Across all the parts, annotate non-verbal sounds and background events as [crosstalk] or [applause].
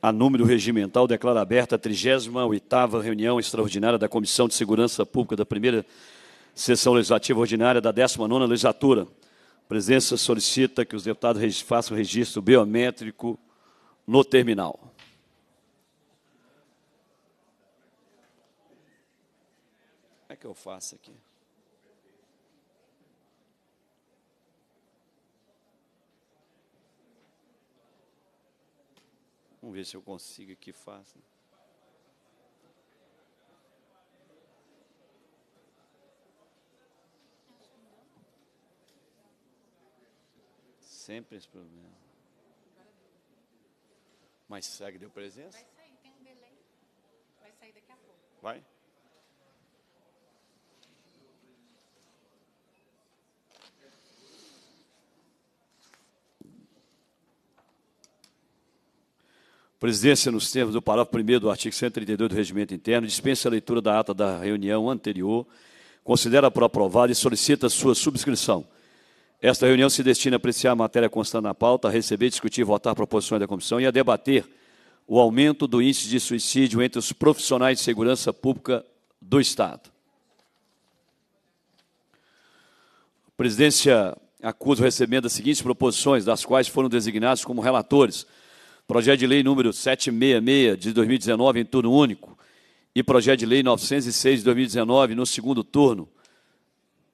a número regimental, declara aberta a 38 reunião extraordinária da Comissão de Segurança Pública da primeira sessão legislativa ordinária da 19 legislatura. A presença solicita que os deputados façam registro biométrico no terminal. Como é que eu faço aqui? Vamos ver se eu consigo que faça. Sempre esse problema. Mas segue deu presença? Vai sair, tem um delay. Vai sair daqui a pouco. Vai? presidência, nos termos do parágrafo 1 do artigo 132 do Regimento Interno, dispensa a leitura da ata da reunião anterior, considera por aprovada e solicita sua subscrição. Esta reunião se destina a apreciar a matéria constante na pauta, a receber, discutir e votar proposições da comissão e a debater o aumento do índice de suicídio entre os profissionais de segurança pública do Estado. A presidência acusa o recebimento das seguintes proposições, das quais foram designados como relatores – projeto de lei número 766 de 2019 em turno único e projeto de lei 906 de 2019 no segundo turno,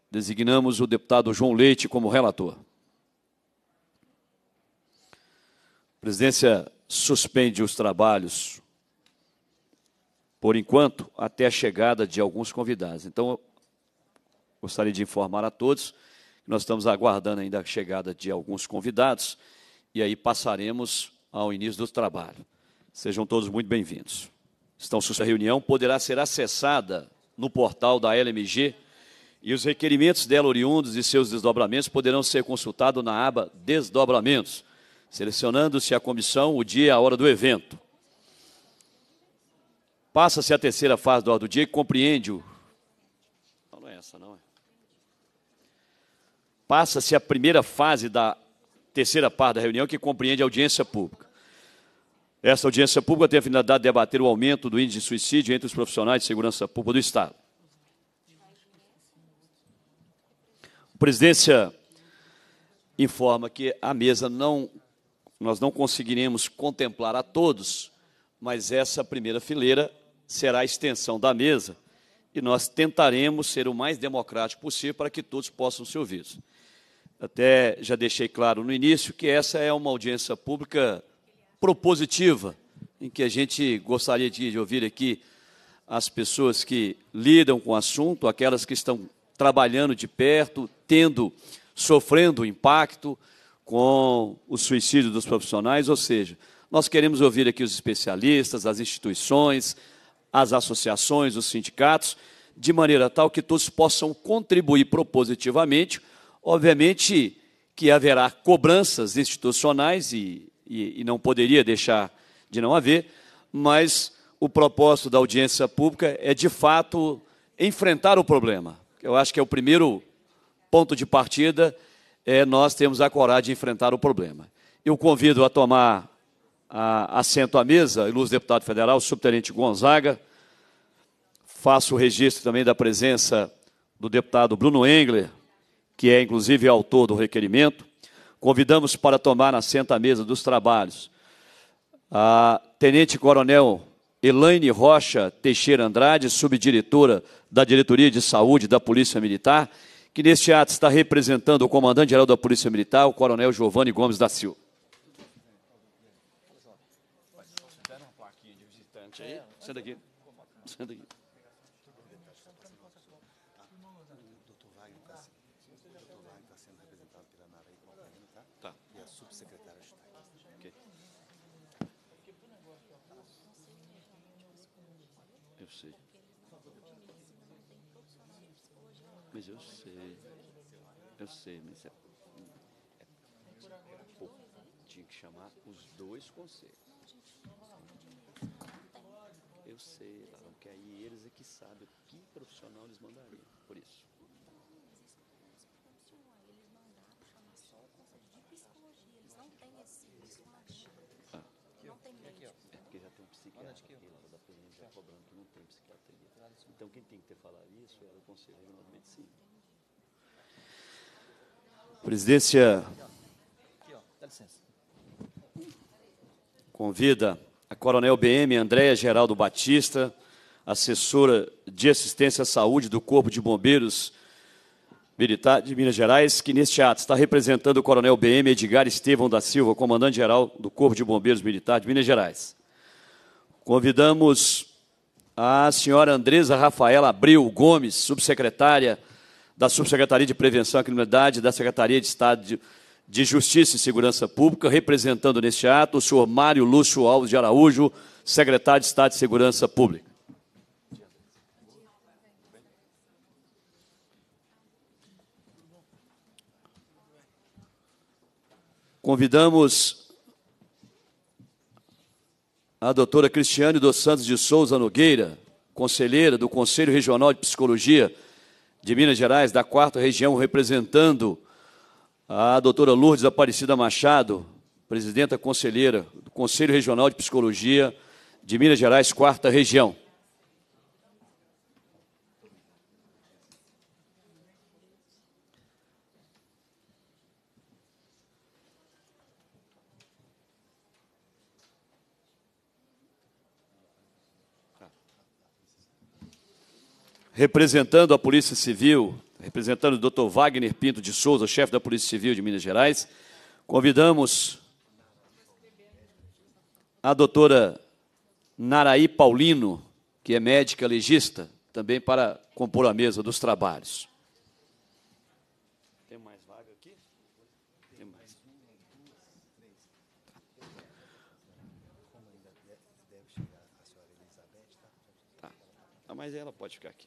designamos o deputado João Leite como relator. A presidência suspende os trabalhos por enquanto até a chegada de alguns convidados. Então, gostaria de informar a todos que nós estamos aguardando ainda a chegada de alguns convidados e aí passaremos ao início do trabalho. Sejam todos muito bem-vindos. Estão suspensa a reunião, poderá ser acessada no portal da LMG e os requerimentos dela oriundos e seus desdobramentos poderão ser consultados na aba Desdobramentos, selecionando-se a comissão, o dia e a hora do evento. Passa-se a terceira fase do ordem do dia e compreende o. Não, não é essa, não é. Passa-se a primeira fase da terceira parte da reunião, que compreende a audiência pública. Essa audiência pública tem a finalidade de debater o aumento do índice de suicídio entre os profissionais de segurança pública do Estado. A presidência informa que a mesa não, nós não conseguiremos contemplar a todos, mas essa primeira fileira será a extensão da mesa e nós tentaremos ser o mais democrático possível para que todos possam ser ouvidos. Até já deixei claro no início que essa é uma audiência pública propositiva, em que a gente gostaria de ouvir aqui as pessoas que lidam com o assunto, aquelas que estão trabalhando de perto, tendo, sofrendo impacto com o suicídio dos profissionais, ou seja, nós queremos ouvir aqui os especialistas, as instituições, as associações, os sindicatos, de maneira tal que todos possam contribuir propositivamente Obviamente que haverá cobranças institucionais e, e, e não poderia deixar de não haver, mas o propósito da audiência pública é, de fato, enfrentar o problema. Eu acho que é o primeiro ponto de partida, é nós temos a coragem de enfrentar o problema. Eu convido a tomar a, assento à mesa, ilustre deputado federal, subtenente Gonzaga. Faço o registro também da presença do deputado Bruno Engler, que é inclusive autor do requerimento, convidamos para tomar assento à mesa dos trabalhos a Tenente Coronel Elaine Rocha Teixeira Andrade, subdiretora da Diretoria de Saúde da Polícia Militar, que neste ato está representando o comandante-geral da Polícia Militar, o Coronel Giovanni Gomes da Silva. Senta aqui. Senta aqui. você. Eu sei, porque aí eles é que sabem que profissional eles mandariam, por isso. não esse, isso ah. Não tem médico. É porque já tem um psiquiatra aqui, lá da PM já tá. cobrando que não tem psiquiatria. Tá, então quem tem que ter falado isso era o conselho de medicina. Presidência convida a Coronel BM Andréia Geraldo Batista, assessora de assistência à saúde do Corpo de Bombeiros Militar de Minas Gerais, que neste ato está representando o Coronel BM Edgar Estevão da Silva, comandante-geral do Corpo de Bombeiros Militar de Minas Gerais. Convidamos a senhora Andresa Rafaela Abril Gomes, subsecretária da Subsecretaria de Prevenção à Criminalidade da Secretaria de Estado de de Justiça e Segurança Pública, representando neste ato o senhor Mário Lúcio Alves de Araújo, secretário de Estado de Segurança Pública. Convidamos a doutora Cristiane dos Santos de Souza Nogueira, conselheira do Conselho Regional de Psicologia de Minas Gerais, da 4 Região, representando a doutora Lourdes Aparecida Machado, presidenta conselheira do Conselho Regional de Psicologia de Minas Gerais, quarta região. Representando a Polícia Civil, representando o Dr. Wagner Pinto de Souza, chefe da Polícia Civil de Minas Gerais, convidamos a doutora Naraí Paulino, que é médica legista, também para compor a mesa dos trabalhos. Tem mais vaga aqui? Tem mais. Tá. Ah, mas ela pode ficar aqui.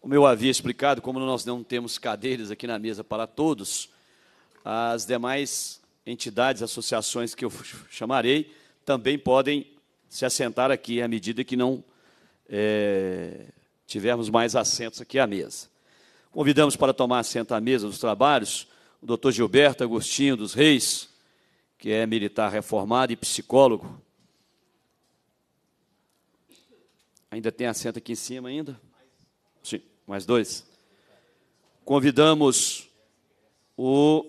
Como eu havia explicado, como nós não temos cadeiras aqui na mesa para todos, as demais entidades, associações que eu chamarei, também podem se assentar aqui à medida que não é, tivermos mais assentos aqui à mesa. Convidamos para tomar assento à mesa dos trabalhos o doutor Gilberto Agostinho dos Reis, que é militar reformado e psicólogo. Ainda tem assento aqui em cima ainda? Sim. Mais dois. Convidamos o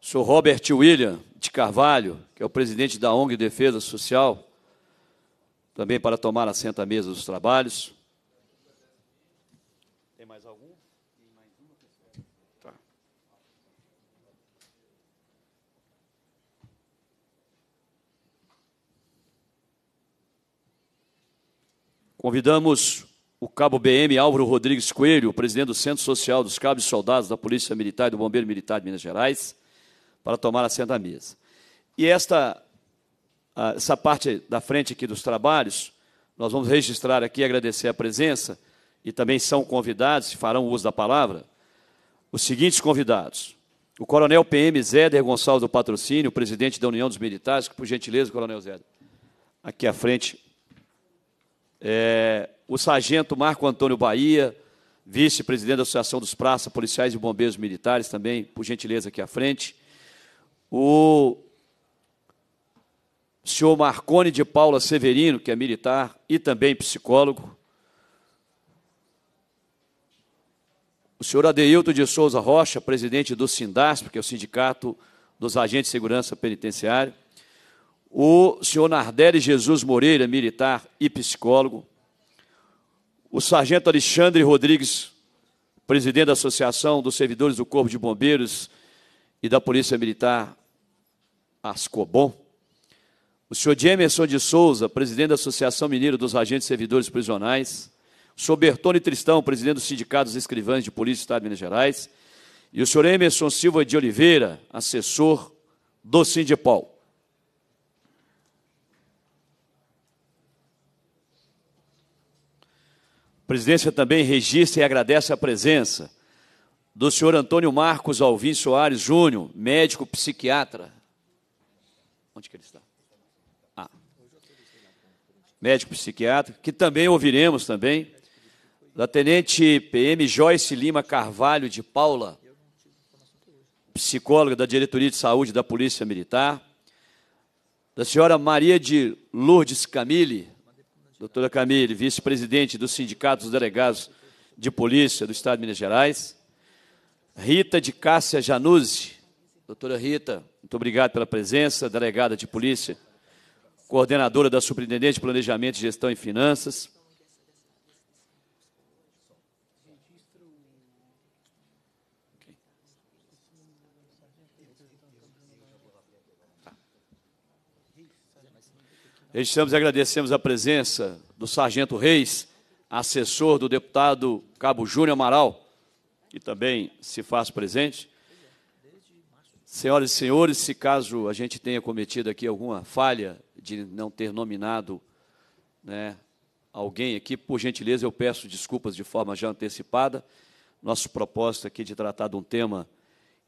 Sr. Robert William de Carvalho, que é o presidente da ONG Defesa Social, também para tomar assento à mesa dos trabalhos. Convidamos o cabo BM Álvaro Rodrigues Coelho, presidente do Centro Social dos Cabos e Soldados da Polícia Militar e do Bombeiro Militar de Minas Gerais, para tomar assento à mesa. E esta ah, essa parte da frente aqui dos trabalhos, nós vamos registrar aqui e agradecer a presença, e também são convidados, se farão uso da palavra, os seguintes convidados. O coronel PM Zéder Gonçalves do Patrocínio, presidente da União dos Militares, que, por gentileza, coronel Zéder, aqui à frente é, o sargento Marco Antônio Bahia, vice-presidente da Associação dos Praças, Policiais e Bombeiros Militares, também, por gentileza, aqui à frente. O senhor Marcone de Paula Severino, que é militar e também psicólogo. O senhor Adeilton de Souza Rocha, presidente do SINDASP, que é o Sindicato dos Agentes de Segurança Penitenciária o senhor Nardelli Jesus Moreira, militar e psicólogo, o sargento Alexandre Rodrigues, presidente da Associação dos Servidores do Corpo de Bombeiros e da Polícia Militar, Ascobom, o senhor Emerson de Souza, presidente da Associação Mineira dos Agentes Servidores Prisionais, o senhor Bertone Tristão, presidente do Sindicato dos Escrivães de Polícia do Estado de Minas Gerais, e o senhor Emerson Silva de Oliveira, assessor do Sindipol. A presidência também registra e agradece a presença do senhor Antônio Marcos Alvim Soares Júnior, médico psiquiatra. Onde que ele está? Ah. Médico psiquiatra, que também ouviremos também, da tenente PM Joyce Lima Carvalho de Paula, psicóloga da Diretoria de Saúde da Polícia Militar, da senhora Maria de Lourdes Camille, doutora Camille, vice-presidente do Sindicato dos Delegados de Polícia do Estado de Minas Gerais, Rita de Cássia Januzzi, doutora Rita, muito obrigado pela presença, delegada de Polícia, coordenadora da Superintendente de Planejamento, Gestão e Finanças, Registramos e agradecemos a presença do Sargento Reis, assessor do deputado Cabo Júnior Amaral, que também se faz presente. Senhoras e senhores, se caso a gente tenha cometido aqui alguma falha de não ter nominado né, alguém aqui, por gentileza, eu peço desculpas de forma já antecipada. Nosso propósito aqui de tratar de um tema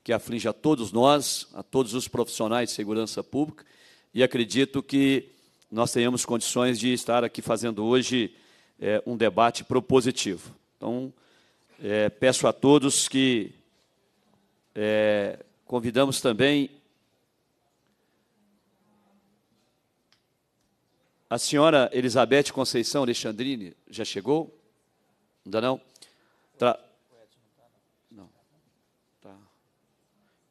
que aflige a todos nós, a todos os profissionais de segurança pública, e acredito que nós tenhamos condições de estar aqui fazendo hoje é, um debate propositivo. Então, é, peço a todos que é, convidamos também a senhora Elizabeth Conceição Alexandrine, já chegou? Ainda não? Tra... Não. Tá.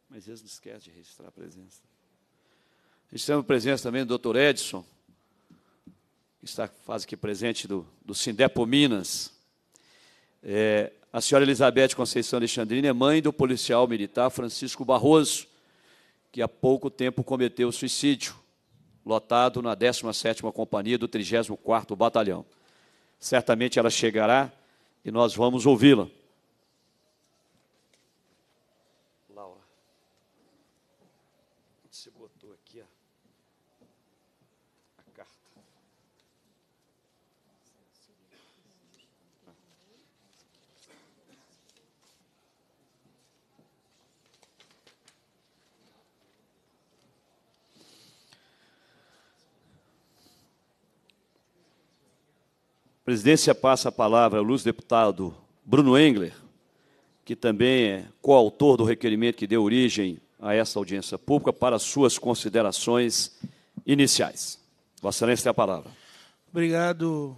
Mas eles não esquecem de registrar a presença. Registramos a presença também do doutor Edson, está quase aqui presente do, do Sindepo Minas. É, a senhora Elizabeth Conceição Alexandrina é mãe do policial militar Francisco Barroso, que há pouco tempo cometeu suicídio, lotado na 17ª Companhia do 34º Batalhão. Certamente ela chegará e nós vamos ouvi-la. A presidência passa a palavra ao luz deputado Bruno Engler, que também é coautor do requerimento que deu origem a essa audiência pública, para suas considerações iniciais. Vossa Excelência tem a palavra. Obrigado,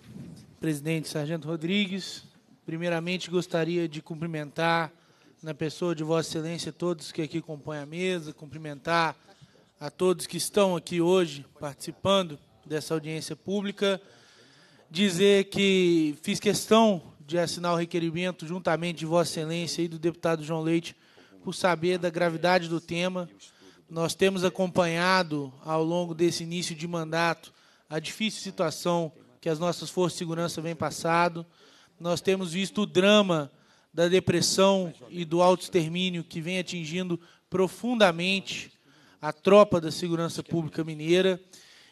presidente Sargento Rodrigues. Primeiramente, gostaria de cumprimentar, na pessoa de Vossa Excelência, todos que aqui compõem a mesa, cumprimentar a todos que estão aqui hoje participando dessa audiência pública dizer que fiz questão de assinar o requerimento juntamente de Vossa Excelência e do deputado João Leite, por saber da gravidade do tema. Nós temos acompanhado, ao longo desse início de mandato, a difícil situação que as nossas forças de segurança vêm passando. Nós temos visto o drama da depressão e do auto-extermínio que vem atingindo profundamente a tropa da segurança pública mineira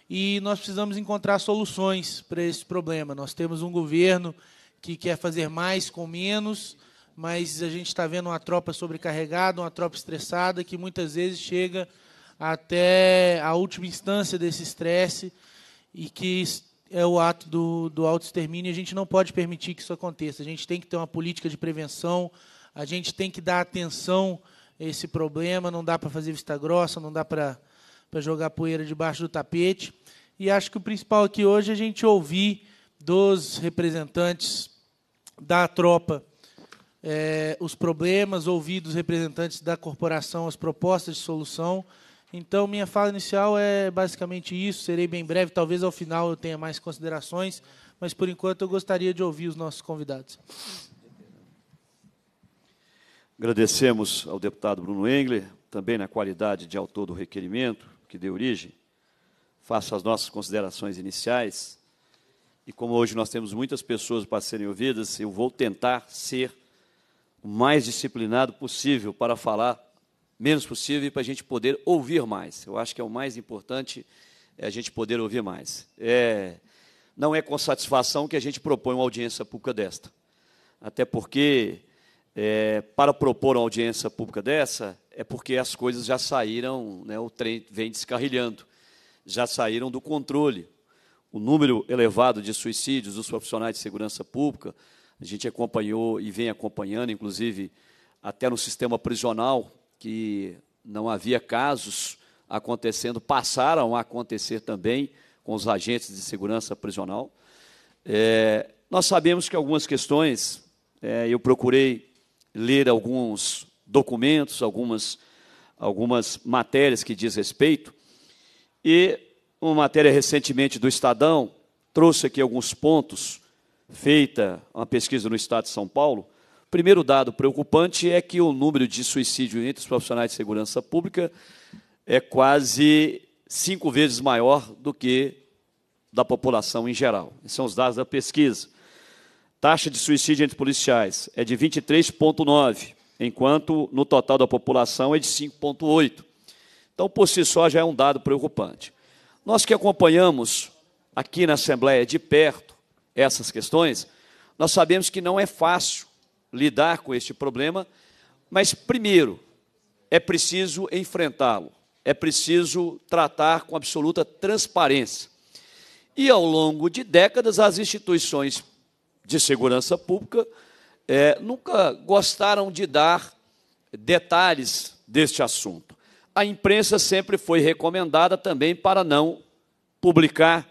e nós precisamos encontrar soluções para esse problema. Nós temos um governo que quer fazer mais com menos, mas a gente está vendo uma tropa sobrecarregada, uma tropa estressada, que muitas vezes chega até a última instância desse estresse e que é o ato do, do auto-extermínio. A gente não pode permitir que isso aconteça. A gente tem que ter uma política de prevenção, a gente tem que dar atenção a esse problema. Não dá para fazer vista grossa, não dá para para jogar poeira debaixo do tapete. E acho que o principal aqui hoje é a gente ouvir dos representantes da tropa é, os problemas, ouvir dos representantes da corporação as propostas de solução. Então, minha fala inicial é basicamente isso. Serei bem breve, talvez ao final eu tenha mais considerações, mas por enquanto eu gostaria de ouvir os nossos convidados. Agradecemos ao deputado Bruno Engler, também na qualidade de autor do requerimento, que deu origem, faço as nossas considerações iniciais. E como hoje nós temos muitas pessoas para serem ouvidas, eu vou tentar ser o mais disciplinado possível para falar menos possível e para a gente poder ouvir mais. Eu acho que é o mais importante é a gente poder ouvir mais. É, não é com satisfação que a gente propõe uma audiência pública desta. Até porque, é, para propor uma audiência pública dessa, é porque as coisas já saíram, né, o trem vem descarrilhando, já saíram do controle. O número elevado de suicídios dos profissionais de segurança pública, a gente acompanhou e vem acompanhando, inclusive até no sistema prisional, que não havia casos acontecendo, passaram a acontecer também com os agentes de segurança prisional. É, nós sabemos que algumas questões, é, eu procurei ler alguns documentos, algumas, algumas matérias que diz respeito. E uma matéria recentemente do Estadão trouxe aqui alguns pontos, feita uma pesquisa no estado de São Paulo. O primeiro dado preocupante é que o número de suicídio entre os profissionais de segurança pública é quase cinco vezes maior do que da população em geral. Esses são os dados da pesquisa. Taxa de suicídio entre policiais é de 23,9 enquanto no total da população é de 5,8. Então, por si só, já é um dado preocupante. Nós que acompanhamos aqui na Assembleia de perto essas questões, nós sabemos que não é fácil lidar com este problema, mas, primeiro, é preciso enfrentá-lo, é preciso tratar com absoluta transparência. E, ao longo de décadas, as instituições de segurança pública é, nunca gostaram de dar detalhes deste assunto. A imprensa sempre foi recomendada também para não publicar,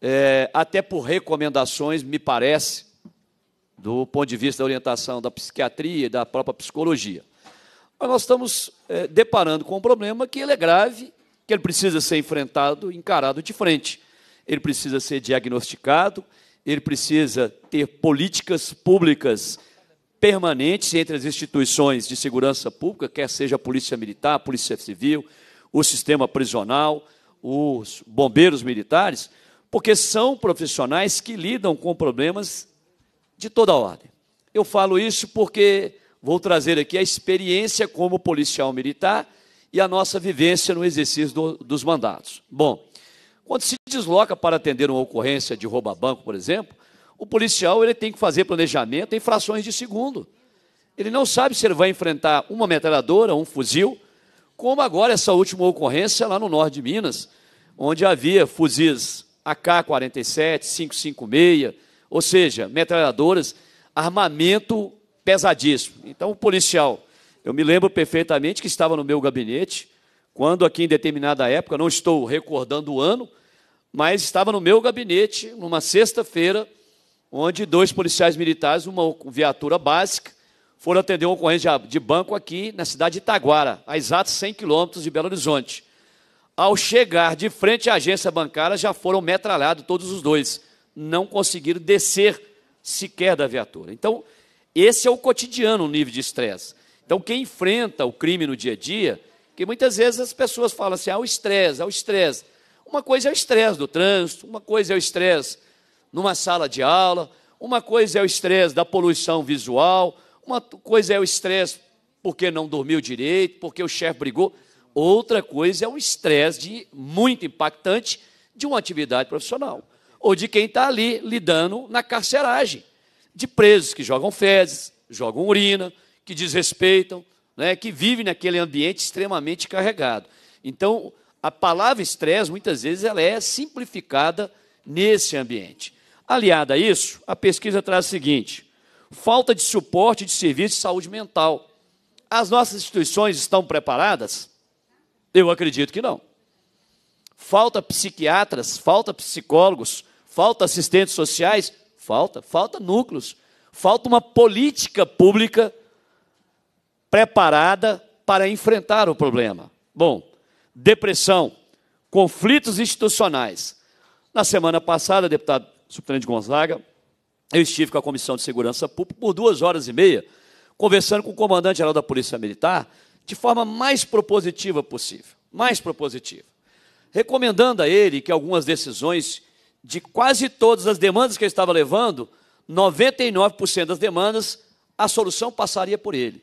é, até por recomendações, me parece, do ponto de vista da orientação da psiquiatria e da própria psicologia. Mas nós estamos é, deparando com um problema que ele é grave, que ele precisa ser enfrentado, encarado de frente. Ele precisa ser diagnosticado, ele precisa ter políticas públicas permanentes entre as instituições de segurança pública, quer seja a Polícia Militar, a Polícia Civil, o sistema prisional, os bombeiros militares, porque são profissionais que lidam com problemas de toda a ordem. Eu falo isso porque vou trazer aqui a experiência como policial militar e a nossa vivência no exercício do, dos mandatos. Bom, quando se desloca para atender uma ocorrência de roubo a banco, por exemplo, o policial ele tem que fazer planejamento em frações de segundo. Ele não sabe se ele vai enfrentar uma metralhadora, um fuzil, como agora essa última ocorrência lá no norte de Minas, onde havia fuzis AK-47, 556, ou seja, metralhadoras, armamento pesadíssimo. Então, o policial, eu me lembro perfeitamente que estava no meu gabinete, quando aqui em determinada época, não estou recordando o ano, mas estava no meu gabinete, numa sexta-feira, onde dois policiais militares, uma viatura básica, foram atender uma ocorrência de banco aqui na cidade de Itaguara, a exatos 100 quilômetros de Belo Horizonte. Ao chegar de frente à agência bancária, já foram metralhados todos os dois. Não conseguiram descer sequer da viatura. Então, esse é o cotidiano, o nível de estresse. Então, quem enfrenta o crime no dia a dia, que muitas vezes as pessoas falam assim, ah, o estresse, é o estresse. Uma coisa é o estresse do trânsito, uma coisa é o estresse numa sala de aula. Uma coisa é o estresse da poluição visual, uma coisa é o estresse porque não dormiu direito, porque o chefe brigou. Outra coisa é o estresse muito impactante de uma atividade profissional ou de quem está ali lidando na carceragem, de presos que jogam fezes, jogam urina, que desrespeitam, né, que vivem naquele ambiente extremamente carregado. Então, a palavra estresse, muitas vezes, ela é simplificada nesse ambiente. Aliada a isso, a pesquisa traz o seguinte: falta de suporte de serviço de saúde mental. As nossas instituições estão preparadas? Eu acredito que não. Falta psiquiatras, falta psicólogos, falta assistentes sociais, falta, falta núcleos. Falta uma política pública preparada para enfrentar o problema. Bom, depressão, conflitos institucionais. Na semana passada, deputado subtenente Gonzaga, eu estive com a Comissão de Segurança Pública por duas horas e meia, conversando com o comandante-geral da Polícia Militar de forma mais propositiva possível, mais propositiva, recomendando a ele que algumas decisões de quase todas as demandas que ele estava levando, 99% das demandas, a solução passaria por ele.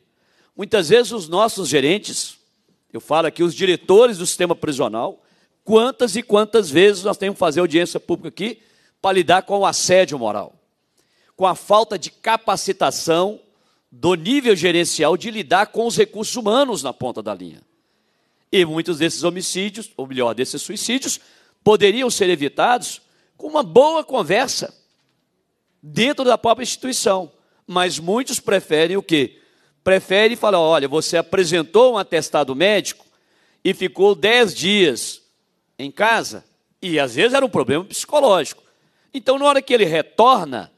Muitas vezes os nossos gerentes, eu falo aqui os diretores do sistema prisional, quantas e quantas vezes nós temos que fazer audiência pública aqui para lidar com o assédio moral, com a falta de capacitação do nível gerencial de lidar com os recursos humanos na ponta da linha. E muitos desses homicídios, ou melhor, desses suicídios, poderiam ser evitados com uma boa conversa dentro da própria instituição. Mas muitos preferem o quê? Preferem falar: olha, você apresentou um atestado médico e ficou 10 dias em casa. E às vezes era um problema psicológico. Então, na hora que ele retorna,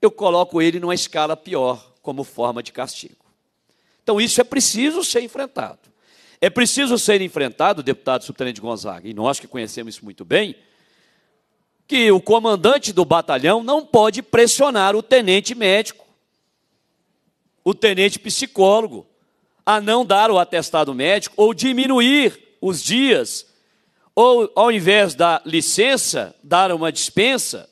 eu coloco ele numa escala pior, como forma de castigo. Então, isso é preciso ser enfrentado. É preciso ser enfrentado, deputado subtenente Gonzaga, e nós que conhecemos isso muito bem, que o comandante do batalhão não pode pressionar o tenente médico, o tenente psicólogo, a não dar o atestado médico ou diminuir os dias ou ao invés da licença, dar uma dispensa,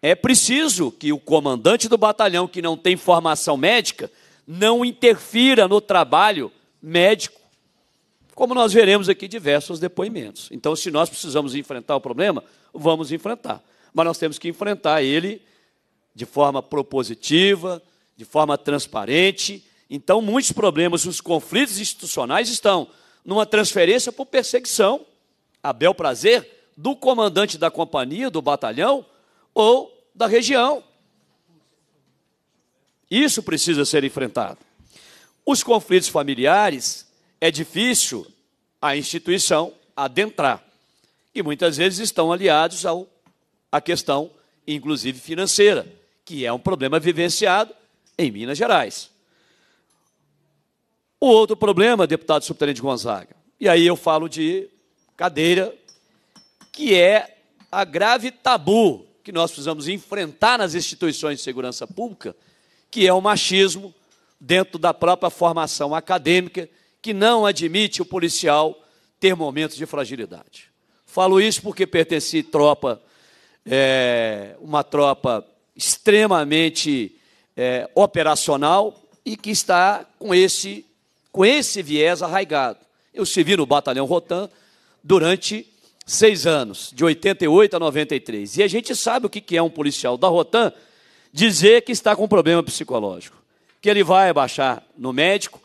é preciso que o comandante do batalhão, que não tem formação médica, não interfira no trabalho médico, como nós veremos aqui diversos depoimentos. Então, se nós precisamos enfrentar o problema, vamos enfrentar. Mas nós temos que enfrentar ele de forma propositiva, de forma transparente. Então, muitos problemas, os conflitos institucionais estão numa transferência por perseguição a bel prazer do comandante da companhia, do batalhão ou da região. Isso precisa ser enfrentado. Os conflitos familiares é difícil a instituição adentrar, e muitas vezes estão aliados ao, à questão, inclusive financeira, que é um problema vivenciado em Minas Gerais. O outro problema, deputado subtenente Gonzaga, e aí eu falo de cadeira, que é a grave tabu que nós precisamos enfrentar nas instituições de segurança pública, que é o machismo dentro da própria formação acadêmica, que não admite o policial ter momentos de fragilidade. Falo isso porque pertenci tropa, é, uma tropa extremamente é, operacional e que está com esse, com esse viés arraigado. Eu servi no batalhão Rotan, durante seis anos, de 88 a 93. E a gente sabe o que é um policial da Rotan dizer que está com problema psicológico, que ele vai baixar no médico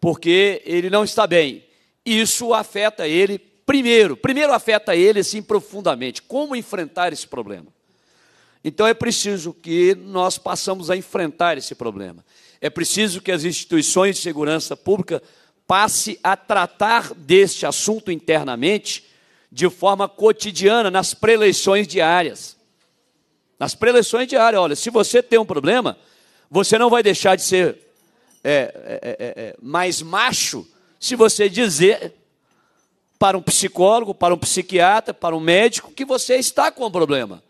porque ele não está bem. Isso afeta ele primeiro, primeiro afeta ele assim profundamente. Como enfrentar esse problema? Então é preciso que nós passamos a enfrentar esse problema. É preciso que as instituições de segurança pública passe a tratar deste assunto internamente de forma cotidiana, nas preleições diárias. Nas preleições diárias, olha, se você tem um problema, você não vai deixar de ser é é, é, é, é, mais macho se você dizer para um psicólogo, para um psiquiatra, para um médico que você está com um problema.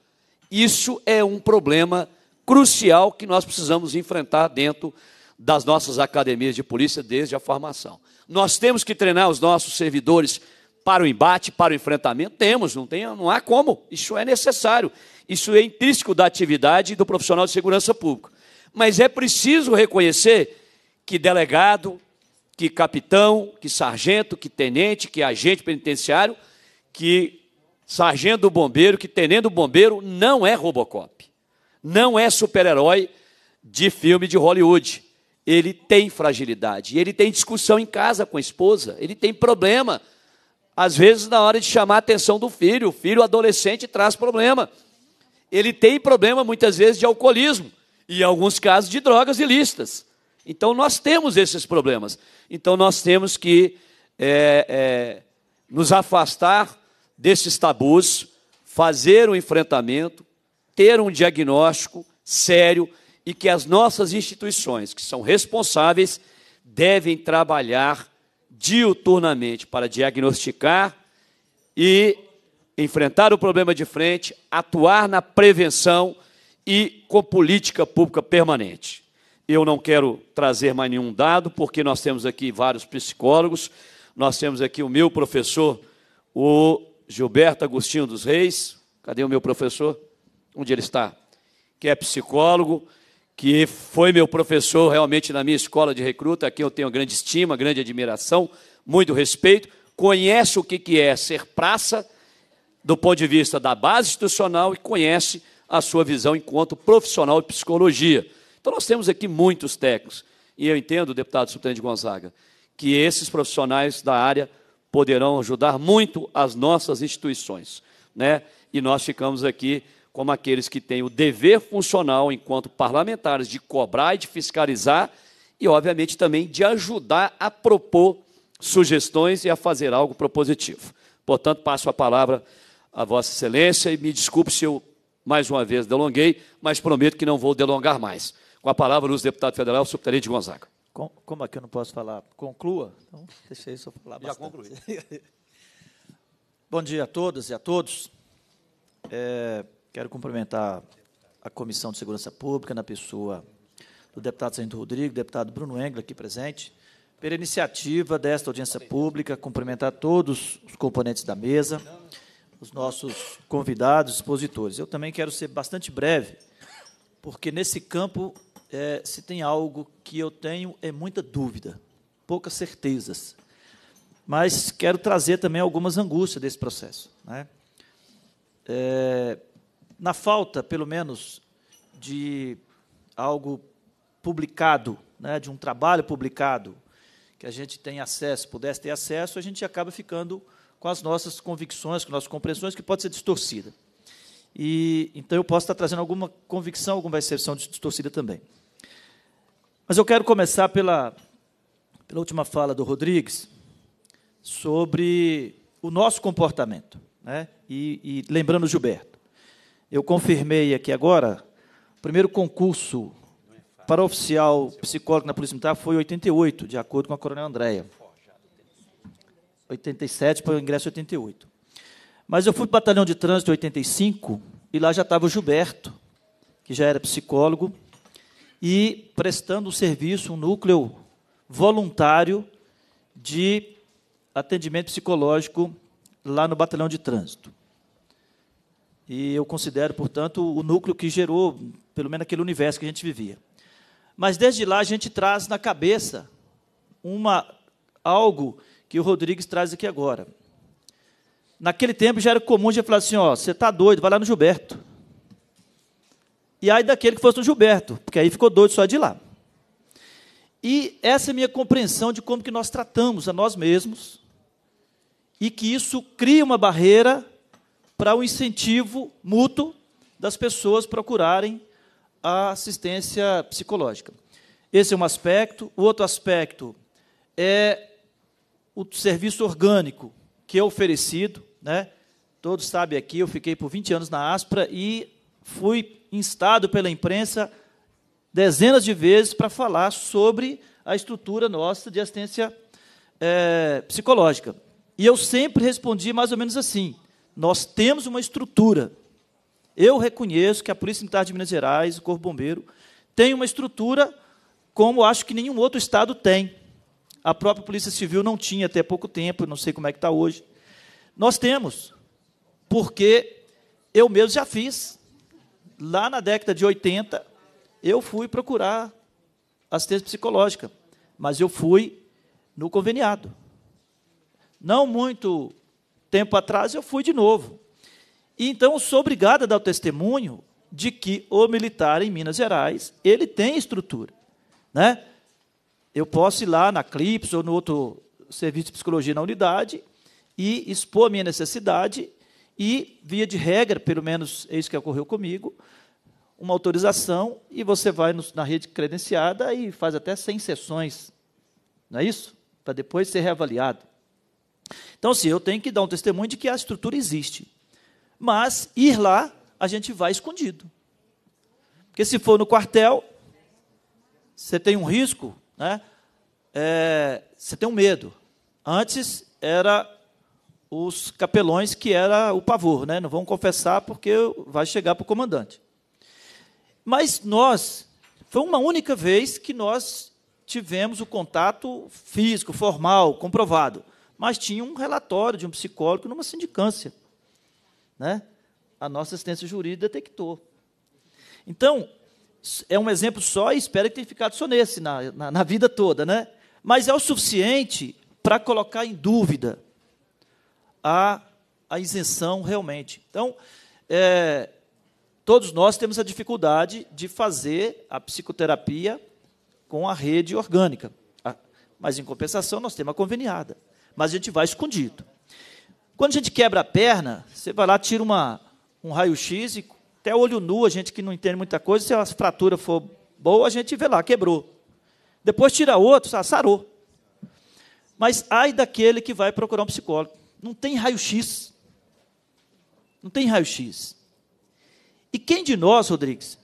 Isso é um problema crucial que nós precisamos enfrentar dentro das nossas academias de polícia desde a formação. Nós temos que treinar os nossos servidores para o embate, para o enfrentamento? Temos, não, tem, não há como. Isso é necessário. Isso é intrínseco da atividade do profissional de segurança pública. Mas é preciso reconhecer que delegado, que capitão, que sargento, que tenente, que agente penitenciário, que sargento do bombeiro, que tenente do bombeiro não é Robocop. Não é super-herói de filme de Hollywood ele tem fragilidade, ele tem discussão em casa com a esposa, ele tem problema. Às vezes, na hora de chamar a atenção do filho, o filho adolescente traz problema. Ele tem problema, muitas vezes, de alcoolismo e, em alguns casos, de drogas ilícitas. Então, nós temos esses problemas. Então, nós temos que é, é, nos afastar desses tabus, fazer um enfrentamento, ter um diagnóstico sério e que as nossas instituições, que são responsáveis, devem trabalhar diuturnamente para diagnosticar e enfrentar o problema de frente, atuar na prevenção e com política pública permanente. Eu não quero trazer mais nenhum dado, porque nós temos aqui vários psicólogos, nós temos aqui o meu professor, o Gilberto Agostinho dos Reis. Cadê o meu professor? Onde ele está? Que é psicólogo, que foi meu professor realmente na minha escola de recruta, a quem eu tenho grande estima, grande admiração, muito respeito, conhece o que, que é ser praça do ponto de vista da base institucional e conhece a sua visão enquanto profissional de psicologia. Então, nós temos aqui muitos técnicos, e eu entendo, deputado Subtenente Gonzaga, que esses profissionais da área poderão ajudar muito as nossas instituições. Né? E nós ficamos aqui como aqueles que têm o dever funcional, enquanto parlamentares, de cobrar e de fiscalizar e, obviamente, também de ajudar a propor sugestões e a fazer algo propositivo. Portanto, passo a palavra a Vossa Excelência e me desculpe se eu mais uma vez delonguei, mas prometo que não vou delongar mais. Com a palavra, os deputado federal, o de Gonzaga. Como aqui eu não posso falar? Conclua? Então, deixei só falar Já concluí. [laughs] Bom dia a todas e a todos. É, Quero cumprimentar a Comissão de Segurança Pública, na pessoa do deputado Sérgio Rodrigo, deputado Bruno Engler, aqui presente, pela iniciativa desta audiência pública, cumprimentar todos os componentes da mesa, os nossos convidados, expositores. Eu também quero ser bastante breve, porque nesse campo, é, se tem algo que eu tenho, é muita dúvida, poucas certezas. Mas quero trazer também algumas angústias desse processo. Né? É, na falta, pelo menos, de algo publicado, né, de um trabalho publicado, que a gente tem acesso, pudesse ter acesso, a gente acaba ficando com as nossas convicções, com nossas compreensões, que pode ser distorcida. E então eu posso estar trazendo alguma convicção, alguma exceção distorcida também. Mas eu quero começar pela pela última fala do Rodrigues sobre o nosso comportamento, né? E, e lembrando o Gilberto, eu confirmei aqui agora, o primeiro concurso para oficial psicólogo na Polícia Militar foi em 88, de acordo com a Coronel Andréia. 87 para o ingresso 88. Mas eu fui para o batalhão de trânsito em 85 e lá já estava o Gilberto, que já era psicólogo, e prestando um serviço, um núcleo voluntário de atendimento psicológico lá no batalhão de trânsito. E eu considero, portanto, o núcleo que gerou, pelo menos, aquele universo que a gente vivia. Mas desde lá a gente traz na cabeça uma algo que o Rodrigues traz aqui agora. Naquele tempo já era comum já falar assim: ó, você está doido, vai lá no Gilberto. E aí daquele que fosse no Gilberto, porque aí ficou doido só de lá. E essa é a minha compreensão de como que nós tratamos a nós mesmos e que isso cria uma barreira para o incentivo mútuo das pessoas procurarem a assistência psicológica. Esse é um aspecto. O outro aspecto é o serviço orgânico que é oferecido. Né? Todos sabem aqui, eu fiquei por 20 anos na Aspra e fui instado pela imprensa dezenas de vezes para falar sobre a estrutura nossa de assistência é, psicológica. E eu sempre respondi mais ou menos assim: nós temos uma estrutura. Eu reconheço que a Polícia Militar de Minas Gerais, o Corpo Bombeiro, tem uma estrutura como acho que nenhum outro Estado tem. A própria Polícia Civil não tinha até pouco tempo, não sei como é que está hoje. Nós temos, porque eu mesmo já fiz. Lá na década de 80, eu fui procurar assistência psicológica, mas eu fui no conveniado. Não muito tempo atrás eu fui de novo. E então sou obrigado a dar o testemunho de que o militar em Minas Gerais, ele tem estrutura, né? Eu posso ir lá na CLIPS ou no outro serviço de psicologia na unidade e expor a minha necessidade e, via de regra, pelo menos é isso que ocorreu comigo, uma autorização e você vai no, na rede credenciada e faz até 100 sessões, não é isso? Para depois ser reavaliado. Então, sim eu tenho que dar um testemunho de que a estrutura existe. Mas ir lá, a gente vai escondido. Porque se for no quartel, você tem um risco, né? É, você tem um medo. Antes era os capelões que era o pavor, né? Não vão confessar porque vai chegar para o comandante. Mas nós, foi uma única vez que nós tivemos o contato físico, formal, comprovado mas tinha um relatório de um psicólogo numa sindicância. Né? A nossa assistência jurídica detectou. Então, é um exemplo só e espero que tenha ficado só nesse na, na, na vida toda, né? Mas é o suficiente para colocar em dúvida a, a isenção realmente. Então, é, todos nós temos a dificuldade de fazer a psicoterapia com a rede orgânica. Mas, em compensação, nós temos a conveniada mas a gente vai escondido. Quando a gente quebra a perna, você vai lá, tira uma, um raio-x e até olho nu, a gente que não entende muita coisa, se a fratura for boa, a gente vê lá, quebrou. Depois tira outro, sarou. Mas ai daquele que vai procurar um psicólogo. Não tem raio-x. Não tem raio-x. E quem de nós, Rodrigues,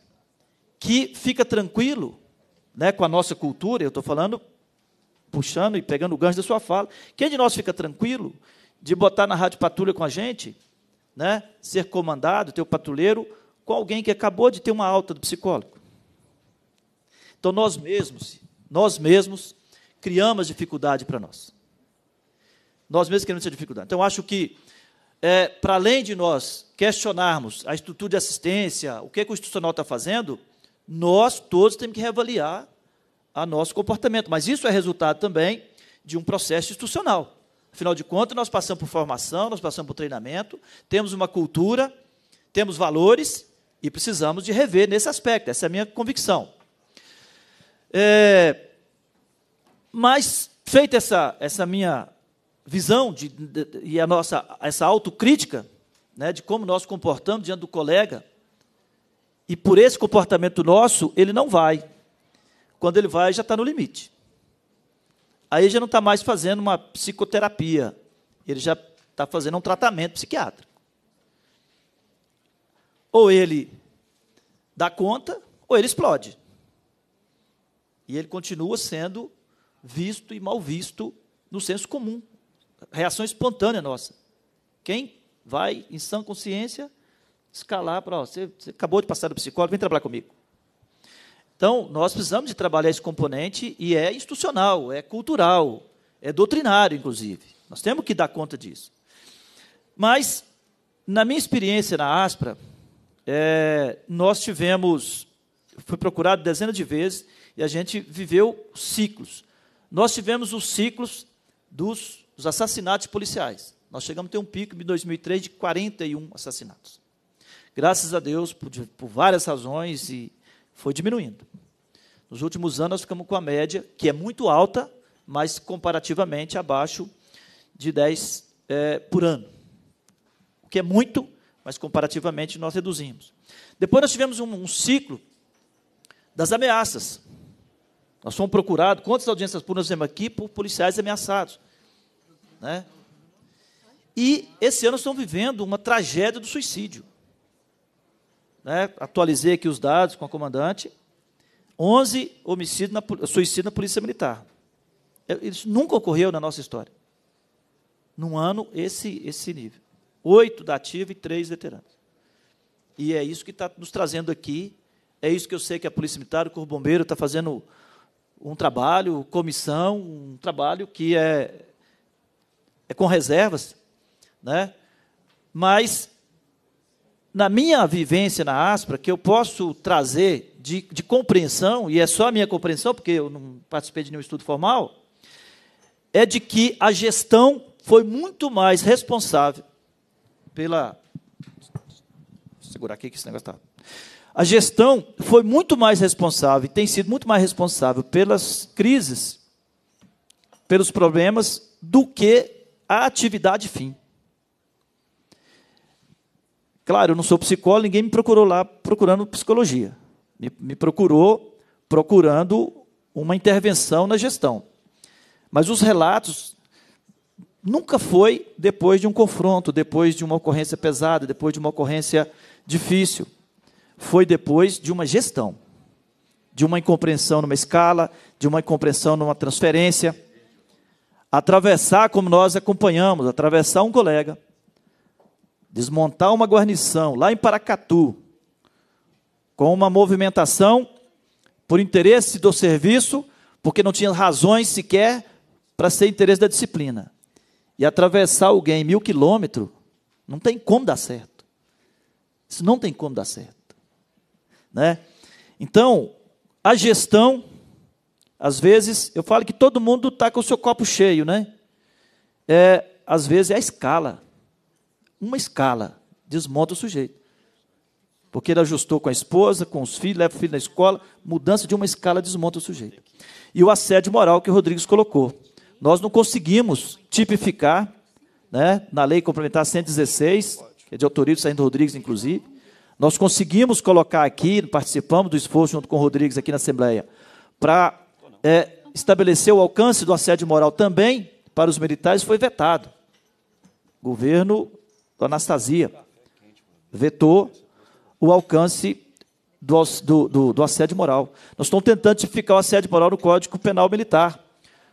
que fica tranquilo né, com a nossa cultura, eu estou falando puxando e pegando o gancho da sua fala. Quem de nós fica tranquilo de botar na rádio patrulha com a gente, né? Ser comandado, ter o patrulheiro com alguém que acabou de ter uma alta do psicólogo. Então nós mesmos, nós mesmos criamos dificuldade para nós. Nós mesmos criamos essa dificuldade. Então acho que é, para além de nós questionarmos a estrutura de assistência, o que, que o institucional está fazendo, nós todos temos que reavaliar a nosso comportamento. Mas isso é resultado também de um processo institucional. Afinal de contas, nós passamos por formação, nós passamos por treinamento, temos uma cultura, temos valores e precisamos de rever nesse aspecto. Essa é a minha convicção. É, mas, feita essa, essa minha visão de, de, e a nossa, essa autocrítica né, de como nós comportamos diante do colega, e por esse comportamento nosso, ele não vai quando ele vai, já está no limite. Aí já não está mais fazendo uma psicoterapia, ele já está fazendo um tratamento psiquiátrico. Ou ele dá conta, ou ele explode. E ele continua sendo visto e mal visto no senso comum. Reação espontânea nossa. Quem vai, em sã consciência, escalar para, você, você acabou de passar do psicólogo, vem trabalhar comigo. Então, nós precisamos de trabalhar esse componente e é institucional, é cultural, é doutrinário, inclusive. Nós temos que dar conta disso. Mas, na minha experiência na Aspra, é, nós tivemos, fui procurado dezenas de vezes e a gente viveu ciclos. Nós tivemos os ciclos dos, dos assassinatos policiais. Nós chegamos a ter um pico em 2003 de 41 assassinatos. Graças a Deus, por, por várias razões e foi diminuindo. Nos últimos anos, ficamos com a média, que é muito alta, mas comparativamente abaixo de 10 é, por ano. O que é muito, mas comparativamente nós reduzimos. Depois nós tivemos um, um ciclo das ameaças. Nós fomos procurados, quantas audiências públicas temos aqui por policiais ameaçados? Né? E esse ano estão vivendo uma tragédia do suicídio né, atualizei aqui os dados com a comandante, 11 homicídios na, suicídio na Polícia Militar. É, isso nunca ocorreu na nossa história. Num ano, esse, esse nível. Oito da ativa e três veteranos. E é isso que está nos trazendo aqui. É isso que eu sei que a Polícia Militar, o Corpo Bombeiro, está fazendo um trabalho, comissão, um trabalho que é, é com reservas, né? mas na minha vivência na Aspra, que eu posso trazer de, de, compreensão, e é só a minha compreensão, porque eu não participei de nenhum estudo formal, é de que a gestão foi muito mais responsável pela. Vou segurar aqui que esse negócio está. A gestão foi muito mais responsável, tem sido muito mais responsável pelas crises, pelos problemas, do que a atividade fim. Claro, eu não sou psicólogo, ninguém me procurou lá procurando psicologia. Me, me procurou procurando uma intervenção na gestão. Mas os relatos nunca foi depois de um confronto, depois de uma ocorrência pesada, depois de uma ocorrência difícil. Foi depois de uma gestão, de uma incompreensão numa escala, de uma incompreensão numa transferência. Atravessar, como nós acompanhamos, atravessar um colega, desmontar uma guarnição lá em Paracatu, com uma movimentação por interesse do serviço, porque não tinha razões sequer para ser interesse da disciplina. E atravessar alguém mil quilômetros, não tem como dar certo. Isso não tem como dar certo. Né? Então, a gestão, às vezes, eu falo que todo mundo está com o seu copo cheio, né? É, às vezes é a escala uma escala, desmonta o sujeito. Porque ele ajustou com a esposa, com os filhos, leva o filho na escola, mudança de uma escala desmonta o sujeito. E o assédio moral que o Rodrigues colocou. Nós não conseguimos tipificar, né, na lei complementar 116, que é de autoria do Saindo Rodrigues, inclusive, nós conseguimos colocar aqui, participamos do esforço junto com o Rodrigues aqui na Assembleia, para é, estabelecer o alcance do assédio moral também para os militares, foi vetado. O governo Anastasia vetou o alcance do, do, do, assédio moral. Nós estamos tentando tipificar o assédio moral no Código Penal Militar.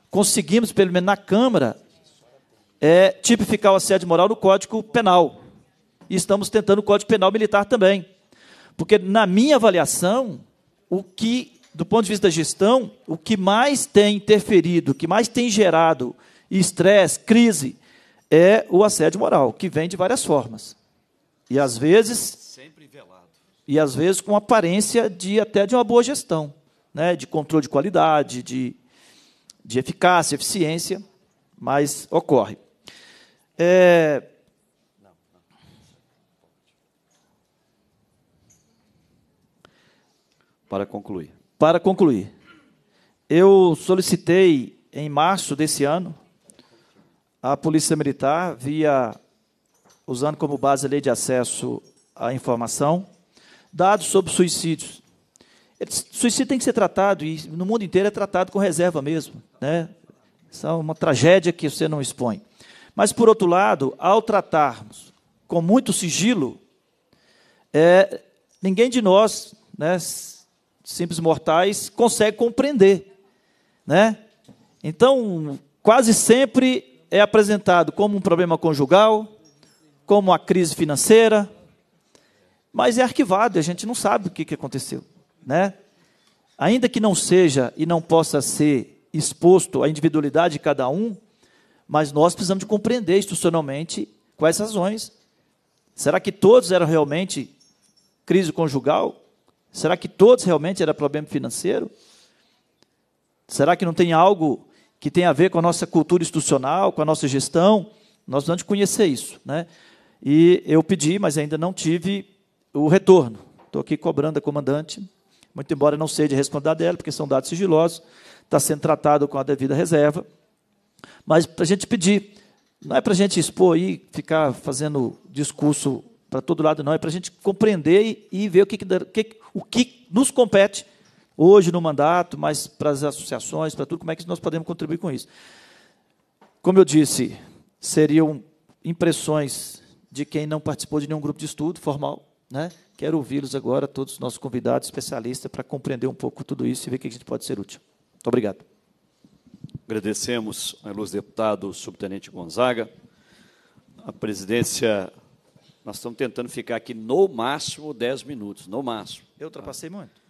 Conseguimos, pelo menos na Câmara, é, tipificar o assédio moral no Código Penal. E estamos tentando o Código Penal Militar também. Porque, na minha avaliação, o que, do ponto de vista da gestão, o que mais tem interferido, o que mais tem gerado estresse, crise, é o assédio moral, que vem de várias formas. E às vezes. Sempre velado. E às vezes com aparência de até de uma boa gestão, né? de controle de qualidade, de, de eficácia, eficiência, mas ocorre. É, Para concluir. Para concluir, eu solicitei em março desse ano a Polícia Militar, via usando como base a lei de acesso à informação, dados sobre suicídios. Suicídio tem que ser tratado, e no mundo inteiro é tratado com reserva mesmo. Né? Isso é uma tragédia que você não expõe. Mas, por outro lado, ao tratarmos com muito sigilo, é, ninguém de nós, né, simples mortais, consegue compreender. Né? Então, quase sempre é apresentado como um problema conjugal, como a crise financeira, mas é arquivado, a gente não sabe o que, aconteceu. Né? Ainda que não seja e não possa ser exposto à individualidade de cada um, mas nós precisamos de compreender institucionalmente quais razões. Será que todos eram realmente crise conjugal? Será que todos realmente era problema financeiro? Será que não tem algo que tem a ver com a nossa cultura institucional, com a nossa gestão, nós vamos conhecer isso. Né? E eu pedi, mas ainda não tive o retorno. Estou aqui cobrando a comandante, muito embora não seja de a dela, porque são dados sigilosos, está sendo tratado com a devida reserva. Mas para a gente pedir, não é para a gente expor e ficar fazendo discurso para todo lado, não, é para a gente compreender e, e ver o que, que, o que nos compete hoje no mandato, mas para as associações, para tudo, como é que nós podemos contribuir com isso? Como eu disse, seriam impressões de quem não participou de nenhum grupo de estudo formal. Né? Quero ouvi-los agora, todos os nossos convidados, especialistas, para compreender um pouco tudo isso e ver o que a gente pode ser útil. Muito obrigado. Agradecemos luz ilustre deputado subtenente Gonzaga. A presidência, nós estamos tentando ficar aqui no máximo 10 minutos, no máximo. Eu ultrapassei muito.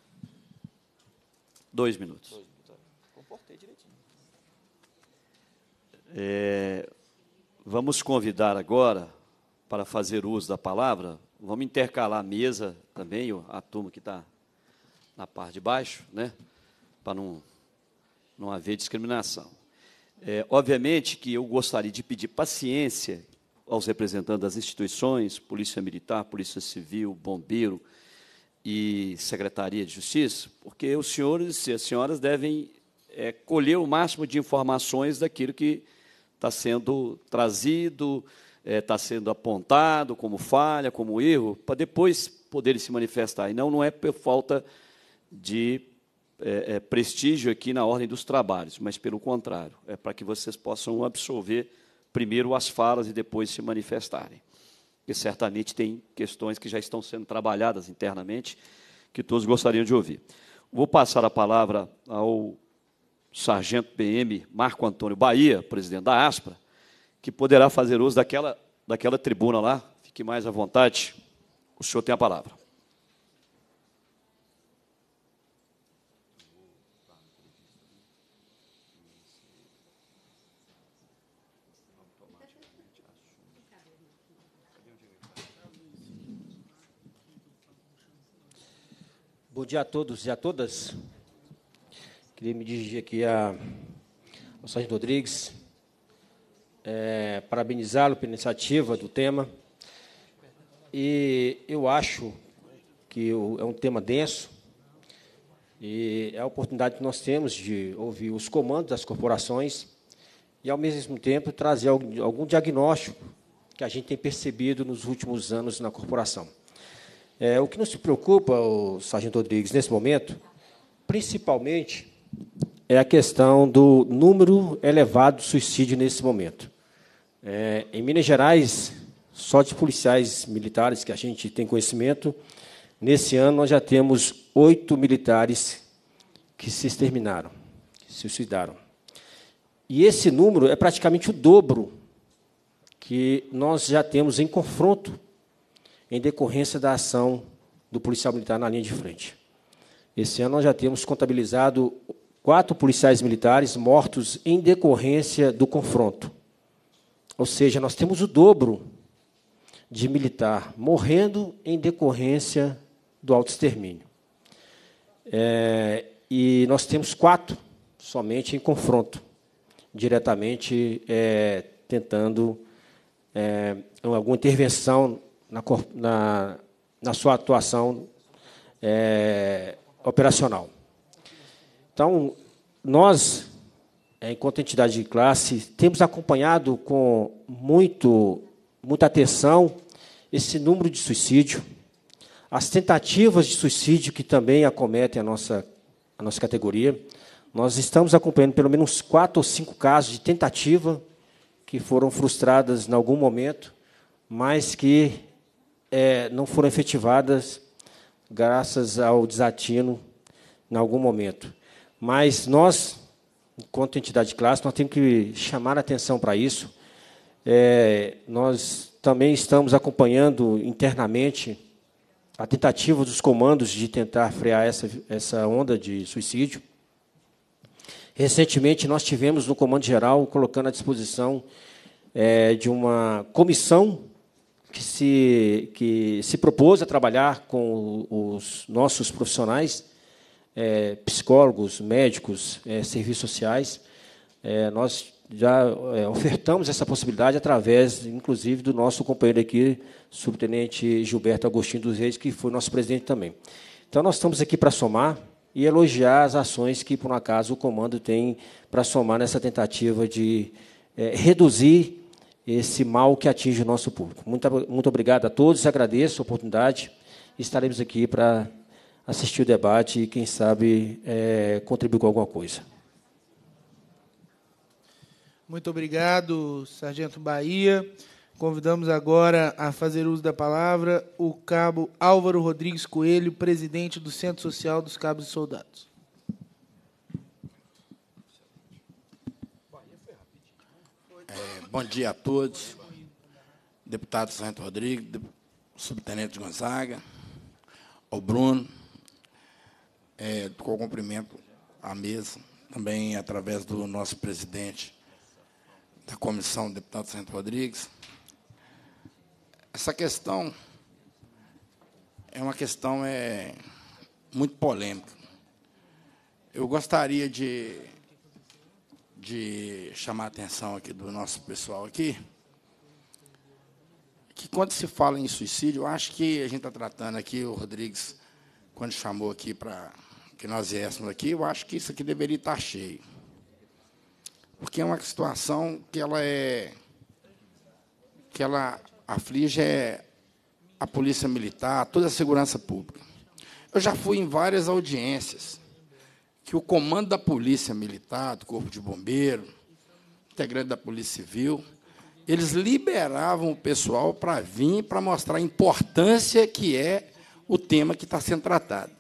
Dois minutos. É. Comportei direitinho. É, vamos convidar agora, para fazer uso da palavra, vamos intercalar a mesa também, a turma que está na parte de baixo, né? para não, não haver discriminação. É, obviamente que eu gostaria de pedir paciência aos representantes das instituições, Polícia Militar, Polícia Civil, Bombeiro, e Secretaria de Justiça, porque os senhores e as senhoras devem é, colher o máximo de informações daquilo que está sendo trazido, é, está é, sendo apontado como falha, como erro, para depois poderem se manifestar. E não, não é por falta de é, é, prestígio aqui na ordem dos trabalhos, mas pelo contrário, é para que vocês possam absorver primeiro as falas e depois se manifestarem que certamente tem questões que já estão sendo trabalhadas internamente, que todos gostariam de ouvir. Vou passar a palavra ao sargento PM Marco Antônio Bahia, presidente da ASPRA, que poderá fazer uso daquela, daquela tribuna lá. Fique mais à vontade. O senhor tem a palavra. Bom dia a todos e a todas. Queria me dirigir aqui a, ao Sargento Rodrigues, é, parabenizá-lo pela iniciativa do tema. E eu acho que é um tema denso e é a oportunidade que nós temos de ouvir os comandos das corporações e, ao mesmo tempo, trazer algum diagnóstico que a gente tem percebido nos últimos anos na corporação. É, o que nos preocupa, o Sargento Rodrigues, nesse momento, principalmente, é a questão do número elevado de suicídio nesse momento. É, em Minas Gerais, só de policiais militares que a gente tem conhecimento, nesse ano nós já temos oito militares que se exterminaram, que se suicidaram. E esse número é praticamente o dobro que nós já temos em confronto em decorrência da ação do policial militar na linha de frente. Esse ano nós já temos contabilizado quatro policiais militares mortos em decorrência do confronto. Ou seja, nós temos o dobro de militar morrendo em decorrência do autoextermínio. É, e nós temos quatro somente em confronto, diretamente é, tentando é, alguma intervenção na, na, na sua atuação é, operacional. Então, nós, é, enquanto entidade de classe, temos acompanhado com muito, muita atenção esse número de suicídio, as tentativas de suicídio que também acometem a nossa, a nossa categoria. Nós estamos acompanhando pelo menos quatro ou cinco casos de tentativa que foram frustradas em algum momento, mas que é, não foram efetivadas graças ao desatino em algum momento. Mas nós, enquanto entidade clássica, classe, nós temos que chamar a atenção para isso. É, nós também estamos acompanhando internamente a tentativa dos comandos de tentar frear essa, essa onda de suicídio. Recentemente, nós tivemos no Comando Geral colocando à disposição é, de uma comissão que se, que se propôs a trabalhar com os nossos profissionais, é, psicólogos, médicos, é, serviços sociais. É, nós já é, ofertamos essa possibilidade através, inclusive, do nosso companheiro aqui, subtenente Gilberto Agostinho dos Reis, que foi nosso presidente também. Então, nós estamos aqui para somar e elogiar as ações que, por um acaso, o comando tem para somar nessa tentativa de é, reduzir esse mal que atinge o nosso público. Muito, muito obrigado a todos, agradeço a oportunidade. Estaremos aqui para assistir o debate e, quem sabe, é, contribuir com alguma coisa. Muito obrigado, Sargento Bahia. Convidamos agora a fazer uso da palavra o cabo Álvaro Rodrigues Coelho, presidente do Centro Social dos Cabos e Soldados. Bom dia a todos. Deputado Santo Rodrigues, subtenente Gonzaga, ao Bruno. É, com cumprimento à mesa, também através do nosso presidente da comissão, deputado Santo Rodrigues. Essa questão é uma questão é, muito polêmica. Eu gostaria de de chamar a atenção aqui do nosso pessoal aqui, que quando se fala em suicídio, eu acho que a gente está tratando aqui, o Rodrigues, quando chamou aqui para que nós viéssemos aqui, eu acho que isso aqui deveria estar cheio. Porque é uma situação que ela é. que ela aflige é a polícia militar, toda a segurança pública. Eu já fui em várias audiências que o comando da Polícia Militar, do Corpo de Bombeiro, integrante da Polícia Civil, eles liberavam o pessoal para vir para mostrar a importância que é o tema que está sendo tratado.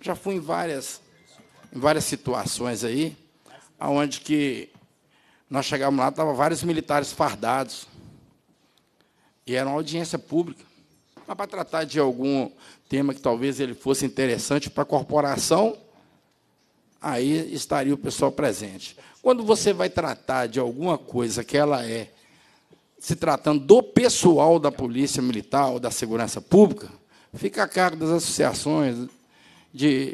Já fui em várias, em várias situações aí, aonde que nós chegávamos lá, estavam vários militares fardados. E era uma audiência pública mas para tratar de algum tema que talvez ele fosse interessante para a corporação, aí estaria o pessoal presente. Quando você vai tratar de alguma coisa que ela é, se tratando do pessoal da Polícia Militar ou da Segurança Pública, fica a cargo das associações de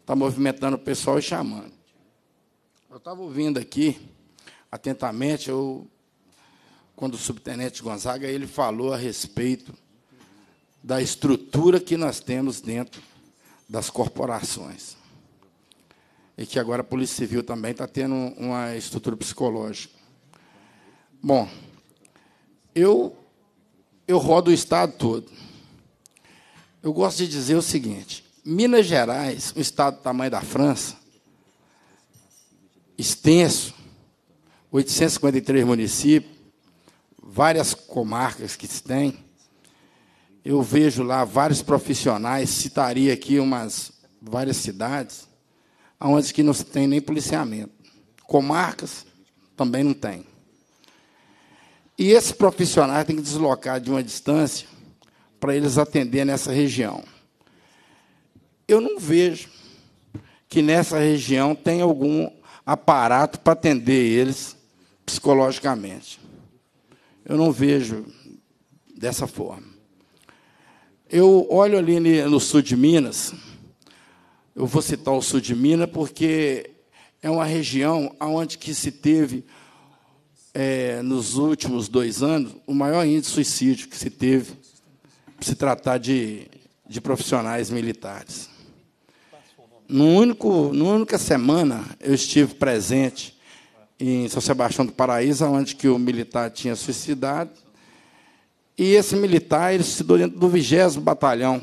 estar tá movimentando o pessoal e chamando. Eu estava ouvindo aqui atentamente, eu, quando o subtenente Gonzaga ele falou a respeito da estrutura que nós temos dentro das corporações. E que agora a Polícia Civil também está tendo uma estrutura psicológica. Bom, eu, eu rodo o Estado todo. Eu gosto de dizer o seguinte: Minas Gerais, um Estado do tamanho da França, extenso, 853 municípios, várias comarcas que se tem eu vejo lá vários profissionais, citaria aqui umas várias cidades, onde que não tem nem policiamento. Comarcas também não tem. E esses profissionais têm que deslocar de uma distância para eles atender nessa região. Eu não vejo que nessa região tem algum aparato para atender eles psicologicamente. Eu não vejo dessa forma. Eu olho ali no sul de Minas, eu vou citar o sul de Minas porque é uma região onde que se teve, é, nos últimos dois anos, o maior índice de suicídio que se teve, para se tratar de, de profissionais militares. No único, numa única semana, eu estive presente em São Sebastião do Paraíso, onde que o militar tinha suicidado, e esse militar, ele se dentro do 20 Batalhão.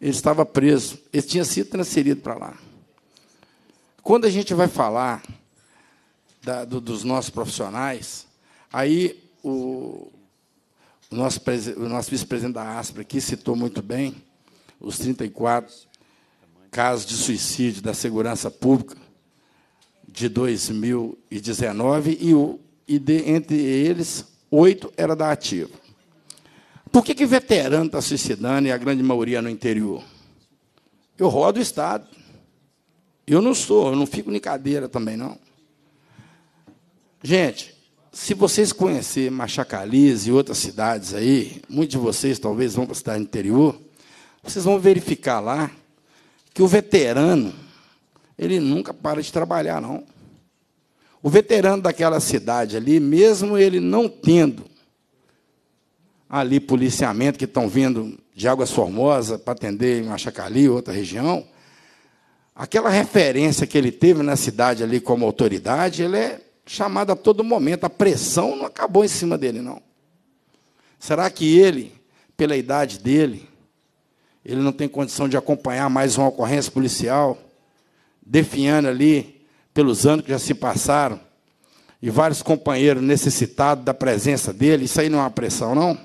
Ele estava preso. Ele tinha sido transferido para lá. Quando a gente vai falar da, do, dos nossos profissionais, aí o, o nosso, nosso vice-presidente da ASPRA aqui citou muito bem os 34 casos de suicídio da segurança pública de 2019 e, o, e de, entre eles, oito era da ativa. Por que, que veterano está suicidando e a grande maioria no interior? Eu rodo o Estado. Eu não sou, eu não fico em cadeira também, não. Gente, se vocês conhecerem Machacaliz e outras cidades aí, muitos de vocês talvez vão para a cidade interior, vocês vão verificar lá que o veterano, ele nunca para de trabalhar, não. O veterano daquela cidade ali, mesmo ele não tendo ali policiamento que estão vindo de Águas Formosa para atender em Machacali, outra região, aquela referência que ele teve na cidade ali como autoridade, ele é chamado a todo momento. A pressão não acabou em cima dele, não. Será que ele, pela idade dele, ele não tem condição de acompanhar mais uma ocorrência policial, definhando ali pelos anos que já se passaram, e vários companheiros necessitados da presença dele? Isso aí não é uma pressão, não?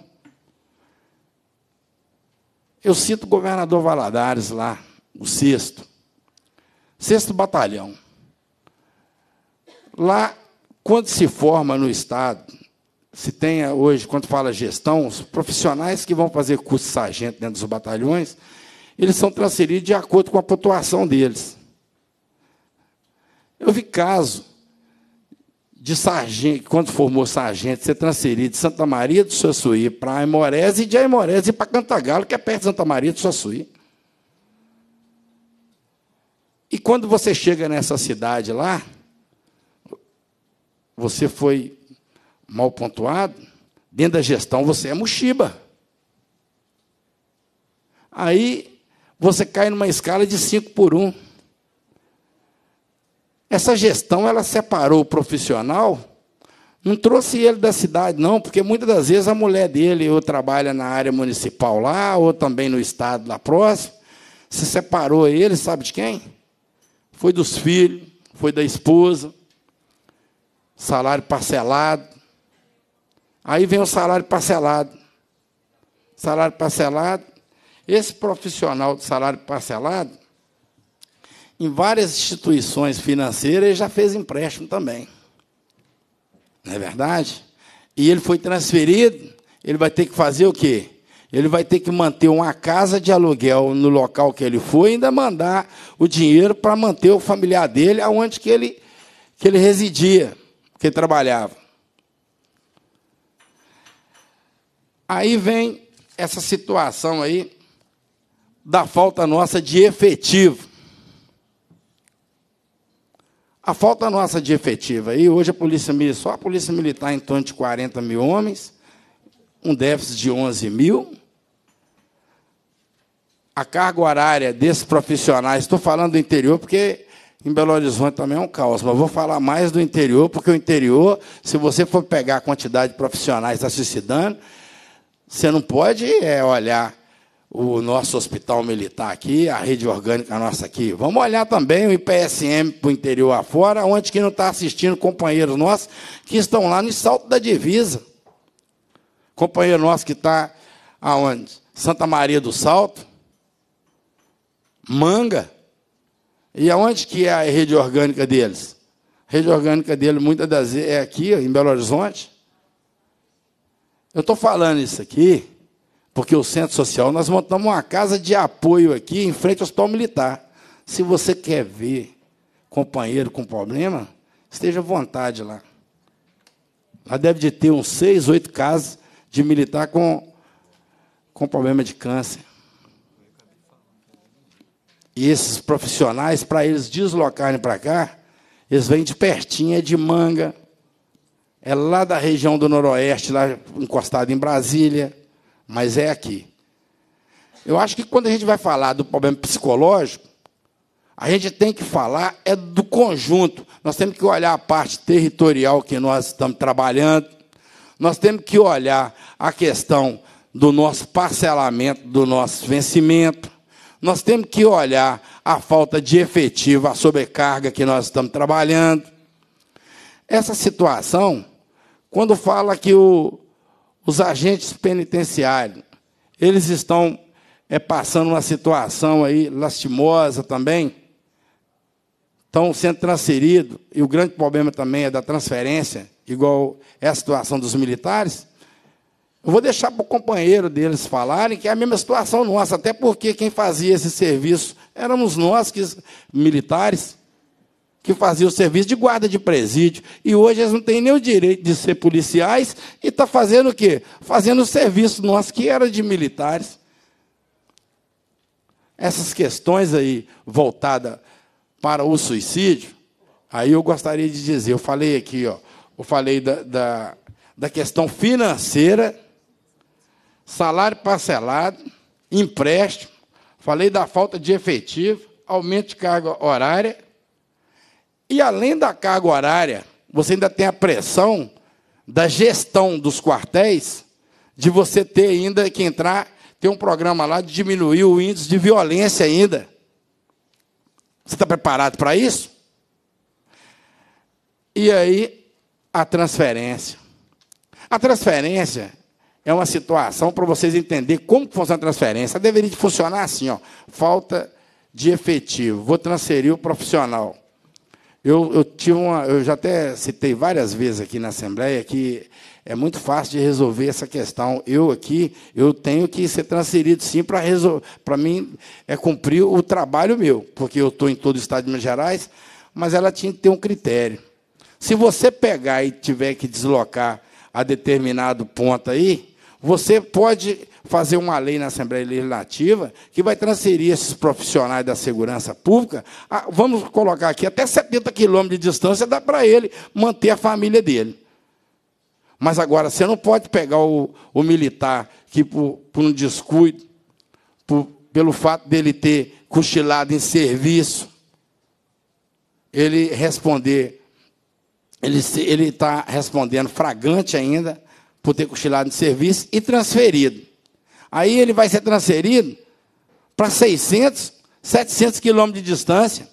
Eu cito o governador Valadares lá, o sexto. Sexto batalhão. Lá, quando se forma no Estado, se tem hoje, quando fala gestão, os profissionais que vão fazer curso de sargento dentro dos batalhões, eles são transferidos de acordo com a pontuação deles. Eu vi caso de sargento, quando formou sargento, ser transferido de Santa Maria do Suaçuí para Aimorés e de Aimorés para Cantagalo, que é perto de Santa Maria do Suaçuí. E quando você chega nessa cidade lá, você foi mal pontuado, dentro da gestão você é mochiba. Aí você cai numa escala de 5 por 1. Um. Essa gestão ela separou o profissional, não trouxe ele da cidade, não, porque muitas das vezes a mulher dele ou trabalha na área municipal lá, ou também no estado lá próximo. Se separou ele, sabe de quem? Foi dos filhos, foi da esposa, salário parcelado. Aí vem o salário parcelado. Salário parcelado. Esse profissional de salário parcelado, em várias instituições financeiras ele já fez empréstimo também. Não é verdade? E ele foi transferido, ele vai ter que fazer o quê? Ele vai ter que manter uma casa de aluguel no local que ele foi e ainda mandar o dinheiro para manter o familiar dele aonde que ele, que ele residia, que ele trabalhava. Aí vem essa situação aí da falta nossa de efetivo. A falta nossa de efetiva. E hoje a polícia militar, só a polícia militar em torno de 40 mil homens, um déficit de 11 mil. A carga horária desses profissionais, estou falando do interior porque em Belo Horizonte também é um caos, mas vou falar mais do interior, porque o interior, se você for pegar a quantidade de profissionais que está se suicidando, você não pode é, olhar o nosso hospital militar aqui, a rede orgânica nossa aqui. Vamos olhar também o IPSM para o interior afora, onde que não está assistindo companheiros nossos que estão lá no salto da divisa. Companheiro nosso que está aonde? Santa Maria do Salto, Manga. E aonde que é a rede orgânica deles? A rede orgânica deles muitas das vezes, é aqui, em Belo Horizonte. Eu estou falando isso aqui porque o centro social, nós montamos uma casa de apoio aqui em frente ao hospital militar. Se você quer ver companheiro com problema, esteja à vontade lá. Lá deve de ter uns seis, oito casos de militar com, com problema de câncer. E esses profissionais, para eles deslocarem para cá, eles vêm de pertinho, é de manga. É lá da região do Noroeste, lá encostado em Brasília mas é aqui. Eu acho que quando a gente vai falar do problema psicológico, a gente tem que falar é do conjunto. Nós temos que olhar a parte territorial que nós estamos trabalhando, nós temos que olhar a questão do nosso parcelamento, do nosso vencimento, nós temos que olhar a falta de efetivo, a sobrecarga que nós estamos trabalhando. Essa situação, quando fala que o, os agentes penitenciários. Eles estão é, passando uma situação aí lastimosa também. Estão sendo transferidos, e o grande problema também é da transferência, igual é a situação dos militares. Eu vou deixar para o companheiro deles falarem que é a mesma situação nossa, até porque quem fazia esse serviço éramos nós, que militares que fazia o serviço de guarda de presídio. E hoje eles não têm nem o direito de ser policiais e está fazendo o quê? Fazendo o serviço nosso, que era de militares. Essas questões aí voltadas para o suicídio, aí eu gostaria de dizer, eu falei aqui, ó, eu falei da, da, da questão financeira, salário parcelado, empréstimo, falei da falta de efetivo, aumento de carga horária e além da carga horária, você ainda tem a pressão da gestão dos quartéis, de você ter ainda que entrar, tem um programa lá de diminuir o índice de violência ainda. Você está preparado para isso? E aí, a transferência. A transferência é uma situação para vocês entenderem como funciona a transferência. deveria funcionar assim, ó, falta de efetivo. Vou transferir o profissional. Eu, eu, tive uma, eu já até citei várias vezes aqui na Assembleia que é muito fácil de resolver essa questão. Eu aqui, eu tenho que ser transferido sim para resolver. Para mim, é cumprir o trabalho meu, porque eu estou em todo o estado de Minas Gerais, mas ela tinha que ter um critério. Se você pegar e tiver que deslocar a determinado ponto aí, você pode fazer uma lei na Assembleia Legislativa que vai transferir esses profissionais da segurança pública, a, vamos colocar aqui, até 70 quilômetros de distância dá para ele manter a família dele. Mas agora, você não pode pegar o, o militar que, por, por um descuido, por, pelo fato dele ter cochilado em serviço, ele responder, ele está respondendo fragante ainda por ter cochilado em serviço e transferido. Aí ele vai ser transferido para 600, 700 quilômetros de distância.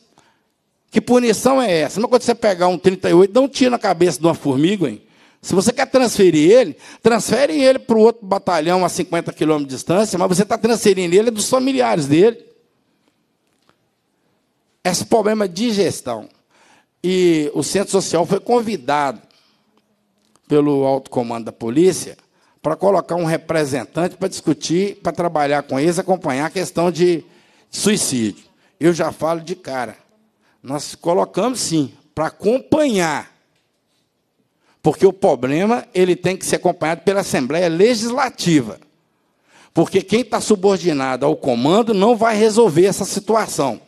Que punição é essa? Não é quando você pegar um 38, dá um tiro na cabeça de uma formiga, hein? Se você quer transferir ele, transfere ele para o outro batalhão a 50 quilômetros de distância, mas você está transferindo ele dos familiares dele. Esse problema de gestão. E o Centro Social foi convidado pelo alto comando da polícia para colocar um representante para discutir, para trabalhar com eles, acompanhar a questão de suicídio. Eu já falo de cara. Nós colocamos sim para acompanhar. Porque o problema ele tem que ser acompanhado pela Assembleia Legislativa. Porque quem está subordinado ao comando não vai resolver essa situação.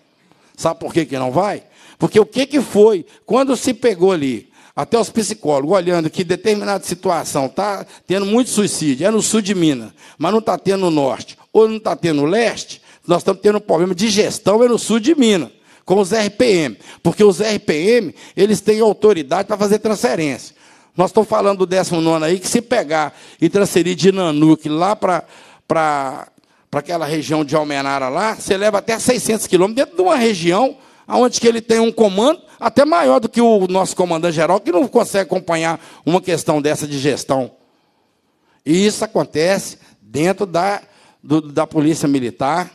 Sabe por que, que não vai? Porque o que, que foi? Quando se pegou ali até os psicólogos, olhando que determinada situação está tendo muito suicídio, é no sul de Minas, mas não está tendo no norte, ou não está tendo no leste, nós estamos tendo um problema de gestão é no sul de Minas, com os RPM, porque os RPM, eles têm autoridade para fazer transferência. Nós estamos falando do 19 aí, que se pegar e transferir de Nanuque lá para para aquela região de Almenara lá, você leva até 600 quilômetros dentro de uma região onde que ele tem um comando até maior do que o nosso comandante geral, que não consegue acompanhar uma questão dessa de gestão. E isso acontece dentro da, do, da Polícia Militar.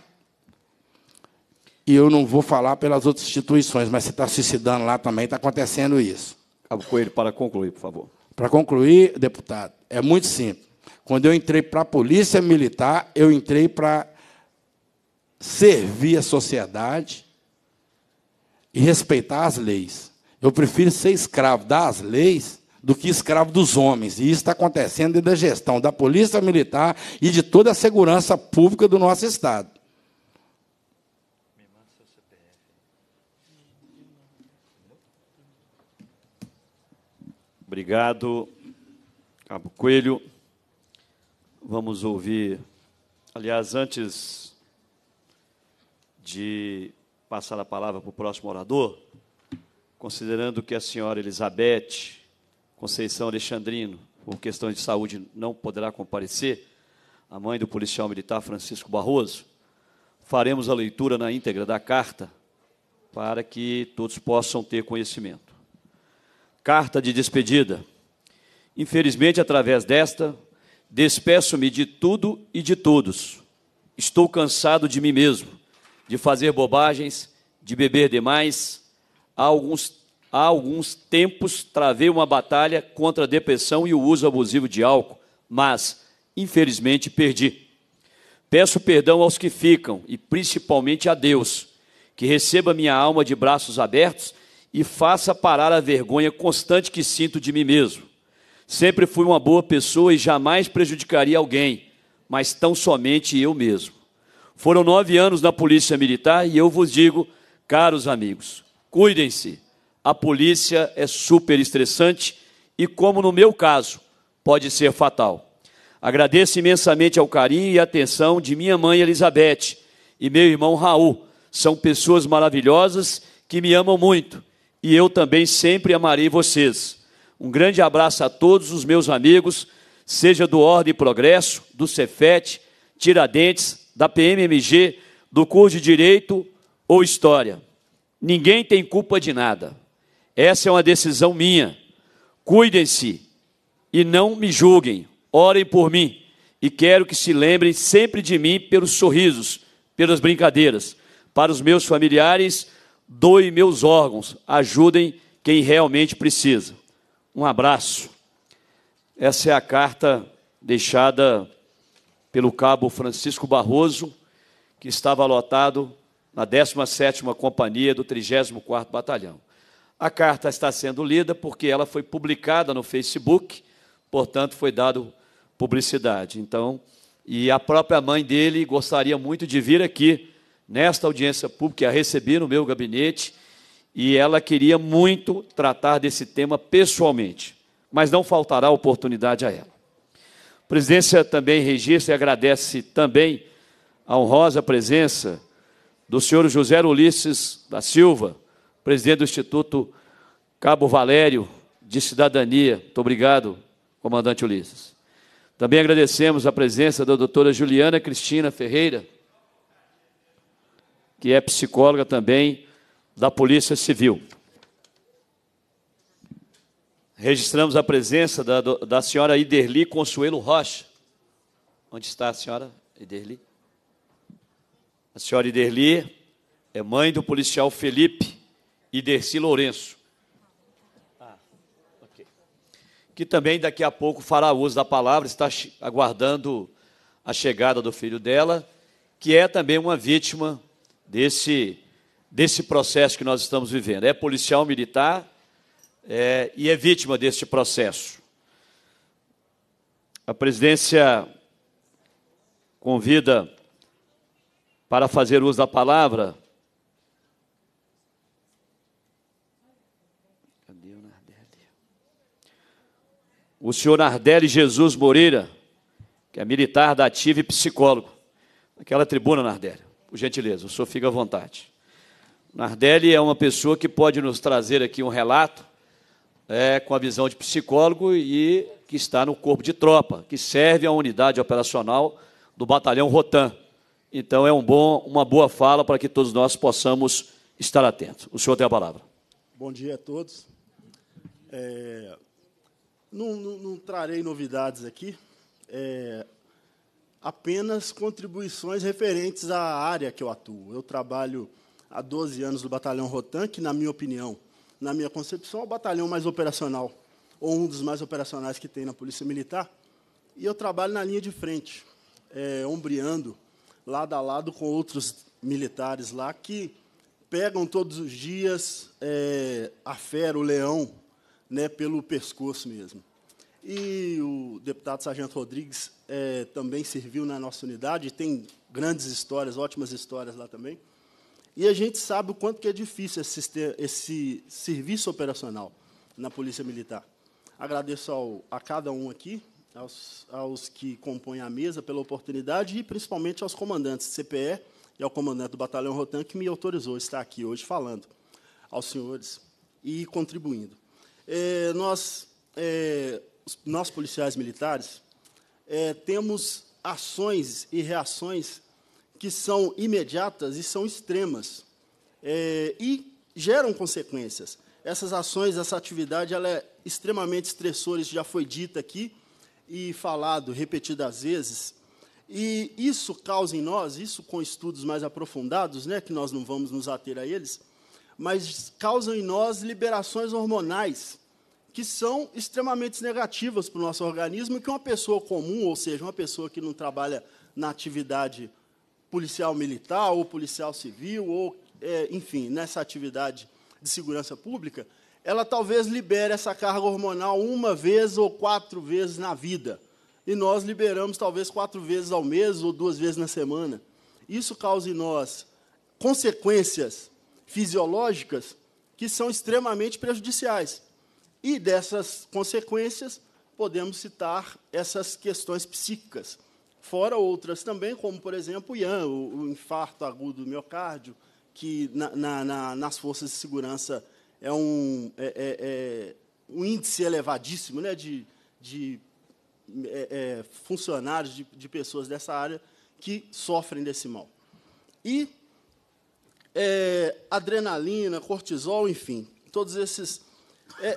E eu não vou falar pelas outras instituições, mas se está suicidando lá também, está acontecendo isso. Cabo Coelho, para concluir, por favor. Para concluir, deputado, é muito simples. Quando eu entrei para a Polícia Militar, eu entrei para servir a sociedade e respeitar as leis. Eu prefiro ser escravo das leis do que escravo dos homens. E isso está acontecendo dentro da gestão da Polícia Militar e de toda a segurança pública do nosso Estado. Obrigado, Cabo Coelho. Vamos ouvir. Aliás, antes de passar a palavra para o próximo orador, considerando que a senhora Elizabeth Conceição Alexandrino, por questões de saúde, não poderá comparecer, a mãe do policial militar Francisco Barroso, faremos a leitura na íntegra da carta para que todos possam ter conhecimento. Carta de despedida. Infelizmente, através desta, despeço-me de tudo e de todos. Estou cansado de mim mesmo de fazer bobagens, de beber demais. Há alguns, há alguns tempos travei uma batalha contra a depressão e o uso abusivo de álcool, mas, infelizmente, perdi. Peço perdão aos que ficam e principalmente a Deus, que receba minha alma de braços abertos e faça parar a vergonha constante que sinto de mim mesmo. Sempre fui uma boa pessoa e jamais prejudicaria alguém, mas tão somente eu mesmo. Foram nove anos na Polícia Militar e eu vos digo, caros amigos, cuidem-se. A polícia é super estressante e, como no meu caso, pode ser fatal. Agradeço imensamente ao carinho e atenção de minha mãe Elizabeth e meu irmão Raul. São pessoas maravilhosas que me amam muito e eu também sempre amarei vocês. Um grande abraço a todos os meus amigos, seja do Ordem e Progresso, do Cefet, Tiradentes, da PMMG, do curso de Direito ou História. Ninguém tem culpa de nada. Essa é uma decisão minha. Cuidem-se e não me julguem. Orem por mim e quero que se lembrem sempre de mim pelos sorrisos, pelas brincadeiras. Para os meus familiares, doem meus órgãos. Ajudem quem realmente precisa. Um abraço. Essa é a carta deixada pelo cabo Francisco Barroso, que estava lotado na 17ª Companhia do 34º Batalhão. A carta está sendo lida porque ela foi publicada no Facebook, portanto foi dado publicidade. Então, e a própria mãe dele gostaria muito de vir aqui nesta audiência pública, a recebi no meu gabinete, e ela queria muito tratar desse tema pessoalmente, mas não faltará oportunidade a ela. A presidência também registra e agradece também a honrosa presença do senhor José Ulisses da Silva, presidente do Instituto Cabo Valério de Cidadania. Muito obrigado, comandante Ulisses. Também agradecemos a presença da doutora Juliana Cristina Ferreira, que é psicóloga também da Polícia Civil. Registramos a presença da, da senhora Iderli Consuelo Rocha. Onde está a senhora Iderli? A senhora Iderli é mãe do policial Felipe Iderci Lourenço. Ah, que também daqui a pouco fará uso da palavra, está aguardando a chegada do filho dela, que é também uma vítima desse, desse processo que nós estamos vivendo. É policial militar é, e é vítima deste processo. A presidência convida para fazer uso da palavra. O senhor Nardelli Jesus Moreira, que é militar da ativa e psicólogo. Aquela tribuna, Nardelli, por gentileza, o senhor fica à vontade. Nardelli é uma pessoa que pode nos trazer aqui um relato é, com a visão de psicólogo e que está no corpo de tropa, que serve à unidade operacional do batalhão Rotan. Então é um bom, uma boa fala para que todos nós possamos estar atentos. O senhor tem a palavra. Bom dia a todos. É, não, não, não, trarei novidades aqui, é, apenas contribuições referentes à área que eu atuo. Eu trabalho há 12 anos no Batalhão Rotan, que, na minha opinião, na minha concepção, é o batalhão mais operacional, ou um dos mais operacionais que tem na Polícia Militar. E eu trabalho na linha de frente, é, ombreando lado a lado com outros militares lá que pegam todos os dias é, a fera, o leão, né, pelo pescoço mesmo. E o deputado Sargento Rodrigues é, também serviu na nossa unidade, tem grandes histórias, ótimas histórias lá também. E a gente sabe o quanto que é difícil esse, esse serviço operacional na Polícia Militar. Agradeço ao, a cada um aqui, aos, aos que compõem a mesa, pela oportunidade e principalmente aos comandantes do CPE e ao comandante do Batalhão Rotan, que me autorizou a estar aqui hoje falando aos senhores e contribuindo. É, nós, é, nós, policiais militares, é, temos ações e reações que são imediatas e são extremas é, e geram consequências. Essas ações, essa atividade, ela é extremamente estressora, isso já foi dito aqui e falado repetidas vezes. E isso causa em nós, isso com estudos mais aprofundados, né, que nós não vamos nos ater a eles, mas causam em nós liberações hormonais que são extremamente negativas para o nosso organismo e que uma pessoa comum, ou seja, uma pessoa que não trabalha na atividade policial militar ou policial civil, ou, é, enfim, nessa atividade de segurança pública, ela talvez libere essa carga hormonal uma vez ou quatro vezes na vida. E nós liberamos talvez quatro vezes ao mês ou duas vezes na semana. Isso causa em nós consequências fisiológicas que são extremamente prejudiciais. E dessas consequências, podemos citar essas questões psíquicas fora outras também, como, por exemplo, o IAN, o, infarto agudo do miocárdio, que na, na, na, nas forças de segurança é um, é, é, é um índice elevadíssimo né, de, de é, é, funcionários, de, de, pessoas dessa área que sofrem desse mal. E é, adrenalina, cortisol, enfim, todos esses.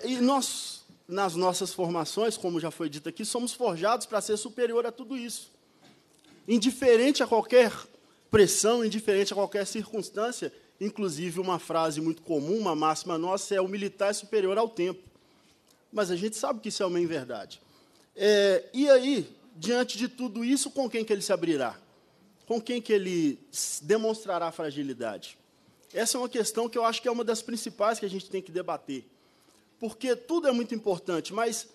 e nós, nas nossas formações, como já foi dito aqui, somos forjados para ser superior a tudo isso indiferente a qualquer pressão, indiferente a qualquer circunstância. Inclusive, uma frase muito comum, uma máxima nossa, é: o militar é superior ao tempo. Mas a gente sabe que isso é uma inverdade. É, e aí, diante de tudo isso, com quem que ele se abrirá? Com quem que ele demonstrará fragilidade? Essa é uma questão que eu acho que é uma das principais que a gente tem que debater. Porque tudo é muito importante, mas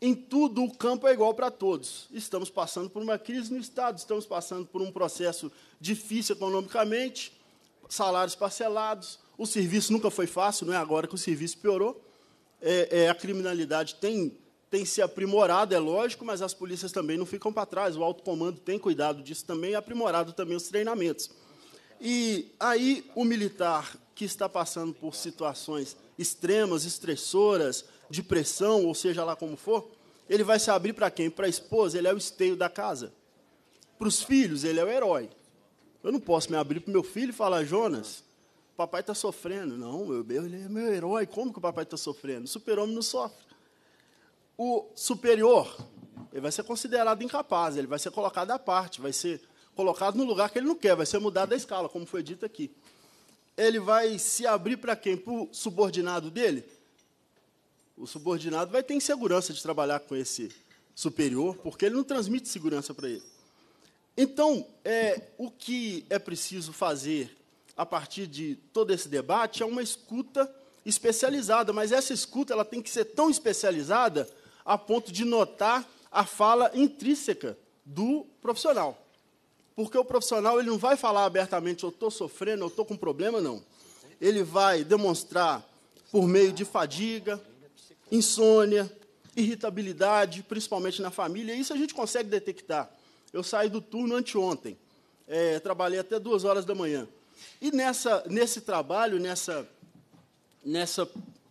em tudo, o campo é igual para todos. Estamos passando por uma crise no Estado, estamos passando por um processo difícil economicamente, salários parcelados, o serviço nunca foi fácil, não é agora que o serviço piorou. É, é, a criminalidade tem, tem se aprimorado, é lógico, mas as polícias também não ficam para trás. O alto comando tem cuidado disso também, é aprimorado também os treinamentos. E aí o militar que está passando por situações extremas, estressoras, de pressão, ou seja lá como for, ele vai se abrir para quem? Para a esposa, ele é o esteio da casa. Para os filhos, ele é o herói. Eu não posso me abrir para o meu filho e falar, Jonas, papai está sofrendo. Não, meu, ele é meu herói. Como que o papai está sofrendo? O super-homem não sofre. O superior, ele vai ser considerado incapaz, ele vai ser colocado à parte, vai ser colocado no lugar que ele não quer, vai ser mudado da escala, como foi dito aqui. Ele vai se abrir para quem? Para o subordinado dele? O subordinado vai ter insegurança de trabalhar com esse superior, porque ele não transmite segurança para ele. Então, é, o que é preciso fazer a partir de todo esse debate é uma escuta especializada, mas essa escuta ela tem que ser tão especializada a ponto de notar a fala intrínseca do profissional. Porque o profissional ele não vai falar abertamente eu estou sofrendo, eu estou com problema, não. Ele vai demonstrar por meio de fadiga, insônia, irritabilidade, principalmente na família. Isso a gente consegue detectar. Eu saí do turno anteontem, é, trabalhei até duas horas da manhã. E nessa, nesse trabalho, nessa, nessa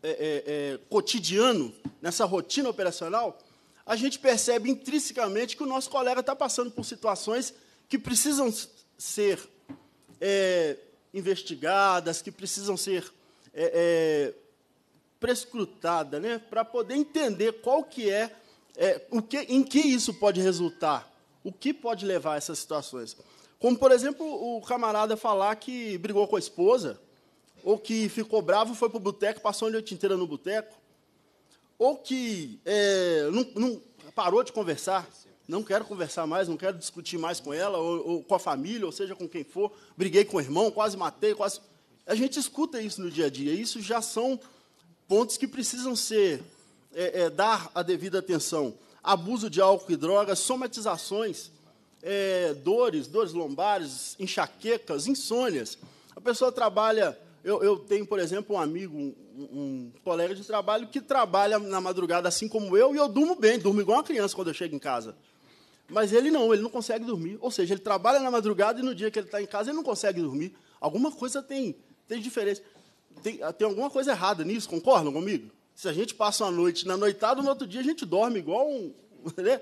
é, é, é cotidiano, nessa rotina operacional, a gente percebe intrinsecamente que o nosso colega está passando por situações que precisam ser é, investigadas, que precisam ser é, prescrutada, né? Para poder entender qual que é, é, o que, em que isso pode resultar, o que pode levar a essas situações. Como, por exemplo, o camarada falar que brigou com a esposa, ou que ficou bravo, foi para o boteco, passou a noite inteira no boteco, ou que é, não, não, parou de conversar, não quero conversar mais, não quero discutir mais com ela, ou, ou com a família, ou seja, com quem for, briguei com o irmão, quase matei, quase... A gente escuta isso no dia a dia, isso já são pontos que precisam ser é, é, dar a devida atenção. Abuso de álcool e drogas, somatizações, é, dores, dores lombares, enxaquecas, insônias. A pessoa trabalha. Eu, eu tenho, por exemplo, um amigo, um, um, colega de trabalho que trabalha na madrugada assim como eu e eu durmo bem, durmo igual uma criança quando eu chego em casa. Mas ele não, ele não consegue dormir. Ou seja, ele trabalha na madrugada e no dia que ele está em casa ele não consegue dormir. Alguma coisa tem, tem diferença. Tem, ah, tem alguma coisa errada nisso, concordam comigo? Se a gente passa uma noite na noitada, no outro dia a gente dorme igual um. [laughs] Né?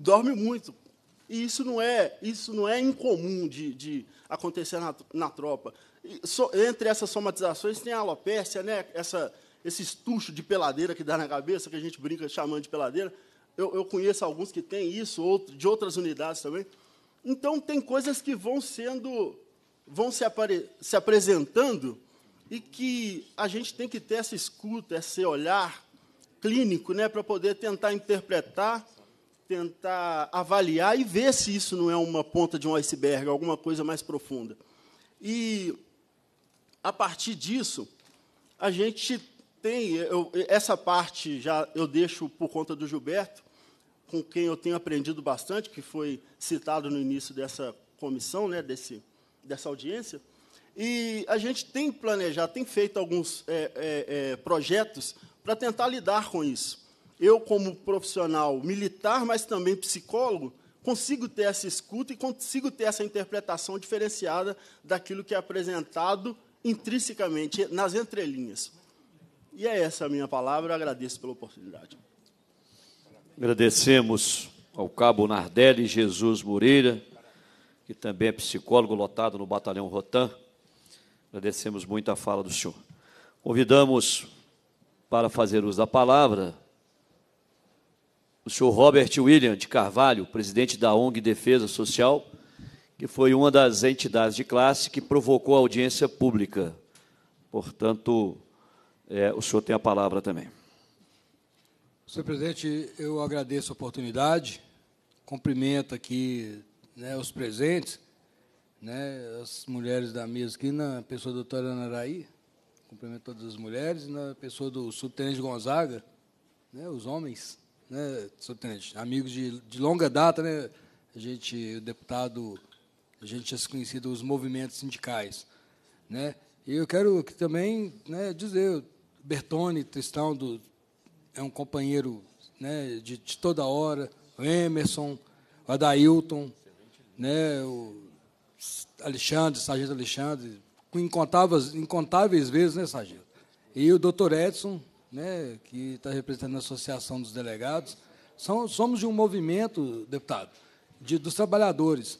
Dorme muito. E isso não é, isso não é incomum de, de acontecer na, na tropa. So, entre essas somatizações tem a alopécia, né? Essa, esse estucho de peladeira que dá na cabeça, que a gente brinca chamando de peladeira. Eu, eu conheço alguns que têm isso, outro, de outras unidades também. Então, tem coisas que vão sendo, vão se, apare, se apresentando e que a gente tem que ter essa escuta, esse olhar clínico, né, para poder tentar interpretar, tentar avaliar e ver se isso não é uma ponta de um iceberg, alguma coisa mais profunda. E a partir disso, a gente tem eu, essa parte já eu deixo por conta do Gilberto, com quem eu tenho aprendido bastante, que foi citado no início dessa comissão, né, desse dessa audiência e a gente tem planejado, tem feito alguns é, é, é, projetos para tentar lidar com isso. Eu, como profissional militar, mas também psicólogo, consigo ter essa escuta e consigo ter essa interpretação diferenciada daquilo que é apresentado intrinsecamente nas entrelinhas. E é essa a minha palavra, eu agradeço pela oportunidade. Agradecemos ao cabo Nardelli Jesus Moreira, que também é psicólogo lotado no Batalhão Rotan. Agradecemos muito a fala do senhor. Convidamos para fazer uso da palavra o senhor Robert William de Carvalho, presidente da ONG Defesa Social, que foi uma das entidades de classe que provocou a audiência pública. Portanto, é, o senhor tem a palavra também. Senhor presidente, eu agradeço a oportunidade, cumprimento aqui né, os presentes né, as mulheres da mesa aqui, na pessoa da doutora Ana Araí, cumprimento todas as mulheres, na pessoa do subtenente Gonzaga, né, os homens, né, subtenente, amigos de, de longa data, né, a gente, o deputado, a gente já se os movimentos sindicais, né, e eu quero que também né, dizer, Bertone Tristão do, é um companheiro né, de, de toda hora, o Emerson, o Adailton, né, o Alexandre, Sargento Alexandre, incontáveis, incontáveis vezes, né, Sargento? E o doutor Edson, né, que está representando a Associação dos Delegados. São, somos de um movimento, deputado, de, dos trabalhadores.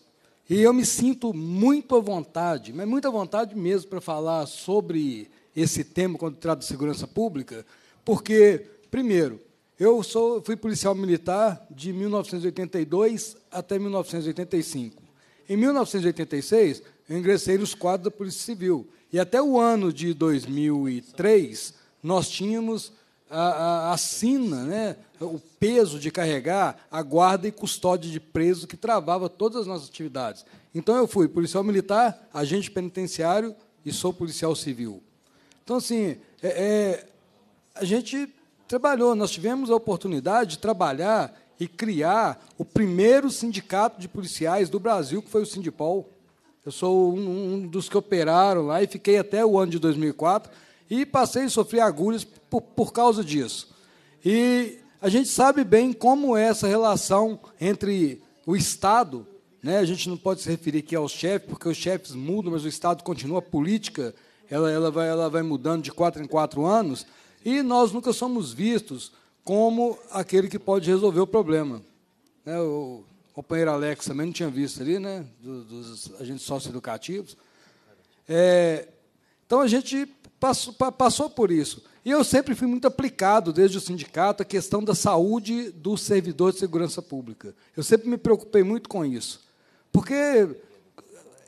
E eu me sinto muito à vontade, mas muita vontade mesmo, para falar sobre esse tema quando trata de segurança pública, porque, primeiro, eu sou, fui policial militar de 1982 até 1985. Em 1986, eu ingressei nos quadros da Polícia Civil. E até o ano de 2003, nós tínhamos a, a, a sina, né, o peso de carregar a guarda e custódia de preso que travava todas as nossas atividades. Então, eu fui policial militar, agente penitenciário e sou policial civil. Então, assim, é, é, a gente trabalhou, nós tivemos a oportunidade de trabalhar e criar o primeiro sindicato de policiais do Brasil, que foi o Sindipol. Eu sou um, um dos que operaram lá e fiquei até o ano de 2004 e passei a sofrer agulhas por, por causa disso. E a gente sabe bem como é essa relação entre o Estado, né? a gente não pode se referir aqui aos chefes, porque os chefes mudam, mas o Estado continua a política, ela, ela, vai, ela vai mudando de quatro em quatro anos, e nós nunca somos vistos como aquele que pode resolver o problema. Né? O companheiro Alex também não tinha visto ali, né? dos, dos agentes socioeducativos. É, então, a gente passou, passou por isso. E eu sempre fui muito aplicado, desde o sindicato, a questão da saúde do servidor de segurança pública. Eu sempre me preocupei muito com isso. Porque é,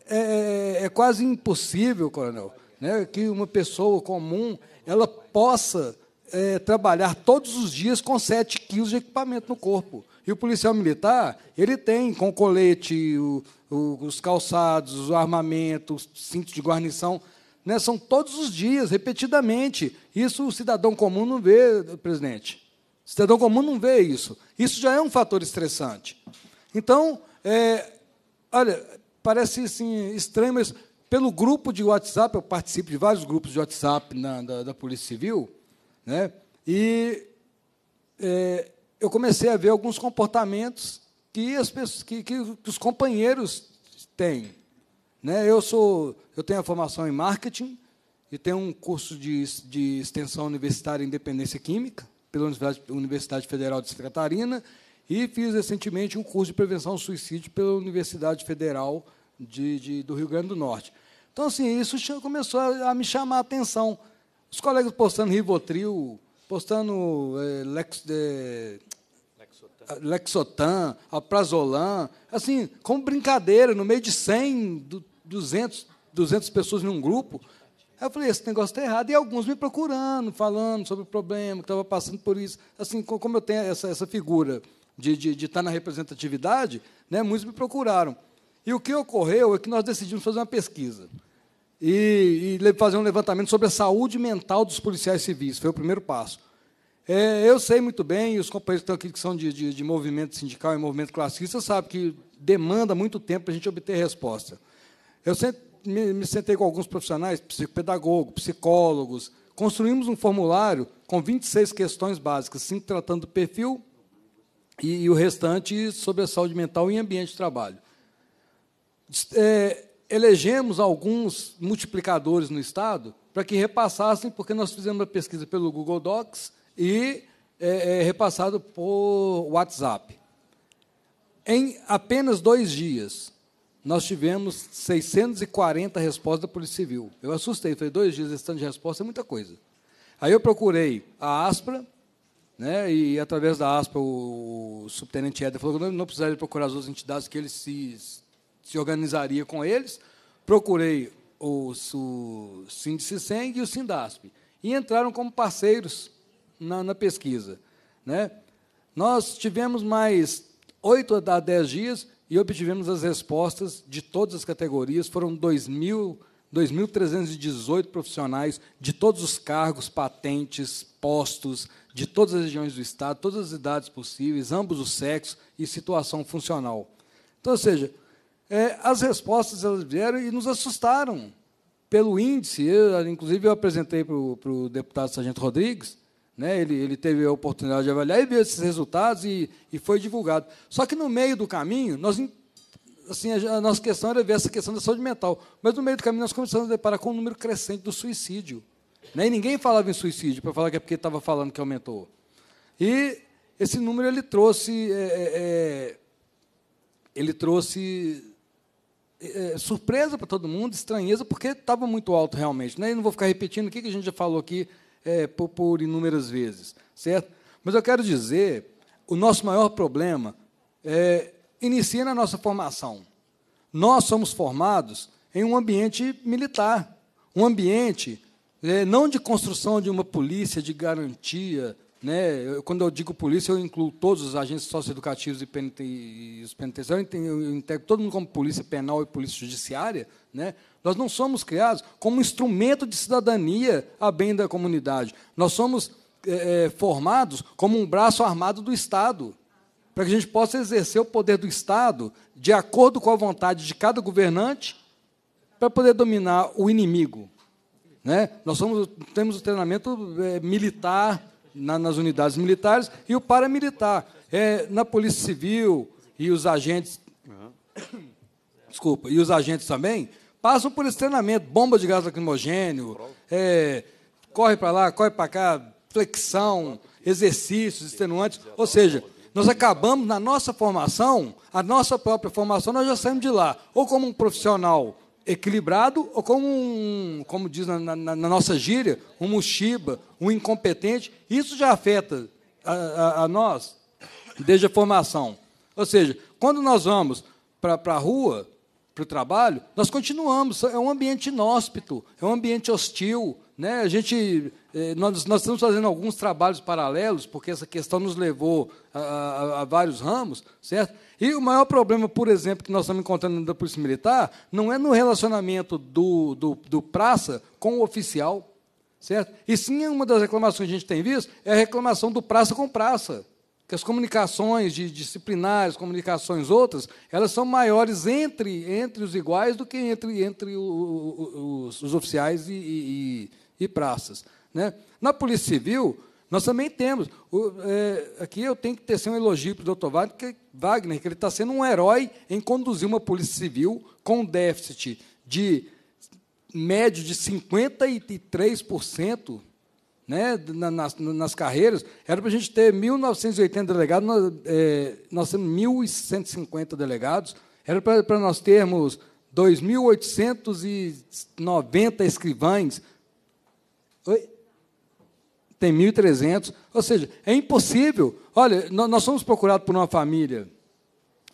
é, é quase impossível, coronel, né, que uma pessoa comum ela possa é, trabalhar todos os dias com 7 quilos de equipamento no corpo. E o policial militar, ele tem com colete, o, o, os calçados, o armamento, os cintos de guarnição, né, são todos os dias, repetidamente. Isso o cidadão comum não vê, presidente. O cidadão comum não vê isso. Isso já é um fator estressante. Então, é, olha, parece assim, estranho, mas pelo grupo de WhatsApp, eu participo de vários grupos de WhatsApp na, da, da Polícia Civil, né? E é, eu comecei a ver alguns comportamentos que, as pessoas, que, que os companheiros têm. Né? Eu, sou, eu tenho a formação em marketing e tenho um curso de, de extensão universitária em dependência química pela Universidade, Federal de Santa Catarina e fiz recentemente um curso de prevenção ao suicídio pela Universidade Federal de, de, do Rio Grande do Norte. Então, assim, isso começou a, a me chamar a atenção. Os colegas postando Rivotril, postando é, Lex, é, Lexotan. Aprazolan, assim, como brincadeira, no meio de 100, 200, 200 pessoas num grupo. eu falei, esse negócio está errado. E alguns me procurando, falando sobre o problema, que estava passando por isso. Assim, como eu tenho essa, essa figura de estar de, de estar tá na representatividade, né, muitos me procuraram. E o que ocorreu é que nós decidimos fazer uma pesquisa e, e, fazer um levantamento sobre a saúde mental dos policiais civis. Foi o primeiro passo. É, eu sei muito bem, e os companheiros que estão aqui que são de, de, de movimento sindical e movimento classista sabem que demanda muito tempo para a gente obter resposta. Eu sempre me, me sentei com alguns profissionais, psicopedagogos, psicólogos, construímos um formulário com 26 questões básicas, cinco tratando do perfil e, e o restante sobre a saúde mental e ambiente de trabalho. É, elegemos alguns multiplicadores no Estado para que repassassem, porque nós fizemos a pesquisa pelo Google Docs e é, é, repassado por WhatsApp. Em apenas dois dias, nós tivemos 640 respostas da Polícia Civil. Eu assustei, falei, dois dias esse tanto de resposta é muita coisa. Aí eu procurei a ASPRA, né, e através da ASPRA o subtenente Eder falou que não precisava procurar as outras entidades que eles se se organizaria com eles. Procurei o, o Síndice Seng e o Sindasp, e entraram como parceiros na, na pesquisa. Né? Nós tivemos mais oito a dez dias e obtivemos as respostas de todas as categorias. Foram 2.318 profissionais de todos os cargos, patentes, postos, de todas as regiões do Estado, todas as idades possíveis, ambos os sexos e situação funcional. Então, ou seja, é, as respostas elas vieram e nos assustaram pelo índice. Eu, inclusive, eu apresentei para o deputado Sargento Rodrigues, né, ele, ele teve a oportunidade de avaliar e ver esses resultados e, e foi divulgado. Só que no meio do caminho, nós assim, a nossa questão era ver essa questão da saúde mental. Mas no meio do caminho nós começamos a deparar com um número crescente do suicídio. Né? E ninguém falava em suicídio para falar que é porque estava falando que aumentou. E esse número ele trouxe, é, é, é ele trouxe é, é, surpresa para todo mundo, estranheza, porque estava muito alto realmente. Né? não vou ficar repetindo o que a gente já falou aqui é, por, por, inúmeras vezes, certo? Mas eu quero dizer, o nosso maior problema é, inicia na nossa formação. Nós somos formados em um ambiente militar, um ambiente é, não de construção de uma polícia de garantia, né? Eu, quando eu digo polícia, eu incluo todos os agentes socioeducativos e, e os penitenciários, eu integro todo mundo como polícia penal e polícia judiciária. Né? Nós não somos criados como instrumento de cidadania a bem da comunidade. Nós somos é, é, formados como um braço armado do Estado, para que a gente possa exercer o poder do Estado de acordo com a vontade de cada governante para poder dominar o inimigo. Né? Nós somos, temos o treinamento é, militar na, nas unidades militares e o paramilitar. É, na Polícia Civil e os agentes. Uhum. [coughs] Desculpa, e os agentes também passam por esse treinamento: bomba de gás lacrimogênio, é, corre para lá, corre para cá, flexão, exercícios extenuantes. Ou seja, nós acabamos na nossa formação, a nossa própria formação, nós já saímos de lá, ou como um profissional equilibrado ou como, um, como diz na, na, na, nossa gíria, um mochiba, um incompetente. Isso já afeta a, a, a nós desde a formação. Ou seja, quando nós vamos para a rua, para o trabalho, nós continuamos. É um ambiente inóspito, é um ambiente hostil. Né? A gente, eh, nós, nós estamos fazendo alguns trabalhos paralelos, porque essa questão nos levou a, a, a vários ramos, certo? E o maior problema, por exemplo, que nós estamos encontrando da Polícia Militar, não é no relacionamento do, do, do praça com o oficial, certo? E sim, uma das reclamações que a gente tem visto é a reclamação do praça com praça que as comunicações de disciplinares, comunicações outras, elas são maiores entre, entre os iguais do que entre, entre o, o, os, os, oficiais e, e, e, praças. Né? Na Polícia Civil, nós também temos. O, é, aqui eu tenho que tecer um elogio para o doutor Wagner, que ele está sendo um herói em conduzir uma polícia civil com déficit de médio de 53% né, nas, nas carreiras. Era para a gente ter 1.980 delegados, nós, é, nós temos 1.150 delegados. Era para, para nós termos 2.890 escrivães. Oi? tem 1.300. Ou seja, é impossível. Olha, nós somos procurados por uma família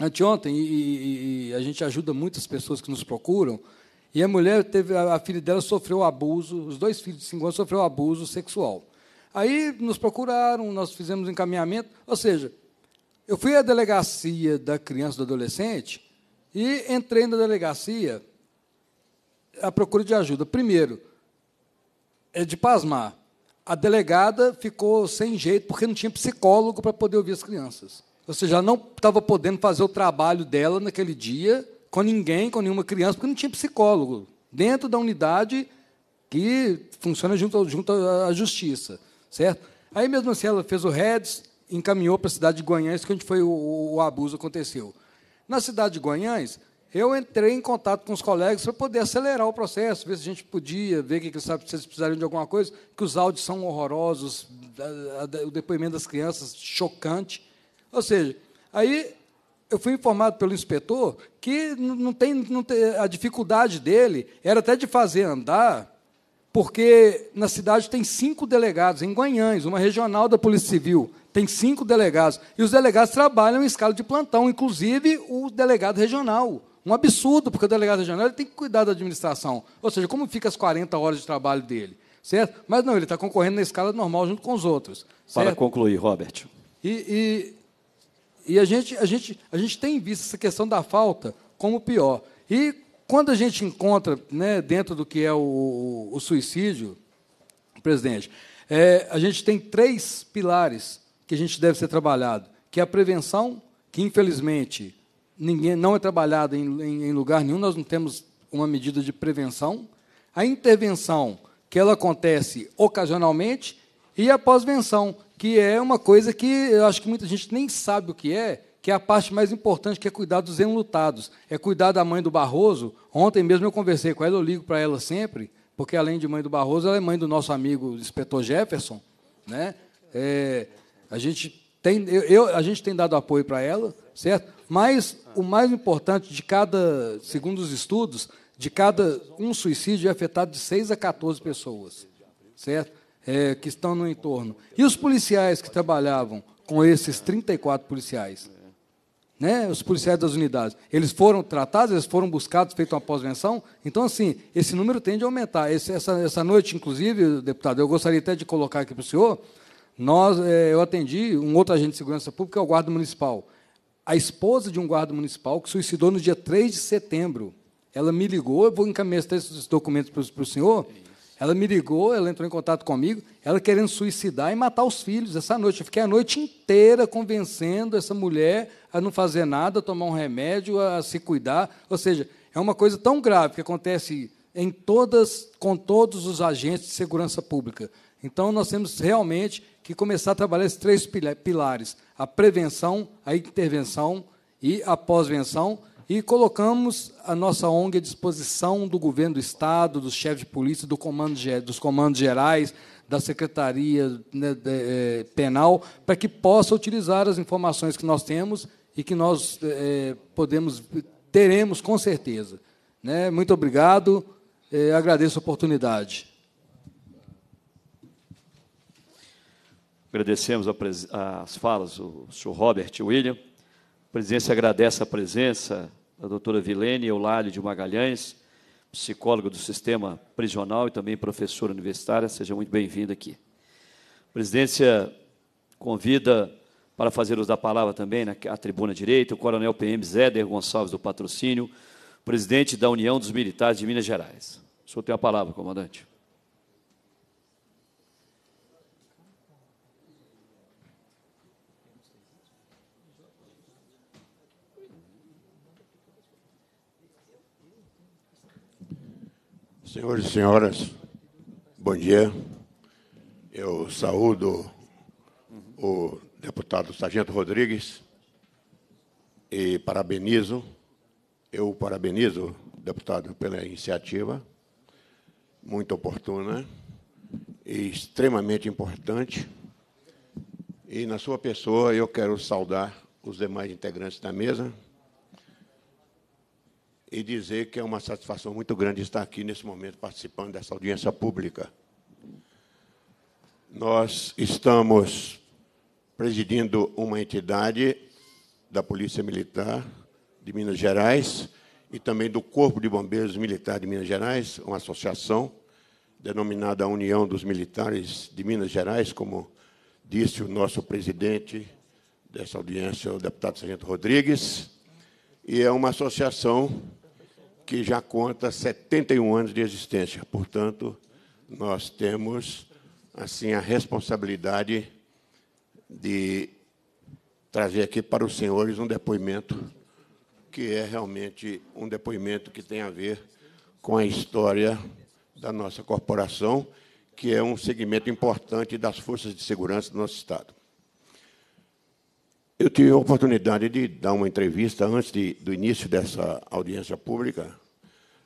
anteontem, e, e, a gente ajuda muitas pessoas que nos procuram. E a mulher teve, a, filha dela sofreu abuso, os dois filhos de 5 anos sofreu abuso sexual. Aí nos procuraram, nós fizemos encaminhamento. Ou seja, eu fui à delegacia da criança e do adolescente e entrei na delegacia à procura de ajuda. Primeiro, é de pasmar a delegada ficou sem jeito porque não tinha psicólogo para poder ouvir as crianças. Ou seja, ela não estava podendo fazer o trabalho dela naquele dia com ninguém, com nenhuma criança, porque não tinha psicólogo dentro da unidade que funciona junto, junto à justiça, certo? Aí mesmo assim ela fez o REDS, encaminhou para a cidade de Guanhães, que onde foi o, o abuso aconteceu. Na cidade de Guanhães, eu entrei em contato com os colegas para poder acelerar o processo, ver se a gente podia, ver que, que sabe, se eles precisariam de alguma coisa, que os áudios são horrorosos, o depoimento das crianças chocante. Ou seja, aí eu fui informado pelo inspetor que não tem, não tem a dificuldade dele era até de fazer andar, porque na cidade tem cinco delegados, em Guanhães, uma regional da Polícia Civil, tem cinco delegados, e os delegados trabalham em escala de plantão, inclusive o delegado regional. Um absurdo, porque o delegado regional ele tem que cuidar da administração. Ou seja, como fica as 40 horas de trabalho dele? Certo? Mas não, ele está concorrendo na escala normal junto com os outros. Certo? Para concluir, Robert. E, e, e, a, gente, a, gente, a gente tem visto essa questão da falta como pior. E quando a gente encontra, né, dentro do que é o, o suicídio, presidente, é, a gente tem três pilares que a gente deve ser trabalhado, que é a prevenção, que infelizmente ninguém, não é trabalhado em, em, em lugar nenhum, nós não temos uma medida de prevenção. A intervenção, que ela acontece ocasionalmente, e a pós-venção, que é uma coisa que eu acho que muita gente nem sabe o que é, que é a parte mais importante, que é cuidar dos enlutados, é cuidar da mãe do Barroso. Ontem mesmo eu conversei com ela, eu ligo para ela sempre, porque além de mãe do Barroso, ela é mãe do nosso amigo inspetor Jefferson, né? É, a gente tem, eu, eu, a gente tem dado apoio para ela, certo? Mas o mais importante de cada, segundo os estudos, de cada um suicídio é afetado de 6 a 14 pessoas, certo? É, que estão no entorno. E os policiais que trabalhavam com esses 34 policiais? Né? Os policiais das unidades. Eles foram tratados, eles foram buscados, feita uma pós-venção? Então, assim, esse número tende a aumentar. Esse, essa, essa noite, inclusive, deputado, eu gostaria até de colocar aqui para o senhor, nós, é, eu atendi um outro agente de segurança pública, que é o guarda municipal a esposa de um guarda municipal que suicidou no dia 3 de setembro. Ela me ligou, eu vou encaminhar esses documentos para, o senhor. É ela me ligou, ela entrou em contato comigo, ela querendo suicidar e matar os filhos essa noite. Eu fiquei a noite inteira convencendo essa mulher a não fazer nada, a tomar um remédio, a, a se cuidar. Ou seja, é uma coisa tão grave que acontece em todas, com todos os agentes de segurança pública. Então, nós temos realmente que começar a trabalhar esses três pilares: a prevenção, a intervenção e a pós-venção. E colocamos a nossa ONG à disposição do governo do Estado, dos chefes de polícia, do comando, dos comandos gerais, da Secretaria né, de, eh, Penal, para que possa utilizar as informações que nós temos e que nós eh, podemos teremos com certeza. Né? Muito obrigado, eh, agradeço a oportunidade. Agradecemos as falas do Sr. Robert William. A presidência agradece a presença da doutora Vilene Eulália de Magalhães, psicóloga do sistema prisional e também professora universitária. Seja muito bem-vinda aqui. A presidência convida para fazer uso da palavra também na tribuna direita o coronel PM Zéder Gonçalves do Patrocínio, presidente da União dos Militares de Minas Gerais. O senhor tem a palavra, comandante. Senhores e senhoras, bom dia. Eu saúdo o deputado Sargento Rodrigues e parabenizo, eu parabenizo, deputado, pela iniciativa, muito oportuna e extremamente importante. E, na sua pessoa, eu quero saudar os demais integrantes da mesa, e dizer que é uma satisfação muito grande estar aqui nesse momento participando dessa audiência pública. Nós estamos presidindo uma entidade da Polícia Militar de Minas Gerais e também do Corpo de Bombeiros Militar de Minas Gerais, uma associação denominada União dos Militares de Minas Gerais, como disse o nosso presidente dessa audiência, o deputado Sargento Rodrigues, e é uma associação que já conta 71 anos de existência. Portanto, nós temos assim a responsabilidade de trazer aqui para os senhores um depoimento que é realmente um depoimento que tem a ver com a história da nossa corporação, que é um segmento importante das forças de segurança do nosso estado. Eu tive a oportunidade de dar uma entrevista antes de, do início dessa audiência pública,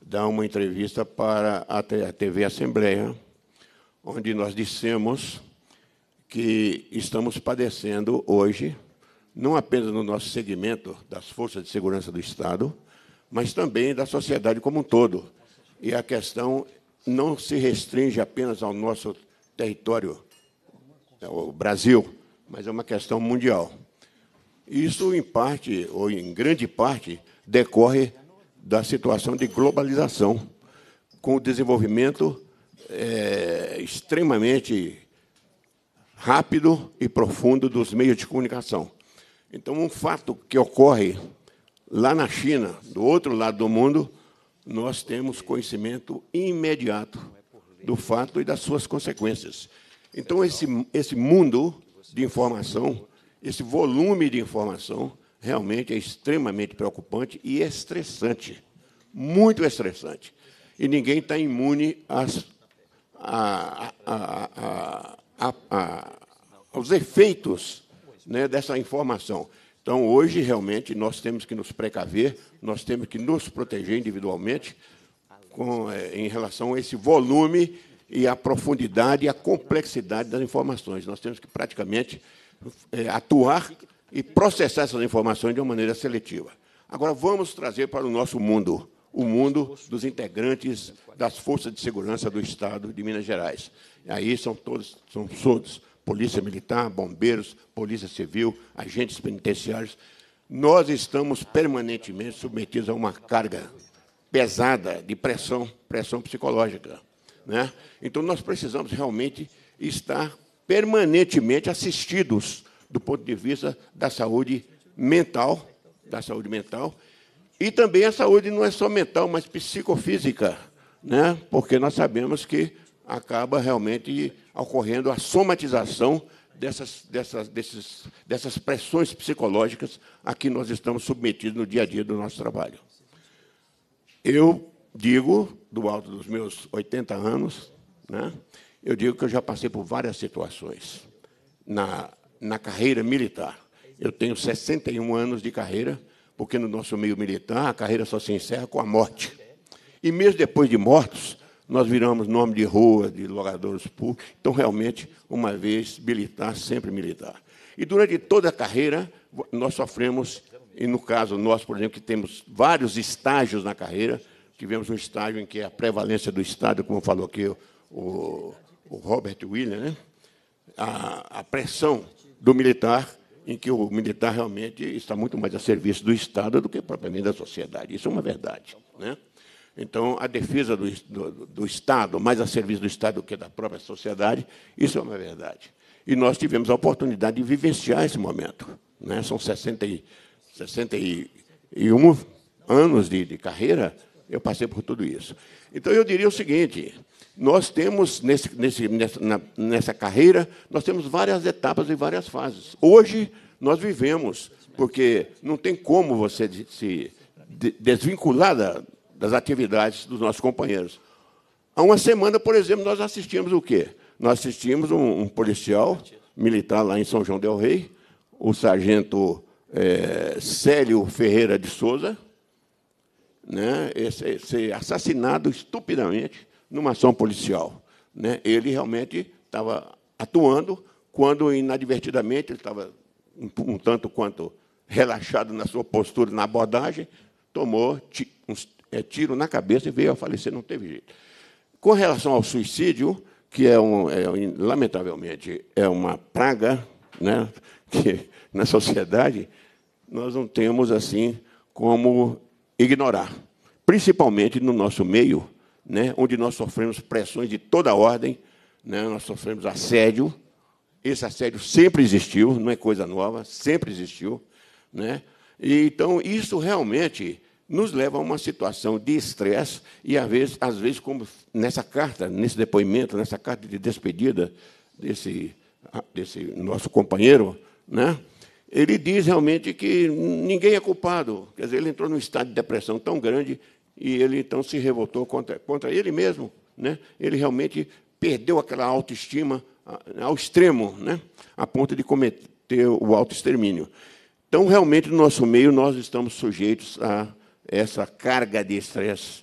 dar uma entrevista para a TV Assembleia, onde nós dissemos que estamos padecendo hoje, não apenas no nosso segmento das forças de segurança do Estado, mas também da sociedade como um todo. E a questão não se restringe apenas ao nosso território, é, o Brasil, mas é uma questão mundial. Isso, em parte, ou em grande parte, decorre da situação de globalização, com o desenvolvimento é, extremamente rápido e profundo dos meios de comunicação. Então, um fato que ocorre lá na China, do outro lado do mundo, nós temos conhecimento imediato do fato e das suas consequências. Então, esse, esse mundo de informação esse volume de informação realmente é extremamente preocupante e estressante, muito estressante. E ninguém está imune às, aos efeitos né, dessa informação. Então, hoje, realmente, nós temos que nos precaver, nós temos que nos proteger individualmente com, é, em relação a esse volume e a profundidade e a complexidade das informações. Nós temos que praticamente é, atuar e processar essas informações de uma maneira seletiva. Agora, vamos trazer para o nosso mundo, o mundo dos integrantes das forças de segurança do Estado de Minas Gerais. E aí são todos, são todos polícia militar, bombeiros, polícia civil, agentes penitenciários. Nós estamos permanentemente submetidos a uma carga pesada de pressão, pressão psicológica. Né? Então, nós precisamos realmente estar permanentemente assistidos do ponto de vista da saúde mental, da saúde mental, e também a saúde não é só mental, mas psicofísica, né? Porque nós sabemos que acaba realmente ocorrendo a somatização dessas, dessas, desses, dessas pressões psicológicas a que nós estamos submetidos no dia a dia do nosso trabalho. Eu digo, do alto dos meus 80 anos, né, eu digo que eu já passei por várias situações na, na carreira militar. Eu tenho 61 anos de carreira, porque no nosso meio militar a carreira só se encerra com a morte. E mesmo depois de mortos, nós viramos nome de rua, de logradores públicos. Então, realmente, uma vez militar, sempre militar. E durante toda a carreira, nós sofremos, e no caso nós, por exemplo, que temos vários estágios na carreira, tivemos um estágio em que a prevalência do Estado, como falou aqui o, o Robert William, né? a, a pressão do militar, em que o militar realmente está muito mais a serviço do Estado do que propriamente da sociedade. Isso é uma verdade. Né? Então, a defesa do, do, do, Estado, mais a serviço do Estado do que da própria sociedade, isso é uma verdade. E nós tivemos a oportunidade de vivenciar esse momento. Né? São 60 e, 61 anos de, de carreira, eu passei por tudo isso. Então, eu diria o seguinte: nós temos, nesse, nesse, nessa, na, nessa carreira, nós temos várias etapas e várias fases. Hoje, nós vivemos, porque não tem como você se desvincular da, das atividades dos nossos companheiros. Há uma semana, por exemplo, nós assistimos o quê? Nós assistimos um, um policial militar lá em São João del Rei, o sargento é, Célio Ferreira de Souza, né, ser, ser assassinado estupidamente numa ação policial. Né? Ele realmente estava atuando quando, inadvertidamente, ele estava um, tanto quanto relaxado na sua postura na abordagem, tomou um é, tiro na cabeça e veio a falecer, não teve jeito. Com relação ao suicídio, que é, um, é lamentavelmente é uma praga né, [laughs] que na sociedade nós não temos assim como ignorar, principalmente no nosso meio né, onde nós sofremos pressões de toda ordem, né, nós sofremos assédio. Esse assédio sempre existiu, não é coisa nova, sempre existiu. Né? E, então, isso realmente nos leva a uma situação de estresse e, às vezes, às vezes, como nessa carta, nesse depoimento, nessa carta de despedida desse, desse nosso companheiro, né? ele diz realmente que ninguém é culpado. Quer dizer, ele entrou num estado de depressão tão grande e ele então se revoltou contra, contra ele mesmo. Né? Ele realmente perdeu aquela autoestima ah, né, ao extremo, né? a ponto de cometer o autoextermínio. Então, realmente, no nosso meio, nós estamos sujeitos a essa carga de estresse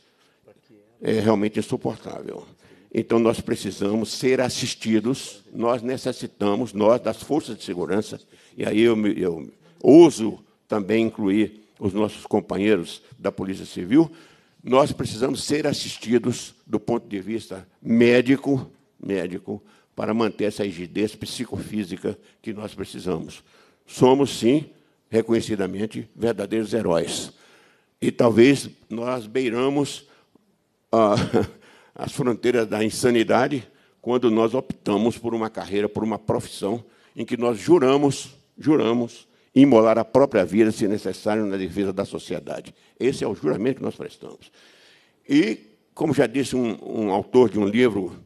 é realmente insuportável. Então, nós precisamos ser assistidos, nós necessitamos, nós, das forças de segurança, e aí eu, eu ouso também incluir os nossos companheiros da Polícia Civil, nós precisamos ser assistidos do ponto de vista médico, médico, para manter essa rigidez psicofísica que nós precisamos. Somos sim reconhecidamente verdadeiros heróis. E talvez nós beiramos ah, [laughs] as fronteiras da insanidade quando nós optamos por uma carreira, por uma profissão em que nós juramos, juramos imolar a própria vida, se necessário, na defesa da sociedade. Esse é o juramento que nós prestamos. E, como já disse um, um autor de um livro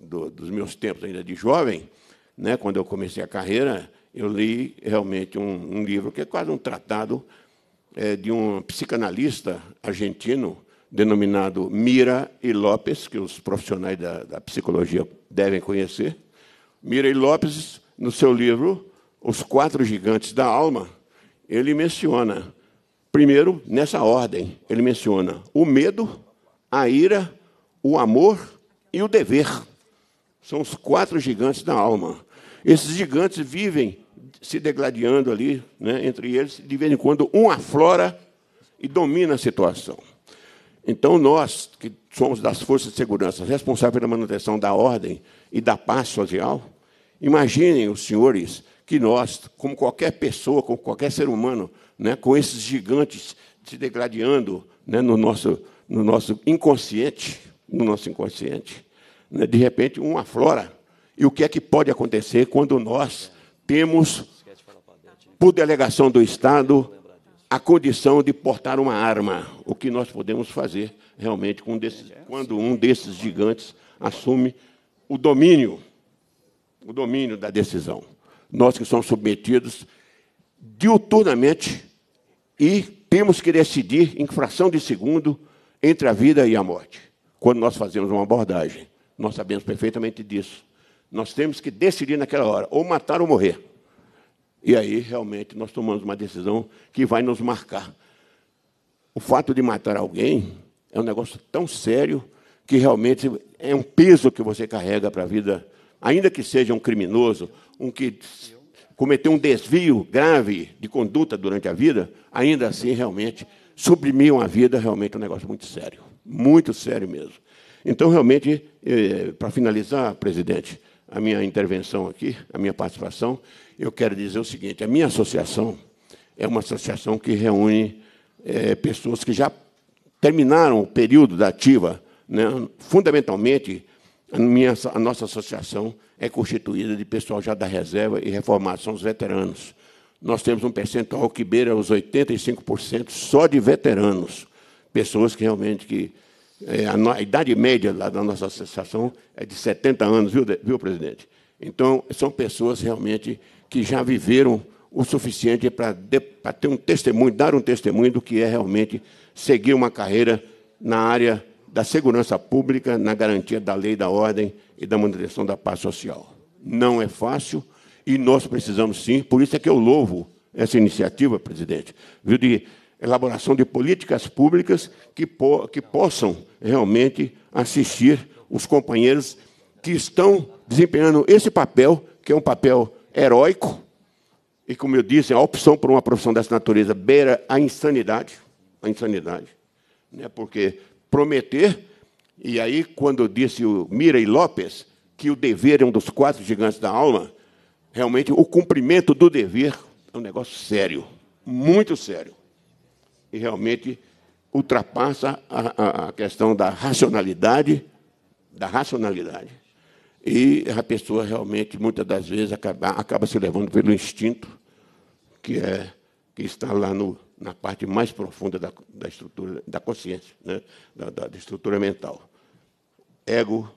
do, dos meus tempos ainda de jovem, né, quando eu comecei a carreira, eu li realmente um, um livro que é quase um tratado é, de um psicanalista argentino denominado Mira e Lopes, que os profissionais da, da psicologia devem conhecer. Mira e Lopes, no seu livro os quatro gigantes da alma, ele menciona, primeiro, nessa ordem, ele menciona o medo, a ira, o amor e o dever. São os quatro gigantes da alma. Esses gigantes vivem se degladiando ali, né, entre eles, de vez em quando um aflora e domina a situação. Então, nós, que somos das forças de segurança responsáveis pela manutenção da ordem e da paz social, imaginem os senhores que nós, como qualquer pessoa, como qualquer ser humano, né, com esses gigantes se degradando né, no, nosso, no nosso inconsciente, no nosso inconsciente, né, de repente um aflora. E o que é que pode acontecer quando nós temos, por delegação do Estado, a condição de portar uma arma. O que nós podemos fazer realmente desses, quando um desses gigantes assume o domínio, o domínio da decisão nós que somos submetidos diuturnamente e temos que decidir, em fração de segundo, entre a vida e a morte. Quando nós fazemos uma abordagem, nós sabemos perfeitamente disso. Nós temos que decidir naquela hora, ou matar ou morrer. E aí, realmente, nós tomamos uma decisão que vai nos marcar. O fato de matar alguém é um negócio tão sério que realmente é um peso que você carrega para a vida, ainda que seja um criminoso, um que cometeu um desvio grave de conduta durante a vida, ainda assim realmente suprimiam a vida, realmente é um negócio muito sério, muito sério mesmo. Então, realmente, eh, para finalizar, presidente, a minha intervenção aqui, a minha participação, eu quero dizer o seguinte: a minha associação é uma associação que reúne eh, pessoas que já terminaram o período da ativa, né, fundamentalmente a, minha, a nossa associação é constituída de pessoal já da reserva e são os veteranos. Nós temos um percentual que beira os 85% só de veteranos, pessoas que realmente que é, a, idade média lá da nossa associação é de 70 anos, viu, viu, presidente? Então, são pessoas realmente que já viveram o suficiente para ter um testemunho, dar um testemunho do que é realmente seguir uma carreira na área da segurança pública na garantia da lei, da ordem e da manutenção da paz social. Não é fácil e nós precisamos sim, por isso é que eu louvo essa iniciativa, presidente, viu, de elaboração de políticas públicas que, po que possam realmente assistir os companheiros que estão desempenhando esse papel, que é um papel heróico, e como eu disse, é a opção por uma profissão dessa natureza beira a insanidade, a insanidade, né? porque prometer, e aí, quando disse o Mirei Lopes que o dever é um dos quatro gigantes da alma, realmente o cumprimento do dever é um negócio sério, muito sério. E realmente ultrapassa a, a, a questão da racionalidade, da racionalidade. E a pessoa realmente, muitas das vezes, acaba, acaba se levando pelo instinto que, é, que está lá no, na parte mais profunda da, da estrutura da consciência, né? da, da, da estrutura mental. Ego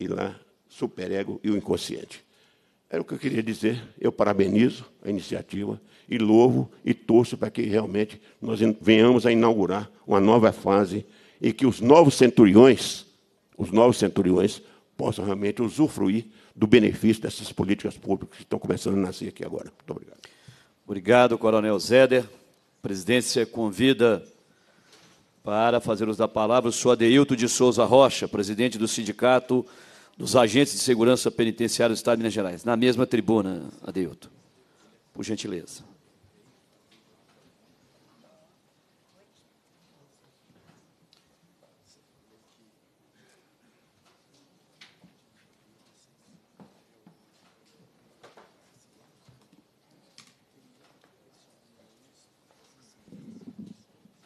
e lá superego e o inconsciente. Era o que eu queria dizer. Eu parabenizo a iniciativa e louvo e torço para que realmente nós venhamos a inaugurar uma nova fase e que os novos centuriões, os novos centuriões, possam realmente usufruir do benefício dessas políticas públicas que estão começando a nascer aqui agora. Muito obrigado. Obrigado, Coronel Zéder. A presidência convida para fazer uso da palavra o senhor Adeilto de Souza Rocha, presidente do Sindicato dos Agentes de Segurança Penitenciária do Estado de Minas Gerais. Na mesma tribuna, Adeilto. Por gentileza.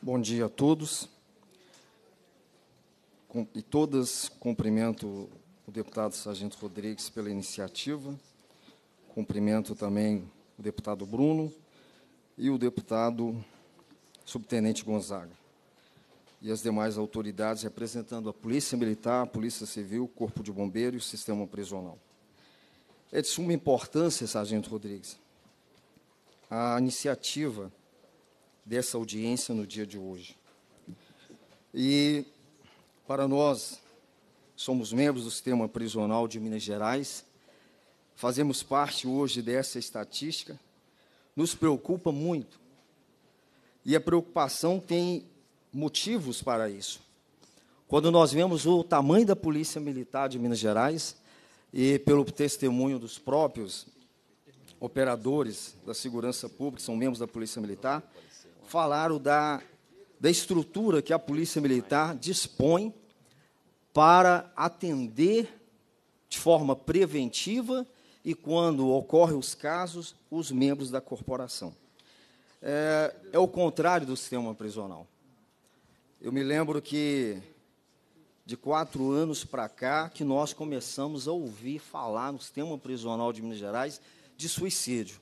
Bom dia a todos. Com, e todas, cumprimento o deputado Sargento Rodrigues pela iniciativa, cumprimento também o deputado Bruno e o deputado subtenente Gonzaga e as demais autoridades representando a Polícia Militar, a Polícia Civil, o Corpo de Bombeiros e o Sistema Prisional. É de suma importância, Sargento Rodrigues, a iniciativa dessa audiência no dia de hoje. E para nós, somos membros do sistema prisional de Minas Gerais, fazemos parte hoje dessa estatística, nos preocupa muito. E a preocupação tem motivos para isso. Quando nós vemos o tamanho da Polícia Militar de Minas Gerais, e pelo testemunho dos próprios operadores da segurança pública, que são membros da Polícia Militar, falaram da, da estrutura que a Polícia Militar dispõe para atender de forma preventiva e, quando ocorrem os casos, os membros da corporação. É, é o contrário do sistema prisional. Eu me lembro que, de quatro anos para cá, que nós começamos a ouvir falar no sistema prisional de Minas Gerais de suicídio.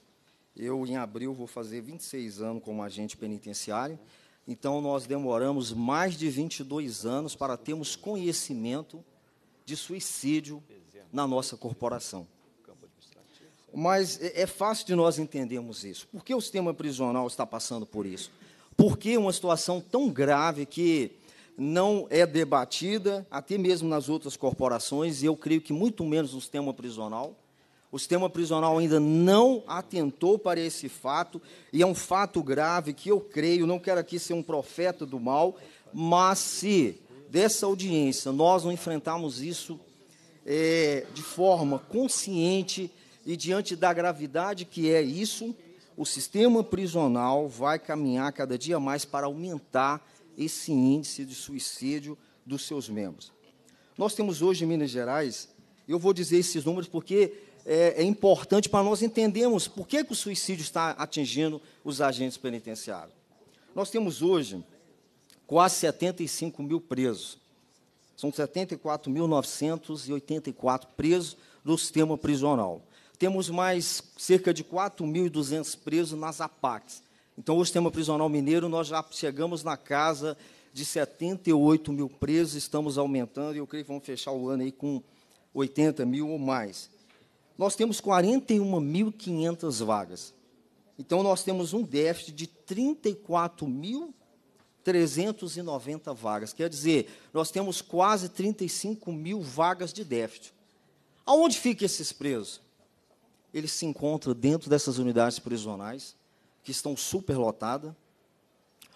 Eu, em abril, vou fazer 26 anos como agente penitenciário. Então, nós demoramos mais de 22 anos para termos conhecimento de suicídio na nossa corporação. Mas é, é fácil de nós entendermos isso. Por que o sistema prisional está passando por isso? Por que uma situação tão grave que não é debatida, até mesmo nas outras corporações, e eu creio que muito menos no sistema prisional, o sistema prisional ainda não atentou para esse fato, e é um fato grave que eu creio, não quero aqui ser um profeta do mal, mas se dessa audiência nós não enfrentarmos isso é, de forma consciente e diante da gravidade que é isso, o sistema prisional vai caminhar cada dia mais para aumentar esse índice de suicídio dos seus membros. Nós temos hoje em Minas Gerais, eu vou dizer esses números porque é, é importante para nós entendermos por que, que o suicídio está atingindo os agentes penitenciários. Nós temos hoje quase 75 mil presos. São 74.984 presos no sistema prisional. Temos mais cerca de 4.200 presos nas APACs. Então, o sistema prisional mineiro, nós já chegamos na casa de 78 mil presos, estamos aumentando e eu creio que vamos fechar o ano aí com 80 mil ou mais nós temos 41.500 vagas. Então, nós temos um déficit de 34.390 vagas. Quer dizer, nós temos quase 35 mil vagas de déficit. Aonde ficam esses presos? Eles se encontram dentro dessas unidades prisionais, que estão superlotadas.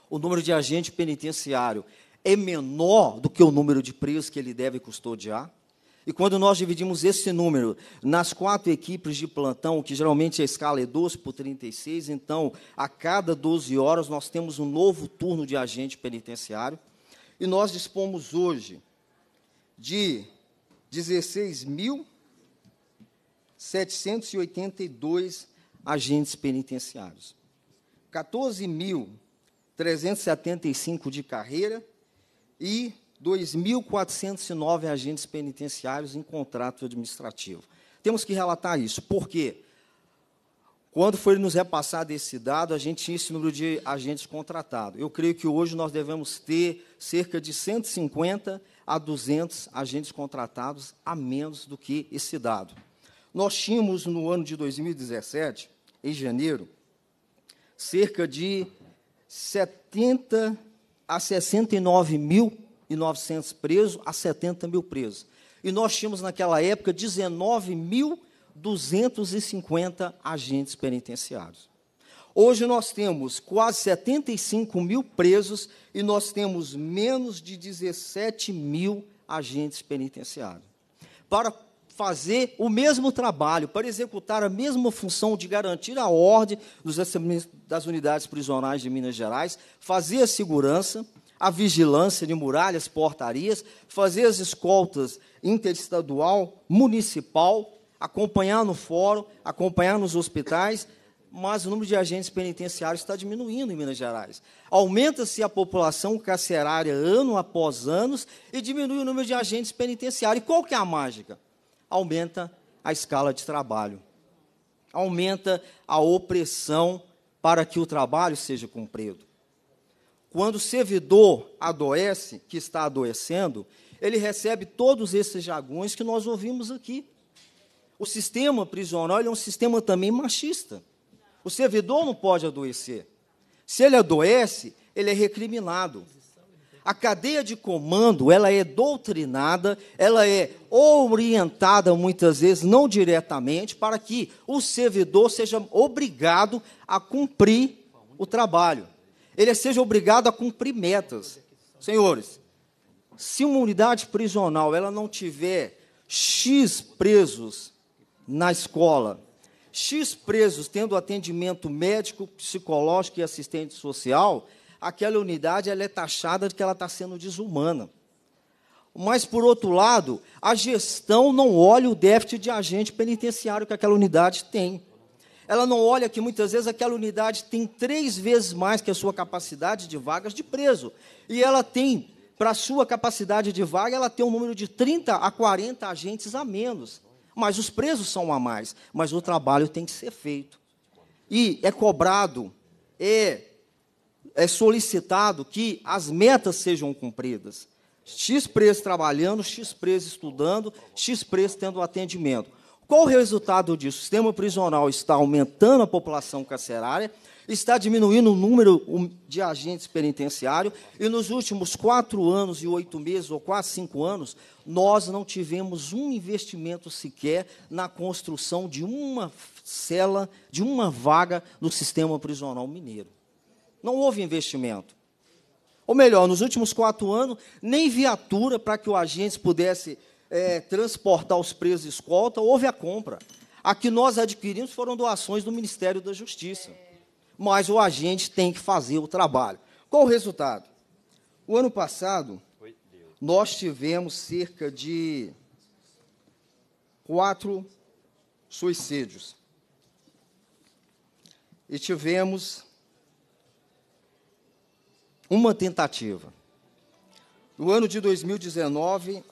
O número de agente penitenciário é menor do que o número de presos que ele deve custodiar. E quando nós dividimos esse número nas quatro equipes de plantão, que geralmente a escala é 12 por 36, então a cada 12 horas nós temos um novo turno de agente penitenciário. E nós dispomos hoje de 16.782 agentes penitenciários, 14.375 de carreira e 2.409 agentes penitenciários em contrato administrativo. Temos que relatar isso, porque quando foi nos repassado esse dado, a gente tinha esse número de agentes contratados. Eu creio que hoje nós devemos ter cerca de 150 a 200 agentes contratados a menos do que esse dado. Nós tínhamos no ano de 2017, em janeiro, cerca de 70 a 69 mil 900 presos a 70 mil presos. E nós tínhamos naquela época 19.250 agentes penitenciários. Hoje nós temos quase 75 mil presos e nós temos menos de 17 mil agentes penitenciários. Para fazer o mesmo trabalho, para executar a mesma função de garantir a ordem das unidades prisionais de Minas Gerais, fazer a segurança, a vigilância de muralhas, portarias, fazer as escoltas interestadual, municipal, acompanhar no fórum, acompanhar nos hospitais, mas o número de agentes penitenciários está diminuindo em Minas Gerais. Aumenta-se a população carcerária ano após anos e diminui o número de agentes penitenciários. E qual que é a mágica? Aumenta a escala de trabalho. Aumenta a opressão para que o trabalho seja cumprido. Quando o servidor adoece, que está adoecendo, ele recebe todos esses jargões que nós ouvimos aqui. O sistema prisional é um sistema também machista. O servidor não pode adoecer. Se ele adoece, ele é recriminado. A cadeia de comando, ela é doutrinada, ela é orientada muitas vezes não diretamente para que o servidor seja obrigado a cumprir o trabalho ele seja obrigado a cumprir metas. Senhores, se uma unidade prisional ela não tiver X presos na escola, X presos tendo atendimento médico, psicológico e assistente social, aquela unidade ela é taxada de que ela está sendo desumana. Mas, por outro lado, a gestão não olha o déficit de agente penitenciário que aquela unidade tem. Ela não olha que muitas vezes aquela unidade tem três vezes mais que a sua capacidade de vagas de preso. E ela tem, para a sua capacidade de vaga, ela tem um número de 30 a 40 agentes a menos. Mas os presos são a mais. Mas o trabalho tem que ser feito. E é cobrado, é, é solicitado que as metas sejam cumpridas. X preso trabalhando, X preso estudando, X preso tendo atendimento. Qual o resultado disso? O sistema prisional está aumentando a população carcerária, está diminuindo o número de agentes penitenciários, e nos últimos quatro anos e oito meses, ou quase cinco anos, nós não tivemos um investimento sequer na construção de uma cela, de uma vaga no sistema prisional mineiro. Não houve investimento. Ou melhor, nos últimos quatro anos, nem viatura para que o agente pudesse é, transportar os presos escolta, houve a compra. A que nós adquirimos foram doações do Ministério da Justiça. Mas o agente tem que fazer o trabalho. Qual o resultado? O ano passado, nós tivemos cerca de quatro suicídios. E tivemos uma tentativa. No ano de 2019,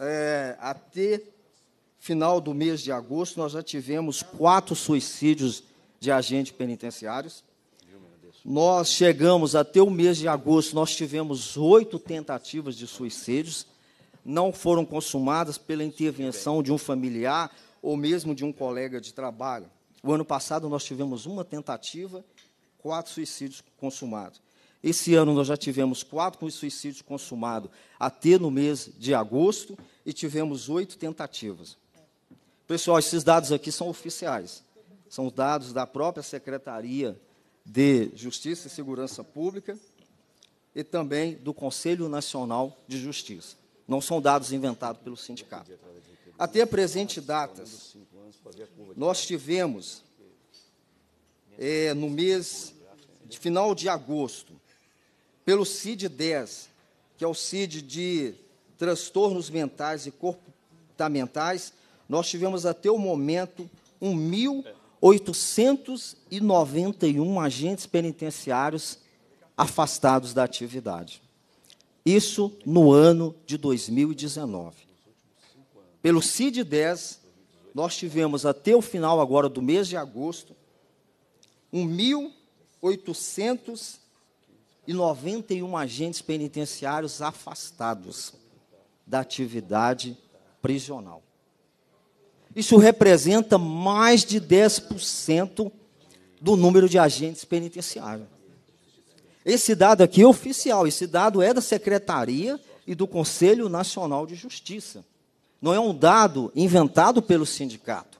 é, até final do mês de agosto, nós já tivemos quatro suicídios de agentes penitenciários. Nós chegamos até o mês de agosto, nós tivemos oito tentativas de suicídios, não foram consumadas pela intervenção de um familiar ou mesmo de um colega de trabalho. O ano passado nós tivemos uma tentativa, quatro suicídios consumados. Esse ano nós já tivemos quatro suicídios consumados, até no mês de agosto, e tivemos oito tentativas. Pessoal, esses dados aqui são oficiais. São dados da própria Secretaria de Justiça e Segurança Pública e também do Conselho Nacional de Justiça. Não são dados inventados pelo sindicato. Até a presente datas, nós tivemos, é, no mês de final de agosto, pelo CID-10, que é o CID de transtornos mentais e comportamentais, nós tivemos até o momento 1.891 agentes penitenciários afastados da atividade. Isso no ano de 2019. Pelo CID-10, nós tivemos até o final agora do mês de agosto 1.891 e 91 agentes penitenciários afastados da atividade prisional. Isso representa mais de 10% do número de agentes penitenciários. Esse dado aqui é oficial, esse dado é da Secretaria e do Conselho Nacional de Justiça. Não é um dado inventado pelo sindicato.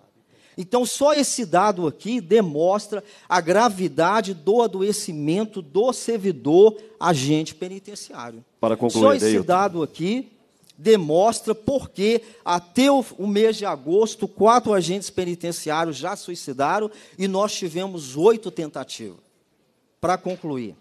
Então, só esse dado aqui demonstra a gravidade do adoecimento do servidor agente penitenciário. Para concluir, só esse dado aqui demonstra porque até o, mês de agosto, quatro agentes penitenciários já suicidaram e nós tivemos oito tentativas. Para concluir,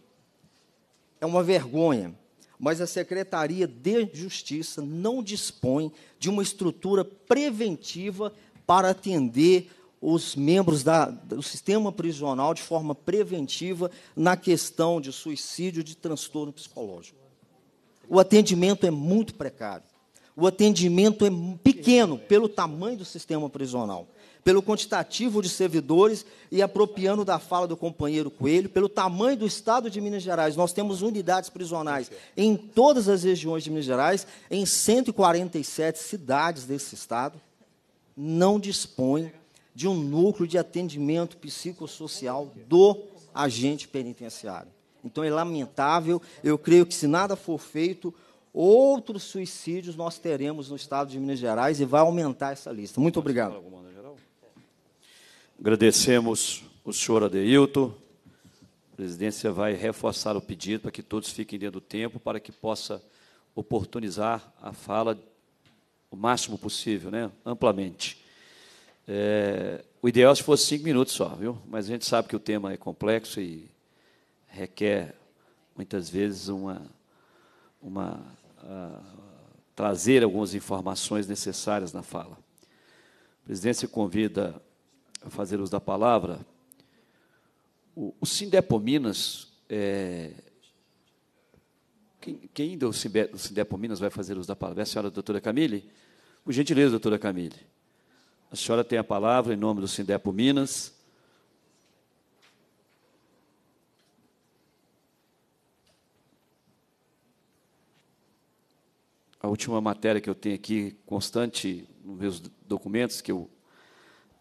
é uma vergonha, mas a Secretaria de Justiça não dispõe de uma estrutura preventiva para atender os membros da, do sistema prisional de forma preventiva na questão de suicídio, de transtorno psicológico. O atendimento é muito precário. O atendimento é pequeno pelo tamanho do sistema prisional, pelo quantitativo de servidores e apropriando da fala do companheiro Coelho, pelo tamanho do estado de Minas Gerais. Nós temos unidades prisionais em todas as regiões de Minas Gerais, em 147 cidades desse estado não dispõe de um núcleo de atendimento psicossocial do agente penitenciário. Então é lamentável, eu creio que se nada for feito, outros suicídios nós teremos no estado de Minas Gerais e vai aumentar essa lista. Muito obrigado. Agradecemos o senhor Adeilton. A presidência vai reforçar o pedido para que todos fiquem dentro do tempo, para que possa oportunizar a fala o máximo possível, né? amplamente. É, o ideal é se fosse cinco minutos só, viu? Mas a gente sabe que o tema é complexo e requer muitas vezes uma, uma a, trazer algumas informações necessárias na fala. O presidente se convida a fazer uso da palavra. O, o Sindepominas é, quem, quem do Sindepo Minas vai fazer uso da palavra? É a senhora doutora Camille? Por gentileza, doutora Camille. A senhora tem a palavra em nome do Sindepo Minas. A última matéria que eu tenho aqui, constante nos meus documentos que eu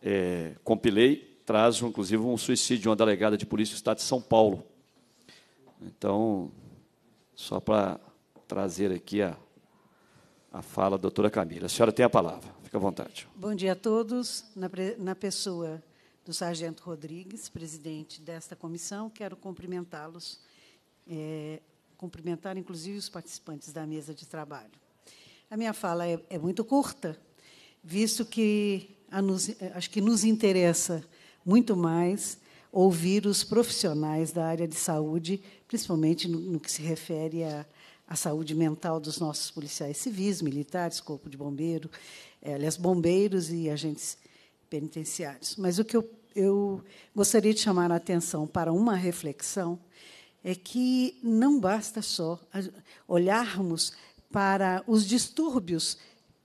é, compilei, traz inclusive um suicídio de uma delegada de polícia do Estado de São Paulo. Então, só para trazer aqui a, a fala da doutora Camila. A senhora tem a palavra, fica à vontade. Bom dia a todos. Na, na pessoa do Sargento Rodrigues, presidente desta comissão, quero cumprimentá-los, é, cumprimentar inclusive os participantes da mesa de trabalho. A minha fala é, é muito curta, visto que a nos, acho que nos interessa muito mais ouvir os profissionais da área de saúde, principalmente no, no que se refere à, à, saúde mental dos nossos policiais civis, militares, corpo de bombeiro, é, aliás, bombeiros e agentes penitenciários. Mas o que eu, eu gostaria de chamar a atenção para uma reflexão é que não basta só olharmos para os distúrbios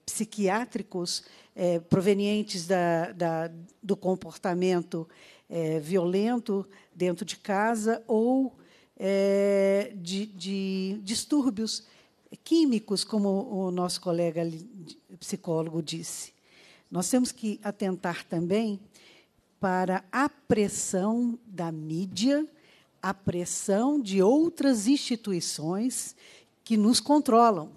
psiquiátricos é, provenientes da, da, do comportamento é, violento dentro de casa ou é, de, de, distúrbios químicos, como o nosso colega psicólogo disse. Nós temos que atentar também para a pressão da mídia, a pressão de outras instituições que nos controlam.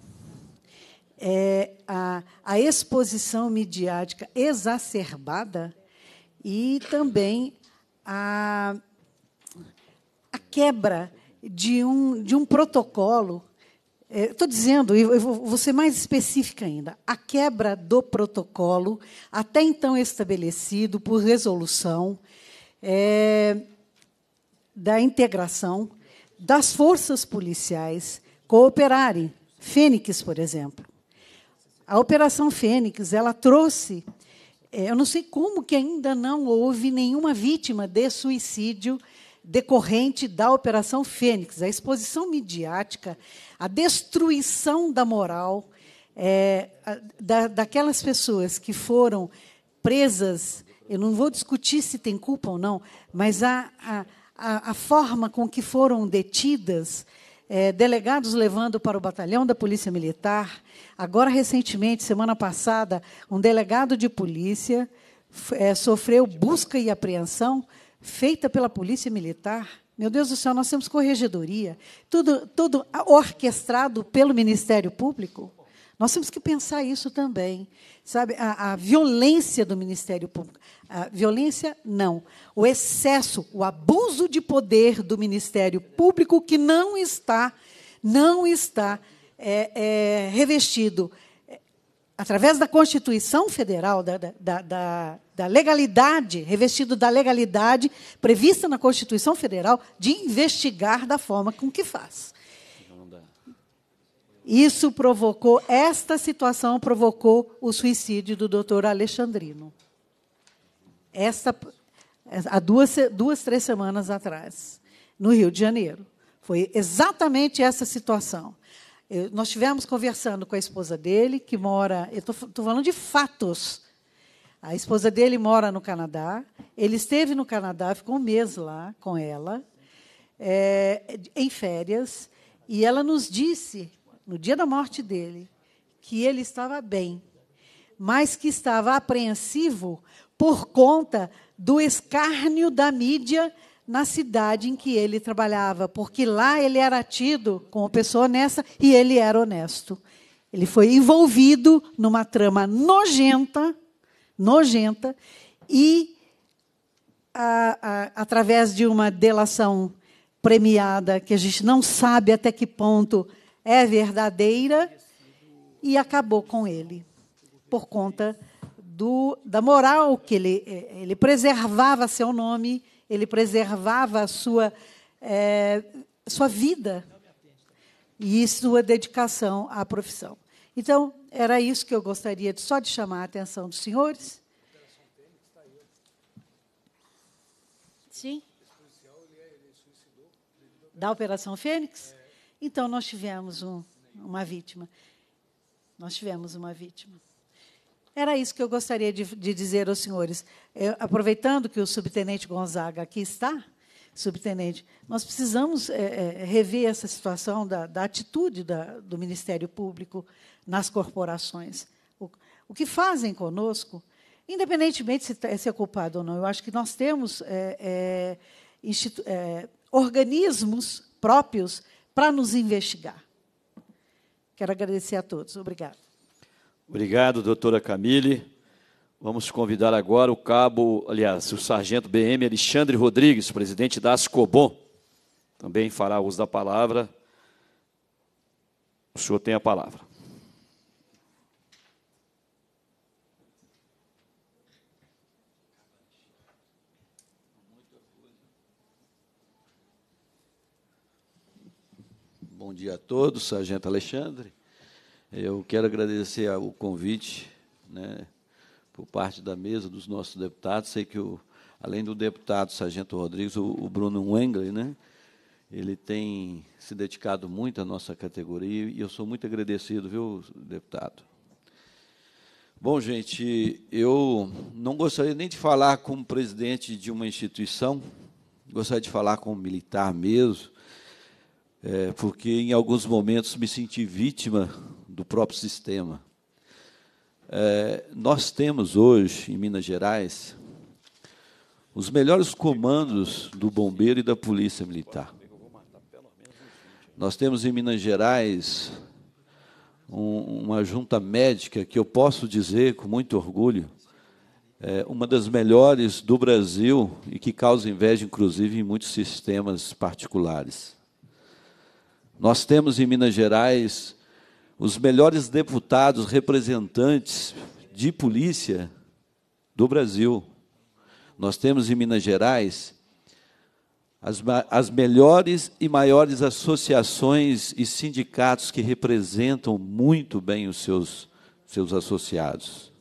É, a, a exposição midiática exacerbada e também a, a quebra de um, de um protocolo. É, Estou dizendo, eu vou ser mais específica ainda, a quebra do protocolo até então estabelecido por resolução é, da integração das forças policiais cooperarem. Fênix, por exemplo. A Operação Fênix ela trouxe é, eu não sei como que ainda não houve nenhuma vítima de suicídio decorrente da Operação Fênix, a exposição midiática, a destruição da moral é, da, daquelas pessoas que foram presas. Eu não vou discutir se tem culpa ou não, mas a, a, a forma com que foram detidas é, delegados levando para o batalhão da Polícia Militar. Agora, recentemente, semana passada, um delegado de polícia é, sofreu busca e apreensão feita pela Polícia Militar. Meu Deus do céu, nós temos corregedoria, tudo, tudo orquestrado pelo Ministério Público. Nós temos que pensar isso também. Sabe, a, a violência do Ministério Público, a violência não, o excesso, o abuso de poder do Ministério Público que não está, não está é, é, revestido é, através da Constituição Federal, da, da, da, da, legalidade, revestido da legalidade prevista na Constituição Federal, de investigar da forma com que faz. Isso provocou, esta situação provocou o suicídio do doutor Alexandrino. Esta, há duas, duas, três semanas atrás, no Rio de Janeiro. Foi exatamente essa situação. Eu, nós tivemos conversando com a esposa dele, que mora. Eu estou falando de fatos. A esposa dele mora no Canadá. Ele esteve no Canadá, ficou um mês lá com ela, é, em férias. E ela nos disse no dia da morte dele, que ele estava bem, mas que estava apreensivo por conta do escárnio da mídia na cidade em que ele trabalhava, porque lá ele era tido como pessoa honesta e ele era honesto. Ele foi envolvido numa trama nojenta, nojenta, e a, a, através de uma delação premiada, que a gente não sabe até que ponto é verdadeira e acabou com ele por conta do, da moral que ele, eh, ele preservava seu nome, ele preservava a sua, é, sua vida e sua dedicação à profissão. Então, era isso que eu gostaria de, só de chamar a atenção dos senhores. Sim? É, é é da Operação Fênix? Então, nós tivemos um, uma vítima. Nós tivemos uma vítima. Era isso que eu gostaria de, de dizer aos senhores. Eu, aproveitando que o subtenente Gonzaga aqui está, subtenente, nós precisamos é, é, rever essa situação da, da atitude da, do Ministério Público nas corporações. O, o que fazem conosco, independentemente se, tá, se, é culpado ou não, eu acho que nós temos é, é, é organismos próprios para nos investigar. Quero agradecer a todos. Obrigado. Obrigado, doutora Camille. Vamos convidar agora o cabo, aliás, o sargento BM Alexandre Rodrigues, presidente da Ascobon. Também fará uso da palavra. O senhor tem a palavra. dia a todos, Sargento Alexandre. Eu quero agradecer o convite, né, por parte da mesa dos nossos deputados. Sei que, o, além do deputado Sargento Rodrigues, o, o Bruno Wengler, né, ele tem se dedicado muito à nossa categoria e eu sou muito agradecido, viu, deputado? Bom, gente, eu não gostaria nem de falar como presidente de uma instituição, gostaria de falar como militar mesmo, é, porque em alguns momentos me senti vítima do próprio sistema. É, nós temos hoje, em Minas Gerais, os melhores comandos do bombeiro e da polícia militar. Nós temos em Minas Gerais um, uma junta médica que eu posso dizer com muito orgulho, é uma das melhores do Brasil e que causa inveja, inclusive, em muitos sistemas particulares. Nós temos em Minas Gerais os melhores deputados representantes de polícia do Brasil. Nós temos em Minas Gerais as, as melhores e maiores associações e sindicatos que representam muito bem os seus, seus associados.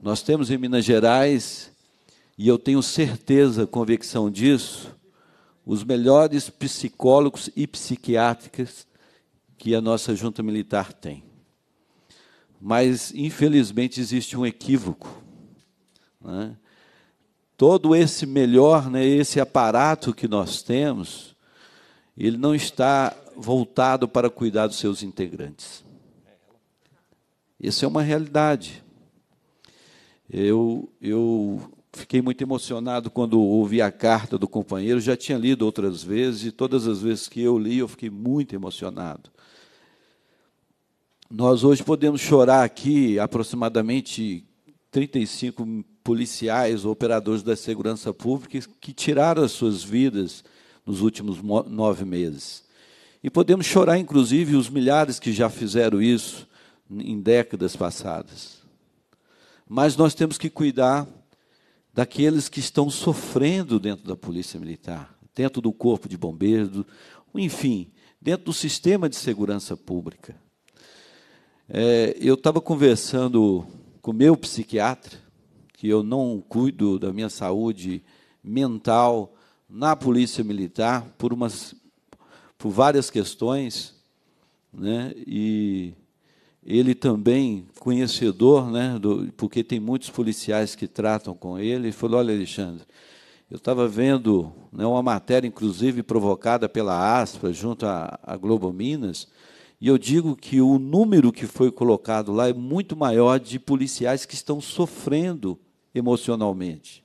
Nós temos em Minas Gerais, e eu tenho certeza, convicção disso, os melhores psicólogos e psiquiátricas que a nossa junta militar tem. Mas, infelizmente, existe um equívoco. Né? Todo esse melhor, né, esse aparato que nós temos, ele não está voltado para cuidar dos seus integrantes. Isso é uma realidade. Eu, eu fiquei muito emocionado quando ouvi a carta do companheiro. Já tinha lido outras vezes, e todas as vezes que eu li, eu fiquei muito emocionado. Nós hoje podemos chorar aqui aproximadamente 35 policiais, operadores da segurança pública, que tiraram as suas vidas nos últimos nove meses. E podemos chorar, inclusive, os milhares que já fizeram isso em décadas passadas. Mas nós temos que cuidar daqueles que estão sofrendo dentro da Polícia Militar, dentro do Corpo de Bombeiros, enfim, dentro do sistema de segurança pública. É, eu estava conversando com meu psiquiatra, que eu não cuido da minha saúde mental na Polícia Militar por, umas, por várias questões, né? e ele também conhecedor, né, do, porque tem muitos policiais que tratam com ele, falou: Olha, Alexandre, eu estava vendo né, uma matéria, inclusive provocada pela ASPA, junto à Globo Minas, e eu digo que o número que foi colocado lá é muito maior de policiais que estão sofrendo emocionalmente.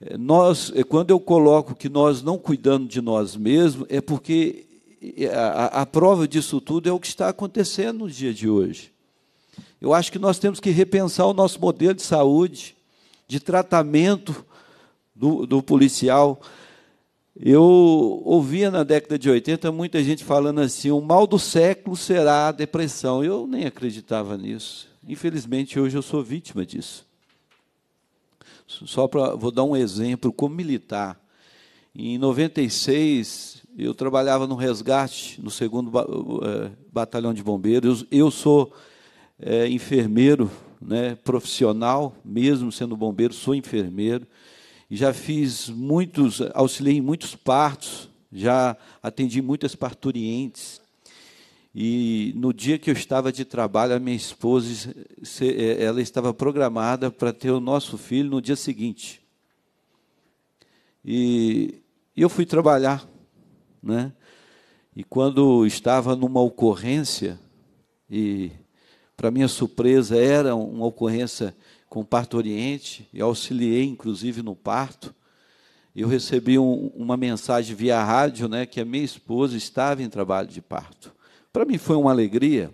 É, nós, é, quando eu coloco que nós não cuidamos de nós mesmos, é porque a, a prova disso tudo é o que está acontecendo no dia de hoje. Eu acho que nós temos que repensar o nosso modelo de saúde, de tratamento do, do policial. Eu ouvia na década de 80 muita gente falando assim: o mal do século será a depressão. Eu nem acreditava nisso. Infelizmente, hoje eu sou vítima disso. Só vou dar um exemplo como militar. Em 96, eu trabalhava no resgate, no segundo eh, batalhão de bombeiros. Eu, sou é, enfermeiro, né, profissional, mesmo sendo bombeiro, sou enfermeiro. E já fiz muitos, auxiliei em muitos partos, já atendi muitas parturientes. E no dia que eu estava de trabalho, a minha esposa, eh, ela estava programada para ter o nosso filho no dia seguinte. E eu fui trabalhar né? E quando estava numa ocorrência, e para minha surpresa era uma ocorrência com parto oriente, e auxiliei inclusive no parto, eu recebi um, uma mensagem via rádio, né, que a minha esposa estava em trabalho de parto. Para mim foi uma alegria.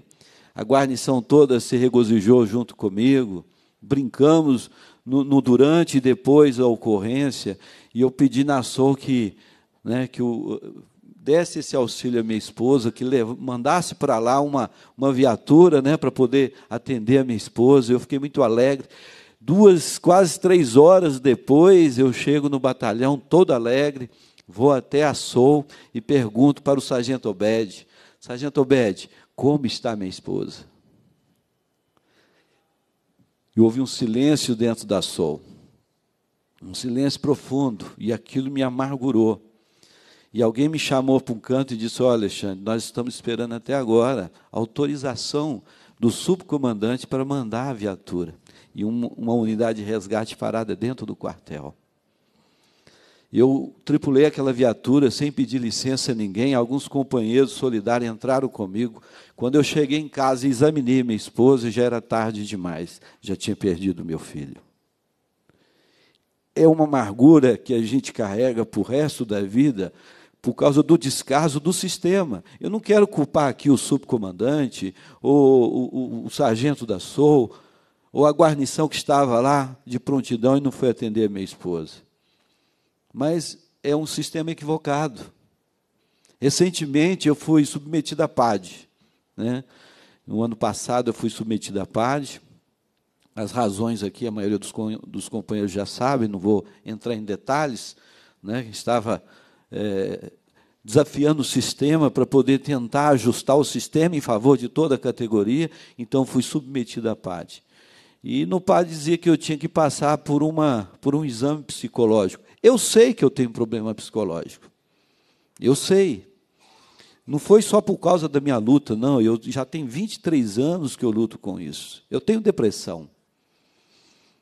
A guarnição toda se regozijou junto comigo, brincamos no, no durante e depois da ocorrência, e eu pedi na Sol que, né, que o, desse esse auxílio à minha esposa, que mandasse para lá uma, uma viatura né, para poder atender a minha esposa. Eu fiquei muito alegre. Duas, quase três horas depois, eu chego no batalhão todo alegre, vou até a Sol e pergunto para o sargento Obed: Sargento Obed, como está minha esposa? E houve um silêncio dentro da Sol, um silêncio profundo, e aquilo me amargurou. E alguém me chamou para um canto e disse: Olha, Alexandre, nós estamos esperando até agora autorização do subcomandante para mandar a viatura e um, uma unidade de resgate parada dentro do quartel. Eu tripulei aquela viatura sem pedir licença a ninguém. Alguns companheiros solidários entraram comigo. Quando eu cheguei em casa e examinei minha esposa, já era tarde demais. Já tinha perdido meu filho. É uma amargura que a gente carrega para o resto da vida por causa do descaso do sistema. Eu não quero culpar aqui o subcomandante, ou o, o, o sargento da SOU, ou a guarnição que estava lá de prontidão e não foi atender a minha esposa. Mas é um sistema equivocado. Recentemente eu fui submetido à PAD. Né? No ano passado eu fui submetido à PAD. As razões aqui, a maioria dos, dos companheiros já sabe, não vou entrar em detalhes. Né? Estava é, desafiando o sistema para poder tentar ajustar o sistema em favor de toda a categoria, então fui submetido à PAD. E no PAD dizia que eu tinha que passar por, uma, por um exame psicológico. Eu sei que eu tenho problema psicológico. Eu sei. Não foi só por causa da minha luta, não. Eu já tenho 23 anos que eu luto com isso. Eu tenho depressão.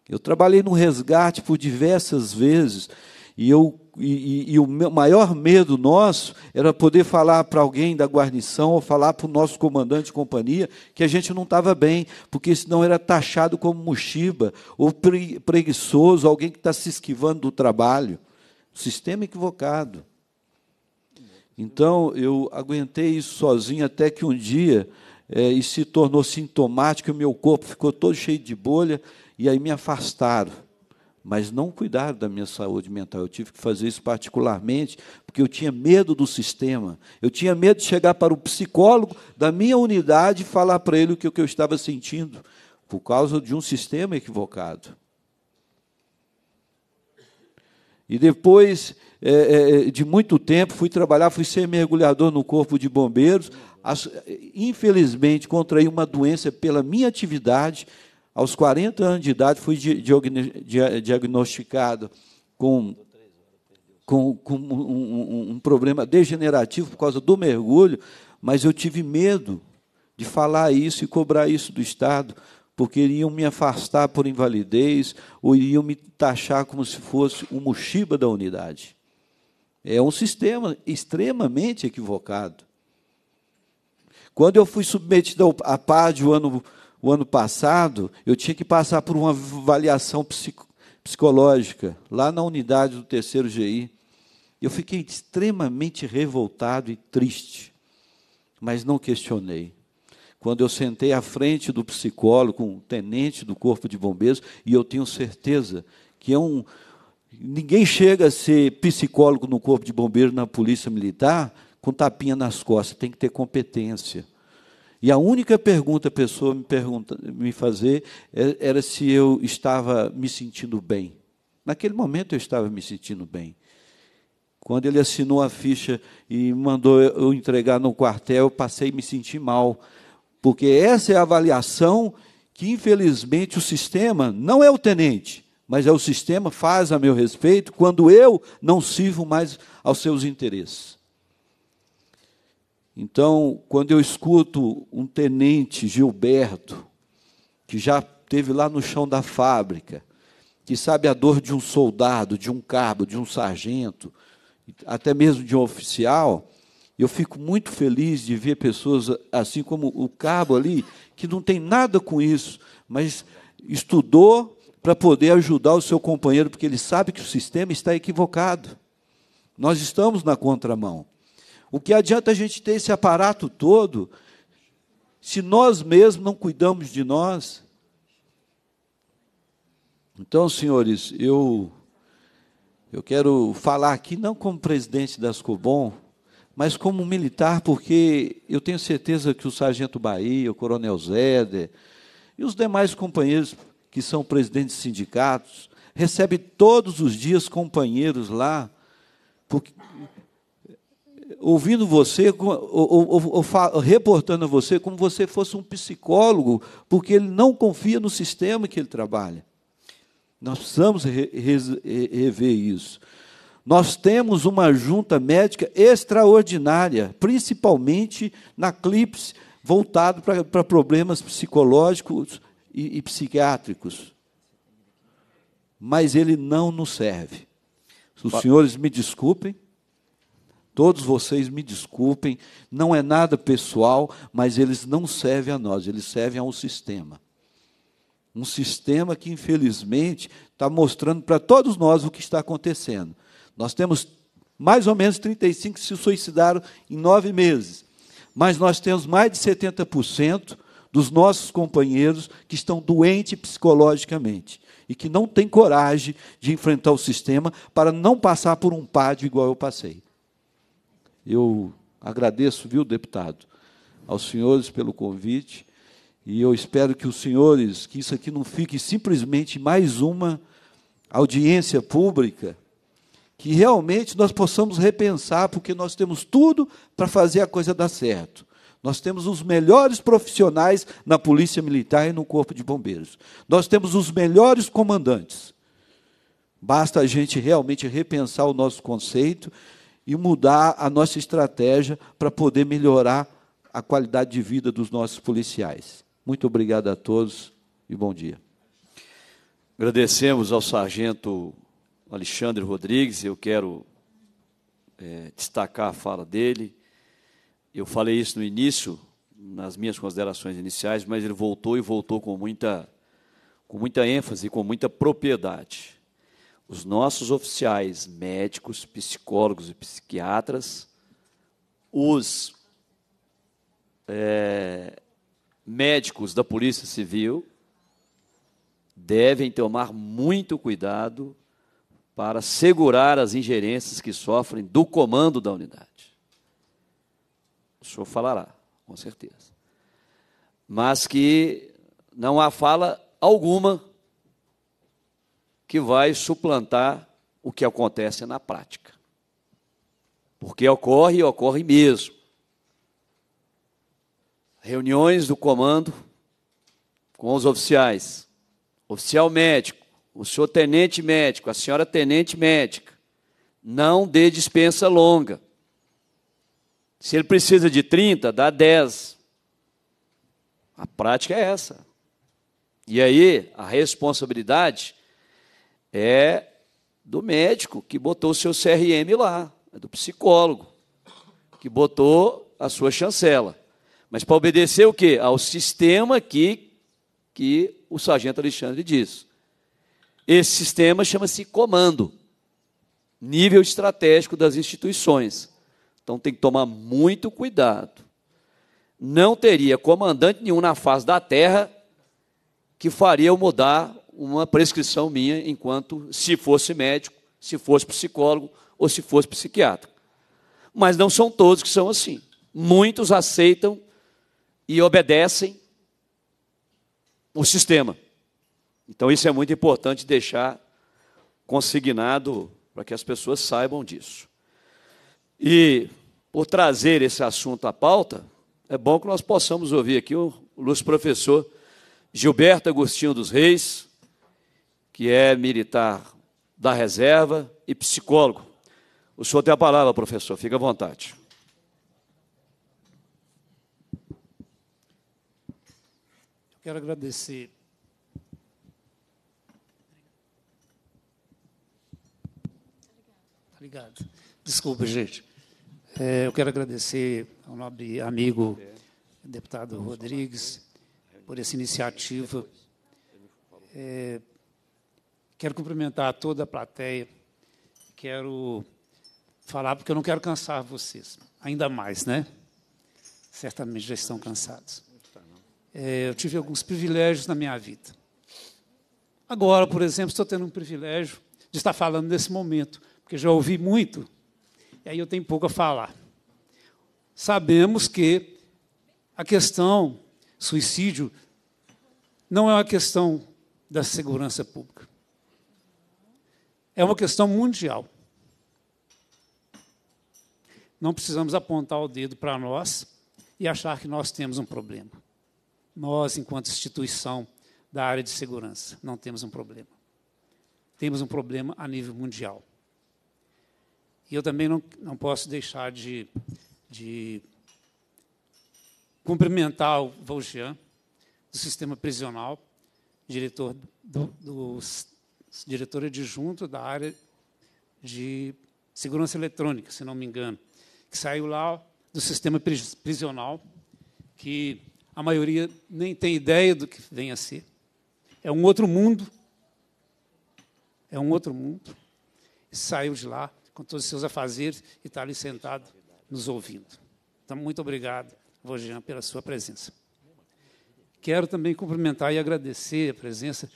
Eu trabalhei no resgate por diversas vezes e eu e, e, e o maior medo nosso era poder falar para alguém da guarnição ou falar para o nosso comandante de companhia que a gente não estava bem, porque senão era taxado como mochiba ou pre, preguiçoso, alguém que está se esquivando do trabalho. Sistema equivocado. Então, eu aguentei isso sozinho até que um dia é, isso se tornou sintomático, o meu corpo ficou todo cheio de bolha, e aí me afastaram mas não cuidaram da minha saúde mental. Eu tive que fazer isso particularmente, porque eu tinha medo do sistema. Eu tinha medo de chegar para o psicólogo da minha unidade e falar para ele o que eu estava sentindo, por causa de um sistema equivocado. E depois é, é, é, de muito tempo, fui trabalhar, fui ser mergulhador no Corpo de Bombeiros. As, infelizmente, contraí uma doença pela minha atividade aos 40 anos de idade, fui diagnosticado com, com, com um, um, um problema degenerativo por causa do mergulho, mas eu tive medo de falar isso e cobrar isso do Estado, porque iriam me afastar por invalidez ou iriam me taxar como se fosse um mochiba da unidade. É um sistema extremamente equivocado. Quando eu fui submetido à PAD o ano o ano passado, eu tinha que passar por uma avaliação psico, psicológica, lá na unidade do terceiro GI. Eu fiquei extremamente revoltado e triste, mas não questionei. Quando eu sentei à frente do psicólogo, um tenente do Corpo de Bombeiros, e eu tenho certeza que é um. Ninguém chega a ser psicólogo no Corpo de Bombeiros, na Polícia Militar, com tapinha nas costas, tem que ter competência. E a única pergunta a pessoa me, pergunta, me fazer é, era se eu estava me sentindo bem. Naquele momento eu estava me sentindo bem. Quando ele assinou a ficha e mandou eu entregar no quartel, eu passei a me sentir mal. Porque essa é a avaliação que, infelizmente, o sistema, não é o tenente, mas é o sistema, faz a meu respeito quando eu não sirvo mais aos seus interesses. Então, quando eu escuto um tenente Gilberto, que já teve lá no chão da fábrica, que sabe a dor de um soldado, de um cabo, de um sargento, até mesmo de um oficial, eu fico muito feliz de ver pessoas assim como o cabo ali, que não tem nada com isso, mas estudou para poder ajudar o seu companheiro, porque ele sabe que o sistema está equivocado. Nós estamos na contramão. O que adianta a gente ter esse aparato todo se nós mesmos não cuidamos de nós? Então, senhores, eu eu quero falar aqui não como presidente da Ascobom, mas como militar, porque eu tenho certeza que o sargento Bahia, o coronel Zéder e os demais companheiros que são presidentes de sindicatos recebem todos os dias companheiros lá porque, ouvindo você, ou, ou, ou, reportando a você, como você fosse um psicólogo, porque ele não confia no sistema que ele trabalha. Nós precisamos re, re, rever isso. Nós temos uma junta médica extraordinária, principalmente na CLIPS, voltado para, para problemas psicológicos e, e psiquiátricos. Mas ele não nos serve. Os senhores me desculpem. Todos vocês me desculpem, não é nada pessoal, mas eles não servem a nós, eles servem a um sistema. Um sistema que, infelizmente, está mostrando para todos nós o que está acontecendo. Nós temos mais ou menos 35 que se suicidaram em nove meses, mas nós temos mais de 70% dos nossos companheiros que estão doentes psicologicamente e que não têm coragem de enfrentar o sistema para não passar por um pádio igual eu passei. Eu agradeço, viu, deputado, aos senhores pelo convite e eu espero que os senhores, que isso aqui não fique simplesmente mais uma audiência pública, que realmente nós possamos repensar, porque nós temos tudo para fazer a coisa dar certo. Nós temos os melhores profissionais na Polícia Militar e no Corpo de Bombeiros. Nós temos os melhores comandantes. Basta a gente realmente repensar o nosso conceito e mudar a nossa estratégia para poder melhorar a qualidade de vida dos nossos policiais. Muito obrigado a todos e bom dia. Agradecemos ao sargento Alexandre Rodrigues, eu quero é, destacar a fala dele. Eu falei isso no início, nas minhas considerações iniciais, mas ele voltou e voltou com muita, com muita ênfase, com muita propriedade. Os nossos oficiais, médicos, psicólogos e psiquiatras, os é, médicos da Polícia Civil devem tomar muito cuidado para segurar as ingerências que sofrem do comando da unidade. O senhor falará, com certeza. Mas que não há fala alguma que vai suplantar o que acontece na prática. Porque ocorre e ocorre mesmo. Reuniões do comando com os oficiais, oficial médico, o senhor tenente médico, a senhora tenente médica. Não dê dispensa longa. Se ele precisa de 30, dá 10. A prática é essa. E aí, a responsabilidade é do médico que botou o seu CRM lá, é do psicólogo que botou a sua chancela. Mas para obedecer o quê? Ao sistema que, que o sargento Alexandre diz. Esse sistema chama-se comando, nível estratégico das instituições. Então tem que tomar muito cuidado. Não teria comandante nenhum na face da terra que faria eu mudar uma prescrição minha enquanto se fosse médico, se fosse psicólogo ou se fosse psiquiatra. Mas não são todos que são assim. Muitos aceitam e obedecem o sistema. Então isso é muito importante deixar consignado para que as pessoas saibam disso. E por trazer esse assunto à pauta, é bom que nós possamos ouvir aqui o luz professor Gilberto Agostinho dos Reis, que é militar da reserva e psicólogo. O senhor tem a palavra, professor, fica à vontade. Eu quero agradecer. Obrigado. Tá Desculpa, gente. É, eu quero agradecer ao nobre amigo deputado Rodrigues por essa iniciativa. É, Quero cumprimentar toda a plateia. Quero falar porque eu não quero cansar vocês, ainda mais, né? Certamente já estão cansados. É, eu tive alguns privilégios na minha vida. Agora, por exemplo, estou tendo um privilégio de estar falando nesse momento, porque já ouvi muito, e aí eu tenho pouco a falar. Sabemos que a questão suicídio não é uma questão da segurança pública é uma questão mundial. Não precisamos apontar o dedo para nós e achar que nós temos um problema. Nós, enquanto instituição da área de segurança, não temos um problema. Temos um problema a nível mundial. E eu também não, não posso deixar de, de cumprimentar o Valjean, do sistema prisional, diretor do, do, diretor adjunto da área de segurança eletrônica, se não me engano, que saiu lá do sistema prisional, que a maioria nem tem ideia do que vem a ser. É um outro mundo. É um outro mundo. E saiu de lá com todos os seus afazeres e está ali sentado nos ouvindo. Então, muito obrigado, Vojean, pela sua presença. Quero também cumprimentar e agradecer a presença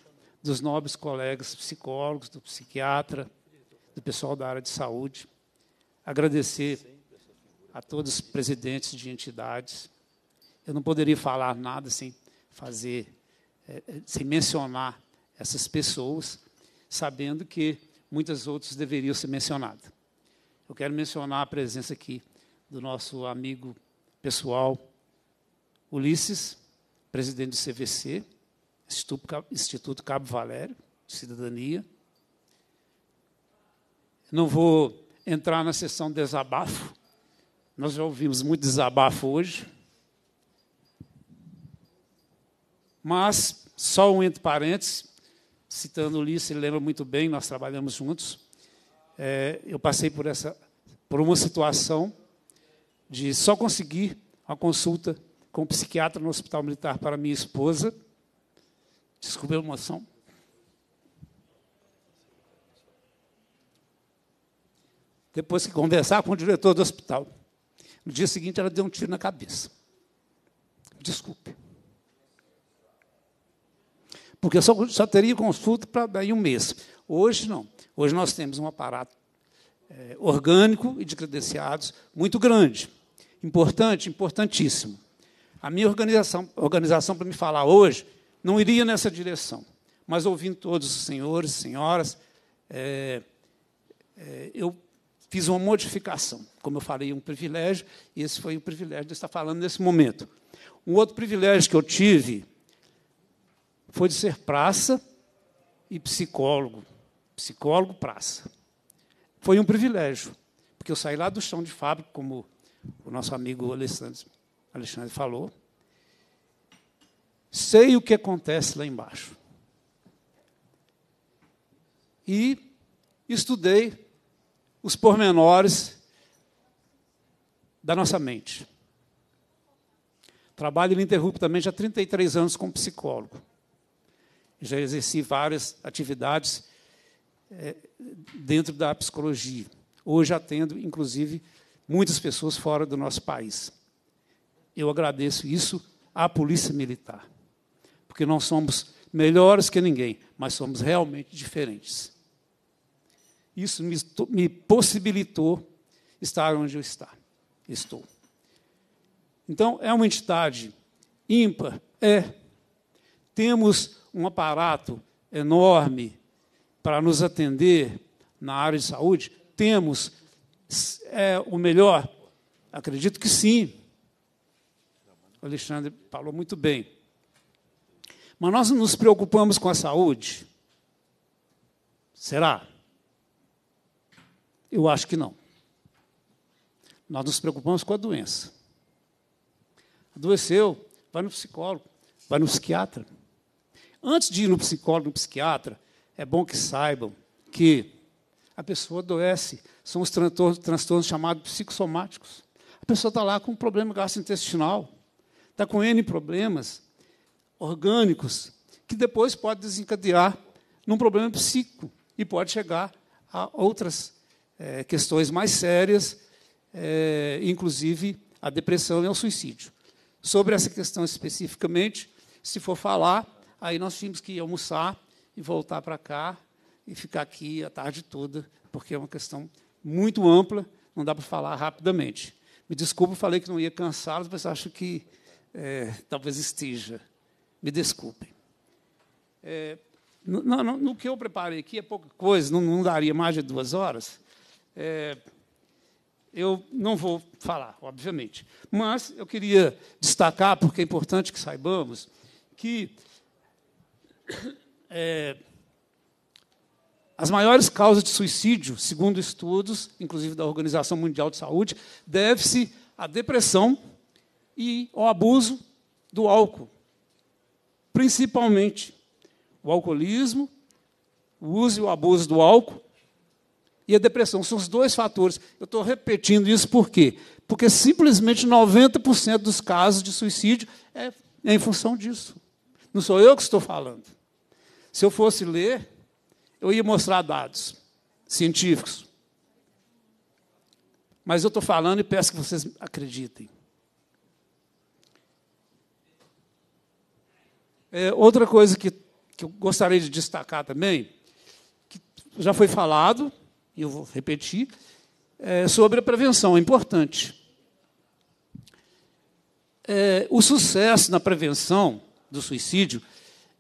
dos nobres colegas psicólogos, do psiquiatra, do pessoal da área de saúde. Agradecer a todos os presidentes de entidades. Eu não poderia falar nada sem fazer, eh, eh, sem mencionar essas pessoas, sabendo que muitas outras deveriam ser mencionadas. Eu quero mencionar a presença aqui do nosso amigo pessoal Ulisses, presidente do CVC, Instituto Cabo Valério, de Cidadania. Não vou entrar na sessão de desabafo. Nós já ouvimos muito desabafo hoje. Mas, só um entre parênteses, citando o Lice, ele lembra muito bem, nós trabalhamos juntos. É, eu passei por, essa, por uma situação de só conseguir uma consulta com um psiquiatra no Hospital Militar para minha esposa, Desculpa a emoção. Depois que conversar com o diretor do hospital. No dia seguinte, ela deu um tiro na cabeça. Desculpe. Porque só, só teria consulta para daí um mês. Hoje, não. Hoje nós temos um aparato é, orgânico e de credenciados muito grande. Importante, importantíssimo. A minha organização, organização para me falar hoje, não iria nessa direção. Mas ouvindo todos os senhores, senhoras, é, é, eu fiz uma modificação. Como eu falei, um privilégio, e esse foi o privilégio de estar falando nesse momento. Um outro privilégio que eu tive foi de ser praça e psicólogo. Psicólogo, praça. Foi um privilégio, porque eu saí lá do chão de fábrica, como o nosso amigo Alexandre, Alexandre falou, sei o que acontece lá embaixo. E estudei os pormenores da nossa mente. Trabalho ininterruptamente há 33 anos como psicólogo. Já exerci várias atividades é, dentro da psicologia. Hoje atendo, inclusive, muitas pessoas fora do nosso país. Eu agradeço isso à Polícia Militar porque não somos melhores que ninguém, mas somos realmente diferentes. Isso me, me possibilitou estar onde eu está, estou. Então, é uma entidade ímpar? É. Temos um aparato enorme para nos atender na área de saúde? Temos é, o melhor? Acredito que sim. O Alexandre falou muito bem. Mas nós nos preocupamos com a saúde? Será? Eu acho que não. Nós nos preocupamos com a doença. Adoeceu, vai no psicólogo, vai no psiquiatra. Antes de ir no psicólogo, no psiquiatra, é bom que saibam que a pessoa adoece. São os transtornos chamados psicossomáticos. A pessoa está lá com um problema gastrointestinal, está com N problemas, orgânicos, que depois pode desencadear num problema psíquico e pode chegar a outras é, questões mais sérias, é, inclusive a depressão e ao suicídio. Sobre essa questão especificamente, se for falar, aí nós tínhamos que almoçar e voltar para cá e ficar aqui a tarde toda, porque é uma questão muito ampla, não dá para falar rapidamente. Me desculpe, falei que não ia cansá-los, mas acho que é, talvez esteja me desculpem. É, no, no, no, que eu preparei aqui é pouca coisa, não, não daria mais de duas horas. É, eu não vou falar, obviamente. Mas eu queria destacar, porque é importante que saibamos, que [coughs] é, as maiores causas de suicídio, segundo estudos, inclusive da Organização Mundial de Saúde, deve-se à depressão e ao abuso do álcool principalmente o alcoolismo, o uso e o abuso do álcool e a depressão. São os dois fatores. Eu estou repetindo isso por quê? Porque simplesmente 90% dos casos de suicídio é, é em função disso. Não sou eu que estou falando. Se eu fosse ler, eu ia mostrar dados científicos. Mas eu estou falando e peço que vocês acreditem. É, outra coisa que, que eu gostaria de destacar também, que já foi falado, e eu vou repetir, é sobre a prevenção, é importante. É, o sucesso na prevenção do suicídio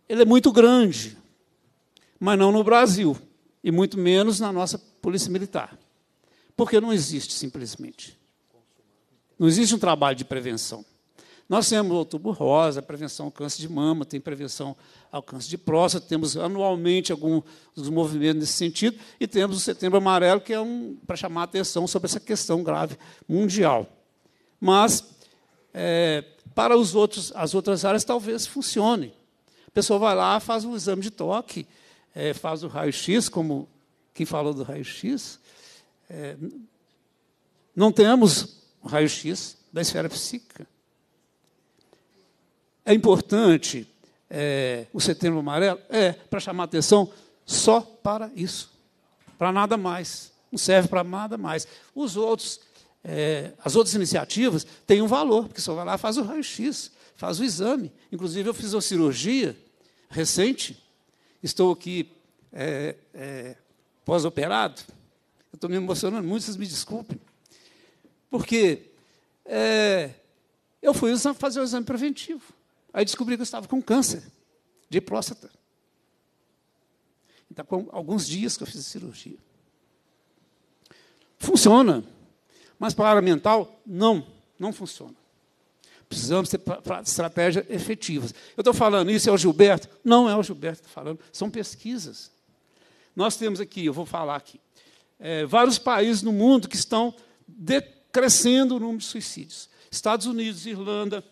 ele é muito grande, mas não no Brasil, e muito menos na nossa Polícia Militar, porque não existe simplesmente. Não existe um trabalho de prevenção. Nós temos o outubro rosa, prevenção ao câncer de mama, tem prevenção ao câncer de próstata, temos anualmente alguns movimentos nesse sentido, e temos o setembro amarelo, que é um, para chamar a atenção sobre essa questão grave mundial. Mas, é, para os outros, as outras áreas, talvez funcione. A pessoa vai lá, faz um exame de toque, é, faz o raio-x, como quem falou do raio-x. É, não temos raio-x da esfera psíquica. É importante é, o Setembro Amarelo? É, para chamar atenção só para isso, para nada mais. Não serve para nada mais. Os outros, é, as outras iniciativas têm um valor, porque só vai lá faz o raio-x, faz o exame. Inclusive, eu fiz uma cirurgia recente, estou aqui é, é, pós-operado. estou me emocionando muito, vocês me desculpem. Porque é, eu fui fazer o exame preventivo. Aí descobri que eu estava com câncer de próstata. Está então, com alguns dias que eu fiz a cirurgia. Funciona, mas para a área mental, não, não funciona. Precisamos ter estratégias efetivas. Eu estou falando isso, é o Gilberto? Não é o Gilberto que tá falando, são pesquisas. Nós temos aqui, eu vou falar aqui, é, vários países no mundo que estão decrescendo o número de suicídios. Estados Unidos, Irlanda,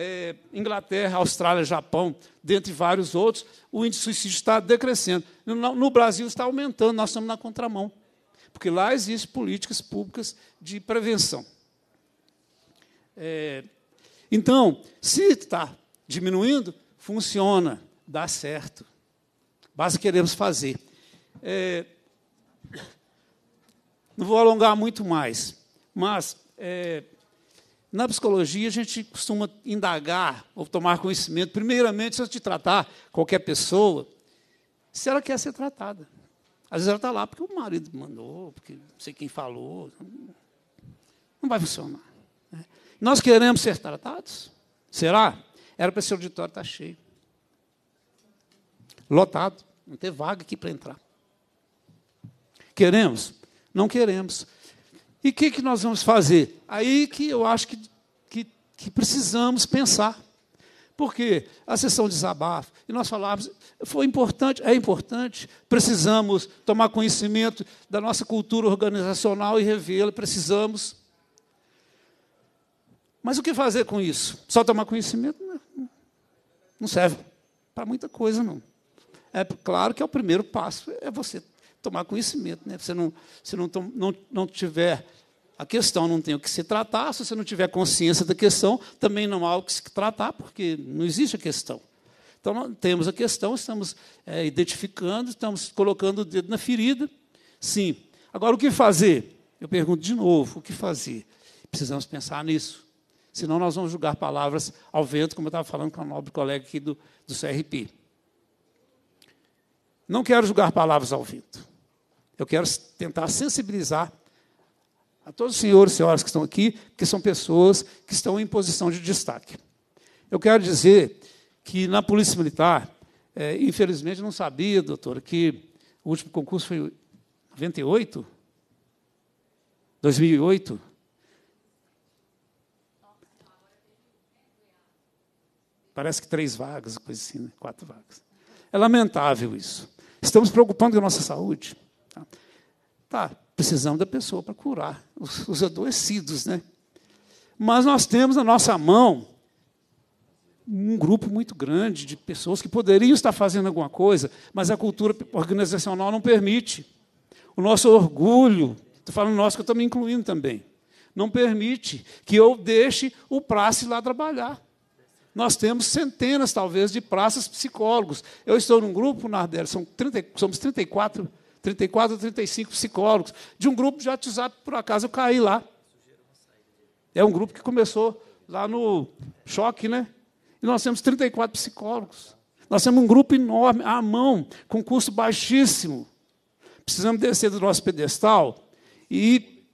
é, Inglaterra, Austrália, Japão, dentre vários outros, o índice de suicídio está decrescendo. No, no Brasil está aumentando, nós estamos na contramão. Porque lá existem políticas públicas de prevenção. É, então, se está diminuindo, funciona, dá certo. Basta queremos fazer. É, não vou alongar muito mais, mas é, na psicologia, a gente costuma indagar ou tomar conhecimento, primeiramente, se eu te tratar qualquer pessoa, se ela quer ser tratada. Às vezes ela está lá porque o marido mandou, porque não sei quem falou. Não vai funcionar. Né? Nós queremos ser tratados? Será? Era para esse auditório estar tá cheio. Lotado. Não ter vaga aqui para entrar. Queremos? Não queremos. E o que, que nós vamos fazer? Aí que eu acho que, que, que precisamos pensar. Porque a sessão de desabafo, e nós falávamos, foi importante, é importante, precisamos tomar conhecimento da nossa cultura organizacional e revê-la, precisamos. Mas o que fazer com isso? Só tomar conhecimento né? não serve para muita coisa, não. É claro que é o primeiro passo, é você tomar conhecimento. Né? Se você não, se não, não, não tiver a questão não tem o que se tratar, se você não tiver consciência da questão, também não há o que se tratar, porque não existe a questão. Então, temos a questão, estamos é, identificando, estamos colocando o dedo na ferida. Sim. Agora, o que fazer? Eu pergunto de novo: o que fazer? Precisamos pensar nisso. Senão, nós vamos julgar palavras ao vento, como eu estava falando com a nobre colega aqui do, do CRP. Não quero julgar palavras ao vento. Eu quero tentar sensibilizar a todos os senhores e senhoras que estão aqui, que são pessoas que estão em posição de destaque. Eu quero dizer que na Polícia Militar, é, infelizmente não sabia, doutor, que o último concurso foi em 98? 2008? Parece que três vagas, coisa assim, né? quatro vagas. É lamentável isso. Estamos preocupando com a nossa saúde. Tá. tá. Precisamos da pessoa para curar os, os adoecidos, né? Mas nós temos na nossa mão um grupo muito grande de pessoas que poderiam estar fazendo alguma coisa, mas a cultura organizacional não permite. O nosso orgulho, estou falando nosso que eu estou me incluindo também, não permite que eu deixe o ir lá trabalhar. Nós temos centenas, talvez, de praças psicólogos. Eu estou num grupo, Nardelli, são 30, somos 34 34 ou 35 psicólogos, de um grupo de WhatsApp, por acaso eu caí lá. É um grupo que começou lá no Choque, né? E nós temos 34 psicólogos. Nós temos um grupo enorme, à mão, com custo baixíssimo. Precisamos descer do nosso pedestal e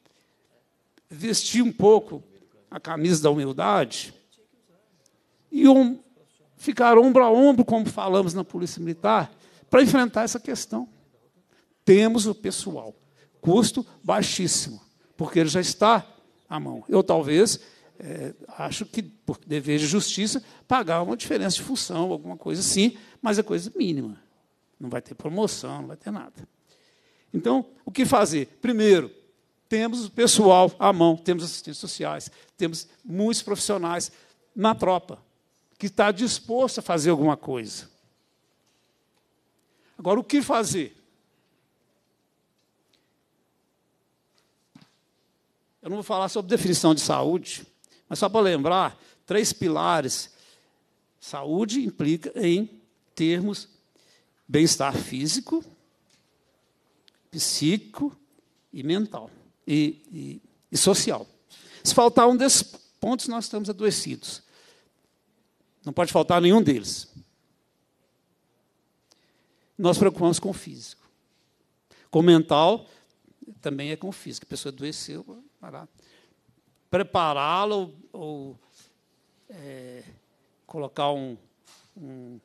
vestir um pouco a camisa da humildade e um, ficar ombro a ombro, como falamos na Polícia Militar, para enfrentar essa questão. Temos o pessoal. Custo baixíssimo, porque ele já está à mão. Eu talvez é, acho que, por dever de justiça, pagar uma diferença de função, alguma coisa assim, mas é coisa mínima. Não vai ter promoção, não vai ter nada. Então, o que fazer? Primeiro, temos o pessoal à mão, temos assistentes sociais, temos muitos profissionais na tropa que está disposto a fazer alguma coisa. Agora, o que fazer? Eu não vou falar sobre definição de saúde, mas só para lembrar, três pilares. Saúde implica em termos bem-estar físico, psíquico e mental e, e, e, social. Se faltar um desses pontos, nós estamos adoecidos. Não pode faltar nenhum deles. Nós preocupamos com o físico. Com o mental, também é com o físico. A pessoa adoeceu, Prepará-lo ou é, colocar um, um,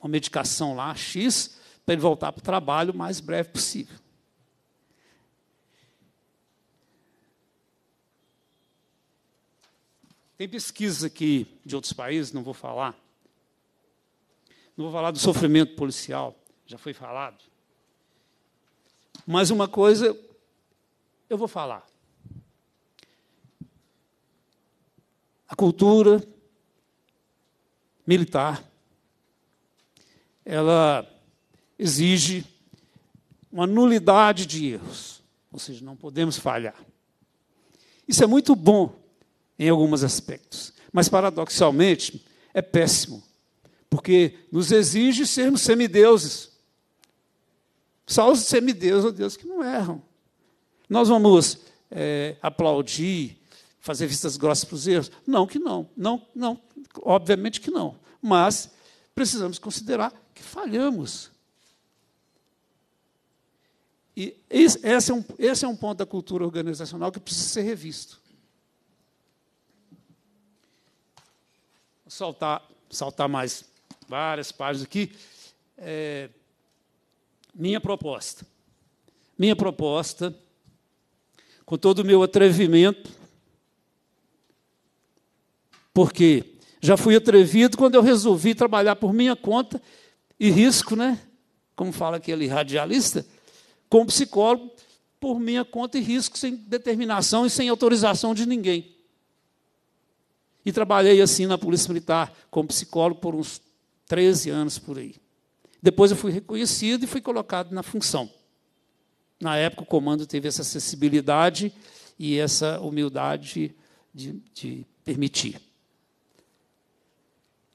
uma medicação lá, X, para ele voltar para o trabalho o mais breve possível. Tem pesquisas aqui de outros países, não vou falar. Não vou falar do sofrimento policial, já foi falado. Mas uma coisa eu vou falar. A cultura militar, ela exige uma nulidade de erros, ou seja, não podemos falhar. Isso é muito bom em alguns aspectos, mas paradoxalmente é péssimo, porque nos exige sermos semideuses. Só os semideuses, ou deuses que não erram. Nós vamos é, aplaudir, fazer vistas grossas para os erros? Não, que não. Não, não, obviamente que não. Mas precisamos considerar que falhamos. E esse, esse, é um, esse é um ponto da cultura organizacional que precisa ser revisto. Vou saltar, saltar mais várias páginas aqui. É, minha proposta. Minha proposta com todo o meu atrevimento, porque já fui atrevido quando eu resolvi trabalhar por minha conta e risco, né? Como fala aquele radialista, como psicólogo, por minha conta e risco, sem determinação e sem autorização de ninguém. E trabalhei assim na Polícia Militar, como psicólogo, por uns 13 anos por aí. Depois eu fui reconhecido e fui colocado na função. Na época, o comando teve essa sensibilidade e essa humildade de, de permitir.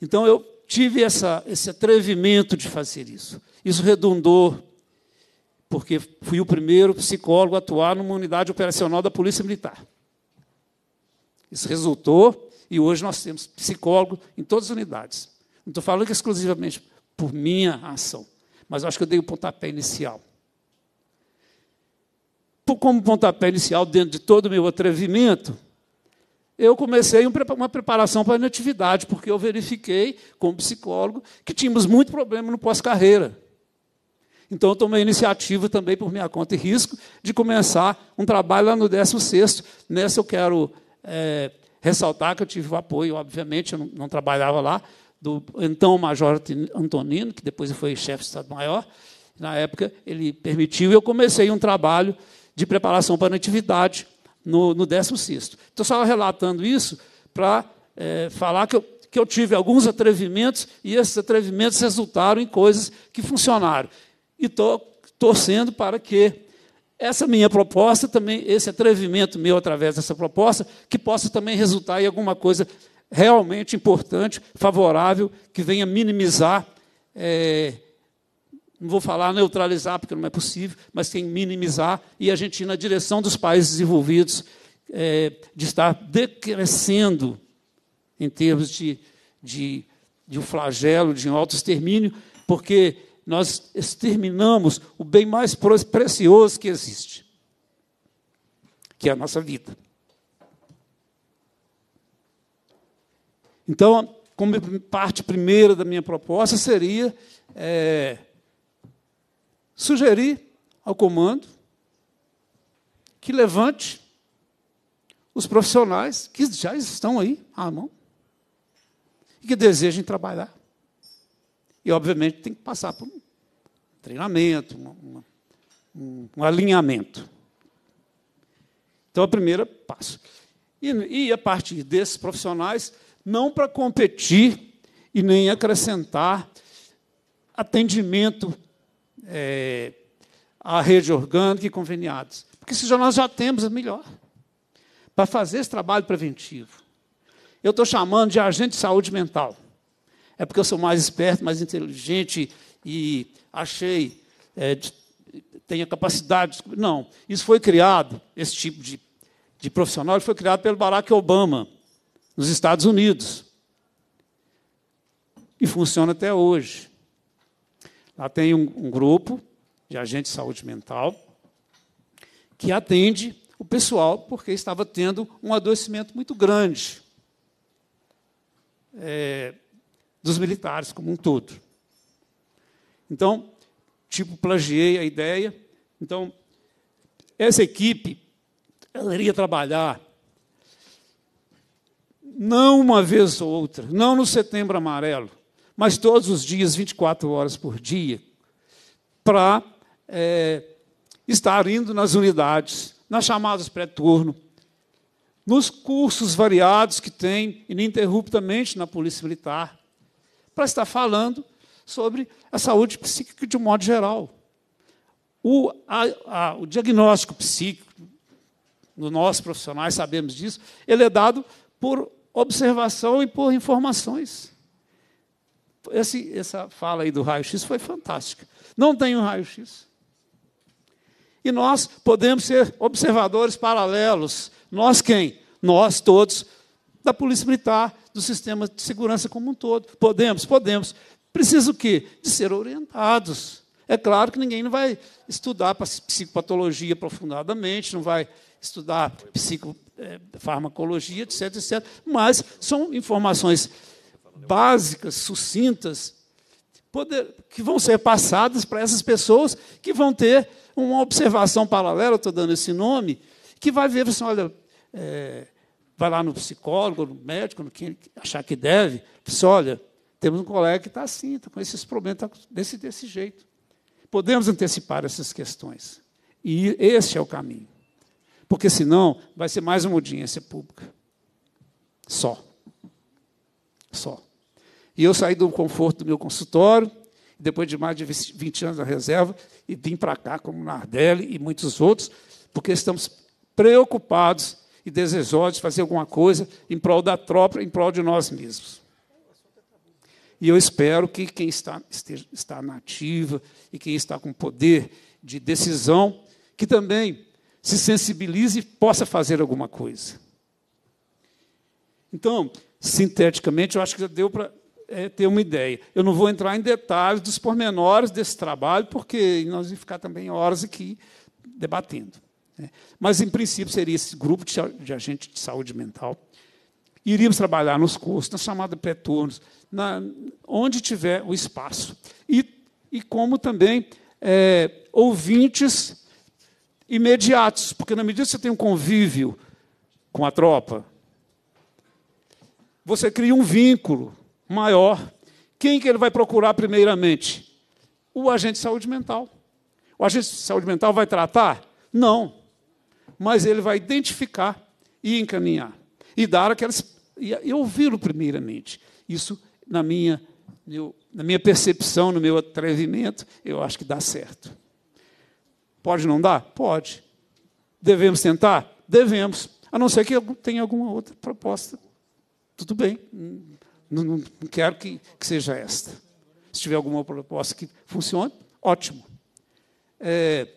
Então, eu tive essa, esse atrevimento de fazer isso. Isso redundou, porque fui o primeiro psicólogo a atuar numa unidade operacional da Polícia Militar. Isso resultou, e hoje nós temos psicólogo em todas as unidades. Não estou falando exclusivamente por minha ação, mas acho que eu dei o pontapé inicial como pontapé inicial dentro de todo o meu atrevimento, eu comecei uma preparação para a natividade, porque eu verifiquei, como psicólogo, que tínhamos muito problema no pós-carreira. Então, eu tomei iniciativa também, por minha conta e risco, de começar um trabalho lá no 16 Nessa eu quero é, ressaltar que eu tive o apoio, obviamente, eu não, não trabalhava lá, do então Major Antonino, que depois foi chefe de Estado-Maior. Na época, ele permitiu, e eu comecei um trabalho de preparação para a natividade no, no 16. Estou só relatando isso para é, falar que eu, que eu tive alguns atrevimentos e esses atrevimentos resultaram em coisas que funcionaram. E estou torcendo para que essa minha proposta também, esse atrevimento meu através dessa proposta, que possa também resultar em alguma coisa realmente importante, favorável, que venha minimizar. É, não vou falar neutralizar, porque não é possível, mas tem minimizar e a gente ir na direção dos países desenvolvidos é, de estar decrescendo em termos de, de, de um flagelo, de um auto-extermínio, porque nós exterminamos o bem mais precioso que existe, que é a nossa vida. Então, como parte primeira da minha proposta seria é, sugerir ao comando que levante os profissionais que já estão aí à mão e que desejem trabalhar. E, obviamente, tem que passar por um treinamento, um, um, um alinhamento. Então, a é primeira passo. E, e a partir desses profissionais, não para competir e nem acrescentar atendimento é, a rede orgânica e conveniados. Porque se já nós já temos, é melhor. Para fazer esse trabalho preventivo. Eu estou chamando de agente de saúde mental. É porque eu sou mais esperto, mais inteligente e achei, é, de, capacidade. De, não, isso foi criado, esse tipo de, de profissional foi criado pelo Barack Obama, nos Estados Unidos. E funciona até hoje. Lá tem um, um grupo de agentes de saúde mental que atende o pessoal porque estava tendo um adoecimento muito grande é, dos militares como um todo. Então, tipo, plagiei a ideia. Então, essa equipe ela iria trabalhar não uma vez ou outra, não no setembro amarelo, mas todos os dias, 24 horas por dia, para é, estar indo nas unidades, nas chamadas pré-turno, nos cursos variados que tem ininterruptamente na Polícia Militar, para estar falando sobre a saúde psíquica de um modo geral. O, a, a, o diagnóstico psíquico, nós profissionais sabemos disso, ele é dado por observação e por informações. Esse, essa fala aí do raio-x foi fantástica. Não tem um raio-x. E nós podemos ser observadores paralelos. Nós quem? Nós todos, da Polícia Militar, do sistema de segurança como um todo. Podemos, podemos. Precisa o quê? De ser orientados. É claro que ninguém não vai estudar psicopatologia aprofundadamente, não vai estudar psicofarmacologia, eh, etc, etc. Mas são informações básicas, sucintas, poder, que vão ser passadas para essas pessoas que vão ter uma observação paralela, estou dando esse nome, que vai ver assim, olha, é, vai lá no psicólogo, no médico, no quem achar que deve, diz, olha, temos um colega que está assim, está com esses problemas, está desse, desse jeito. Podemos antecipar essas questões. E esse é o caminho. Porque senão vai ser mais uma audiência pública. Só. Só. E eu saí do conforto do meu consultório, depois de mais de 20 anos na reserva, e vim para cá, como Nardelli e muitos outros, porque estamos preocupados e desejosos de fazer alguma coisa em prol da própria, em prol de nós mesmos. E eu espero que quem está, esteja, está na ativa e quem está com poder de decisão, que também se sensibilize e possa fazer alguma coisa. Então, sinteticamente, eu acho que já deu para é, ter uma ideia. Eu não vou entrar em detalhes dos pormenores desse trabalho, porque nós vamos ficar também horas aqui debatendo. Né? Mas, em princípio, seria esse grupo de, de agentes de saúde mental. Iríamos trabalhar nos cursos, na chamada pré-turnos, onde tiver o espaço. E, e como também é, ouvintes imediatos, porque na medida que você tem um convívio com a tropa, você cria um vínculo maior, quem que ele vai procurar primeiramente? O agente de saúde mental. O agente de saúde mental vai tratar? Não. Mas ele vai identificar e encaminhar. E dar aquelas. E ouvi-lo primeiramente. Isso, na minha, na minha percepção, no meu atrevimento, eu acho que dá certo. Pode não dar? Pode. Devemos tentar? Devemos. A não ser que tenha alguma outra proposta. Tudo bem, não, não quero que, que, seja esta. Se tiver alguma proposta que funcione, ótimo. É,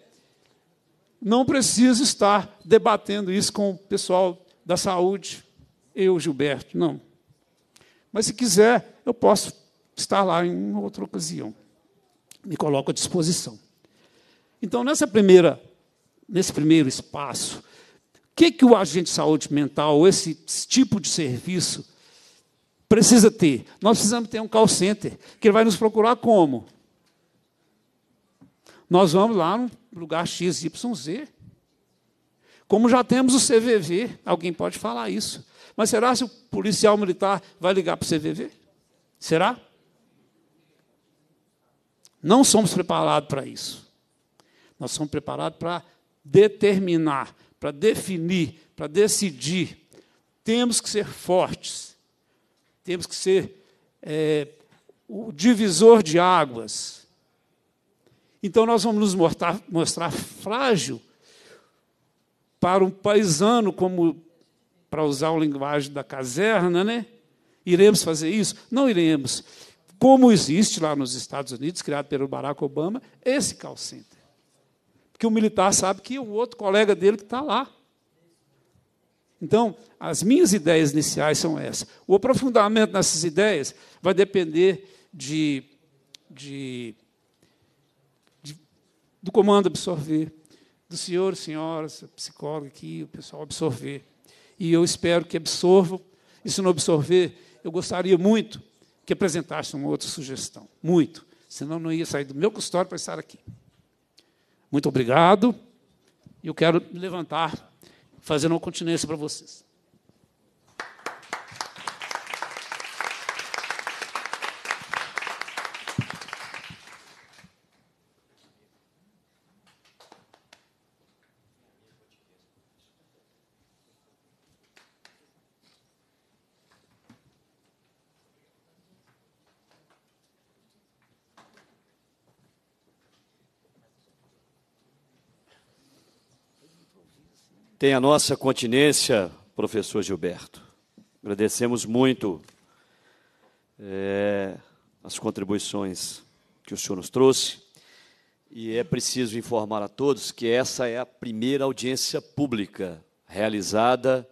não preciso estar debatendo isso com o pessoal da saúde, eu, Gilberto, não. Mas se quiser, eu posso estar lá em outra ocasião. Me coloco à disposição. Então, nessa primeira, nesse primeiro espaço, o que, que o agente de saúde mental, esse tipo de serviço, precisa ter? Nós precisamos ter um call center, que ele vai nos procurar como? Nós vamos lá no lugar XYZ. Como já temos o CVV, alguém pode falar isso. Mas será se o policial militar vai ligar para o CVV? Será? Não somos preparados para isso. Nós somos preparados para determinar, para definir, para decidir. Temos que ser fortes temos que ser é, o divisor de águas. Então, nós vamos nos mostrar, mostrar frágil para um paisano, como para usar a linguagem da caserna, né? Iremos fazer isso? Não iremos. Como existe lá nos Estados Unidos, criado pelo Barack Obama, esse call center. Porque o militar sabe que o outro colega dele que está lá então, as minhas ideias iniciais são essas. O aprofundamento nessas ideias vai depender de, de, de do comando absorver, do senhor, senhoras, psicólogo aqui, o pessoal absorver. E eu espero que absorvam. E se não absorver, eu gostaria muito que apresentasse uma outra sugestão. Muito. Senão não ia sair do meu consultório para estar aqui. Muito obrigado. E Eu quero levantar fazendo uma continência para vocês. tem a nossa continência, professor Gilberto. Agradecemos muito é, as contribuições que o senhor nos trouxe. E é preciso informar a todos que essa é a primeira audiência pública realizada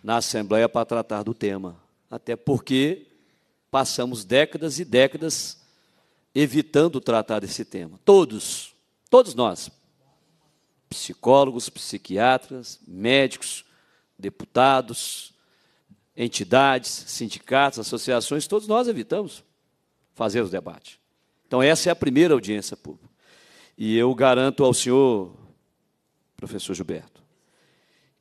na Assembleia para tratar do tema. Até porque passamos décadas e décadas evitando tratar desse tema. Todos, todos nós, psicólogos, psiquiatras, médicos, deputados, entidades, sindicatos, associações, todos nós evitamos fazer o debate. Então, essa é a primeira audiência pública. E eu garanto ao senhor, professor Gilberto,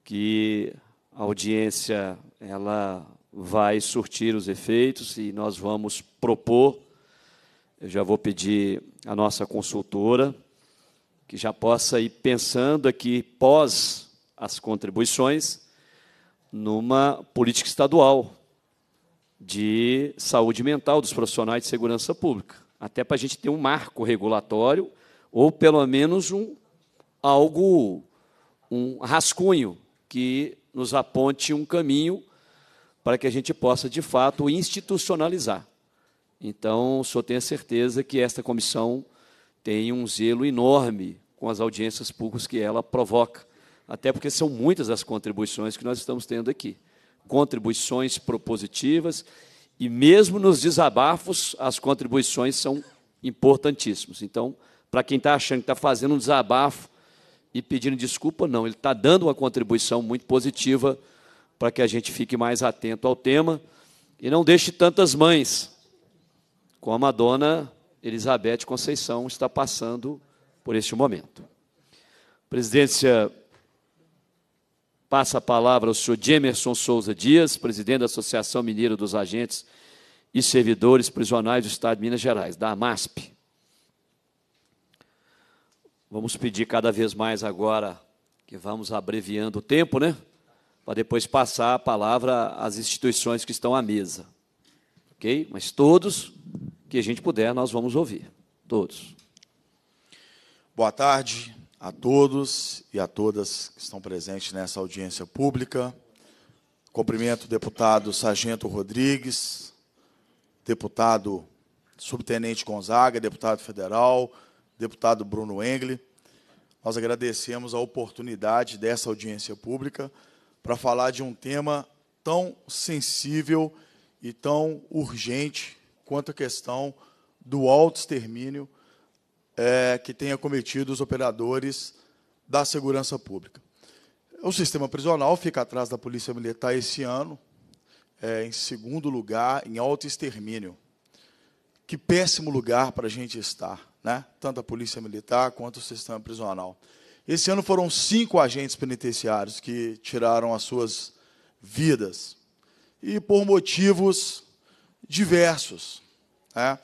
que a audiência ela vai surtir os efeitos e nós vamos propor. Eu já vou pedir a nossa consultora que já possa ir pensando aqui, pós as contribuições, numa política estadual de saúde mental dos profissionais de segurança pública, até para a gente ter um marco regulatório ou pelo menos um algo um rascunho que nos aponte um caminho para que a gente possa de fato institucionalizar. Então, só tenho certeza que esta comissão tem um zelo enorme com as audiências públicas que ela provoca, até porque são muitas as contribuições que nós estamos tendo aqui. Contribuições propositivas e mesmo nos desabafos, as contribuições são importantíssimas. Então, para quem está achando que está fazendo um desabafo e pedindo desculpa, não, ele está dando uma contribuição muito positiva para que a gente fique mais atento ao tema e não deixe tantas mães, como a dona Elizabeth Conceição está passando por este momento. presidência passa a palavra ao senhor Jemerson Souza Dias, presidente da Associação Mineira dos Agentes e Servidores Prisionais do Estado de Minas Gerais, da AMASP. Vamos pedir cada vez mais agora que vamos abreviando o tempo, né? Para depois passar a palavra às instituições que estão à mesa. Ok? Mas todos que a gente puder, nós vamos ouvir, todos. Boa tarde a todos e a todas que estão presentes nessa audiência pública. Cumprimento o deputado Sargento Rodrigues, deputado Subtenente Gonzaga, deputado federal, deputado Bruno Engle. Nós agradecemos a oportunidade dessa audiência pública para falar de um tema tão sensível e tão urgente quanto à questão do alto extermínio é, que tenha cometido os operadores da segurança pública. O sistema prisional fica atrás da Polícia Militar esse ano, é, em segundo lugar, em alto extermínio Que péssimo lugar para a gente estar, né? tanto a Polícia Militar quanto o sistema prisional. Esse ano foram cinco agentes penitenciários que tiraram as suas vidas. E por motivos diversos, né?